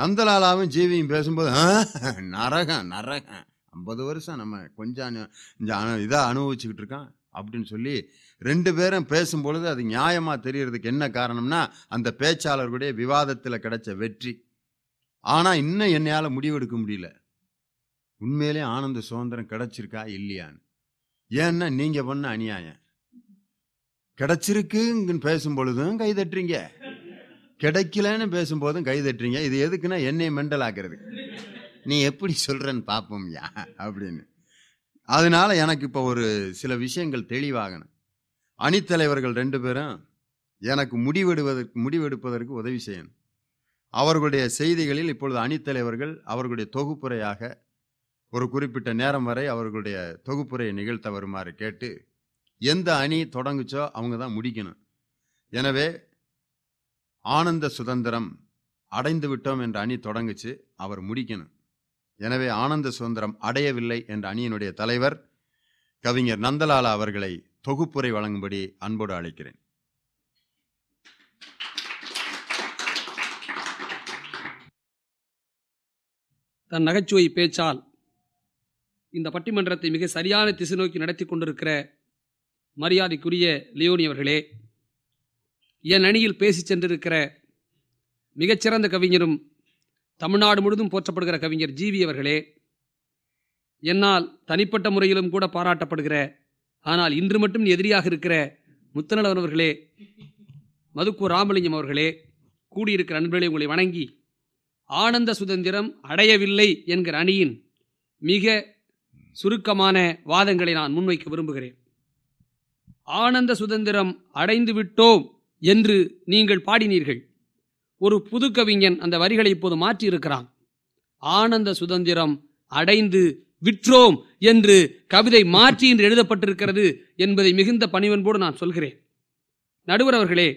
நந்தலாலாவும் ஜீவியும் பேசும்போது நரகம் நரகம் ஐம்பது வருஷம் நம்ம கொஞ்சம் அனு இதாக அனுபவிச்சுக்கிட்டு இருக்கான் அப்படின்னு சொல்லி ரெண்டு பேரும் பேசும்பொழுது அது நியாயமாக தெரிகிறதுக்கு என்ன காரணம்னா அந்த பேச்சாளர்களுடைய விவாதத்தில் கிடைச்ச வெற்றி ஆனால் இன்னும் என்னையால் முடிவெடுக்க முடியல உண்மையிலே ஆனந்த சுதந்திரம் கிடச்சிருக்கா இல்லையான்னு ஏன்னா நீங்கள் பண்ண அநியாயம் கிடச்சிருக்குங்கன்னு பேசும் பொழுதும் கைதட்டுறீங்க கிடைக்கலன்னு பேசும்போதும் கை தட்டுறீங்க இது எதுக்குன்னா என்னை மெண்டல் ஆக்கிறது நீ எப்படி சொல்கிறன்னு யா அப்படின்னு அதனால எனக்கு இப்போ ஒரு சில விஷயங்கள் தெளிவாகணும் அணித்தலைவர்கள் ரெண்டு பேரும் எனக்கு முடிவெடுவதற்கு முடிவெடுப்பதற்கு உதவி செய்யணும் அவர்களுடைய செய்திகளில் இப்பொழுது அணித்தலைவர்கள் அவர்களுடைய தொகுப்புரையாக ஒரு குறிப்பிட்ட நேரம் வரை அவர்களுடைய தொகுப்புரையை நிகழ்த்த வருமாறு கேட்டு எந்த அணி தொடங்குச்சோ அவங்க தான் முடிக்கணும் எனவே ஆனந்த சுதந்திரம் அடைந்து விட்டோம் என்ற அணி தொடங்குச்சு அவர் முடிக்கணும் எனவே ஆனந்த சுதந்திரம் அடையவில்லை என்ற அணியினுடைய தலைவர் கவிஞர் நந்தலாலா அவர்களை தொகுப்புரை வழங்கும்படி அன்போடு அழைக்கிறேன் தன் நகைச்சுவை பேச்சால் இந்த பட்டிமன்றத்தை மிக சரியான திசை நோக்கி நடத்தி கொண்டிருக்கிற மரியாதைக்குரிய லியோனி அவர்களே என் அணியில் பேசி சென்றிருக்கிற மிகச்சிறந்த கவிஞரும் தமிழ்நாடு முழுதும் போற்றப்படுகிற கவிஞர் ஜிவி அவர்களே என்னால் தனிப்பட்ட முறையிலும் கூட பாராட்டப்படுகிற ஆனால் இன்று மட்டும் எதிரியாக இருக்கிற முத்தநலவன் அவர்களே மதுக்கு ராமலிங்கம் அவர்களே கூடியிருக்கிற நண்பர்களை உங்களை வணங்கி ஆனந்த சுதந்திரம் அடையவில்லை என்கிற அணியின் மிக சுருக்கமான வாதங்களை நான் முன்வைக்க விரும்புகிறேன் ஆனந்த சுதந்திரம் அடைந்து விட்டோம் என்று நீங்கள் பாடினீர்கள் ஒரு புது கவிஞன் அந்த வரிகளை இப்போது மாற்றியிருக்கிறான் ஆனந்த சுதந்திரம் அடைந்து விற்றோம் என்று கவிதை மாற்றி என்று எழுதப்பட்டிருக்கிறது என்பதை மிகுந்த பணிவன்போடு நான் சொல்கிறேன் நடுவர் அவர்களே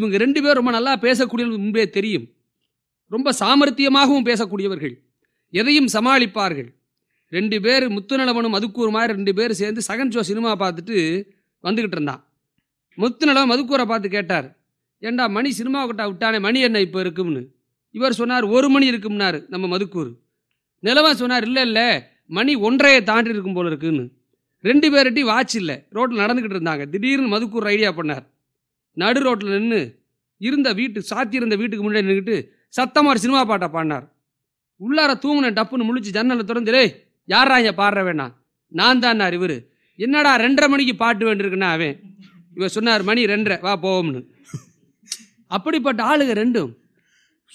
இவங்க ரெண்டு பேரும் ரொம்ப நல்லா பேசக்கூடிய முன்பே தெரியும் ரொம்ப சாமர்த்தியமாகவும் பேசக்கூடியவர்கள் எதையும் சமாளிப்பார்கள் ரெண்டு பேர் முத்துநலவனும் அதுக்கு ஒரு மாதிரி ரெண்டு பேர் சேர்ந்து சகன் ஷோ சினிமா பார்த்துட்டு வந்துக்கிட்டு இருந்தான் முத்துநலம் மதுக்கூரை பார்த்து கேட்டார் ஏண்டா மணி சினிமா கிட்ட விட்டானே மணி என்ன இப்போ இருக்கும்னு இவர் சொன்னார் ஒரு மணி இருக்கும்னாரு நம்ம மதுக்கூர் நிலவன் சொன்னார் இல்லை இல்லை மணி ஒன்றையை தாண்டி இருக்கும் போல இருக்குன்னு ரெண்டு பேர்ட்டி வாட்ச் இல்லை ரோட்டில் நடந்துக்கிட்டு இருந்தாங்க திடீர்னு மதுக்கூர் ஐடியா பண்ணார் நடு ரோட்டில் நின்று இருந்த வீட்டு சாத்தியிருந்த வீட்டுக்கு முன்னாடி நின்றுக்கிட்டு சத்தமாக சினிமா பாட்டை பாடினார் உள்ளார தூங்கின டப்புன்னு முழிச்சு ஜன்னலை திறந்துலே லே யாரா இங்கே பாடுற வேணாம் நான் தான் இவர் என்னடா ரெண்டரை மணிக்கு பாட்டு வேண்டியிருக்குண்ணா அவன் இவர் சொன்னார் மணி ரெண்டரை வா போவோம்னு அப்படிப்பட்ட ஆளுங்க ரெண்டும்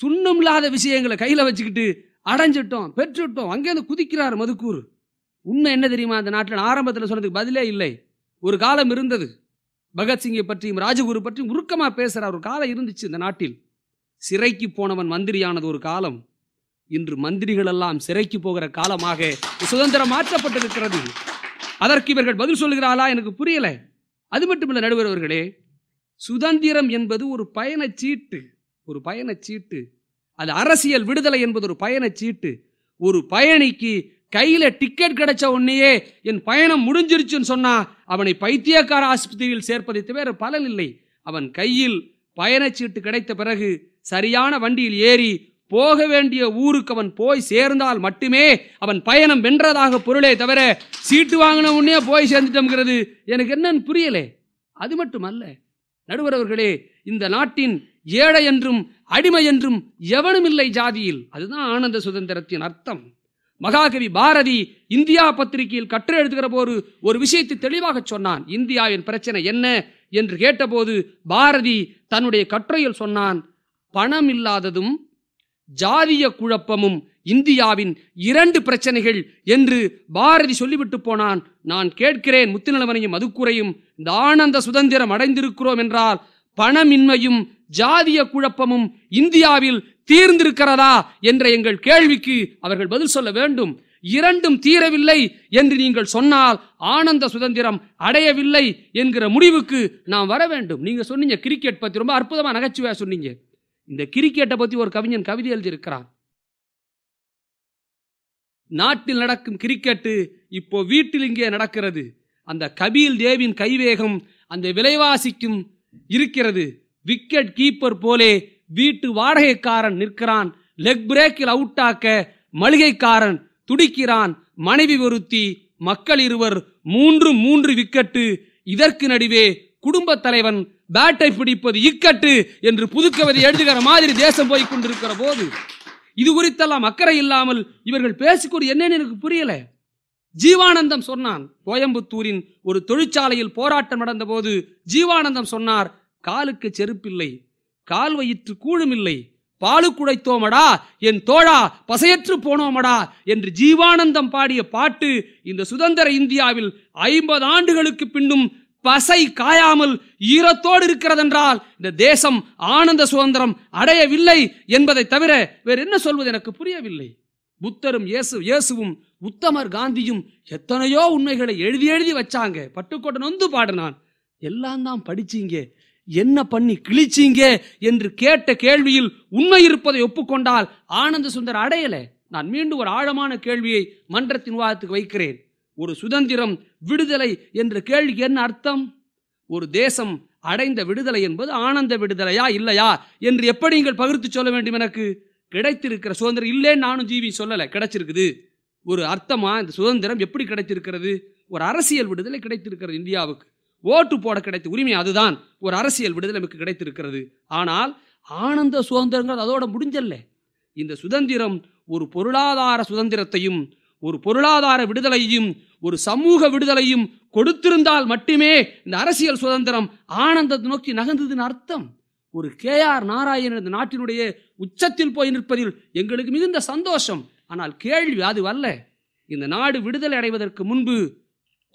சுண்ணும் இல்லாத விஷயங்களை கையில் வச்சுக்கிட்டு அடைஞ்சிட்டோம் பெற்றுட்டோம் அங்கேருந்து குதிக்கிறார் மதுக்கூர் உண்மை என்ன தெரியுமா அந்த நாட்டில் ஆரம்பத்தில் சொன்னதுக்கு பதிலே இல்லை ஒரு காலம் இருந்தது பகத்சிங்கை பற்றியும் ராஜகுரு பற்றியும் உருக்கமாக பேசுகிறார் ஒரு காலம் இருந்துச்சு இந்த நாட்டில் சிறைக்கு போனவன் மந்திரியானது ஒரு காலம் இன்று மந்திரிகள் எல்லாம் சிறைக்கு போகிற காலமாக சுதந்திரம் மாற்றப்பட்டிருக்கிறது அதற்கு இவர்கள் பதில் சொல்கிறாளா எனக்கு புரியலை அது மட்டுமல்ல நடுவர் அவர்களே சுதந்திரம் என்பது ஒரு பயணச்சீட்டு ஒரு பயணச்சீட்டு அது அரசியல் விடுதலை என்பது ஒரு பயணச்சீட்டு ஒரு பயணிக்கு கையில் டிக்கெட் கிடைச்ச உடனேயே என் பயணம் முடிஞ்சிருச்சுன்னு சொன்னால் அவனை பைத்தியக்கார ஆஸ்பத்திரியில் சேர்ப்பதை தவிர பலன் இல்லை அவன் கையில் பயணச்சீட்டு கிடைத்த பிறகு சரியான வண்டியில் ஏறி போக வேண்டிய ஊருக்கு அவன் போய் சேர்ந்தால் மட்டுமே அவன் பயணம் வென்றதாக பொருளே தவிர சீட்டு வாங்கின உடனே போய் சேர்ந்துட்டோம்ங்கிறது எனக்கு என்னன்னு புரியலே அது மட்டுமல்ல நடுவர் அவர்களே இந்த நாட்டின் ஏழை என்றும் அடிமை என்றும் எவனும் இல்லை ஜாதியில் அதுதான் ஆனந்த சுதந்திரத்தின் அர்த்தம் மகாகவி பாரதி இந்தியா பத்திரிகையில் கற்று எழுதுகிற போது ஒரு விஷயத்தை தெளிவாக சொன்னான் இந்தியாவின் பிரச்சனை என்ன என்று கேட்டபோது பாரதி தன்னுடைய கட்டுரையில் சொன்னான் பணம் இல்லாததும் ஜாதிய குழப்பமும் இந்தியாவின் இரண்டு பிரச்சனைகள் என்று பாரதி சொல்லிவிட்டு போனான் நான் கேட்கிறேன் முத்துநலவனையும் மதுக்குறையும் இந்த ஆனந்த சுதந்திரம் அடைந்திருக்கிறோம் என்றால் பணமின்மையும் ஜாதிய குழப்பமும் இந்தியாவில் தீர்ந்திருக்கிறதா என்ற எங்கள் கேள்விக்கு அவர்கள் பதில் சொல்ல வேண்டும் இரண்டும் தீரவில்லை என்று நீங்கள் சொன்னால் ஆனந்த சுதந்திரம் அடையவில்லை என்கிற முடிவுக்கு நாம் வர வேண்டும் நீங்க சொன்னீங்க கிரிக்கெட் பத்தி ரொம்ப அற்புதமா நகைச்சுவையா சொன்னீங்க இந்த கிரிக்கெட்டை பற்றி ஒரு கவிஞன் கவிதை எழுதியிருக்கிறான் நாட்டில் நடக்கும் கிரிக்கெட்டு இப்போ வீட்டில் இங்கே நடக்கிறது அந்த கபில் தேவின் கைவேகம் அந்த விலைவாசிக்கும் இருக்கிறது விக்கெட் கீப்பர் போலே வீட்டு வாடகைக்காரன் நிற்கிறான் லெக் பிரேக்கில் அவுட்டாக்க மளிகைக்காரன் துடிக்கிறான் மனைவி ஒருத்தி மக்கள் இருவர் மூன்று மூன்று விக்கெட்டு இதற்கு நடுவே குடும்ப தலைவன் பேட்டை பிடிப்பது இக்கட்டு என்று புதுக்கவதை எழுதுகிற மாதிரி தேசம் போய் கொண்டிருக்கிற போது இது குறித்தெல்லாம் அக்கறை இல்லாமல் இவர்கள் பேசிக்கூறு என்னன்னு எனக்கு புரியல ஜீவானந்தம் சொன்னான் கோயம்புத்தூரின் ஒரு தொழிற்சாலையில் போராட்டம் நடந்தபோது ஜீவானந்தம் சொன்னார் காலுக்கு செருப்பில்லை கால் வயிற்று கூழுமில்லை பாலு குடைத்தோமடா என் தோழா பசையற்று போனோமடா என்று ஜீவானந்தம் பாடிய பாட்டு இந்த சுதந்திர இந்தியாவில் ஐம்பது ஆண்டுகளுக்கு பின்னும் பசை காயாமல் ஈரத்தோடு இருக்கிறதென்றால் இந்த தேசம் ஆனந்த சுதந்திரம் அடையவில்லை என்பதை தவிர வேறு என்ன சொல்வது எனக்கு புரியவில்லை புத்தரும் இயேசு இயேசுவும் உத்தமர் காந்தியும் எத்தனையோ உண்மைகளை எழுதி எழுதி வச்சாங்க பட்டுக்கோட்டை நொந்து பாடினான் எல்லாம் தான் படிச்சீங்க என்ன பண்ணி கிழிச்சீங்க என்று கேட்ட கேள்வியில் உண்மை இருப்பதை ஒப்புக்கொண்டால் ஆனந்த சுந்தர் அடையலை நான் மீண்டும் ஒரு ஆழமான கேள்வியை மன்றத்தின் வாதத்துக்கு வைக்கிறேன் ஒரு சுதந்திரம் விடுதலை என்ற கேள்விக்கு என்ன அர்த்தம் ஒரு தேசம் அடைந்த விடுதலை என்பது ஆனந்த விடுதலையா இல்லையா என்று எப்படி நீங்கள் பகிர்ந்து சொல்ல வேண்டும் எனக்கு கிடைத்திருக்கிற சுதந்திரம் இல்லைன்னு நானும் ஜீவி சொல்லலை கிடைச்சிருக்குது ஒரு அர்த்தமாக இந்த சுதந்திரம் எப்படி கிடைத்திருக்கிறது ஒரு அரசியல் விடுதலை கிடைத்திருக்கிறது இந்தியாவுக்கு ஓட்டு போட கிடைத்த உரிமை அதுதான் ஒரு அரசியல் விடுதலை நமக்கு கிடைத்திருக்கிறது ஆனால் ஆனந்த சுதந்திரங்கள் அதோட முடிஞ்சல்ல இந்த சுதந்திரம் ஒரு பொருளாதார சுதந்திரத்தையும் ஒரு பொருளாதார விடுதலையும் ஒரு சமூக விடுதலையும் கொடுத்திருந்தால் மட்டுமே இந்த அரசியல் சுதந்திரம் ஆனந்தத்தை நோக்கி நகர்ந்ததுன்னு அர்த்தம் ஒரு கே ஆர் நாராயணன் இந்த நாட்டினுடைய உச்சத்தில் போய் நிற்பதில் எங்களுக்கு மிகுந்த சந்தோஷம் ஆனால் கேள்வி அது அல்ல இந்த நாடு விடுதலை அடைவதற்கு முன்பு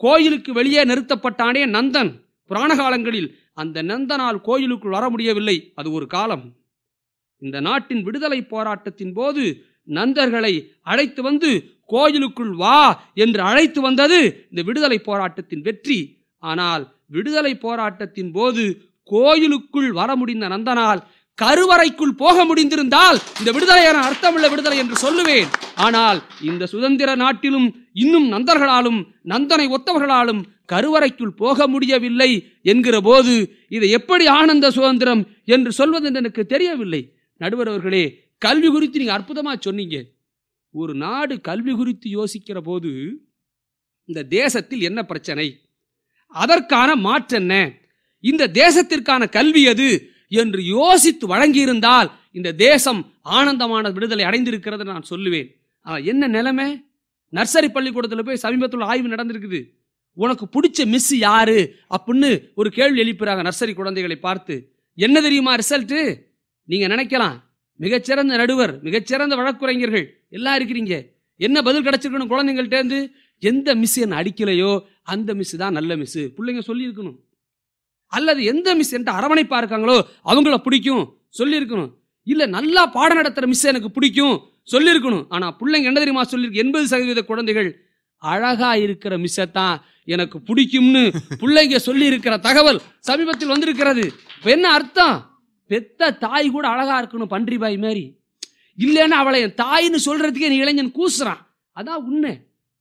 கோயிலுக்கு வெளியே நிறுத்தப்பட்டானே நந்தன் புராண காலங்களில் அந்த நந்தனால் கோயிலுக்குள் வர முடியவில்லை அது ஒரு காலம் இந்த நாட்டின் விடுதலை போராட்டத்தின் போது நந்தர்களை அழைத்து வந்து கோயிலுக்குள் வா என்று அழைத்து வந்தது இந்த விடுதலை போராட்டத்தின் வெற்றி ஆனால் விடுதலை போராட்டத்தின் போது கோயிலுக்குள் வர முடிந்த நந்தனால் கருவறைக்குள் போக முடிந்திருந்தால் இந்த விடுதலை என அர்த்தமுள்ள விடுதலை என்று சொல்லுவேன் ஆனால் இந்த சுதந்திர நாட்டிலும் இன்னும் நந்தர்களாலும் நந்தனை ஒத்தவர்களாலும் கருவறைக்குள் போக முடியவில்லை என்கிற போது இதை எப்படி ஆனந்த சுதந்திரம் என்று சொல்வது என்று எனக்கு தெரியவில்லை நடுவர் அவர்களே கல்வி குறித்து நீங்கள் அற்புதமாக சொன்னீங்க ஒரு நாடு கல்வி குறித்து யோசிக்கிற போது இந்த தேசத்தில் என்ன பிரச்சனை அதற்கான மாற்று என்ன இந்த தேசத்திற்கான கல்வி எது என்று யோசித்து வழங்கியிருந்தால் இந்த தேசம் ஆனந்தமான விடுதலை அடைந்திருக்கிறது நான் சொல்லுவேன் ஆனால் என்ன நிலைமை நர்சரி பள்ளிக்கூடத்தில் போய் சமீபத்தில் ஆய்வு நடந்திருக்குது உனக்கு பிடிச்ச மிஸ் யாரு அப்படின்னு ஒரு கேள்வி எழுப்புறாங்க நர்சரி குழந்தைகளை பார்த்து என்ன தெரியுமா ரிசல்ட்டு நீங்கள் நினைக்கலாம் மிகச்சிறந்த நடுவர் மிகச்சிறந்த வழக்குரைஞர்கள் எல்லாம் இருக்கிறீங்க என்ன பதில் கிடச்சிருக்கணும் குழந்தைங்கள்ட்டேருந்து எந்த மிஸ் என்னை அடிக்கலையோ அந்த மிஸ் தான் நல்ல மிஸ் பிள்ளைங்க சொல்லியிருக்கணும் அல்லது எந்த மிஸ் என்கிட்ட அரவணைப்பாக இருக்காங்களோ அவங்கள பிடிக்கும் சொல்லியிருக்கணும் இல்லை நல்லா பாடம் நடத்துகிற மிஸ் எனக்கு பிடிக்கும் சொல்லியிருக்கணும் ஆனால் பிள்ளைங்க என்ன தெரியுமா சொல்லியிருக்கு எண்பது சதவீத குழந்தைகள் அழகாக இருக்கிற மிஸ்ஸை தான் எனக்கு பிடிக்கும்னு பிள்ளைங்க சொல்லி இருக்கிற தகவல் சமீபத்தில் வந்திருக்கிறது இப்போ என்ன அர்த்தம் பெத்த தாய் கூட அழகாக இருக்கணும் பன்றி பாய் மாதிரி இல்லைன்னா அவளை என் தாயின்னு சொல்கிறதுக்கே நீ இளைஞன் கூசுறான் அதான் உண்மை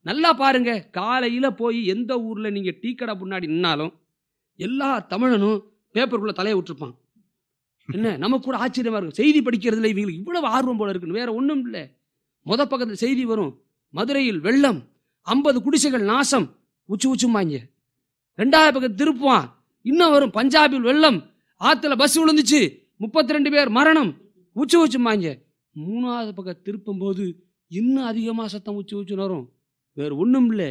நல்லா பாருங்க காலையில் போய் எந்த ஊரில் நீங்கள் டீ கடை முன்னாடி நின்னாலும் எல்லா தமிழனும் பேப்பருக்குள்ளே தலையை விட்டுருப்பான் என்ன நமக்கு கூட ஆச்சரியமாக இருக்கும் செய்தி படிக்கிறதுல இவங்களுக்கு இவ்வளவு ஆர்வம் போல இருக்குன்னு வேற ஒன்றும் இல்லை முத பக்கத்தில் செய்தி வரும் மதுரையில் வெள்ளம் ஐம்பது குடிசைகள் நாசம் உச்சு உச்சுமாங்க ரெண்டாவது பக்கம் திருப்புவான் இன்னும் வரும் பஞ்சாபில் வெள்ளம் ஆற்றுல பஸ் விழுந்துச்சு முப்பத்தி ரெண்டு பேர் மரணம் உச்சு உச்சுமாங்க மூணாவது பக்கம் திருப்பும் போது இன்னும் அதிகமாக சத்தம் உச்ச உச்சு வரும் வேறு ஒன்றும் இல்லை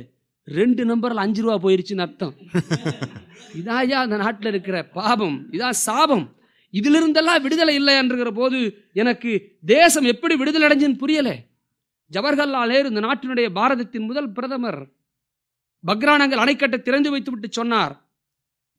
ரெண்டு நம்பரில் அஞ்சு ரூபா போயிருச்சுன்னு அர்த்தம் இதான் ஐயா அந்த நாட்டில் இருக்கிற பாபம் இதான் சாபம் இதிலிருந்தெல்லாம் விடுதலை இல்லை போது எனக்கு தேசம் எப்படி விடுதலை அடைஞ்சுன்னு புரியலை ஜவஹர்லால் நேரு இந்த நாட்டினுடைய பாரதத்தின் முதல் பிரதமர் பக்ரானங்கள் அணைக்கட்டை திறந்து வைத்து விட்டு சொன்னார்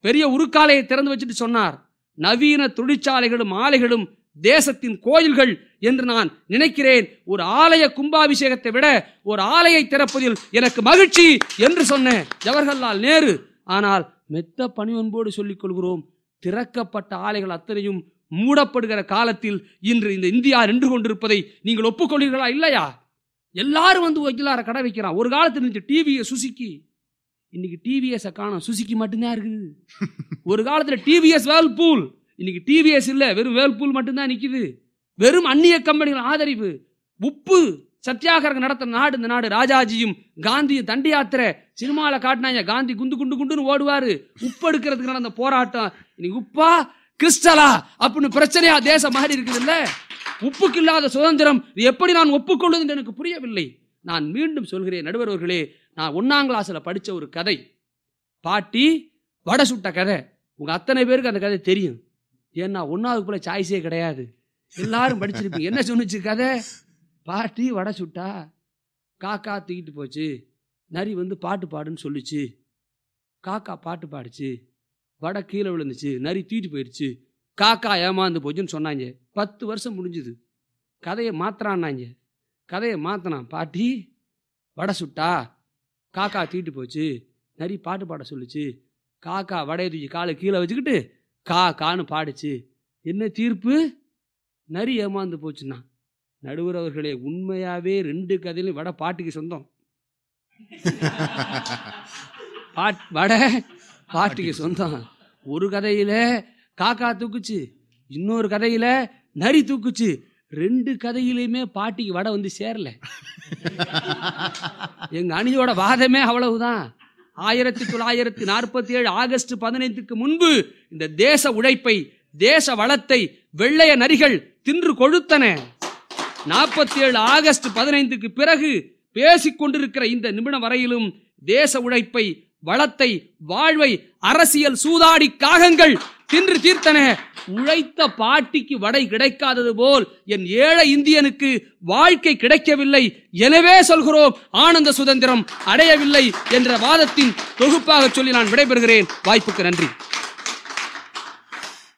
பெரிய உருக்காலையை திறந்து வச்சுட்டு சொன்னார் நவீன தொழிற்சாலைகளும் ஆலைகளும் தேசத்தின் கோயில்கள் என்று நான் நினைக்கிறேன் ஒரு ஆலய கும்பாபிஷேகத்தை விட ஒரு ஆலையை திறப்பதில் எனக்கு மகிழ்ச்சி என்று சொன்னேன் ஜவஹர்லால் நேரு ஆனால் மெத்த பணிவன்போடு சொல்லிக் கொள்கிறோம் திறக்கப்பட்ட ஆலைகள் அத்தனையும் மூடப்படுகிற காலத்தில் இன்று இந்த இந்தியா நின்று கொண்டிருப்பதை நீங்கள் ஒப்புக்கொள்கிறீர்களா இல்லையா எல்லாரும் வந்து ஒரு கடை வைக்கிறான் ஒரு காலத்தில் இருந்துச்சு டிவியை சுசுக்கி இன்னைக்கு டிவிஎஸ் காணும் சுசுக்கி மட்டும்தான் இருக்குது ஒரு காலத்தில் டிவிஎஸ் வேல்பூல் இன்னைக்கு டிவிஎஸ் இல்லை வெறும் வேல்பூல் மட்டும்தான் நிற்கிது வெறும் அந்நிய கம்பெனிகள் ஆதரிவு உப்பு சத்தியாகிரகம் நடத்த நாடு இந்த நாடு ராஜாஜியும் காந்தியும் தண்டி யாத்திரை சினிமாவில் காட்டினாங்க காந்தி குண்டு குண்டு குண்டுன்னு ஓடுவார் உப்பு எடுக்கிறதுக்கு நடந்த போராட்டம் இன்னைக்கு உப்பா கிறிஸ்டலா அப்படின்னு பிரச்சனையா தேசம் மாறி இருக்குது இல்லை உப்புக்கு இல்லாத சுதந்திரம் எப்படி நான் ஒப்புக்கொள்ளுது எனக்கு புரியவில்லை நான் மீண்டும் சொல்கிறேன் நடுவர்களே நான் ஒன்றாம் கிளாஸில் படித்த ஒரு கதை பாட்டி வடை சுட்ட கதை உங்கள் அத்தனை பேருக்கு அந்த கதை தெரியும் ஏன்னா ஒன்றாவது போல சாய்ஸே கிடையாது எல்லாரும் படிச்சிருப்பீங்க என்ன சொன்னிச்சு கதை பாட்டி வடை சுட்டா காக்கா தூக்கிட்டு போச்சு நரி வந்து பாட்டு பாடுன்னு சொல்லிச்சு காக்கா பாட்டு பாடுச்சு வடை கீழே விழுந்துச்சு நரி தூக்கிட்டு போயிடுச்சு காக்கா ஏமாந்து போச்சுன்னு சொன்னாங்க பத்து வருஷம் முடிஞ்சுது கதையை மாத்திரான்னாங்க கதையை மாற்றினான் பாட்டி வடை சுட்டா காக்கா தீட்டு போச்சு நரி பாட்டு பாட சொல்லுச்சு காக்கா வடை தூக்கி காலை கீழே வச்சுக்கிட்டு கா கான்னு பாடுச்சு என்ன தீர்ப்பு நரி ஏமாந்து போச்சுன்னா நடுவர் அவர்களே உண்மையாகவே ரெண்டு கதையிலும் வடை பாட்டுக்கு சொந்தம் பாட் வடை பாட்டுக்கு சொந்தம் ஒரு கதையில் காக்கா தூக்குச்சு இன்னொரு கதையில் நரி தூக்குச்சு ரெண்டு கதையிலையுமே பாட்டிக்கு வடை வந்து சேரல எங்கள் அணியோட வாதமே அவ்வளவுதான் ஆயிரத்தி தொள்ளாயிரத்தி நாற்பத்தி ஏழு ஆகஸ்ட் பதினைந்துக்கு முன்பு இந்த தேச உழைப்பை தேச வளத்தை வெள்ளைய நரிகள் தின்று கொழுத்தன நாற்பத்தி ஏழு ஆகஸ்ட் பதினைந்துக்கு பிறகு பேசிக்கொண்டிருக்கிற இந்த நிமிடம் வரையிலும் தேச உழைப்பை வளத்தை வாழ்வை அரசியல் சூதாடி காகங்கள் தின்று தீர்த்தனே உழைத்த பாட்டிக்கு வடை கிடைக்காதது போல் என் ஏழை இந்தியனுக்கு வாழ்க்கை கிடைக்கவில்லை எனவே சொல்கிறோம் ஆனந்த சுதந்திரம் அடையவில்லை என்ற வாதத்தின் தொகுப்பாக சொல்லி நான் விடைபெறுகிறேன் வாய்ப்புக்கு நன்றி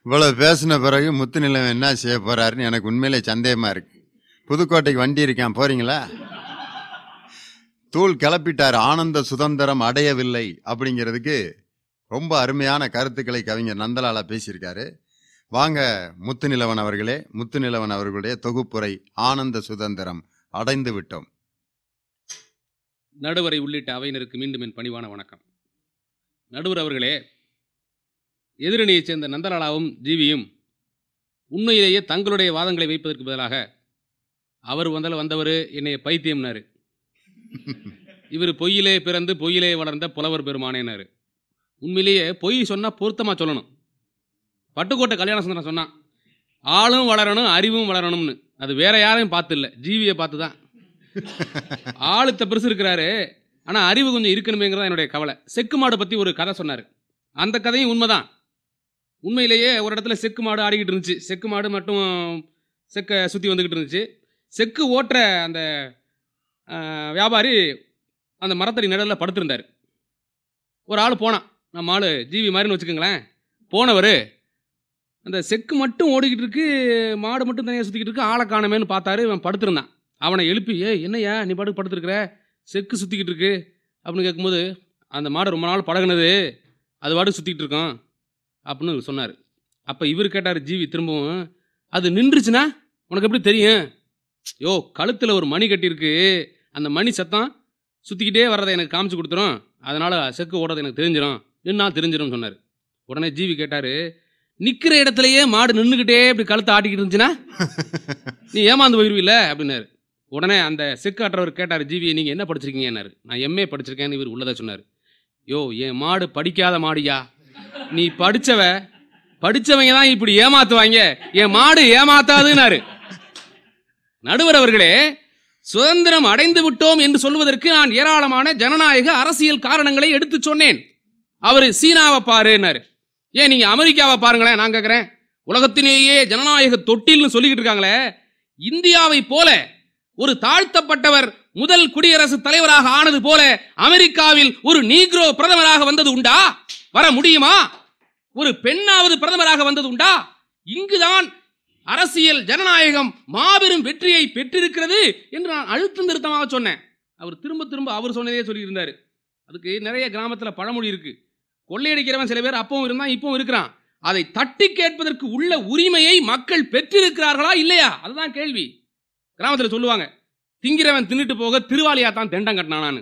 இவ்வளவு பேசின பிறகு முத்துநிலம் என்ன செய்ய போறாருன்னு எனக்கு உண்மையிலே சந்தேகமா இருக்கு புதுக்கோட்டைக்கு வண்டி இருக்கேன் போறீங்களா தூள் கிளப்பிட்டார் ஆனந்த சுதந்திரம் அடையவில்லை அப்படிங்கிறதுக்கு ரொம்ப அருமையான கருத்துக்களை கவிஞர் நந்தலால பேசியிருக்காரு வாங்க முத்துநிலவன் அவர்களே முத்துநிலவன் அவர்களுடைய தொகுப்புரை ஆனந்த சுதந்திரம் அடைந்து விட்டோம் நடுவரை உள்ளிட்ட அவையினருக்கு மீண்டும் என் பணிவான வணக்கம் நடுவர் அவர்களே எதிரணியைச் சேர்ந்த நந்தலாலாவும் ஜீவியும் உண்மையிலேயே தங்களுடைய வாதங்களை வைப்பதற்கு பதிலாக அவர் வந்தால் வந்தவர் என்னைய பைத்தியம்னாரு இவர் பொய்யிலே பிறந்து பொய்யிலே வளர்ந்த புலவர் பெருமானேனாரு உண்மையிலேயே பொய் சொன்னால் பொருத்தமாக சொல்லணும் பட்டுக்கோட்டை கல்யாண சுந்தரம் சொன்னான் ஆளும் வளரணும் அறிவும் வளரணும்னு அது வேற யாரையும் பார்த்து இல்லை ஜீவியை பார்த்து தான் ஆளுத்த பெருசு இருக்கிறாரு ஆனால் அறிவு கொஞ்சம் இருக்கணுமேங்கிறதா என்னுடைய கவலை செக்கு மாடு பற்றி ஒரு கதை சொன்னார் அந்த கதையும் உண்மைதான் உண்மையிலேயே ஒரு இடத்துல செக்கு மாடு ஆடிக்கிட்டு இருந்துச்சு செக்கு மாடு மட்டும் செக்கை சுற்றி வந்துக்கிட்டு இருந்துச்சு செக்கு ஓட்டுற அந்த வியாபாரி அந்த மரத்தடி நிழலில் படுத்திருந்தார் ஒரு ஆள் போனான் நான் ஆள் ஜீவி மாதிரின்னு வச்சுக்கோங்களேன் போனவர் அந்த செக்கு மட்டும் ஓடிக்கிட்டு இருக்கு மாடு மட்டும் தனியாக சுற்றிக்கிட்டு இருக்கு ஆளை காணமேன்னு பார்த்தாரு இவன் படுத்திருந்தான் அவனை எழுப்பி ஏ என்னையா நீ பாட்டுக்கு படுத்துருக்குற செக்கு சுற்றிக்கிட்டு இருக்கு அப்படின்னு கேட்கும்போது அந்த மாடு ரொம்ப நாள் பழகினது அது பாட்டு சுற்றிக்கிட்டு இருக்கோம் அப்படின்னு சொன்னார் அப்போ இவர் கேட்டார் ஜீவி திரும்பவும் அது நின்றுச்சுன்னா உனக்கு எப்படி தெரியும் யோ கழுத்தில் ஒரு மணி கட்டியிருக்கு அந்த மணி சத்தம் சுற்றிக்கிட்டே வர்றதை எனக்கு காமிச்சு கொடுத்துரும் அதனால் செக்கு ஓடுறது எனக்கு தெரிஞ்சிடும் நின்னா தெரிஞ்சிடும் சொன்னார் உடனே ஜீவி கேட்டார் நிற்கிற இடத்துலையே மாடு நின்றுக்கிட்டே இப்படி கழுத்த ஆட்டிக்கிட்டு இருந்துச்சுன்னா நீ ஏமாந்து போயிடுவில்ல அப்படின்னாரு உடனே அந்த செக்காற்றவர் கேட்டார் ஜீவியை நீங்கள் என்ன படிச்சிருக்கீங்கன்னாரு நான் எம்ஏ படிச்சிருக்கேன்னு இவர் உள்ளதை சொன்னார் யோ என் மாடு படிக்காத மாடியா நீ படித்தவ படித்தவங்க தான் இப்படி ஏமாத்துவாங்க என் மாடு ஏமாத்தாதுன்னாரு நடுவர் அவர்களே சுதந்திரம் அடைந்து விட்டோம் என்று சொல்வதற்கு நான் ஏராளமான ஜனநாயக அரசியல் காரணங்களை எடுத்து சொன்னேன் அவர் சீனாவை பாருன்னாரு ஏன் நீங்க அமெரிக்காவை பாருங்களேன் நான் கேட்குறேன் உலகத்திலேயே ஜனநாயக தொட்டில்னு சொல்லிக்கிட்டு இருக்காங்களே இந்தியாவை போல ஒரு தாழ்த்தப்பட்டவர் முதல் குடியரசு தலைவராக ஆனது போல அமெரிக்காவில் ஒரு நீக்ரோ பிரதமராக வந்தது உண்டா வர முடியுமா ஒரு பெண்ணாவது பிரதமராக வந்தது உண்டா இங்குதான் அரசியல் ஜனநாயகம் மாபெரும் வெற்றியை பெற்றிருக்கிறது என்று நான் அழுத்தம் திருத்தமாக சொன்னேன் அவர் திரும்ப திரும்ப அவர் சொன்னதே சொல்லியிருந்தார் அதுக்கு நிறைய கிராமத்தில் பழமொழி இருக்குது கொள்ளையடிக்கிறவன் சில பேர் அப்பவும் இருந்தான் இப்பவும் இருக்கிறான் அதை தட்டி கேட்பதற்கு உள்ள உரிமையை மக்கள் பெற்றிருக்கிறார்களா இல்லையா அதுதான் கேள்வி கிராமத்தில் சொல்லுவாங்க திங்கிறவன் தின்னுட்டு போக திருவாலியா தான் கட்டினான் நான்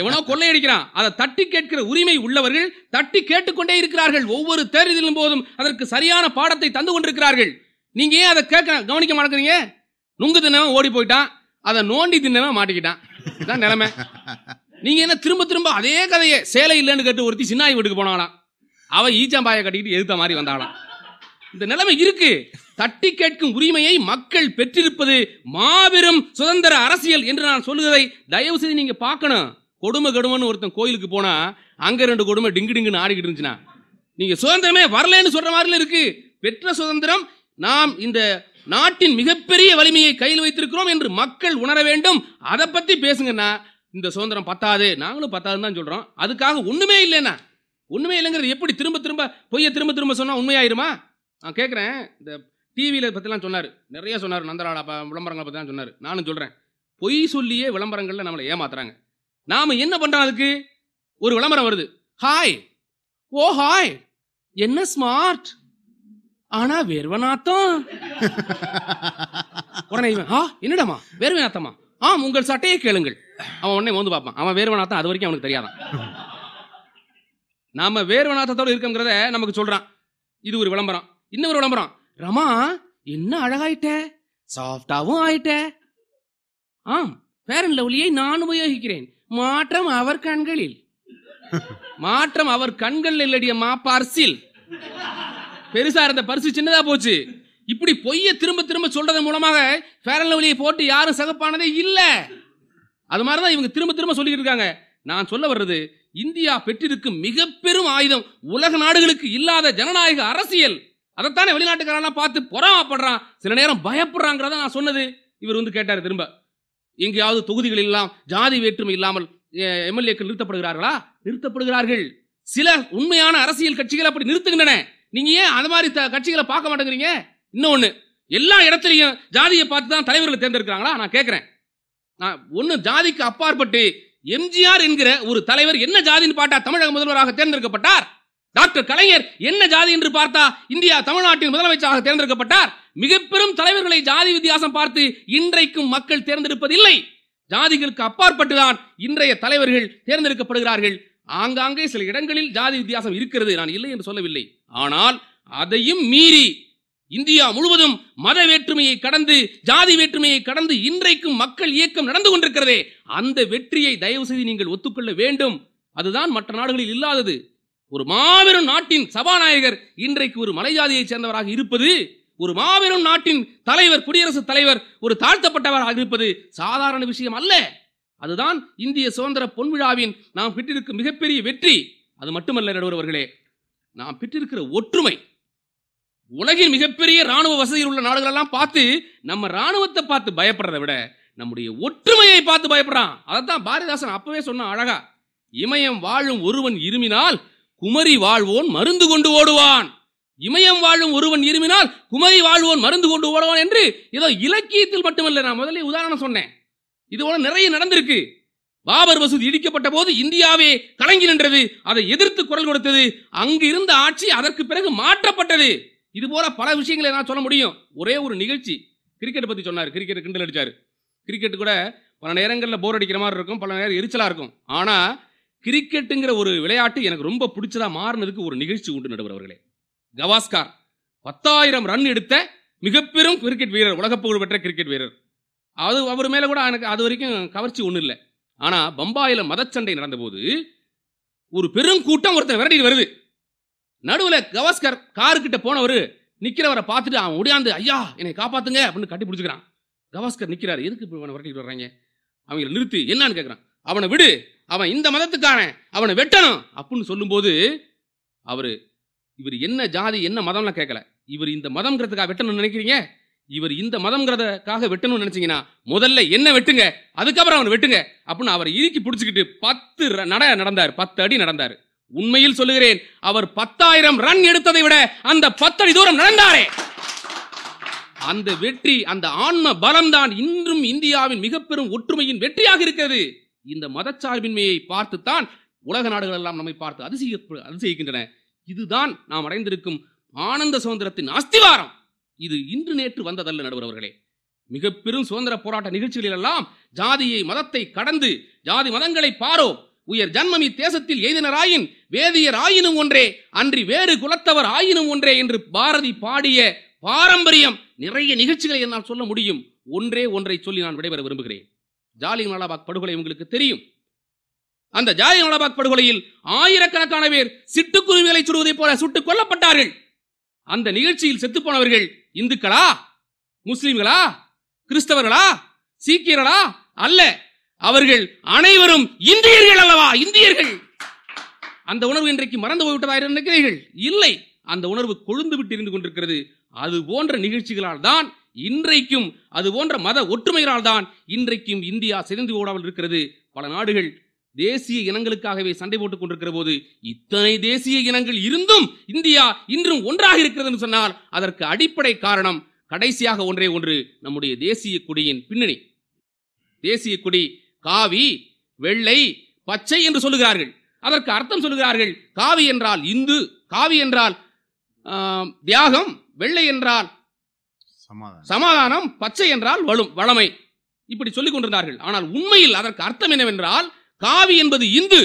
எவனோ கொள்ளையடிக்கிறான் அதை தட்டி கேட்கிற உரிமை உள்ளவர்கள் தட்டி கேட்டுக்கொண்டே இருக்கிறார்கள் ஒவ்வொரு தேர்தலும் போதும் அதற்கு சரியான பாடத்தை தந்து கொண்டிருக்கிறார்கள் நீங்க ஏன் அதை கேட்க கவனிக்க மாட்டேங்கிறீங்க நுங்கு தின்னவன் ஓடி போயிட்டான் அதை நோண்டி தின்னவன் மாட்டிக்கிட்டான் இதான் நிலைமை நீங்க என்ன திரும்ப திரும்ப அதே கதையை சேலை இல்லைன்னு கேட்டு ஒருத்தி சின்னாய் வீட்டுக்கு போனாலாம் அவ ஈச்சம்பாயை கட்டிக்கிட்டு எதிர்த்த மாதிரி வந்தாலாம் இந்த நிலைமை இருக்கு தட்டி கேட்கும் உரிமையை மக்கள் பெற்றிருப்பது மாபெரும் சுதந்திர அரசியல் என்று நான் சொல்லுவதை தயவு செய்து நீங்க பார்க்கணும் கொடுமை கடுமைன்னு ஒருத்தன் கோயிலுக்கு போனா அங்க ரெண்டு கொடுமை டிங்கு டிங்குன்னு ஆடிக்கிட்டு இருந்துச்சுன்னா நீங்க சுதந்திரமே வரலன்னு சொல்ற மாதிரில இருக்கு பெற்ற சுதந்திரம் நாம் இந்த நாட்டின் மிகப்பெரிய வலிமையை கையில் வைத்திருக்கிறோம் என்று மக்கள் உணர வேண்டும் அதை பத்தி பேசுங்கன்னா இந்த சுதந்திரம் பத்தாது நாங்களும் பத்தாதுன்னு தான் சொல்கிறோம் அதுக்காக ஒன்றுமே இல்லைன்னா ஒன்றுமே இல்லைங்கிறது எப்படி திரும்ப திரும்ப பொய்யை திரும்ப திரும்ப சொன்னால் உண்மையாயிருமா நான் கேட்குறேன் இந்த டிவியில் பற்றிலாம் சொன்னார் நிறைய சொன்னார் நந்தலாடா விளம்பரங்களை பற்றி தான் சொன்னார் நானும் சொல்கிறேன் பொய் சொல்லியே விளம்பரங்களில் நம்மளை ஏமாத்துறாங்க நாம் என்ன பண்ணுறோம் அதுக்கு ஒரு விளம்பரம் வருது ஹாய் ஓ ஹாய் என்ன ஸ்மார்ட் ஆனா வேர்வநாத்தம் உடனே ஆ என்னடாமா வேர்வநாத்தமா ஆம் உங்கள் சட்டையை கேளுங்கள் அவன் உடனே மோந்து பார்ப்பான் அவன் வேறுவனாத்தான் அது வரைக்கும் அவனுக்கு தெரியாதான் நாம வேறுவனாத்தத்தோடு இருக்கங்கிறத நமக்கு சொல்றான் இது ஒரு விளம்பரம் இன்னொரு விளம்பரம் ரமா என்ன அழகாயிட்ட சாஃப்டாவும் ஆயிட்ட ஆம் வேற லவ்லியை நான் உபயோகிக்கிறேன் மாற்றம் அவர் கண்களில் மாற்றம் அவர் கண்கள் இல்லடிய மாப்பார்சில் பெருசா இருந்த பரிசு சின்னதா போச்சு இப்படி பொய்ய திரும்ப திரும்ப சொல்றதன் மூலமாக ஃபேரன் லவ்லியை போட்டு யாரும் சகப்பானதே இல்லை அது மாதிரி தான் இவங்க திரும்ப திரும்ப சொல்லிக்கிட்டு இருக்காங்க நான் சொல்ல வர்றது இந்தியா பெற்றிருக்கும் மிக பெரும் ஆயுதம் உலக நாடுகளுக்கு இல்லாத ஜனநாயக அரசியல் அதைத்தானே வெளிநாட்டுக்காரெல்லாம் பார்த்து பொறாமப்படுறான் சில நேரம் பயப்படுறாங்கிறத நான் சொன்னது இவர் வந்து கேட்டார் திரும்ப எங்கேயாவது தொகுதிகள் எல்லாம் ஜாதி வேற்றுமை இல்லாமல் எம்எல்ஏக்கள் நிறுத்தப்படுகிறார்களா நிறுத்தப்படுகிறார்கள் சில உண்மையான அரசியல் கட்சிகள் அப்படி நிறுத்துகின்றன நீங்க ஏன் அது மாதிரி கட்சிகளை பார்க்க மாட்டேங்கிறீங்க இன்னொன்னு எல்லா இடத்துலையும் ஜாதியை பார்த்து தான் தலைவர்களை தேர்ந்தெடுக்கிறாங்களா நான் கேட்கிறேன் ஒன்று ஜாதிக்கு அப்பாற்பட்டு எம்ஜிஆர் என்கிற ஒரு தலைவர் என்ன ஜாதின்னு பார்த்தா தமிழக முதல்வராக தேர்ந்தெடுக்கப்பட்டார் டாக்டர் கலைஞர் என்ன ஜாதி என்று பார்த்தா இந்தியா தமிழ்நாட்டின் முதலமைச்சராக தேர்ந்தெடுக்கப்பட்டார் மிக பெரும் தலைவர்களை ஜாதி வித்தியாசம் பார்த்து இன்றைக்கும் மக்கள் தேர்ந்தெடுப்பதில்லை ஜாதிகளுக்கு அப்பாற்பட்டுதான் இன்றைய தலைவர்கள் தேர்ந்தெடுக்கப்படுகிறார்கள் ஆங்காங்கே சில இடங்களில் ஜாதி வித்தியாசம் இருக்கிறது நான் இல்லை என்று சொல்லவில்லை ஆனால் அதையும் மீறி இந்தியா முழுவதும் மத வேற்றுமையை கடந்து ஜாதி வேற்றுமையை கடந்து இன்றைக்கும் மக்கள் இயக்கம் நடந்து கொண்டிருக்கிறதே அந்த வெற்றியை தயவு செய்து நீங்கள் ஒத்துக்கொள்ள வேண்டும் அதுதான் மற்ற நாடுகளில் இல்லாதது ஒரு மாபெரும் நாட்டின் சபாநாயகர் இன்றைக்கு ஒரு மலைஜாதியைச் சேர்ந்தவராக இருப்பது ஒரு மாபெரும் நாட்டின் தலைவர் குடியரசுத் தலைவர் ஒரு தாழ்த்தப்பட்டவராக இருப்பது சாதாரண விஷயம் அல்ல அதுதான் இந்திய சுதந்திர பொன்விழாவின் நாம் பெற்றிருக்கும் மிகப்பெரிய வெற்றி அது மட்டுமல்ல நடுவர்களே நாம் பெற்றிருக்கிற ஒற்றுமை உலகின் மிகப்பெரிய ராணுவ வசதியில் உள்ள நாடுகளெல்லாம் பார்த்து நம்ம ராணுவத்தை பார்த்து பயப்படுறத விட நம்முடைய ஒற்றுமையை பார்த்து பயப்படுறான் அதைத்தான் பாரதிதாசன் அப்பவே சொன்னான் அழகா இமயம் வாழும் ஒருவன் இருமினால் குமரி வாழ்வோன் மருந்து கொண்டு ஓடுவான் இமயம் வாழும் ஒருவன் இருமினால் குமரி வாழ்வோன் மருந்து கொண்டு ஓடுவான் என்று ஏதோ இலக்கியத்தில் மட்டுமல்ல நான் முதல்ல உதாரணம் சொன்னேன் இது போல நிறைய நடந்திருக்கு பாபர் வசூதி இடிக்கப்பட்ட போது இந்தியாவே கலங்கி நின்றது அதை எதிர்த்து குரல் கொடுத்தது அங்கு இருந்த ஆட்சி அதற்கு பிறகு மாற்றப்பட்டது இது போல பல விஷயங்களை நான் சொல்ல முடியும் ஒரே ஒரு நிகழ்ச்சி கிரிக்கெட் பற்றி சொன்னார் கிரிக்கெட் கிண்டல் அடிச்சார் கிரிக்கெட் கூட பல நேரங்களில் போர் அடிக்கிற மாதிரி இருக்கும் பல நேரம் எரிச்சலாக இருக்கும் ஆனால் கிரிக்கெட்டுங்கிற ஒரு விளையாட்டு எனக்கு ரொம்ப பிடிச்சதாக மாறினதுக்கு ஒரு நிகழ்ச்சி உண்டு நடுவர் அவர்களே கவாஸ்கார் பத்தாயிரம் ரன் எடுத்த மிகப்பெரும் கிரிக்கெட் வீரர் உலக புகழ் பெற்ற கிரிக்கெட் வீரர் அது அவர் மேலே கூட எனக்கு அது வரைக்கும் கவர்ச்சி ஒன்றும் இல்லை ஆனால் பம்பாயில் மதச்சண்டை நடந்தபோது ஒரு பெரும் கூட்டம் ஒருத்தர் விரட்டிட்டு வருது நடுவில் கவாஸ்கர் காருக்கிட்ட போனவர் நிற்கிறவரை பார்த்துட்டு அவன் உடையாந்து ஐயா என்னை காப்பாத்துங்க அப்படின்னு கட்டி பிடிச்சிக்கிறான் கவாஸ்கர் நிற்கிறாரு எதுக்கு இப்படி அவனை விரட்டிட்டு வர்றாங்க அவங்களை நிறுத்து என்னன்னு கேட்குறான் அவனை விடு அவன் இந்த மதத்துக்கான அவனை வெட்டணும் அப்படின்னு சொல்லும்போது அவர் இவர் என்ன ஜாதி என்ன மதம்லாம் கேட்கல இவர் இந்த மதம்ங்கிறதுக்காக வெட்டணும்னு நினைக்கிறீங்க இவர் இந்த மதம்ங்கிறதுக்காக வெட்டணும்னு நினைச்சிங்கன்னா முதல்ல என்ன வெட்டுங்க அதுக்கப்புறம் அவனை வெட்டுங்க அப்படின்னு அவரை இறுக்கி பிடிச்சிக்கிட்டு பத்து நட நடந்தார் பத்து அடி நடந்தார் உண்மையில் சொல்லுகிறேன் அவர் பத்தாயிரம் ரன் எடுத்ததை விட அந்த பத்தடி தூரம் நடந்தாரே அந்த வெற்றி அந்த ஆன்ம பலம் தான் இன்றும் இந்தியாவின் மிக பெரும் ஒற்றுமையின் வெற்றியாக இருக்கிறது இந்த மதச்சார்பின்மையை பார்த்துத்தான் உலக நாடுகள் எல்லாம் நம்மை பார்த்து அதிசய அதிசயிக்கின்றன இதுதான் நாம் அடைந்திருக்கும் ஆனந்த சுதந்திரத்தின் அஸ்திவாரம் இது இன்று நேற்று வந்ததல்ல நடுவர் அவர்களே மிக பெரும் சுதந்திர போராட்ட நிகழ்ச்சிகளில் எல்லாம் ஜாதியை மதத்தை கடந்து ஜாதி மதங்களை பாரோ உயர் ஜன்மம் இத்தேசத்தில் எய்தினராயின் வேதியர் ஆயினும் ஒன்றே அன்றி வேறு குலத்தவர் ஆயினும் ஒன்றே என்று பாரதி பாடிய பாரம்பரியம் நிறைய நிகழ்ச்சிகளை என்னால் சொல்ல முடியும் ஒன்றே ஒன்றை சொல்லி நான் விடைபெற விரும்புகிறேன் ஜாலியன்வாலாபாக் படுகொலை உங்களுக்கு தெரியும் அந்த ஜாலியன்வாலாபாக் படுகொலையில் ஆயிரக்கணக்கான பேர் சிட்டுக்குருவிகளை சுடுவதைப் போல சுட்டுக் கொல்லப்பட்டார்கள் அந்த நிகழ்ச்சியில் செத்துப்போனவர்கள் இந்துக்களா முஸ்லிம்களா கிறிஸ்தவர்களா சீக்கியர்களா அல்ல அவர்கள் அனைவரும் இந்தியர்கள் அல்லவா இந்தியர்கள் அந்த உணர்வு இன்றைக்கு மறந்து போய்விட்டதாக நினைக்கிறீர்கள் இல்லை அந்த உணர்வு கொழுந்து விட்டு இருந்து கொண்டிருக்கிறது அது போன்ற நிகழ்ச்சிகளால் தான் இன்றைக்கும் அது போன்ற மத ஒற்றுமைகளால் தான் இன்றைக்கும் இந்தியா சிதைந்து ஓடாமல் இருக்கிறது பல நாடுகள் தேசிய இனங்களுக்காகவே சண்டை போட்டுக் கொண்டிருக்கிற போது இத்தனை தேசிய இனங்கள் இருந்தும் இந்தியா இன்றும் ஒன்றாக இருக்கிறது சொன்னால் அதற்கு அடிப்படை காரணம் கடைசியாக ஒன்றே ஒன்று நம்முடைய தேசிய கொடியின் பின்னணி தேசிய கொடி காவி வெள்ளை பச்சை என்று சொல்லுகிறார்கள் அதற்கு அர்த்தம் சொல்லுகிறார்கள் காவி என்றால் இந்து காவி என்றால் தியாகம் வெள்ளை என்றால் சமாதானம் பச்சை என்றால் வலும் வளமை இப்படி சொல்லிக் கொண்டிருந்தார்கள் ஆனால் உண்மையில் அதற்கு அர்த்தம் என்னவென்றால் காவி என்பது இந்து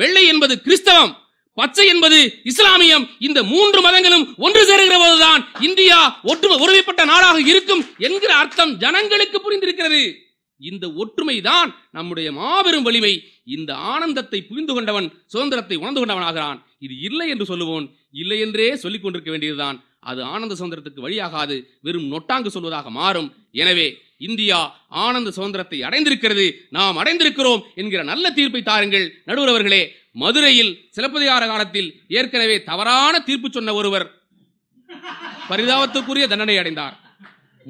வெள்ளை என்பது கிறிஸ்தவம் பச்சை என்பது இஸ்லாமியம் இந்த மூன்று மதங்களும் ஒன்று சேருகிற போதுதான் இந்தியா ஒற்றுமை ஒருமைப்பட்ட நாடாக இருக்கும் என்கிற அர்த்தம் ஜனங்களுக்கு புரிந்திருக்கிறது இந்த ஒற்றுமைதான் நம்முடைய மாபெரும் வலிமை இந்த ஆனந்தத்தை புரிந்து கொண்டவன் சுதந்திரத்தை உணர்ந்து கொண்டவன் ஆகிறான் இது இல்லை என்று சொல்லுவோன் இல்லை என்றே சொல்லிக் கொண்டிருக்க வேண்டியதுதான் அது ஆனந்த சுதந்திரத்துக்கு வழியாகாது வெறும் நொட்டாங்கு சொல்வதாக மாறும் எனவே இந்தியா ஆனந்த சுதந்திரத்தை அடைந்திருக்கிறது நாம் அடைந்திருக்கிறோம் என்கிற நல்ல தீர்ப்பை தாருங்கள் நடுவர் அவர்களே மதுரையில் சிலப்பதிகார காலத்தில் ஏற்கனவே தவறான தீர்ப்பு சொன்ன ஒருவர் பரிதாபத்துக்குரிய தண்டனை அடைந்தார்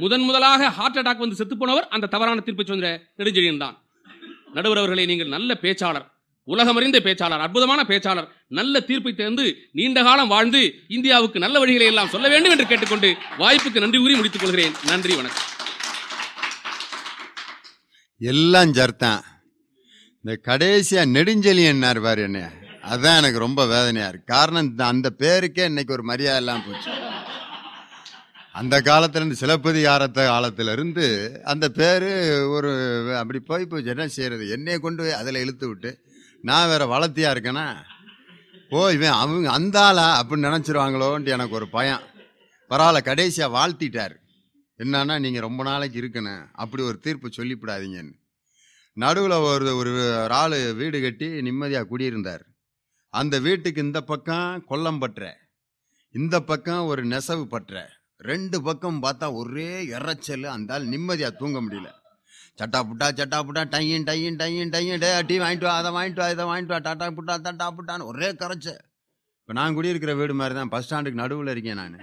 முதன் முதலாக ஹார்ட் அட்டாக் வந்து செத்துப்போனவர் அந்த தவறான தீர்ப்பை சொந்த நெடுஞ்செழியன் தான் நடுவர் அவர்களை நீங்கள் நல்ல பேச்சாளர் உலகமறிந்த பேச்சாளர் அற்புதமான பேச்சாளர் நல்ல தீர்ப்பை தேர்ந்து நீண்ட காலம் வாழ்ந்து இந்தியாவுக்கு நல்ல வழிகளை எல்லாம் சொல்ல வேண்டும் என்று கேட்டுக்கொண்டு வாய்ப்புக்கு நன்றி கூறி முடித்துக் கொள்கிறேன் நன்றி வணக்கம் எல்லாம் ஜர்தான் இந்த கடைசியாக என்னார் பாரு என்ன அதான் எனக்கு ரொம்ப வேதனையா இருக்கு காரணம் அந்த பேருக்கே இன்னைக்கு ஒரு மரியாதை எல்லாம் போச்சு அந்த காலத்துலேருந்து சிலப்பதிகாரத்த ஆரத்த காலத்திலிருந்து அந்த பேர் ஒரு அப்படி போய் இப்போ என்ன செய்கிறது என்னையை கொண்டு போய் அதில் இழுத்து விட்டு நான் வேறு வளர்த்தியாக இருக்கேனா ஓ இவன் அவங்க அந்த ஆளா அப்படின்னு நினச்சிருவாங்களோன்ட்டு எனக்கு ஒரு பயம் பரவாயில்ல கடைசியாக வாழ்த்திட்டார் என்னன்னா நீங்கள் ரொம்ப நாளைக்கு இருக்கணும் அப்படி ஒரு தீர்ப்பு சொல்லிவிடாதீங்கன்னு நடுவில் ஒரு ஒரு ஆள் வீடு கட்டி நிம்மதியாக குடியிருந்தார் அந்த வீட்டுக்கு இந்த பக்கம் கொல்லம் பற்ற இந்த பக்கம் ஒரு நெசவு பற்ற ரெண்டு பக்கம் பார்த்தா ஒரே இறைச்சல் அந்தால் நிம்மதியாக தூங்க முடியல சட்டா புட்டா சட்டா புட்டா டையின் டையின் டையின் டையின் டே டீ வாங்கிட்டு வா அதை வாங்கிட்டு வா இதை வாங்கிட்டு வா டாட்டா புட்டா தட்டா புட்டான்னு ஒரே கரைச்ச இப்போ நான் குடியிருக்கிற வீடு மாதிரி தான் பஸ் ஸ்டாண்டுக்கு நடுவில் இருக்கேன் நான்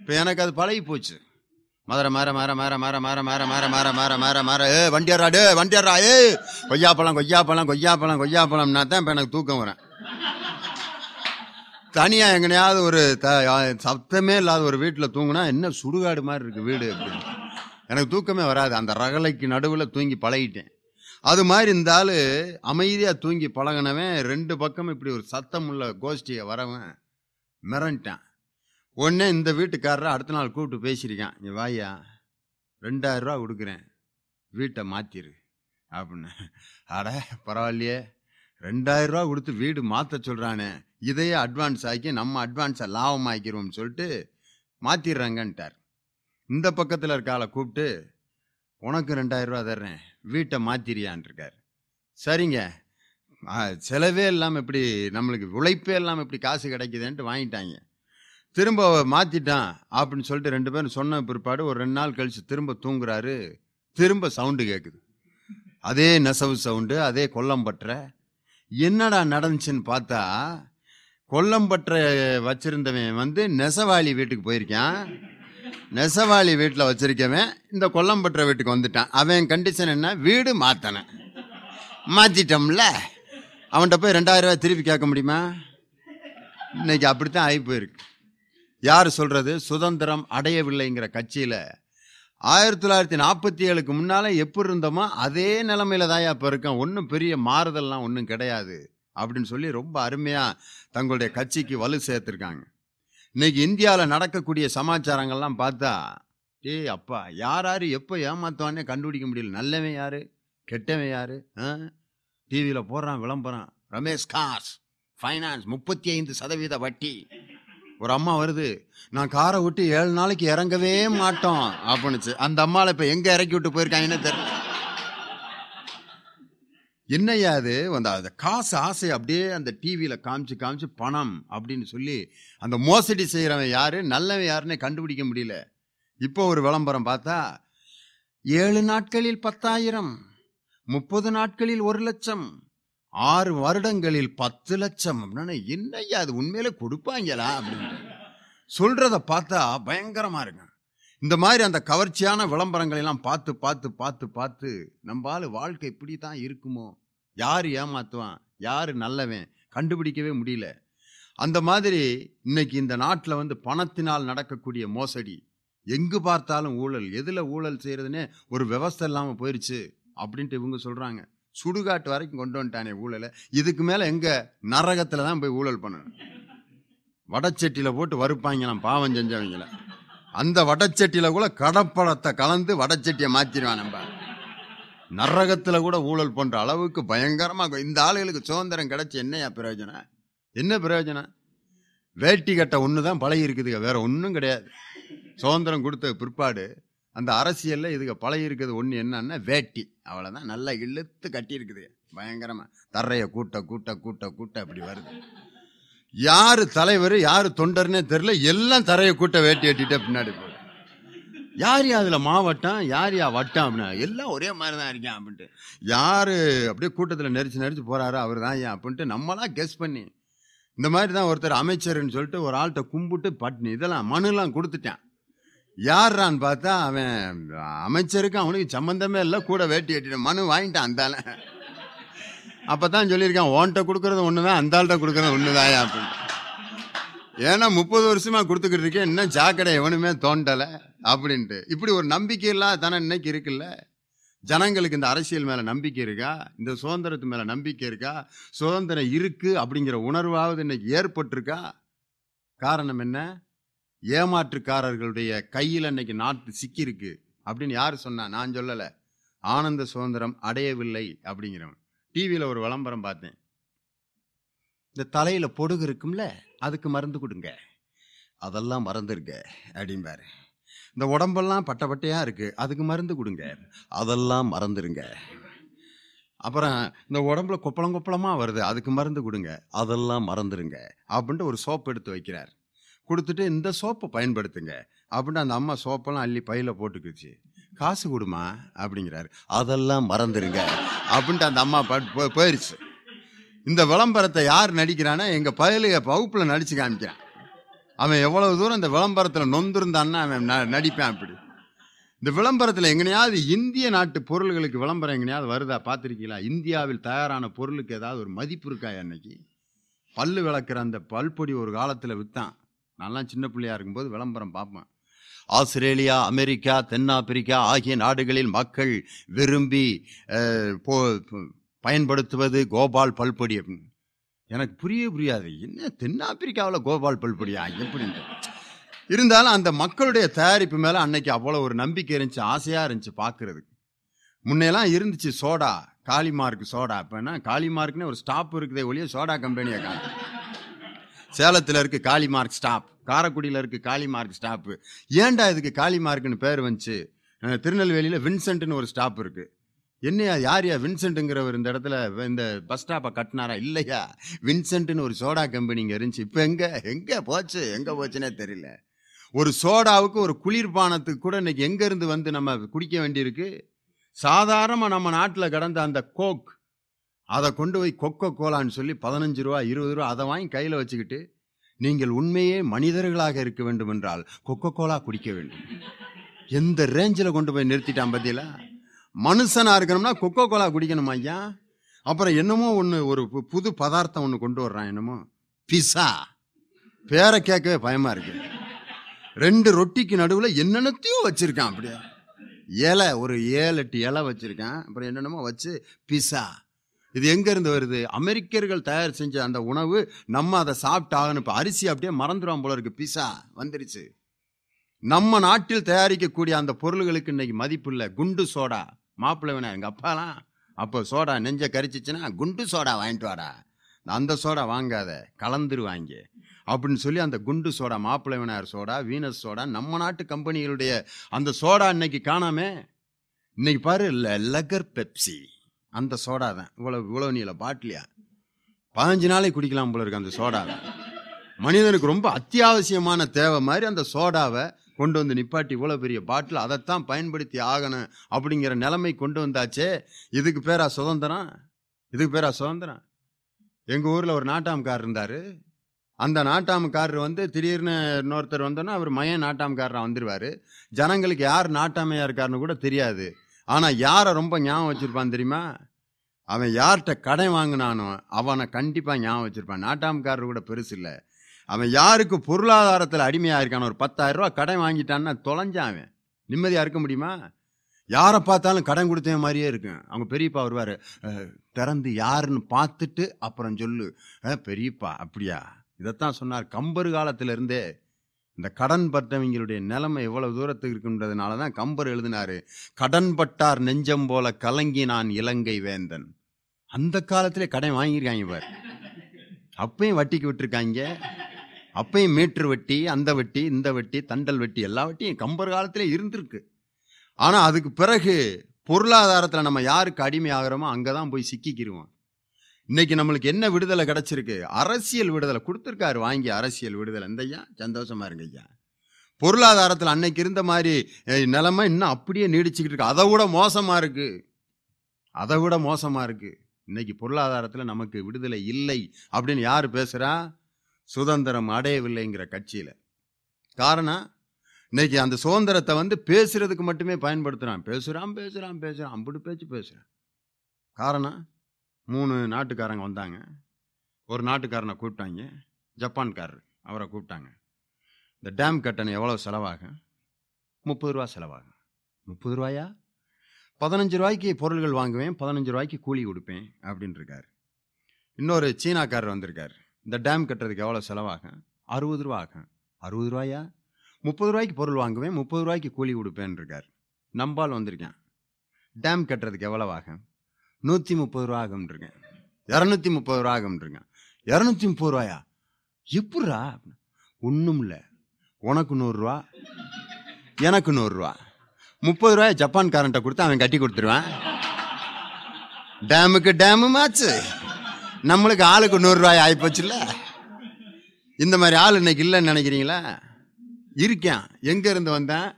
இப்போ எனக்கு அது பழகி போச்சு மதுரை மாற மாற மாற மாற மாற மாற மாற மாற மாற மாற மாற ஏ வண்டியாரா டே வண்டியாரா ஏ கொய்யாப்பழம் கொய்யாப்பழம் கொய்யாப்பழம் கொய்யாப்பழம்னா தான் இப்போ எனக்கு தூக்கம் வரேன் தனியாக எங்கனையாவது ஒரு த சப்தமே இல்லாத ஒரு வீட்டில் தூங்குனா என்ன சுடுகாடு மாதிரி இருக்குது வீடு அப்படின்னு எனக்கு தூக்கமே வராது அந்த ரகலைக்கு நடுவில் தூங்கி பழகிட்டேன் அது மாதிரி இருந்தாலும் அமைதியாக தூங்கி பழகினவன் ரெண்டு பக்கம் இப்படி ஒரு சத்தம் உள்ள கோஷ்டியை வரவன் மிரண்டான் உடனே இந்த வீட்டுக்காரரை அடுத்த நாள் கூப்பிட்டு பேசியிருக்கான் நீ வாயா ரெண்டாயிரம் ரூபா கொடுக்குறேன் வீட்டை மாற்றிரு அப்படின்னு அட பரவாயில்லையே ரெண்டாயிரம் ரூபா கொடுத்து வீடு மாற்ற சொல்கிறானே இதையே அட்வான்ஸ் ஆக்கி நம்ம அட்வான்ஸை லாபம் ஆக்கிடுவோம்னு சொல்லிட்டு மாற்றிடுறாங்கன்ட்டார் இந்த பக்கத்தில் இருக்கால கூப்பிட்டு உனக்கு ரெண்டாயிரம் ரூபா தர்றேன் வீட்டை மாற்றிரியான் சரிங்க செலவே இல்லாமல் இப்படி நம்மளுக்கு உழைப்பே இல்லாமல் இப்படி காசு கிடைக்குதுன்ட்டு வாங்கிட்டாங்க திரும்ப மாற்றிட்டான் அப்படின்னு சொல்லிட்டு ரெண்டு பேரும் சொன்ன பிற்பாடு ஒரு ரெண்டு நாள் கழித்து திரும்ப தூங்குறாரு திரும்ப சவுண்டு கேட்குது அதே நெசவு சவுண்டு அதே கொல்லம் பற்ற என்னடா நடந்துச்சுன்னு பார்த்தா கொல்லம்பற்ற வச்சுருந்தவன் வந்து நெசவாளி வீட்டுக்கு போயிருக்கான் நெசவாளி வீட்டில் வச்சுருக்கவன் இந்த பற்ற வீட்டுக்கு வந்துட்டான் அவன் கண்டிஷன் என்ன வீடு மாற்றினேன் மாற்றிட்டோம்ல அவன்கிட்ட போய் ரெண்டாயிரம் ரூபாய் திருப்பி கேட்க முடியுமா இன்னைக்கு அப்படித்தான் ஆகி போயிருக்கு யார் சொல்கிறது சுதந்திரம் அடையவில்லைங்கிற கட்சியில் ஆயிரத்தி தொள்ளாயிரத்தி நாற்பத்தி ஏழுக்கு முன்னால் எப்படி இருந்தோமோ அதே நிலமையில தான் இப்போ இருக்கேன் ஒன்றும் பெரிய மாறுதல்லாம் ஒன்றும் கிடையாது அப்படின்னு சொல்லி ரொம்ப அருமையாக தங்களுடைய கட்சிக்கு வலு சேர்த்துருக்காங்க இன்னைக்கு இந்தியாவில் நடக்கக்கூடிய சமாச்சாரங்கள்லாம் பார்த்தா ஏய் அப்பா யார் யார் எப்போ ஏமாத்துவானே கண்டுபிடிக்க முடியல நல்லவன் யார் கெட்டவன் யார் டிவியில் போடுறான் விளம்பரம் ரமேஷ் காஸ் ஃபைனான்ஸ் முப்பத்தி ஐந்து சதவீத வட்டி ஒரு அம்மா வருது நான் காரை விட்டு ஏழு நாளைக்கு இறங்கவே மாட்டோம் அப்படின்னுச்சு அந்த அம்மாவில் இப்போ எங்கே இறக்கி விட்டு போயிருக்காங்கன்னு தெரியல என்னையா அது அந்த அந்த காசு ஆசை அப்படியே அந்த டிவியில் காமிச்சு காமிச்சு பணம் அப்படின்னு சொல்லி அந்த மோசடி செய்கிறவன் யார் நல்லவன் யாருன்னே கண்டுபிடிக்க முடியல இப்போ ஒரு விளம்பரம் பார்த்தா ஏழு நாட்களில் பத்தாயிரம் முப்பது நாட்களில் ஒரு லட்சம் ஆறு வருடங்களில் பத்து லட்சம் அப்படின்னா என்னையா அது உண்மையில கொடுப்பாங்களா அப்படின்னு சொல்றத பார்த்தா பயங்கரமா இருக்கு இந்த மாதிரி அந்த கவர்ச்சியான விளம்பரங்கள் எல்லாம் பார்த்து பார்த்து பார்த்து பார்த்து நம்பால் வாழ்க்கை இப்படி தான் இருக்குமோ யார் ஏமாத்துவான் யார் நல்லவன் கண்டுபிடிக்கவே முடியல அந்த மாதிரி இன்னைக்கு இந்த நாட்டில் வந்து பணத்தினால் நடக்கக்கூடிய மோசடி எங்கு பார்த்தாலும் ஊழல் எதில் ஊழல் செய்கிறதுனே ஒரு விவஸ்தை இல்லாமல் போயிடுச்சு அப்படின்ட்டு இவங்க சொல்கிறாங்க சுடுகாட்டு வரைக்கும் கொண்டு வந்துட்டானே ஊழலை இதுக்கு மேலே எங்கே நரகத்தில் தான் போய் ஊழல் பண்ணணும் வடச்சட்டியில் போட்டு வறுப்பாங்களாம் பாவம் செஞ்சவங்கள அந்த வடச்சட்டியில் கூட கடப்பழத்தை கலந்து வடச்சட்டியை மாற்றிடுவான் நம்ம நரகத்தில் கூட ஊழல் பண்ணுற அளவுக்கு பயங்கரமாக இந்த ஆளுகளுக்கு சுதந்திரம் கிடச்சி என்னையா பிரயோஜனம் என்ன பிரயோஜனம் வேட்டி கட்டை ஒன்று தான் பழகி இருக்குதுங்க வேறு ஒன்றும் கிடையாது சுதந்திரம் கொடுத்த பிற்பாடு அந்த அரசியலில் இதுக்கு பழகி இருக்கிறது ஒன்று என்னன்னா வேட்டி அவ்வளோதான் நல்லா இழுத்து கட்டியிருக்குது பயங்கரமாக தரையை கூட்ட கூட்ட கூட்ட கூட்ட அப்படி வருது யார் தலைவர் யார் தொண்டர்னே தெரில எல்லாம் தரையை கூட்ட வேட்டி வெட்டிட்டு பின்னாடி போகுது யார் யா அதில் மாவட்டம் யார் யா வட்டம் அப்படின்னா எல்லாம் ஒரே மாதிரி தான் இருக்கேன் அப்படின்ட்டு யார் அப்படியே கூட்டத்தில் நெரிச்சு நெரிச்சு போகிறாரு அவர் தான் ஏன் அப்படின்ட்டு நம்மளாம் கெஸ் பண்ணி இந்த மாதிரி தான் ஒருத்தர் அமைச்சர்னு சொல்லிட்டு ஒரு ஆள்கிட்ட கும்பிட்டு பட்னி இதெல்லாம் மனுலாம் கொடுத்துட்டேன் யார்றான்னு பார்த்தா அவன் அமைச்சருக்கு அவனுக்கு சம்மந்தமே இல்லை கூட வேட்டி எட்டின மனு வாங்கிட்டான் அந்தால அப்போ தான் சொல்லியிருக்கான் ஓன்ட்ட கொடுக்குறது ஒன்று தான் அந்தாள்கிட்ட கொடுக்குறது ஒன்று தான் ஏன்னா முப்பது வருஷமாக கொடுத்துக்கிட்டு இருக்கேன் இன்னும் ஜாக்கடை எவனுமே தோண்டலை அப்படின்ட்டு இப்படி ஒரு நம்பிக்கை தானே இன்னைக்கு இருக்குல்ல ஜனங்களுக்கு இந்த அரசியல் மேலே நம்பிக்கை இருக்கா இந்த சுதந்திரத்து மேலே நம்பிக்கை இருக்கா சுதந்திரம் இருக்குது அப்படிங்கிற உணர்வாவது இன்னைக்கு ஏற்பட்டிருக்கா காரணம் என்ன ஏமாற்றுக்காரர்களுடைய கையில் அன்னைக்கு நாட்டு சிக்கியிருக்கு அப்படின்னு யார் சொன்னா நான் சொல்லலை ஆனந்த சுதந்திரம் அடையவில்லை அப்படிங்கிறவன் டிவியில் ஒரு விளம்பரம் பார்த்தேன் இந்த தலையில் பொடுகு இருக்கும்ல அதுக்கு மருந்து கொடுங்க அதெல்லாம் மறந்துருங்க அப்படிம்பாரு இந்த உடம்பெல்லாம் பட்ட பட்டையாக இருக்குது அதுக்கு மருந்து கொடுங்க அதெல்லாம் மறந்துருங்க அப்புறம் இந்த உடம்புல கொப்பளம் கொப்பளமாக வருது அதுக்கு மருந்து கொடுங்க அதெல்லாம் மறந்துருங்க அப்படின்ட்டு ஒரு சோப்பு எடுத்து வைக்கிறார் கொடுத்துட்டு இந்த சோப்பை பயன்படுத்துங்க அப்படின்னு அந்த அம்மா சோப்பெல்லாம் அள்ளி பையில் போட்டுக்குச்சு காசு கொடுமா அப்படிங்கிறாரு அதெல்லாம் மறந்துடுங்க அப்படின்ட்டு அந்த அம்மா போயிருச்சு இந்த விளம்பரத்தை யார் நடிக்கிறானா எங்கள் பயில பகுப்பில் நடிச்சு காமிக்கிறான் அவன் எவ்வளவு தூரம் இந்த விளம்பரத்தில் நொந்திருந்தான்னா அவன் நடிப்பான் அப்படி இந்த விளம்பரத்தில் எங்கனையாவது இந்திய நாட்டு பொருள்களுக்கு விளம்பரம் எங்கனையாவது வருதா பார்த்துருக்கீங்களா இந்தியாவில் தயாரான பொருளுக்கு ஏதாவது ஒரு மதிப்பு இருக்கா என்னைக்கு பல்லு விளக்குற அந்த பல்பொடி ஒரு காலத்தில் விற்றான் நான்லாம் சின்ன பிள்ளையா இருக்கும்போது விளம்பரம் பார்ப்பேன் ஆஸ்திரேலியா அமெரிக்கா தென்னாப்பிரிக்கா ஆகிய நாடுகளில் மக்கள் விரும்பி போ பயன்படுத்துவது கோபால் பல்பொடி அப்படின்னு எனக்கு புரிய புரியாது என்ன தென்னாப்பிரிக்காவில் கோபால் பல்பொடியா எப்படின்னு இருந்தாலும் அந்த மக்களுடைய தயாரிப்பு மேலே அன்னைக்கு அவ்வளோ ஒரு நம்பிக்கை இருந்துச்சு ஆசையாக இருந்துச்சு பார்க்குறதுக்கு முன்னையெல்லாம் இருந்துச்சு சோடா காளிமார்க் சோடா இப்போனா காளிமார்க்னு ஒரு ஸ்டாப் இருக்குதே ஒழிய சோடா கம்பெனியை காட்டு சேலத்தில் இருக்குது காளி மார்க் ஸ்டாப் காரக்குடியில் இருக்குது காளி மார்க் ஸ்டாப்பு ஏன்டா இதுக்கு காளி மார்க்குன்னு பேர் வந்துச்சு திருநெல்வேலியில் வின்சென்ட்னு ஒரு ஸ்டாப் இருக்குது என்னையா யா வின்சென்ட்டுங்கிறவர் இந்த இடத்துல இந்த பஸ் ஸ்டாப்பை கட்டினாரா இல்லையா வின்சென்ட்னு ஒரு சோடா கம்பெனிங்க இருந்துச்சு இப்போ எங்கே எங்கே போச்சு எங்கே போச்சுன்னே தெரியல ஒரு சோடாவுக்கு ஒரு குளிர்பானத்துக்கு கூட இன்னைக்கு எங்கேருந்து வந்து நம்ம குடிக்க வேண்டியிருக்கு சாதாரணமாக நம்ம நாட்டில் கடந்த அந்த கோக் அதை கொண்டு போய் கொக்கோ கோலான்னு சொல்லி பதினஞ்சு ரூபா இருபது ரூபா அதை வாங்கி கையில் வச்சுக்கிட்டு நீங்கள் உண்மையே மனிதர்களாக இருக்க வேண்டும் என்றால் கொக்கோ கோலா குடிக்க வேண்டும் எந்த ரேஞ்சில் கொண்டு போய் நிறுத்திட்டான் பத்தியில மனுஷனாக இருக்கணும்னா கொக்கோ கோலா குடிக்கணும் ஐயா அப்புறம் என்னமோ ஒன்று ஒரு புது பதார்த்தம் ஒன்று கொண்டு வர்றான் என்னமோ பிசா பேரை கேட்கவே பயமாக இருக்கு ரெண்டு ரொட்டிக்கு நடுவில் என்னென்னத்தையும் வச்சுருக்கான் அப்படியே இலை ஒரு ஏழு எட்டு இலை வச்சுருக்கேன் அப்புறம் என்னென்னமோ வச்சு பிசா இது எங்கேருந்து வருது அமெரிக்கர்கள் தயார் செஞ்ச அந்த உணவு நம்ம அதை சாப்பிட்டாகணும் இப்போ அரிசி அப்படியே மறந்துடும் போல இருக்கு பிசா வந்துருச்சு நம்ம நாட்டில் தயாரிக்கக்கூடிய அந்த பொருள்களுக்கு இன்னைக்கு மதிப்பு இல்லை குண்டு சோடா மாப்பிள்ள வேணா எங்கள் அப்பாலாம் அப்போ சோடா நெஞ்ச கரிச்சிச்சுன்னா குண்டு சோடா வாங்கிட்டு வாடா அந்த சோடா வாங்காத கலந்துரு வாங்கி அப்படின்னு சொல்லி அந்த குண்டு சோடா மாப்பிள்ளை வினார் சோடா வீனஸ் சோடா நம்ம நாட்டு கம்பெனிகளுடைய அந்த சோடா இன்னைக்கு காணாமே இன்னைக்கு பாரு லகர் பெப்சி அந்த சோடா தான் இவ்வளோ இவ்வளோ நீல பாட்டிலியா பதினஞ்சு நாளைக்கு குடிக்கலாம் போல இருக்கு அந்த சோடாவை மனிதனுக்கு ரொம்ப அத்தியாவசியமான தேவை மாதிரி அந்த சோடாவை கொண்டு வந்து நிப்பாட்டி இவ்வளோ பெரிய பாட்டில் அதைத்தான் பயன்படுத்தி ஆகணும் அப்படிங்கிற நிலைமை கொண்டு வந்தாச்சே இதுக்கு பேரா சுதந்திரம் இதுக்கு பேரா சுதந்திரம் எங்கள் ஊரில் ஒரு நாட்டாம்கார் இருந்தார் அந்த நாட்டாமக்காரர் வந்து திடீர்னு இன்னொருத்தர் வந்தோன்னா அவர் மய நாட்டாமக்காரராக வந்துடுவார் ஜனங்களுக்கு யார் நாட்டாமையாக இருக்காருன்னு கூட தெரியாது ஆனால் யாரை ரொம்ப ஞாபகம் வச்சுருப்பான் தெரியுமா அவன் யார்கிட்ட கடன் வாங்கினானோ அவனை கண்டிப்பாக ஞாபகம் வச்சுருப்பான் நாட்டாம்காரர் கூட பெருசு இல்லை அவன் யாருக்கு பொருளாதாரத்தில் அடிமையாக இருக்கான ஒரு பத்தாயிரரூவா கடன் வாங்கிட்டான்னா தொலைஞ்சான் அவன் நிம்மதியாக இருக்க முடியுமா யாரை பார்த்தாலும் கடன் கொடுத்த மாதிரியே இருக்கும் அவங்க பெரியப்பா வருவார் திறந்து யாருன்னு பார்த்துட்டு அப்புறம் சொல்லு பெரியப்பா அப்படியா இதைத்தான் சொன்னார் கம்பர் இருந்தே இந்த கடன் பட்டவங்களுடைய நிலைமை எவ்வளவு தூரத்துக்கு இருக்குன்றதுனால தான் கம்பர் எழுதினாரு கடன் பட்டார் நெஞ்சம் போல கலங்கி நான் இலங்கை வேந்தன் அந்த காலத்திலே கடன் வாங்கியிருக்காங்க இவர் அப்பயும் வட்டிக்கு விட்டுருக்காங்க அப்பயும் மீட்ரு வட்டி அந்த வட்டி இந்த வட்டி தண்டல் வட்டி எல்லா வட்டியும் கம்பர் காலத்திலே இருந்திருக்கு ஆனால் அதுக்கு பிறகு பொருளாதாரத்தில் நம்ம யாருக்கு அடிமை ஆகிறோமோ அங்கே தான் போய் சிக்கிக்கிடுவோம் இன்னைக்கு நம்மளுக்கு என்ன விடுதலை கிடைச்சிருக்கு அரசியல் விடுதலை கொடுத்துருக்காரு வாங்கி அரசியல் விடுதலை இந்த ஐயா சந்தோஷமா இருங்க ஐயா பொருளாதாரத்தில் அன்னைக்கு இருந்த மாதிரி நிலைமை இன்னும் அப்படியே நீடிச்சுக்கிட்டு இருக்கு அதை விட மோசமாக இருக்குது அதை விட மோசமாக இருக்குது இன்னைக்கு பொருளாதாரத்தில் நமக்கு விடுதலை இல்லை அப்படின்னு யார் பேசுகிறா சுதந்திரம் அடையவில்லைங்கிற கட்சியில் காரணம் இன்னைக்கு அந்த சுதந்திரத்தை வந்து பேசுகிறதுக்கு மட்டுமே பயன்படுத்துகிறான் பேசுகிறான் பேசுகிறான் பேசுகிறான் அம்பிட்டு பேச்சு பேசுகிறான் காரணம் மூணு நாட்டுக்காரங்க வந்தாங்க ஒரு நாட்டுக்காரனை கூப்பிட்டாங்க ஜப்பான்காரர் அவரை கூப்பிட்டாங்க இந்த டேம் கட்டணம் எவ்வளோ செலவாகும் முப்பது ரூபா செலவாகும் முப்பது ரூபாயா பதினஞ்சு ரூபாய்க்கு பொருள்கள் வாங்குவேன் பதினஞ்சு ரூபாய்க்கு கூலி கொடுப்பேன் அப்படின்னு இருக்கார் இன்னொரு சீனாக்காரர் வந்திருக்கார் இந்த டேம் கட்டுறதுக்கு எவ்வளோ செலவாகும் அறுபது ரூபா ஆகும் அறுபது ரூபாயா முப்பது ரூபாய்க்கு பொருள் வாங்குவேன் முப்பது ரூபாய்க்கு கூலி கொடுப்பேன் இருக்கார் நம்பால் வந்திருக்கேன் டேம் கட்டுறதுக்கு எவ்வளோ ஆகும் நூற்றி முப்பது ரூபா ஆகும்ன்றிருங்க இரநூத்தி முப்பது ரூபா ஆகும்ன்றிருங்க இரநூத்தி முப்பது ரூபாயா எப்பட்றா ஒன்றும் இல்லை உனக்கு நூறுரூவா எனக்கு நூறுரூவா முப்பது ரூபாய் கரண்ட்டை கொடுத்து அவன் கட்டி கொடுத்துருவான் டேமுக்கு டேமு மாச்சு நம்மளுக்கு ஆளுக்கு நூறுரூவாய் ஆகிப்போச்சுல்ல இந்த மாதிரி ஆள் இன்னைக்கு இல்லைன்னு நினைக்கிறீங்களா இருக்கேன் எங்கேருந்து வந்தேன்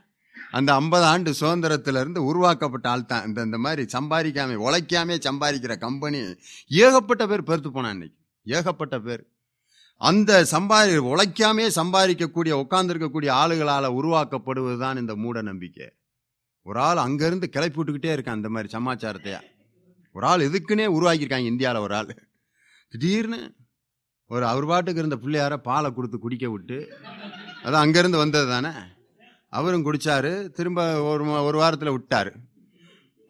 அந்த ஐம்பது ஆண்டு சுதந்திரத்திலிருந்து உருவாக்கப்பட்ட ஆள் தான் இந்த இந்த மாதிரி சம்பாதிக்காம உழைக்காமே சம்பாதிக்கிற கம்பெனி ஏகப்பட்ட பேர் பெருத்து போனான் இன்னைக்கு ஏகப்பட்ட பேர் அந்த சம்பாதி உழைக்காமே சம்பாதிக்கக்கூடிய உட்காந்துருக்கக்கூடிய ஆளுகளால் உருவாக்கப்படுவது தான் இந்த மூட நம்பிக்கை ஒரு ஆள் அங்கேருந்து கிளப்பி விட்டுக்கிட்டே இருக்கான் இந்த மாதிரி சமாச்சாரத்தையா ஒரு ஆள் எதுக்குன்னே உருவாக்கியிருக்காங்க இந்தியாவில் ஒரு ஆள் திடீர்னு ஒரு அவர் பாட்டுக்கு இருந்த பிள்ளையார பாலை கொடுத்து குடிக்க விட்டு அதான் அங்கேருந்து வந்தது தானே அவரும் குடித்தார் திரும்ப ஒரு ஒரு வாரத்தில் விட்டார்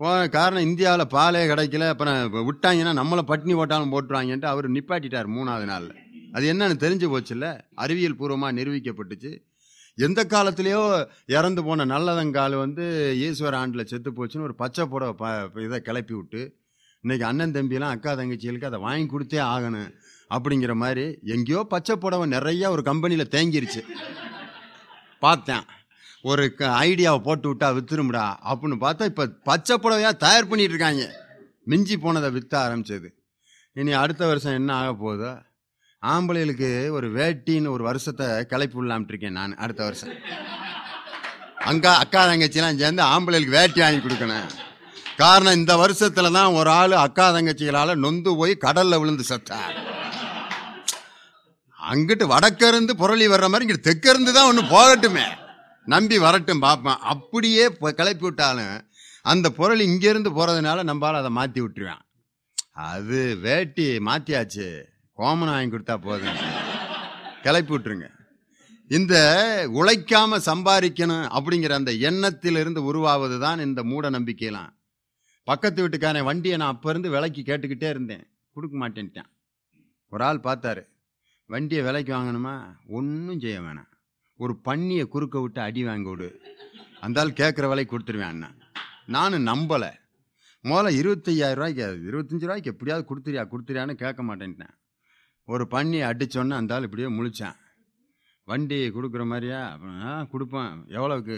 போ காரணம் இந்தியாவில் பாலே கிடைக்கல அப்புறம் விட்டாங்கன்னா நம்மளை பட்டினி போட்டாலும் போட்டுருவாங்கன்ட்டு அவர் நிப்பாட்டிட்டார் மூணாவது நாளில் அது என்னன்னு தெரிஞ்சு போச்சுல்ல அறிவியல் பூர்வமாக நிரூபிக்கப்பட்டுச்சு எந்த காலத்திலேயோ இறந்து போன நல்லதங்கால் வந்து ஈஸ்வர ஆண்டில் செத்து போச்சுன்னு ஒரு பச்சை புடவை ப இதை கிளப்பி விட்டு இன்றைக்கி அண்ணன் தம்பியெல்லாம் அக்கா தங்கச்சிகளுக்கு அதை வாங்கி கொடுத்தே ஆகணும் அப்படிங்கிற மாதிரி எங்கேயோ பச்சை புடவை நிறையா ஒரு கம்பெனியில் தேங்கிருச்சு பார்த்தேன் ஒரு ஐடியாவை போட்டு விட்டா வித்துரும்டா அப்படின்னு பார்த்தா இப்போ பச்சை புடவையாக தயார் பண்ணிட்டு இருக்காங்க மிஞ்சி போனதை விற்ற ஆரம்பிச்சது இனி அடுத்த வருஷம் என்ன ஆக போகுதோ ஆம்பளைகளுக்கு ஒரு வேட்டின்னு ஒரு வருஷத்தை கிளப்பி விடலாம்ட்டு நான் அடுத்த வருஷம் அங்கே அக்கா தங்கச்சிலாம் சேர்ந்து ஆம்பளைகளுக்கு வேட்டி வாங்கி கொடுக்கணும் காரணம் இந்த வருஷத்தில் தான் ஒரு ஆள் அக்கா தங்கச்சிகளால் நொந்து போய் கடலில் விழுந்து செத்தார் அங்கிட்டு வடக்கிருந்து புரளி வர்ற மாதிரி இங்கிட்டு தெற்கிருந்து தான் ஒன்று போகட்டுமே நம்பி வரட்டும் பார்ப்பேன் அப்படியே கிளப்பி விட்டாலும் அந்த பொருள் இங்கேருந்து போகிறதுனால நம்மளால் அதை மாற்றி விட்டுருவேன் அது வேட்டி மாற்றியாச்சு கோமனம் வாங்கி கொடுத்தா போதும் கிளப்பி விட்டுருங்க இந்த உழைக்காம சம்பாதிக்கணும் அப்படிங்கிற அந்த எண்ணத்திலிருந்து உருவாவது தான் இந்த மூட நம்பிக்கையெல்லாம் பக்கத்து வீட்டுக்காரன் வண்டியை நான் அப்போருந்து விலைக்கு கேட்டுக்கிட்டே இருந்தேன் கொடுக்க மாட்டேன்ட்டேன் ஒரு ஆள் பார்த்தாரு வண்டியை விலைக்கு வாங்கணுமா ஒன்றும் செய்ய வேணாம் ஒரு பண்ணியை குறுக்க விட்டு அடி வாங்கி விடு அந்தால் கேட்குற வேலையை கொடுத்துருவேன் அண்ணன் நானும் நம்பலை முதல்ல இருபத்தையாயிரம் ரூபாய்க்கு இருபத்தஞ்சி ரூபாய்க்கு எப்படியாவது கொடுத்துறியா கொடுத்துறியான்னு கேட்க மாட்டேன்ட்டேன் ஒரு பண்ணியை அடித்தோன்னே அந்தாலும் இப்படியே முழித்தேன் வண்டி கொடுக்குற மாதிரியா அப்படின்னா கொடுப்பேன் எவ்வளவுக்கு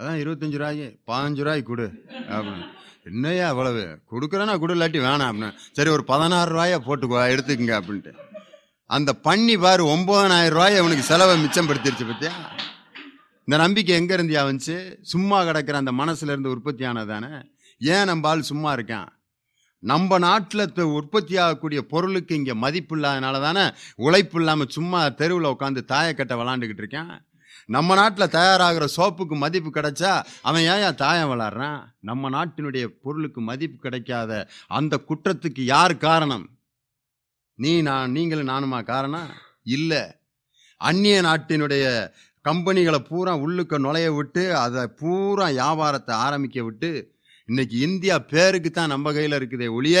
அதான் இருபத்தஞ்சி ரூபாய்க்கு பதினஞ்சு ரூபாய்க்கு கொடு அப்படின்னு என்னையா அவ்வளவு கொடுக்குறேன்னா கொடு இல்லாட்டி வேணாம் அப்படின்னு சரி ஒரு பதினாறு ரூபாயா போட்டுக்குவா எடுத்துக்கோங்க அப்படின்ட்டு அந்த பண்ணி பாரு ஒம்பதனாயிரம் ரூபாய் அவனுக்கு செலவை மிச்சம் படுத்திருச்சு பத்தியா இந்த நம்பிக்கை எங்கே இருந்தியா வந்துச்சு சும்மா கிடக்கிற அந்த மனசுலேருந்து உற்பத்தி ஆனதானே ஏன் நம்ம ஆள் சும்மா இருக்கான் நம்ம நாட்டில் உற்பத்தி ஆகக்கூடிய பொருளுக்கு இங்கே மதிப்பு இல்லாதனால தானே உழைப்பு இல்லாமல் சும்மா தெருவில் உட்காந்து தாயக்கட்டை விளாண்டுக்கிட்டு இருக்கேன் நம்ம நாட்டில் தயாராகிற சோப்புக்கு மதிப்பு கிடைச்சா அவன் ஏன் தாயம் விளாட்றான் நம்ம நாட்டினுடைய பொருளுக்கு மதிப்பு கிடைக்காத அந்த குற்றத்துக்கு யார் காரணம் நீ நான் நீங்களும் நானுமா காரணம் இல்லை அந்நிய நாட்டினுடைய கம்பெனிகளை பூரா உள்ளுக்க நுழைய விட்டு அதை பூரா வியாபாரத்தை ஆரம்பிக்க விட்டு இன்னைக்கு இந்தியா பேருக்கு தான் நம்ம கையில் இருக்குதே ஒழிய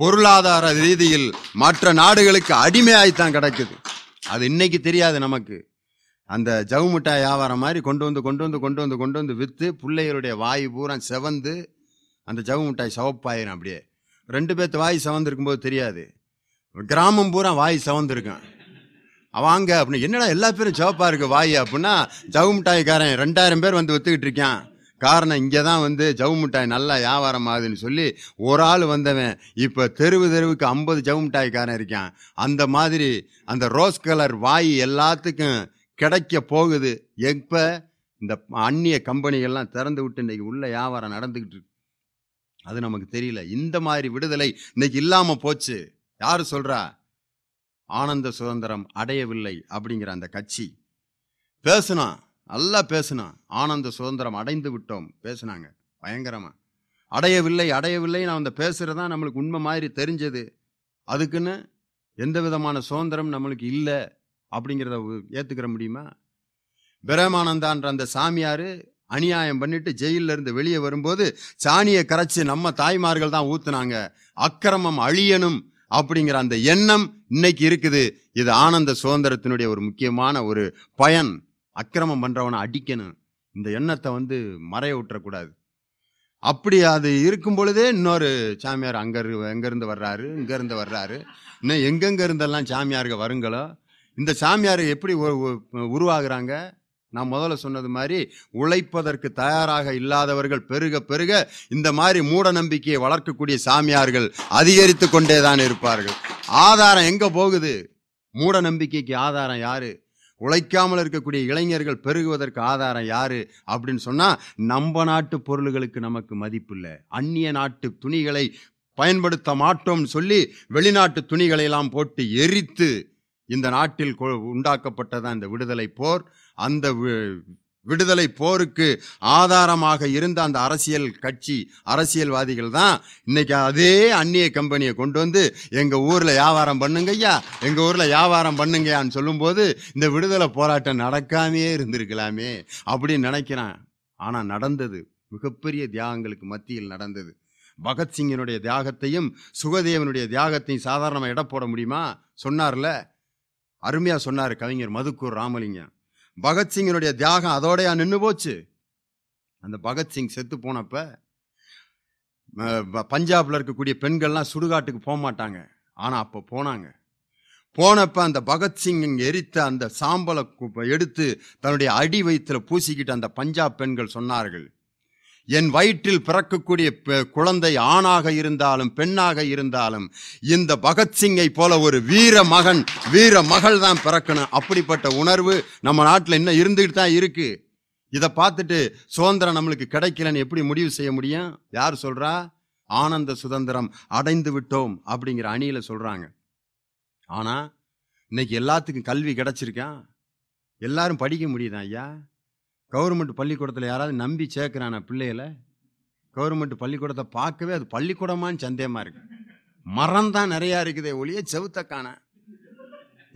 பொருளாதார ரீதியில் மற்ற நாடுகளுக்கு அடிமையாய்த்தான் கிடக்குது அது இன்னைக்கு தெரியாது நமக்கு அந்த ஜவுமுட்டா வியாபாரம் மாதிரி கொண்டு வந்து கொண்டு வந்து கொண்டு வந்து கொண்டு வந்து விற்று பிள்ளைகளுடைய வாய் பூரா செவந்து அந்த ஜவுமுட்டாய் மிட்டாய் சவப்பாயிரும் அப்படியே ரெண்டு பேர்த்து வாய் இருக்கும்போது தெரியாது கிராமம் பூரா வாய் சவந்திருக்கான் வாங்க அப்படின்னு என்னடா எல்லா பேரும் சிவப்பா இருக்கு வாய் அப்படின்னா ஜவு மிட்டாய்க்காரன் ரெண்டாயிரம் பேர் வந்து ஒத்துக்கிட்டு இருக்கான் காரணம் இங்கே தான் வந்து ஜவு மிட்டாய் நல்லா வியாபாரம் ஆகுதுன்னு சொல்லி ஒரு ஆள் வந்தவன் இப்போ தெருவு தெருவுக்கு ஐம்பது ஜவு மிட்டாய்க்காரன் இருக்கான் அந்த மாதிரி அந்த ரோஸ் கலர் வாய் எல்லாத்துக்கும் கிடைக்க போகுது எப்போ இந்த அந்நிய கம்பெனிகள்லாம் திறந்து விட்டு இன்றைக்கி உள்ள வியாபாரம் நடந்துக்கிட்டு இருக்கு அது நமக்கு தெரியல இந்த மாதிரி விடுதலை இன்னைக்கு இல்லாமல் போச்சு யாரு சொல்றா ஆனந்த சுதந்திரம் அடையவில்லை அப்படிங்கிற அந்த கட்சி பேசுனா நல்லா பேசுனா ஆனந்த சுதந்திரம் அடைந்து விட்டோம் பேசுனாங்க பயங்கரமாக அடையவில்லை அடையவில்லை நான் அந்த பேசுறதா நம்மளுக்கு உண்மை மாதிரி தெரிஞ்சது அதுக்குன்னு எந்த விதமான சுதந்திரம் நம்மளுக்கு இல்லை அப்படிங்கிறத ஏத்துக்கிற முடியுமா பிரேமானந்தான்ற அந்த சாமியார் அநியாயம் பண்ணிட்டு ஜெயிலில் இருந்து வெளியே வரும்போது சாணியை கரைச்சி நம்ம தாய்மார்கள் தான் ஊத்துனாங்க அக்கிரமம் அழியணும் அப்படிங்கிற அந்த எண்ணம் இன்னைக்கு இருக்குது இது ஆனந்த சுதந்திரத்தினுடைய ஒரு முக்கியமான ஒரு பயன் அக்கிரமம் பண்ணுறவனை அடிக்கணும் இந்த எண்ணத்தை வந்து மறைய விட்டுறக்கூடாது அப்படி அது இருக்கும் பொழுதே இன்னொரு சாமியார் அங்கே எங்கேருந்து வர்றாரு இங்கேருந்து வர்றாரு இன்னும் எங்கெங்கே இருந்தெல்லாம் சாமியாருக்கு வருங்களோ இந்த சாமியார் எப்படி உருவாகுறாங்க நான் முதல்ல சொன்னது மாதிரி உழைப்பதற்கு தயாராக இல்லாதவர்கள் பெருக பெருக இந்த மாதிரி மூட நம்பிக்கையை வளர்க்கக்கூடிய சாமியார்கள் அதிகரித்து கொண்டே தான் இருப்பார்கள் ஆதாரம் எங்கே போகுது மூட நம்பிக்கைக்கு ஆதாரம் யாரு உழைக்காமல் இருக்கக்கூடிய இளைஞர்கள் பெருகுவதற்கு ஆதாரம் யாரு அப்படின்னு சொன்னால் நம்ம நாட்டு பொருள்களுக்கு நமக்கு மதிப்பு இல்லை அந்நிய நாட்டு துணிகளை பயன்படுத்த மாட்டோம்னு சொல்லி வெளிநாட்டு துணிகளை எல்லாம் போட்டு எரித்து இந்த நாட்டில் உண்டாக்கப்பட்டதான் இந்த விடுதலை போர் அந்த விடுதலை போருக்கு ஆதாரமாக இருந்த அந்த அரசியல் கட்சி அரசியல்வாதிகள் தான் இன்னைக்கு அதே அந்நிய கம்பெனியை கொண்டு வந்து எங்கள் ஊரில் வியாபாரம் பண்ணுங்க ஐயா எங்கள் ஊரில் வியாபாரம் பண்ணுங்கயான்னு சொல்லும்போது இந்த விடுதலை போராட்டம் நடக்காமே இருந்திருக்கலாமே அப்படின்னு நினைக்கிறான் ஆனால் நடந்தது மிகப்பெரிய தியாகங்களுக்கு மத்தியில் நடந்தது பகத்சிங்கினுடைய தியாகத்தையும் சுகதேவனுடைய தியாகத்தையும் சாதாரணமாக இட போட முடியுமா சொன்னார்ல அருமையாக சொன்னார் கவிஞர் மதுக்கூர் ராமலிங்கம் பகத்சிங்கினுடைய தியாகம் அதோடையா நின்று போச்சு அந்த பகத்சிங் செத்து போனப்ப பஞ்சாபில் இருக்கக்கூடிய பெண்கள்லாம் சுடுகாட்டுக்கு போக மாட்டாங்க ஆனால் அப்போ போனாங்க போனப்ப அந்த பகத்சிங் எரித்த அந்த சாம்பலை எடுத்து தன்னுடைய அடி வயிற்றுல பூசிக்கிட்டு அந்த பஞ்சாப் பெண்கள் சொன்னார்கள் என் வயிற்றில் பிறக்கக்கூடிய குழந்தை ஆணாக இருந்தாலும் பெண்ணாக இருந்தாலும் இந்த பகத்சிங்கை போல ஒரு வீர மகன் வீர மகள் தான் பிறக்கணும் அப்படிப்பட்ட உணர்வு நம்ம நாட்டில் இன்னும் இருந்துகிட்டு தான் இருக்கு இதை பார்த்துட்டு சுதந்திரம் நம்மளுக்கு கிடைக்கலன்னு எப்படி முடிவு செய்ய முடியும் யார் சொல்றா ஆனந்த சுதந்திரம் அடைந்து விட்டோம் அப்படிங்கிற அணியில் சொல்றாங்க ஆனால் இன்னைக்கு எல்லாத்துக்கும் கல்வி கிடைச்சிருக்கான் எல்லாரும் படிக்க முடியுதா ஐயா கவர்மெண்ட் பள்ளிக்கூடத்தில் யாராவது நம்பி சேர்க்குறான பிள்ளைகளை கவர்மெண்ட் பள்ளிக்கூடத்தை பார்க்கவே அது பள்ளிக்கூடமான்னு சந்தேகமாக இருக்கு மரம் தான் நிறையா இருக்குதே ஒளிய செவுத்தக்கான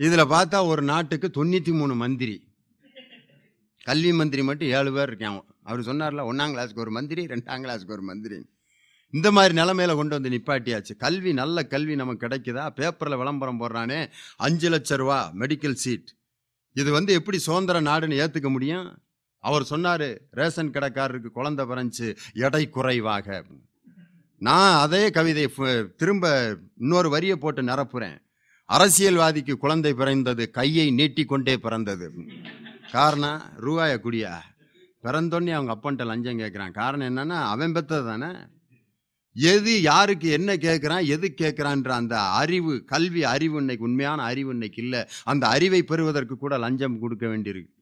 இதில் பார்த்தா ஒரு நாட்டுக்கு தொண்ணூற்றி மூணு மந்திரி கல்வி மந்திரி மட்டும் ஏழு பேர் அவன் அவர் சொன்னார்ல ஒன்றாம் கிளாஸுக்கு ஒரு மந்திரி ரெண்டாம் கிளாஸுக்கு ஒரு மந்திரி இந்த மாதிரி நிலமையில கொண்டு வந்து நிப்பாட்டியாச்சு கல்வி நல்ல கல்வி நமக்கு கிடைக்குதா பேப்பரில் விளம்பரம் போடுறானே அஞ்சு லட்ச ரூபா மெடிக்கல் சீட் இது வந்து எப்படி சுதந்திர நாடுன்னு ஏற்றுக்க முடியும் அவர் சொன்னார் ரேஷன் கடைக்காரருக்கு குழந்த பிறஞ்சு எடை குறைவாக நான் அதே கவிதை திரும்ப இன்னொரு வரியை போட்டு நிரப்புறேன் அரசியல்வாதிக்கு குழந்தை பிறந்தது கையை நீட்டிக்கொண்டே பிறந்தது காரணம் ரூபாய குடியா பிறந்தோன்னே அவங்க அப்பன்ட்ட லஞ்சம் கேட்குறான் காரணம் என்னன்னா அவன் பெற்றது தானே எது யாருக்கு என்ன கேட்குறான் எது கேட்குறான்ற அந்த அறிவு கல்வி அறிவு இன்னைக்கு உண்மையான அறிவு இன்னைக்கு இல்லை அந்த அறிவை பெறுவதற்கு கூட லஞ்சம் கொடுக்க வேண்டியிருக்கு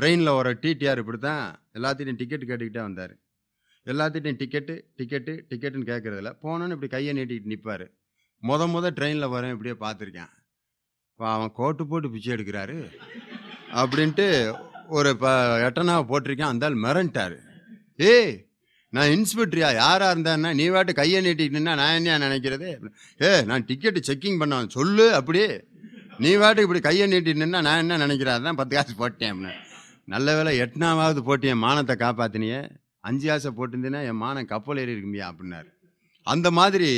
ட்ரெயினில் வர டிடிஆர் இப்படி தான் எல்லாத்திட்டையும் டிக்கெட் கேட்டுக்கிட்டே வந்தார் எல்லாத்திட்டையும் டிக்கெட்டு டிக்கெட்டு டிக்கெட்டுன்னு கேட்குறதில்ல போனோன்னு இப்படி கையை நீட்டிக்கிட்டு நிற்பார் முத முத ட்ரெயினில் வரேன் இப்படியே பார்த்துருக்கேன் அவன் கோட்டு போட்டு பிச்சை எடுக்கிறாரு அப்படின்ட்டு ஒரு ப எட்டனாவை போட்டிருக்கேன் அந்த மிரண்டார் ஏய் நான் இன்ஸ்பெக்டரியா யாராக இருந்தேன்னா நீ வாட்டு கையை நீட்டிக்கிட்டுன்னா நான் என்ன நினைக்கிறது ஏ நான் டிக்கெட்டு செக்கிங் பண்ணுவேன் சொல்லு அப்படியே நீ வாட்டு இப்படி கையை நீட்டிட்டுன்னா நான் என்ன நினைக்கிறேன் அதான் பத்து காசு போட்டேன் அப்படின்னு நல்ல வேலை எட்டாவது போட்டு என் மானத்தை காப்பாத்தினியே அஞ்சு ஆசை போட்டிருந்தீங்கன்னா என் மானம் கப்பல் ஏறி இருக்குமியா அப்படின்னாரு அந்த மாதிரி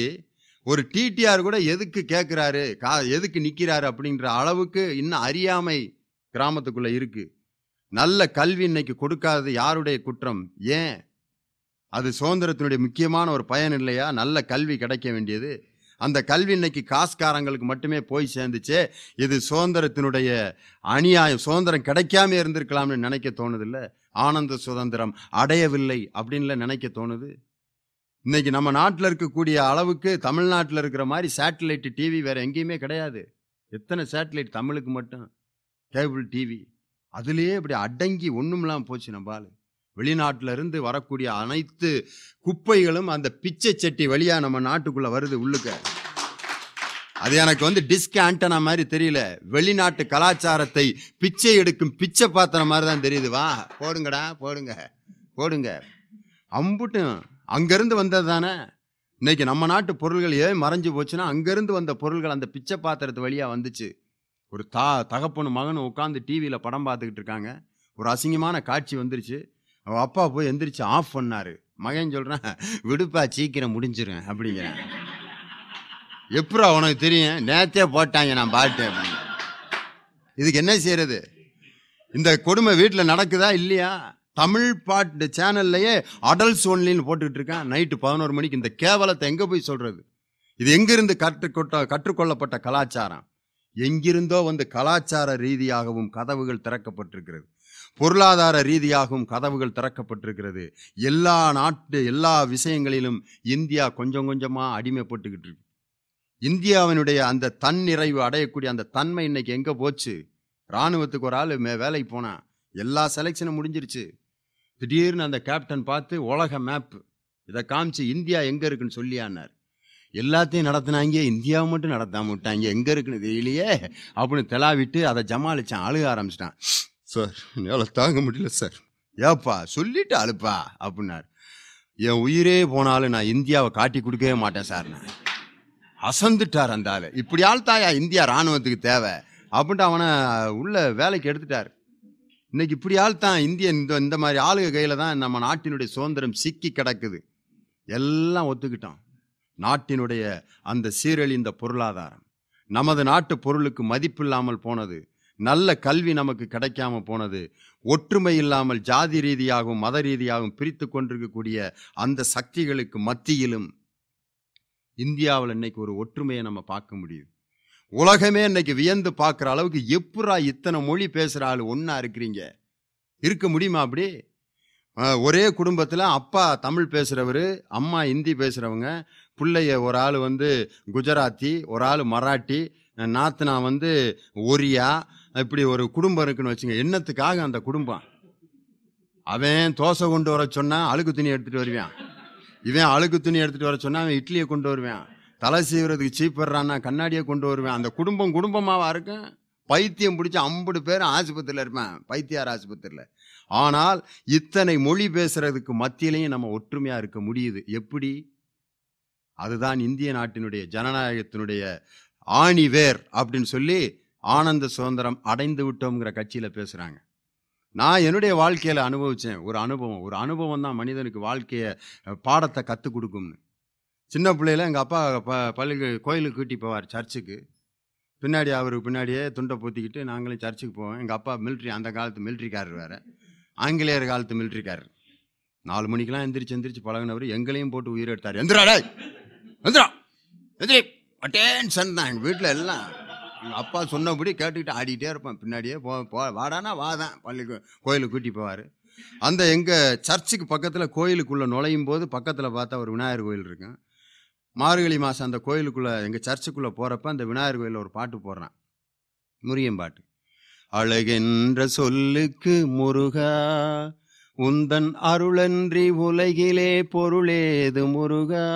ஒரு டிடிஆர் கூட எதுக்கு கேட்குறாரு கா எதுக்கு நிற்கிறாரு அப்படின்ற அளவுக்கு இன்னும் அறியாமை கிராமத்துக்குள்ளே இருக்குது நல்ல கல்வி இன்னைக்கு கொடுக்காதது யாருடைய குற்றம் ஏன் அது சுதந்திரத்தினுடைய முக்கியமான ஒரு பயன் இல்லையா நல்ல கல்வி கிடைக்க வேண்டியது அந்த கல்வி இன்னைக்கு காஸ்காரங்களுக்கு மட்டுமே போய் சேர்ந்துச்சு இது சுதந்திரத்தினுடைய அநியாயம் சுதந்திரம் கிடைக்காம இருந்திருக்கலாம்னு நினைக்க தோணுதில்ல ஆனந்த சுதந்திரம் அடையவில்லை அப்படின்ல நினைக்க தோணுது இன்னைக்கு நம்ம நாட்டில் இருக்கக்கூடிய அளவுக்கு தமிழ்நாட்டில் இருக்கிற மாதிரி சேட்டலைட் டிவி வேற எங்கேயுமே கிடையாது எத்தனை சேட்டலைட் தமிழுக்கு மட்டும் கேபிள் டிவி அதுலேயே இப்படி அடங்கி ஒன்றும்லாம் போச்சு நம்ம ஆள் வெளிநாட்டில இருந்து வரக்கூடிய அனைத்து குப்பைகளும் அந்த பிச்சை சட்டி வழியா நம்ம நாட்டுக்குள்ள வருது உள்ளுக்க அது எனக்கு வந்து டிஸ்க் ஆண்டனா மாதிரி தெரியல வெளிநாட்டு கலாச்சாரத்தை பிச்சை எடுக்கும் பிச்சை பாத்திரம் மாதிரி தான் தெரியுது வா போடுங்கடா போடுங்க போடுங்க அம்புட்டும் அங்கேருந்து வந்தது தானே இன்னைக்கு நம்ம நாட்டு பொருள்கள் ஏன் மறைஞ்சு போச்சுன்னா அங்கேருந்து வந்த பொருள்கள் அந்த பிச்சை பாத்திரத்து வழியாக வந்துச்சு ஒரு தா தகப்பனு மகனும் உட்காந்து டிவியில் படம் பார்த்துக்கிட்டு இருக்காங்க ஒரு அசிங்கமான காட்சி வந்துருச்சு அவ அப்பா போய் எந்திரிச்சு ஆஃப் பண்ணாரு மகன் சொல்றான் விடுப்பா சீக்கிரம் முடிஞ்சிருவேன் அப்படிங்கிறேன் எப்பரா உனக்கு தெரியும் நேத்தே போட்டாங்க நான் பாட்டேன் இதுக்கு என்ன செய்யறது இந்த கொடுமை வீட்டில் நடக்குதா இல்லையா தமிழ் பாட்டு சேனல்லையே அடல்ஸ் ஒன்லின்னு போட்டுக்கிட்டு இருக்கேன் நைட்டு பதினோரு மணிக்கு இந்த கேவலத்தை எங்கே போய் சொல்கிறது இது எங்கிருந்து கற்றுக்கொட்ட கற்றுக்கொள்ளப்பட்ட கலாச்சாரம் எங்கிருந்தோ வந்து கலாச்சார ரீதியாகவும் கதவுகள் திறக்கப்பட்டிருக்கிறது பொருளாதார ரீதியாகவும் கதவுகள் திறக்கப்பட்டிருக்கிறது எல்லா நாட்டு எல்லா விஷயங்களிலும் இந்தியா கொஞ்சம் கொஞ்சமாக அடிமைப்பட்டுக்கிட்டு இருக்கு இந்தியாவினுடைய அந்த தன்னிறைவு அடையக்கூடிய அந்த தன்மை இன்னைக்கு எங்கே போச்சு இராணுவத்துக்கு ஒரு ஆள் மே வேலைக்கு போனான் எல்லா செலெக்ஷனும் முடிஞ்சிருச்சு திடீர்னு அந்த கேப்டன் பார்த்து உலக மேப்பு இதை காமிச்சு இந்தியா எங்கே இருக்குன்னு சொல்லியானார் எல்லாத்தையும் நடத்தினாங்க இந்தியாவை மட்டும் நடத்தாம விட்டாங்க எங்கே இருக்குன்னு தெரியலையே அப்படின்னு தெலாவிட்டு அதை ஜமாளிச்சான் அழுக ஆரம்பிச்சிட்டான் சார் என்னால் தாங்க முடியல சார் ஏப்பா சொல்லிட்டு அழுப்பா அப்படின்னார் என் உயிரே போனாலும் நான் இந்தியாவை காட்டி கொடுக்கவே மாட்டேன் சார் நான் அசந்துட்டார் அந்த ஆள் இப்படி ஆள் தாயா இந்தியா இராணுவத்துக்கு தேவை அப்படின்ட்டு அவனை உள்ள வேலைக்கு எடுத்துட்டார் இன்னைக்கு இப்படி ஆள் தான் இந்திய இந்த இந்த மாதிரி ஆளுக கையில் தான் நம்ம நாட்டினுடைய சுதந்திரம் சிக்கி கிடக்குது எல்லாம் ஒத்துக்கிட்டோம் நாட்டினுடைய அந்த சீரழிந்த பொருளாதாரம் நமது நாட்டு பொருளுக்கு மதிப்பு இல்லாமல் போனது நல்ல கல்வி நமக்கு கிடைக்காம போனது ஒற்றுமை இல்லாமல் ஜாதி ரீதியாகவும் மத ரீதியாகவும் பிரித்து கொண்டிருக்கக்கூடிய அந்த சக்திகளுக்கு மத்தியிலும் இந்தியாவில் இன்னைக்கு ஒரு ஒற்றுமையை நம்ம பார்க்க முடியுது உலகமே இன்னைக்கு வியந்து பார்க்குற அளவுக்கு எப்பரா இத்தனை மொழி பேசுகிற ஆள் ஒன்றா இருக்கிறீங்க இருக்க முடியுமா அப்படி ஒரே குடும்பத்தில் அப்பா தமிழ் பேசுகிறவர் அம்மா ஹிந்தி பேசுகிறவங்க பிள்ளைய ஒரு ஆள் வந்து குஜராத்தி ஒரு ஆள் மராட்டி நாத்னா வந்து ஒரியா இப்படி ஒரு குடும்பம் இருக்குன்னு வச்சுங்க என்னத்துக்காக அந்த குடும்பம் அவன் தோசை கொண்டு வர சொன்னால் அழுக்கு துணி எடுத்துகிட்டு வருவான் இவன் அழுக்கு துணி எடுத்துகிட்டு வர சொன்னா அவன் இட்லியை கொண்டு வருவான் தலை சீவுறதுக்கு சீப்பிடுறான்னா கண்ணாடியை கொண்டு வருவேன் அந்த குடும்பம் குடும்பமாவா இருக்கும் பைத்தியம் பிடிச்ச ஐம்பது பேர் ஆஸ்பத்திரியில் இருப்பேன் பைத்தியார் ஆஸ்பத்திரியில் ஆனால் இத்தனை மொழி பேசுறதுக்கு மத்தியிலையும் நம்ம ஒற்றுமையாக இருக்க முடியுது எப்படி அதுதான் இந்திய நாட்டினுடைய ஜனநாயகத்தினுடைய ஆணிவேர் அப்படின்னு சொல்லி ஆனந்த சுதந்திரம் அடைந்து விட்டோங்கிற கட்சியில் பேசுகிறாங்க நான் என்னுடைய வாழ்க்கையில் அனுபவித்தேன் ஒரு அனுபவம் ஒரு அனுபவம் தான் மனிதனுக்கு வாழ்க்கையை பாடத்தை கற்றுக் கொடுக்கும்னு சின்ன பிள்ளையில எங்கள் அப்பா ப பள்ளி கோயிலுக்கு கூட்டி போவார் சர்ச்சுக்கு பின்னாடி அவருக்கு பின்னாடியே துண்டை போத்திக்கிட்டு நாங்களும் சர்ச்சுக்கு போவோம் எங்கள் அப்பா மிலிட்ரி அந்த காலத்து மிலிட்ரிக்காரர் வேறு ஆங்கிலேயர் காலத்து மிலிட்ரிக்காரர் நாலு மணிக்கெலாம் எந்திரிச்சு எந்திரிச்சு பழகினவர் எங்களையும் போட்டு உயிரெடுத்தார் எந்திராடா எந்திரா எந்திரி அட்டேன்ஷன் தான் எங்கள் வீட்டில் எல்லாம் எங்கள் அப்பா சொன்னபடி கேட்டுக்கிட்டு ஆடிக்கிட்டே இருப்பேன் பின்னாடியே போ போ வாடானா வாதான் பள்ளிக்கு கோயிலுக்கு கூட்டி போவார் அந்த எங்கள் சர்ச்சுக்கு பக்கத்தில் கோயிலுக்குள்ளே நுழையும் போது பக்கத்தில் பார்த்தா ஒரு விநாயகர் கோயில் இருக்கும் மார்கழி மாதம் அந்த கோயிலுக்குள்ளே எங்கள் சர்ச்சுக்குள்ளே போகிறப்ப அந்த விநாயகர் கோயிலில் ஒரு பாட்டு போடுறான் முரியம் பாட்டு அழகென்ற சொல்லுக்கு முருகா உந்தன் அருளன்றி உலகிலே பொருளேது முருகா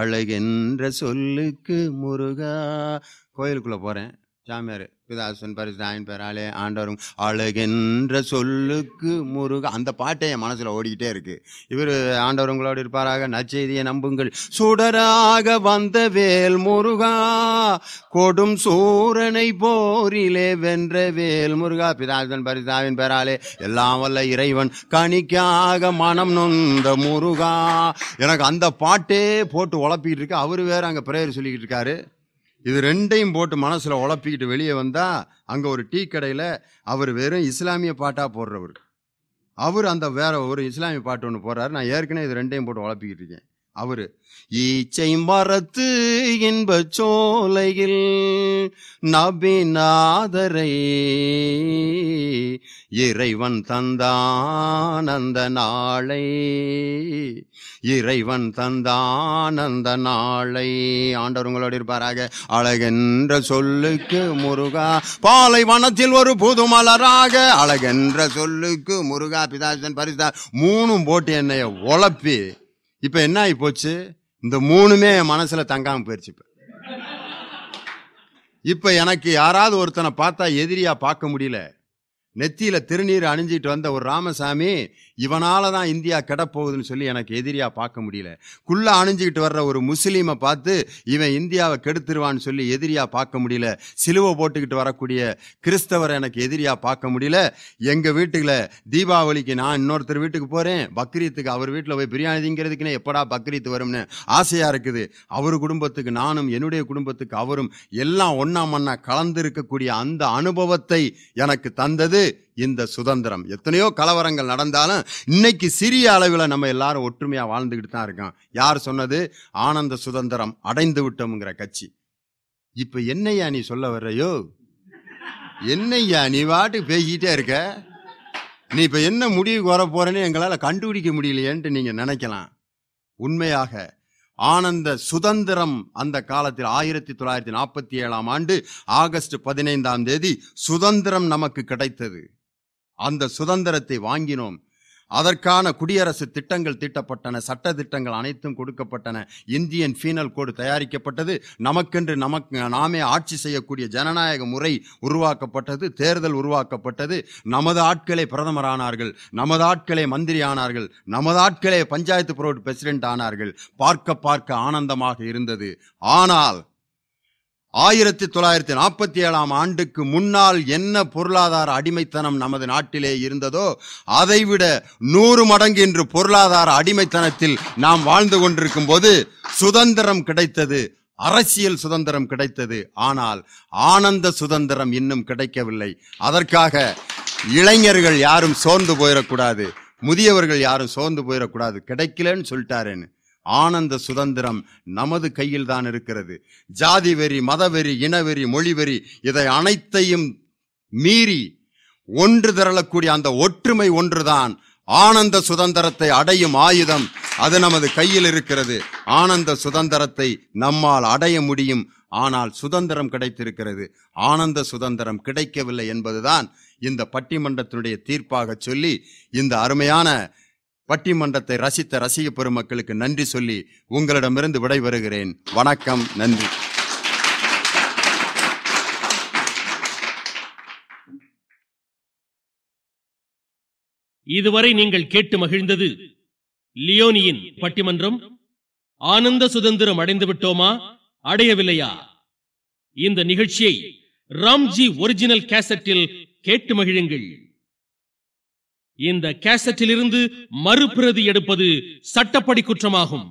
அழகென்ற சொல்லுக்கு முருகா கோயிலுக்குள்ளே போகிறேன் சாமியார் பிதாசன் பரிசாயின் பெறாலே ஆண்டவரும் அழகென்ற சொல்லுக்கு முருக அந்த பாட்டே என் மனசில் ஓடிக்கிட்டே இருக்கு இவர் ஆண்டவருங்களோடு இருப்பாராக நச்செய்தியை நம்புங்கள் சுடராக வந்த வேல் முருகா கொடும் சூரனை போரிலே வென்ற வேல் முருகா பிதாசன் பரிசாவின் பெறாலே எல்லாம் வல்ல இறைவன் கணிக்காக மனம் நொந்த முருகா எனக்கு அந்த பாட்டே போட்டு உழப்பிக்கிட்டு இருக்கு அவர் வேற அங்கே பிரேயர் சொல்லிக்கிட்டு இருக்காரு இது ரெண்டையும் போட்டு மனசில் உழப்பிக்கிட்டு வெளியே வந்தால் அங்கே ஒரு டீ கடையில் அவர் வெறும் இஸ்லாமிய பாட்டாக போடுறவர் அவர் அந்த வேற ஒரு இஸ்லாமிய பாட்டு ஒன்று போடுறாரு நான் ஏற்கனவே இது ரெண்டையும் போட்டு உழப்பிக்கிட்டு இருக்கேன் அவரு ஈச்சை மரத்து என்ப சோலையில் நபிநாதரை இறைவன் தந்தான் அந்த நாளை இறைவன் தந்தான் அந்த நாளை ஆண்டவர்களோடு இருப்பாராக அழகென்ற சொல்லுக்கு முருகா பாலை வனத்தில் ஒரு புது மலராக அழகென்ற சொல்லுக்கு முருகா பிதாசன் பரிசா மூணும் போட்டு என்னை உழப்பி இப்ப என்ன ஆகி போச்சு இந்த மூணுமே என் மனசுல தங்காம போயிருச்சு இப்ப இப்ப எனக்கு யாராவது ஒருத்தனை பார்த்தா எதிரியா பார்க்க முடியல நெத்தியில திருநீர் அணிஞ்சிட்டு வந்த ஒரு ராமசாமி இவனால தான் இந்தியா கெடப்போகுதுன்னு சொல்லி எனக்கு எதிரியாக பார்க்க முடியல குள்ளே அணிஞ்சிக்கிட்டு வர்ற ஒரு முஸ்லீமை பார்த்து இவன் இந்தியாவை கெடுத்துருவான்னு சொல்லி எதிரியாக பார்க்க முடியல சிலுவை போட்டுக்கிட்டு வரக்கூடிய கிறிஸ்தவரை எனக்கு எதிரியாக பார்க்க முடியல எங்கள் வீட்டுல தீபாவளிக்கு நான் இன்னொருத்தர் வீட்டுக்கு போகிறேன் பக்ரீத்துக்கு அவர் வீட்டில் போய் பிரியாணி திங்கிறதுக்குன்னு எப்படா பக்ரீத் வரும்னு ஆசையாக இருக்குது அவர் குடும்பத்துக்கு நானும் என்னுடைய குடும்பத்துக்கு அவரும் எல்லாம் ஒன்றா மண்ணா கலந்து இருக்கக்கூடிய அந்த அனுபவத்தை எனக்கு தந்தது இந்த சுதந்திரம் எத்தனையோ கலவரங்கள் நடந்தாலும் இன்னைக்கு சிறிய அளவில் நம்ம எல்லாரும் ஒற்றுமையாக வாழ்ந்துக்கிட்டு தான் இருக்கோம் யார் சொன்னது ஆனந்த சுதந்திரம் அடைந்து விட்டோம்ங்கிற கட்சி இப்போ என்னையா நீ சொல்ல வர்றையோ என்னையா நீ வாட்டு பேசிக்கிட்டே இருக்க நீ இப்போ என்ன முடிவுக்கு வர போறேன்னு எங்களால் கண்டுபிடிக்க முடியலையேன்ட்டு நீங்கள் நினைக்கலாம் உண்மையாக ஆனந்த சுதந்திரம் அந்த காலத்தில் ஆயிரத்தி தொள்ளாயிரத்தி நாற்பத்தி ஏழாம் ஆண்டு ஆகஸ்ட் பதினைந்தாம் தேதி சுதந்திரம் நமக்கு கிடைத்தது அந்த சுதந்திரத்தை வாங்கினோம் அதற்கான குடியரசு திட்டங்கள் தீட்டப்பட்டன சட்ட திட்டங்கள் அனைத்தும் கொடுக்கப்பட்டன இந்தியன் ஃபீனல் கோடு தயாரிக்கப்பட்டது நமக்கென்று நமக்கு நாமே ஆட்சி செய்யக்கூடிய ஜனநாயக முறை உருவாக்கப்பட்டது தேர்தல் உருவாக்கப்பட்டது நமது ஆட்களே பிரதமரானார்கள் நமது ஆட்களே மந்திரி ஆனார்கள் நமது ஆட்களே பஞ்சாயத்து புரோட் பிரசிடென்ட் ஆனார்கள் பார்க்க பார்க்க ஆனந்தமாக இருந்தது ஆனால் ஆயிரத்தி தொள்ளாயிரத்தி நாற்பத்தி ஏழாம் ஆண்டுக்கு முன்னால் என்ன பொருளாதார அடிமைத்தனம் நமது நாட்டிலே இருந்ததோ அதைவிட நூறு மடங்கு இன்று பொருளாதார அடிமைத்தனத்தில் நாம் வாழ்ந்து கொண்டிருக்கும் போது சுதந்திரம் கிடைத்தது அரசியல் சுதந்திரம் கிடைத்தது ஆனால் ஆனந்த சுதந்திரம் இன்னும் கிடைக்கவில்லை அதற்காக இளைஞர்கள் யாரும் சோர்ந்து போயிடக்கூடாது முதியவர்கள் யாரும் சோர்ந்து போயிடக்கூடாது கிடைக்கலன்னு சொல்லிட்டாரேன்னு ஆனந்த சுதந்திரம் நமது கையில் தான் இருக்கிறது ஜாதி வெறி மதவெறி இனவெறி மொழிவெறி இதை அனைத்தையும் மீறி ஒன்று திரளக்கூடிய அந்த ஒற்றுமை ஒன்றுதான் ஆனந்த சுதந்திரத்தை அடையும் ஆயுதம் அது நமது கையில் இருக்கிறது ஆனந்த சுதந்திரத்தை நம்மால் அடைய முடியும் ஆனால் சுதந்திரம் கிடைத்திருக்கிறது ஆனந்த சுதந்திரம் கிடைக்கவில்லை என்பதுதான் இந்த பட்டிமன்றத்தினுடைய தீர்ப்பாக சொல்லி இந்த அருமையான பட்டிமன்றத்தை ரசித்த ரசிக பெருமக்களுக்கு நன்றி சொல்லி உங்களிடமிருந்து விடைபெறுகிறேன் வணக்கம் நன்றி இதுவரை நீங்கள் கேட்டு மகிழ்ந்தது லியோனியின் பட்டிமன்றம் ஆனந்த சுதந்திரம் அடைந்து விட்டோமா அடையவில்லையா இந்த நிகழ்ச்சியை ராம்ஜி ஒரிஜினல் கேசட்டில் கேட்டு மகிழுங்கள் இந்த கேசட்டிலிருந்து மறுபிரதி எடுப்பது சட்டப்படி குற்றமாகும்